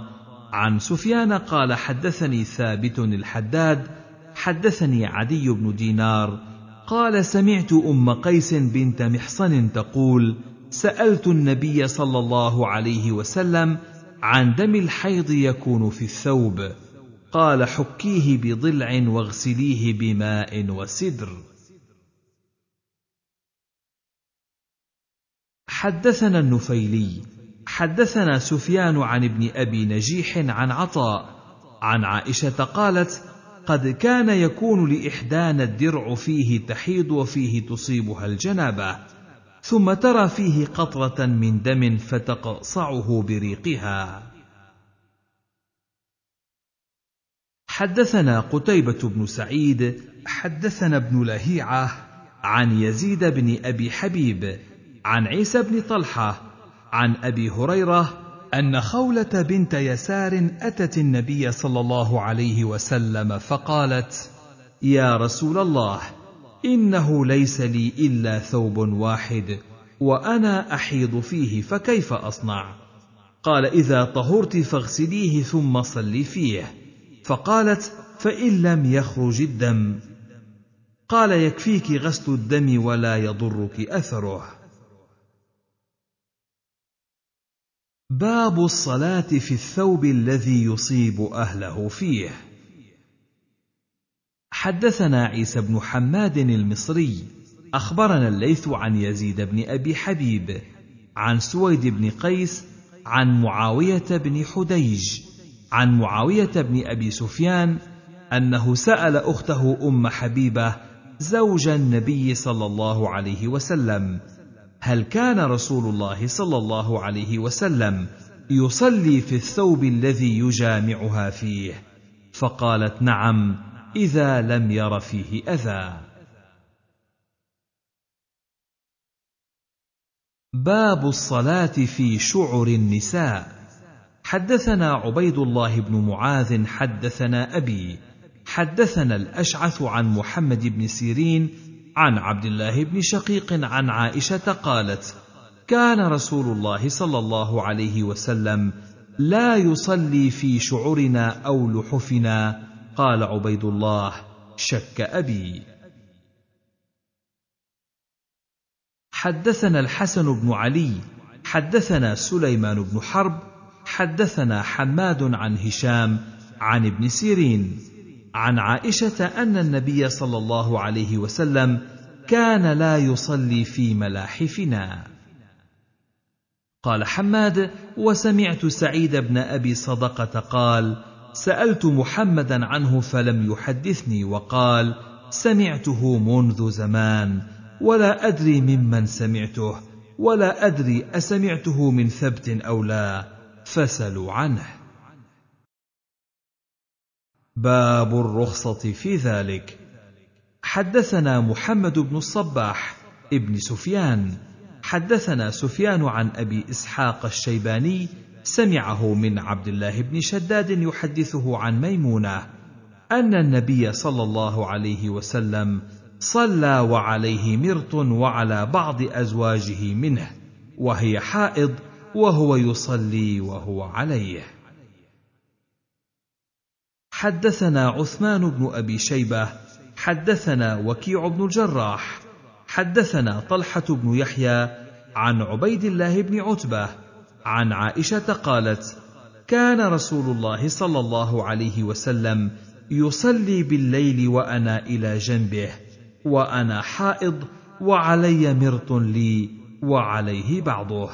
عن سفيان قال حدثني ثابت الحداد حدثني عدي بن دينار قال سمعت ام قيس بنت محصن تقول سالت النبي صلى الله عليه وسلم عن دم الحيض يكون في الثوب قال حكيه بضلع واغسليه بماء وسدر حدثنا النفيلي حدثنا سفيان عن ابن ابي نجيح عن عطاء عن عائشه قالت قد كان يكون لإحدانا الدرع فيه تحيض وفيه تصيبها الجنابة، ثم ترى فيه قطرة من دم فتقصعه بريقها. حدثنا قتيبة بن سعيد، حدثنا ابن لهيعة عن يزيد بن أبي حبيب، عن عيسى بن طلحة، عن أبي هريرة ان خوله بنت يسار اتت النبي صلى الله عليه وسلم فقالت يا رسول الله انه ليس لي الا ثوب واحد وانا احيض فيه فكيف اصنع قال اذا طهرت فاغسليه ثم صلي فيه فقالت فان لم يخرج الدم قال يكفيك غسل الدم ولا يضرك اثره باب الصلاة في الثوب الذي يصيب أهله فيه. حدثنا عيسى بن حماد المصري، أخبرنا الليث عن يزيد بن أبي حبيب، عن سويد بن قيس، عن معاوية بن حديج، عن معاوية بن أبي سفيان، أنه سأل أخته أم حبيبة زوج النبي صلى الله عليه وسلم، هل كان رسول الله صلى الله عليه وسلم يصلي في الثوب الذي يجامعها فيه فقالت نعم اذا لم ير فيه اذى باب الصلاه في شعر النساء حدثنا عبيد الله بن معاذ حدثنا ابي حدثنا الاشعث عن محمد بن سيرين عن عبد الله بن شقيق عن عائشه قالت كان رسول الله صلى الله عليه وسلم لا يصلي في شعرنا او لحفنا قال عبيد الله شك ابي حدثنا الحسن بن علي حدثنا سليمان بن حرب حدثنا حماد عن هشام عن ابن سيرين عن عائشه ان النبي صلى الله عليه وسلم كان لا يصلي في ملاحفنا قال حماد وسمعت سعيد بن ابي صدقه قال سالت محمدا عنه فلم يحدثني وقال سمعته منذ زمان ولا ادري ممن سمعته ولا ادري اسمعته من ثبت او لا فسلوا عنه باب الرخصة في ذلك حدثنا محمد بن الصباح ابن سفيان حدثنا سفيان عن أبي إسحاق الشيباني سمعه من عبد الله بن شداد يحدثه عن ميمونة أن النبي صلى الله عليه وسلم صلى وعليه مرط وعلى بعض أزواجه منه وهي حائض وهو يصلي وهو عليه حدثنا عثمان بن ابي شيبه حدثنا وكيع بن الجراح حدثنا طلحه بن يحيى عن عبيد الله بن عتبه عن عائشه قالت كان رسول الله صلى الله عليه وسلم يصلي بالليل وانا الى جنبه وانا حائض وعلي مرط لي وعليه بعضه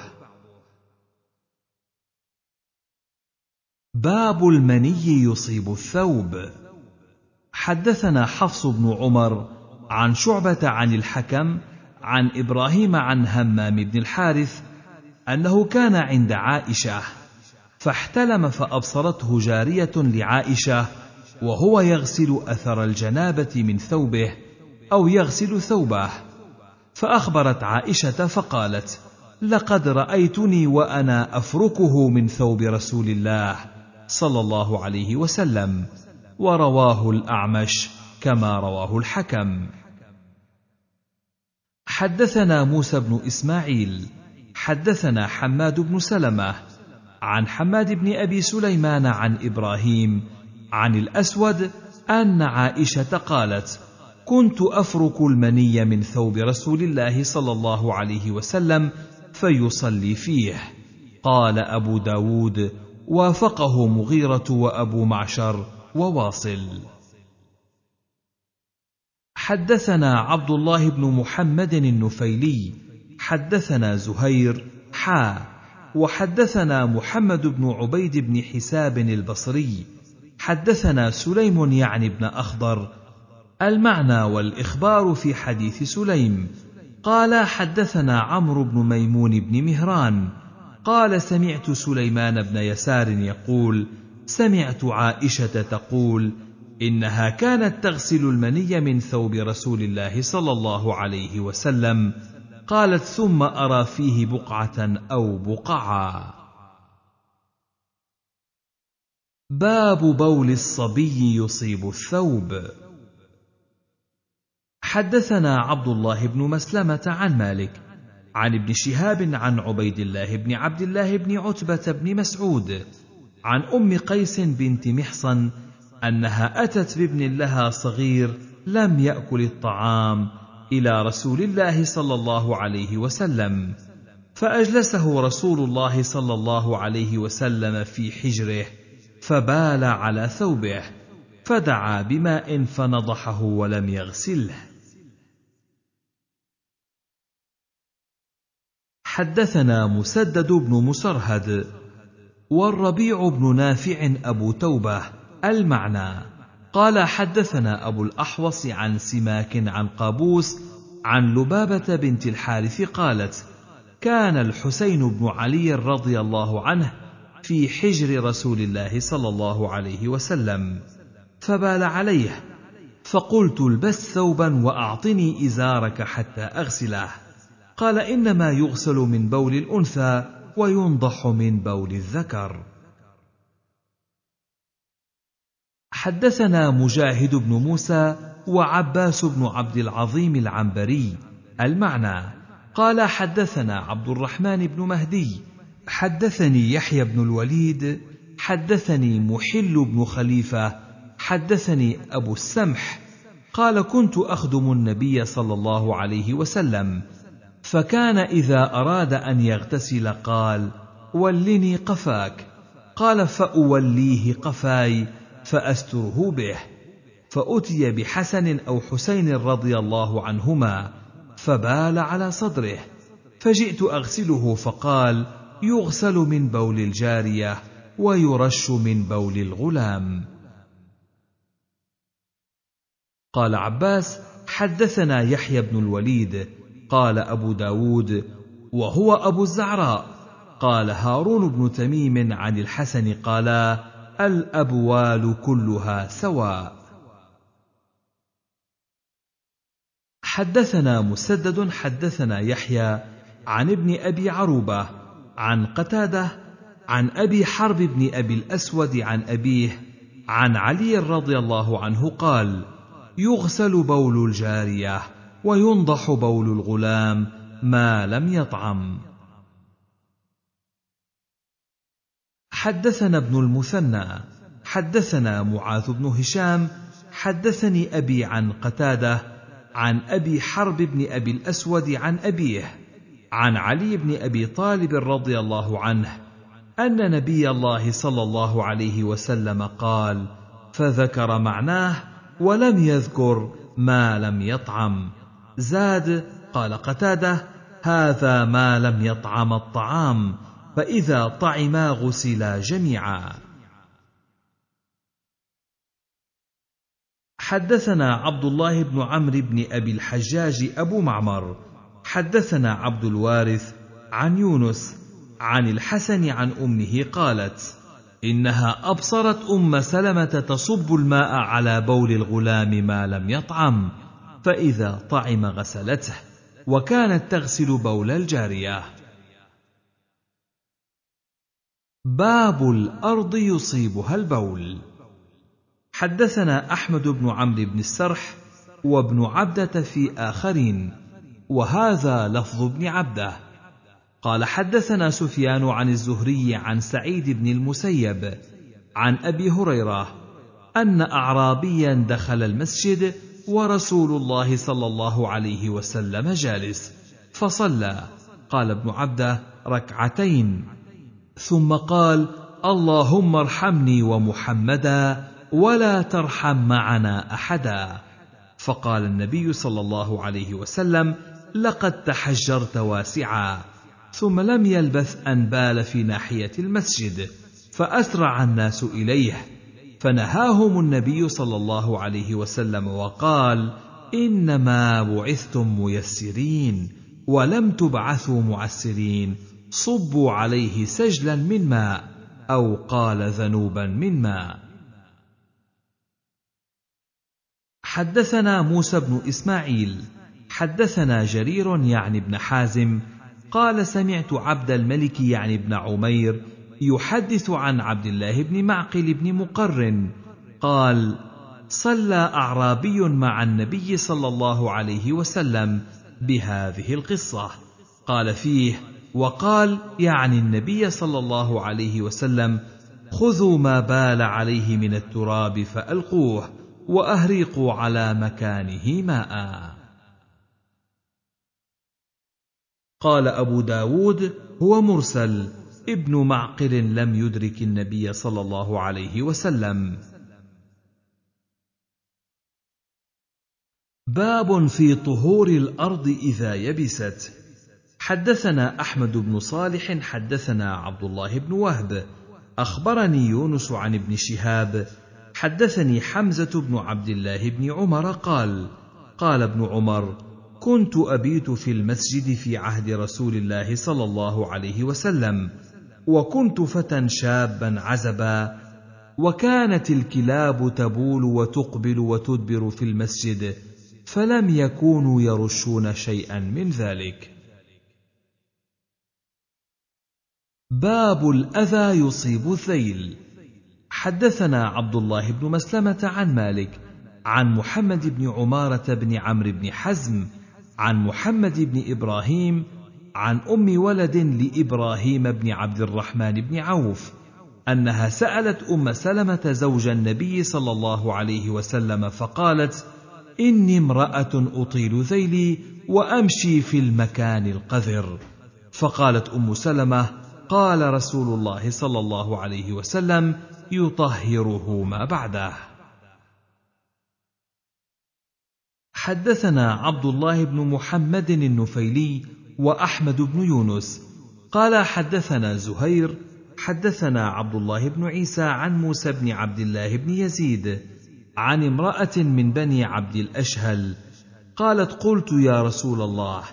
باب المني يصيب الثوب حدثنا حفص بن عمر عن شعبة عن الحكم عن إبراهيم عن همام بن الحارث أنه كان عند عائشة فاحتلم فأبصرته جارية لعائشة وهو يغسل أثر الجنابة من ثوبه أو يغسل ثوبه فأخبرت عائشة فقالت: لقد رأيتني وأنا أفركه من ثوب رسول الله صلى الله عليه وسلم ورواه الاعمش كما رواه الحكم حدثنا موسى بن اسماعيل حدثنا حماد بن سلمه عن حماد بن ابي سليمان عن ابراهيم عن الاسود ان عائشه قالت كنت افرك المني من ثوب رسول الله صلى الله عليه وسلم فيصلي فيه قال ابو داود وافقه مغيرة وأبو معشر وواصل حدثنا عبد الله بن محمد النفيلي حدثنا زهير حا وحدثنا محمد بن عبيد بن حساب البصري حدثنا سليم يعني بن أخضر المعنى والإخبار في حديث سليم قال حدثنا عمرو بن ميمون بن مهران قال سمعت سليمان بن يسار يقول سمعت عائشه تقول انها كانت تغسل المني من ثوب رسول الله صلى الله عليه وسلم قالت ثم ارى فيه بقعه او بقعا باب بول الصبي يصيب الثوب حدثنا عبد الله بن مسلمه عن مالك عن ابن شهاب عن عبيد الله بن عبد الله بن عتبة بن مسعود عن أم قيس بنت محصن أنها أتت بابن لها صغير لم يأكل الطعام إلى رسول الله صلى الله عليه وسلم فأجلسه رسول الله صلى الله عليه وسلم في حجره فبال على ثوبه فدعا بماء فنضحه ولم يغسله حدثنا مسدد بن مسرهد والربيع بن نافع ابو توبه المعنى قال حدثنا ابو الاحوص عن سماك عن قابوس عن لبابه بنت الحارث قالت كان الحسين بن علي رضي الله عنه في حجر رسول الله صلى الله عليه وسلم فبال عليه فقلت البس ثوبا واعطني ازارك حتى اغسله قال انما يغسل من بول الانثى وينضح من بول الذكر حدثنا مجاهد بن موسى وعباس بن عبد العظيم العنبري المعنى قال حدثنا عبد الرحمن بن مهدي حدثني يحيى بن الوليد حدثني محل بن خليفه حدثني ابو السمح قال كنت اخدم النبي صلى الله عليه وسلم فكان اذا اراد ان يغتسل قال ولني قفاك قال فاوليه قفاي فاستره به فاتي بحسن او حسين رضي الله عنهما فبال على صدره فجئت اغسله فقال يغسل من بول الجاريه ويرش من بول الغلام قال عباس حدثنا يحيى بن الوليد قال أبو داود وهو أبو الزعراء قال هارون بن تميم عن الحسن قالا الأبوال كلها سواء حدثنا مسدد حدثنا يحيى عن ابن أبي عروبة عن قتادة عن أبي حرب بن أبي الأسود عن أبيه عن علي رضي الله عنه قال يغسل بول الجاريه وينضح بول الغلام ما لم يطعم حدثنا ابن المثنى حدثنا معاذ بن هشام حدثني ابي عن قتاده عن ابي حرب بن ابي الاسود عن ابيه عن علي بن ابي طالب رضي الله عنه ان نبي الله صلى الله عليه وسلم قال فذكر معناه ولم يذكر ما لم يطعم زاد قال قتاده هذا ما لم يطعم الطعام فاذا طعما غسلا جميعا حدثنا عبد الله بن عمرو بن ابي الحجاج ابو معمر حدثنا عبد الوارث عن يونس عن الحسن عن امه قالت انها ابصرت ام سلمه تصب الماء على بول الغلام ما لم يطعم فإذا طعم غسلته وكانت تغسل بول الجارية باب الأرض يصيبها البول حدثنا أحمد بن عمرو بن السرح وابن عبدة في آخرين وهذا لفظ ابن عبده قال حدثنا سفيان عن الزهري عن سعيد بن المسيب عن أبي هريرة أن أعرابيا دخل المسجد ورسول الله صلى الله عليه وسلم جالس فصلى قال ابن عبده ركعتين ثم قال اللهم ارحمني ومحمدا ولا ترحم معنا احدا فقال النبي صلى الله عليه وسلم لقد تحجرت واسعا ثم لم يلبث ان بال في ناحيه المسجد فاسرع الناس اليه فنهاهم النبي صلى الله عليه وسلم وقال انما بعثتم ميسرين ولم تبعثوا معسرين صبوا عليه سجلا من ماء او قال ذنوبا من ماء حدثنا موسى بن اسماعيل حدثنا جرير يعني بن حازم قال سمعت عبد الملك يعني بن عمير يحدث عن عبد الله بن معقل بن مقرن قال صلى اعرابي مع النبي صلى الله عليه وسلم بهذه القصه قال فيه وقال يعني النبي صلى الله عليه وسلم خذوا ما بال عليه من التراب فالقوه واهريقوا على مكانه ماء قال ابو داود هو مرسل ابن معقل لم يدرك النبي صلى الله عليه وسلم باب في طهور الارض اذا يبست حدثنا احمد بن صالح حدثنا عبد الله بن وهب اخبرني يونس عن ابن شهاب حدثني حمزه بن عبد الله بن عمر قال قال ابن عمر كنت ابيت في المسجد في عهد رسول الله صلى الله عليه وسلم وكنت فتى شابا عزبا وكانت الكلاب تبول وتقبل وتدبر في المسجد فلم يكونوا يرشون شيئا من ذلك باب الاذى يصيب الذيل حدثنا عبد الله بن مسلمه عن مالك عن محمد بن عماره بن عمرو بن حزم عن محمد بن ابراهيم عن أم ولد لإبراهيم بن عبد الرحمن بن عوف أنها سألت أم سلمة زوج النبي صلى الله عليه وسلم فقالت: إني امرأة أطيل ذيلي وأمشي في المكان القذر. فقالت أم سلمة: قال رسول الله صلى الله عليه وسلم: يطهره ما بعده. حدثنا عبد الله بن محمد النفيلي واحمد بن يونس قال حدثنا زهير حدثنا عبد الله بن عيسى عن موسى بن عبد الله بن يزيد عن امراه من بني عبد الاشهل قالت قلت يا رسول الله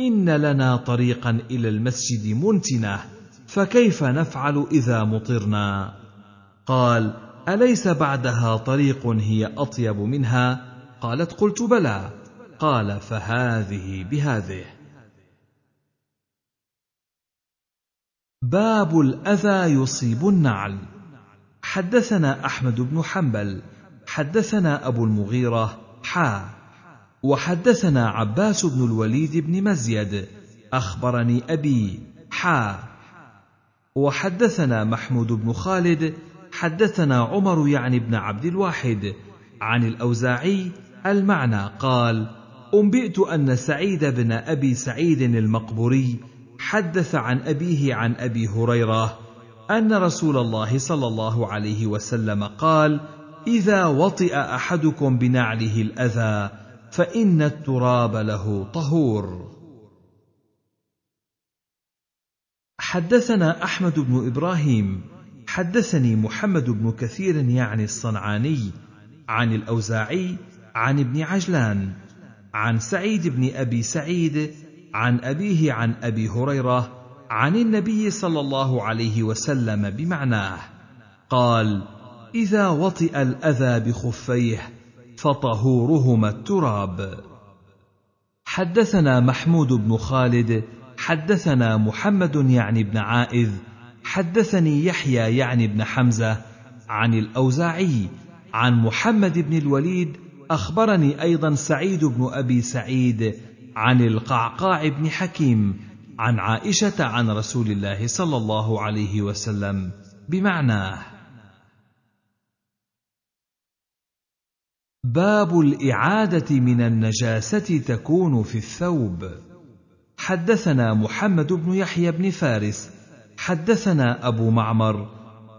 ان لنا طريقا الى المسجد منتنه فكيف نفعل اذا مطرنا قال اليس بعدها طريق هي اطيب منها قالت قلت بلى قال فهذه بهذه باب الاذى يصيب النعل حدثنا احمد بن حنبل حدثنا ابو المغيره حا وحدثنا عباس بن الوليد بن مزيد اخبرني ابي حا وحدثنا محمود بن خالد حدثنا عمر يعني بن عبد الواحد عن الاوزاعي المعنى قال انبئت ان سعيد بن ابي سعيد المقبوري حدث عن أبيه عن أبي هريرة أن رسول الله صلى الله عليه وسلم قال: إذا وطئ أحدكم بنعله الأذى فإن التراب له طهور. حدثنا أحمد بن إبراهيم، حدثني محمد بن كثير يعني الصنعاني، عن الأوزاعي، عن ابن عجلان، عن سعيد بن أبي سعيد عن أبيه عن أبي هريرة عن النبي صلى الله عليه وسلم بمعناه قال إذا وطئ الأذى بخفيه فطهورهما التراب حدثنا محمود بن خالد حدثنا محمد يعني بن عائذ حدثني يحيى يعني بن حمزه عن الاوزاعي عن محمد بن الوليد اخبرني ايضا سعيد بن ابي سعيد عن القعقاع بن حكيم عن عائشة عن رسول الله صلى الله عليه وسلم بمعناه باب الإعادة من النجاسة تكون في الثوب حدثنا محمد بن يحيى بن فارس حدثنا أبو معمر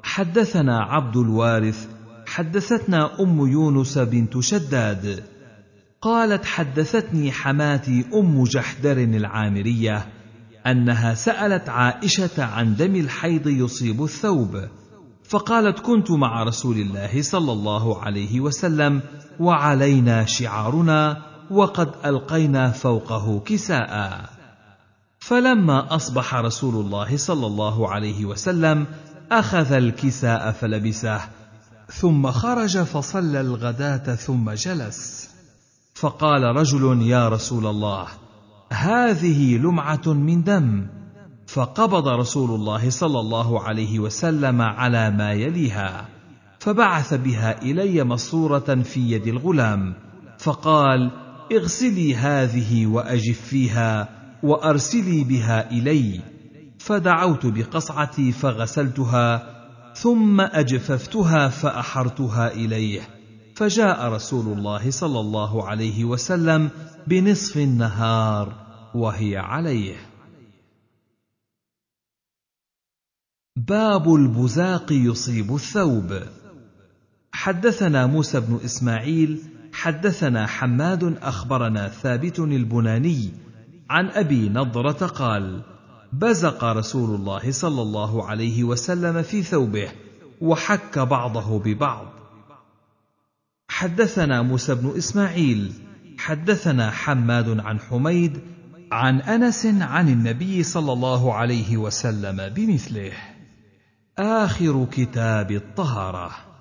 حدثنا عبد الوارث حدثتنا أم يونس بنت شداد قالت حدثتني حماتي ام جحدر العامريه انها سالت عائشه عن دم الحيض يصيب الثوب فقالت كنت مع رسول الله صلى الله عليه وسلم وعلينا شعارنا وقد القينا فوقه كساء فلما اصبح رسول الله صلى الله عليه وسلم اخذ الكساء فلبسه ثم خرج فصلى الغداه ثم جلس فقال رجل يا رسول الله هذه لمعه من دم فقبض رسول الله صلى الله عليه وسلم على ما يليها فبعث بها الي مصوره في يد الغلام فقال اغسلي هذه واجفيها وارسلي بها الي فدعوت بقصعتي فغسلتها ثم اجففتها فاحرتها اليه فجاء رسول الله صلى الله عليه وسلم بنصف النهار وهي عليه باب البزاق يصيب الثوب حدثنا موسى بن اسماعيل حدثنا حماد اخبرنا ثابت البناني عن ابي نضره قال بزق رسول الله صلى الله عليه وسلم في ثوبه وحك بعضه ببعض حدثنا موسى بن اسماعيل حدثنا حماد عن حميد عن انس عن النبي صلى الله عليه وسلم بمثله اخر كتاب الطهاره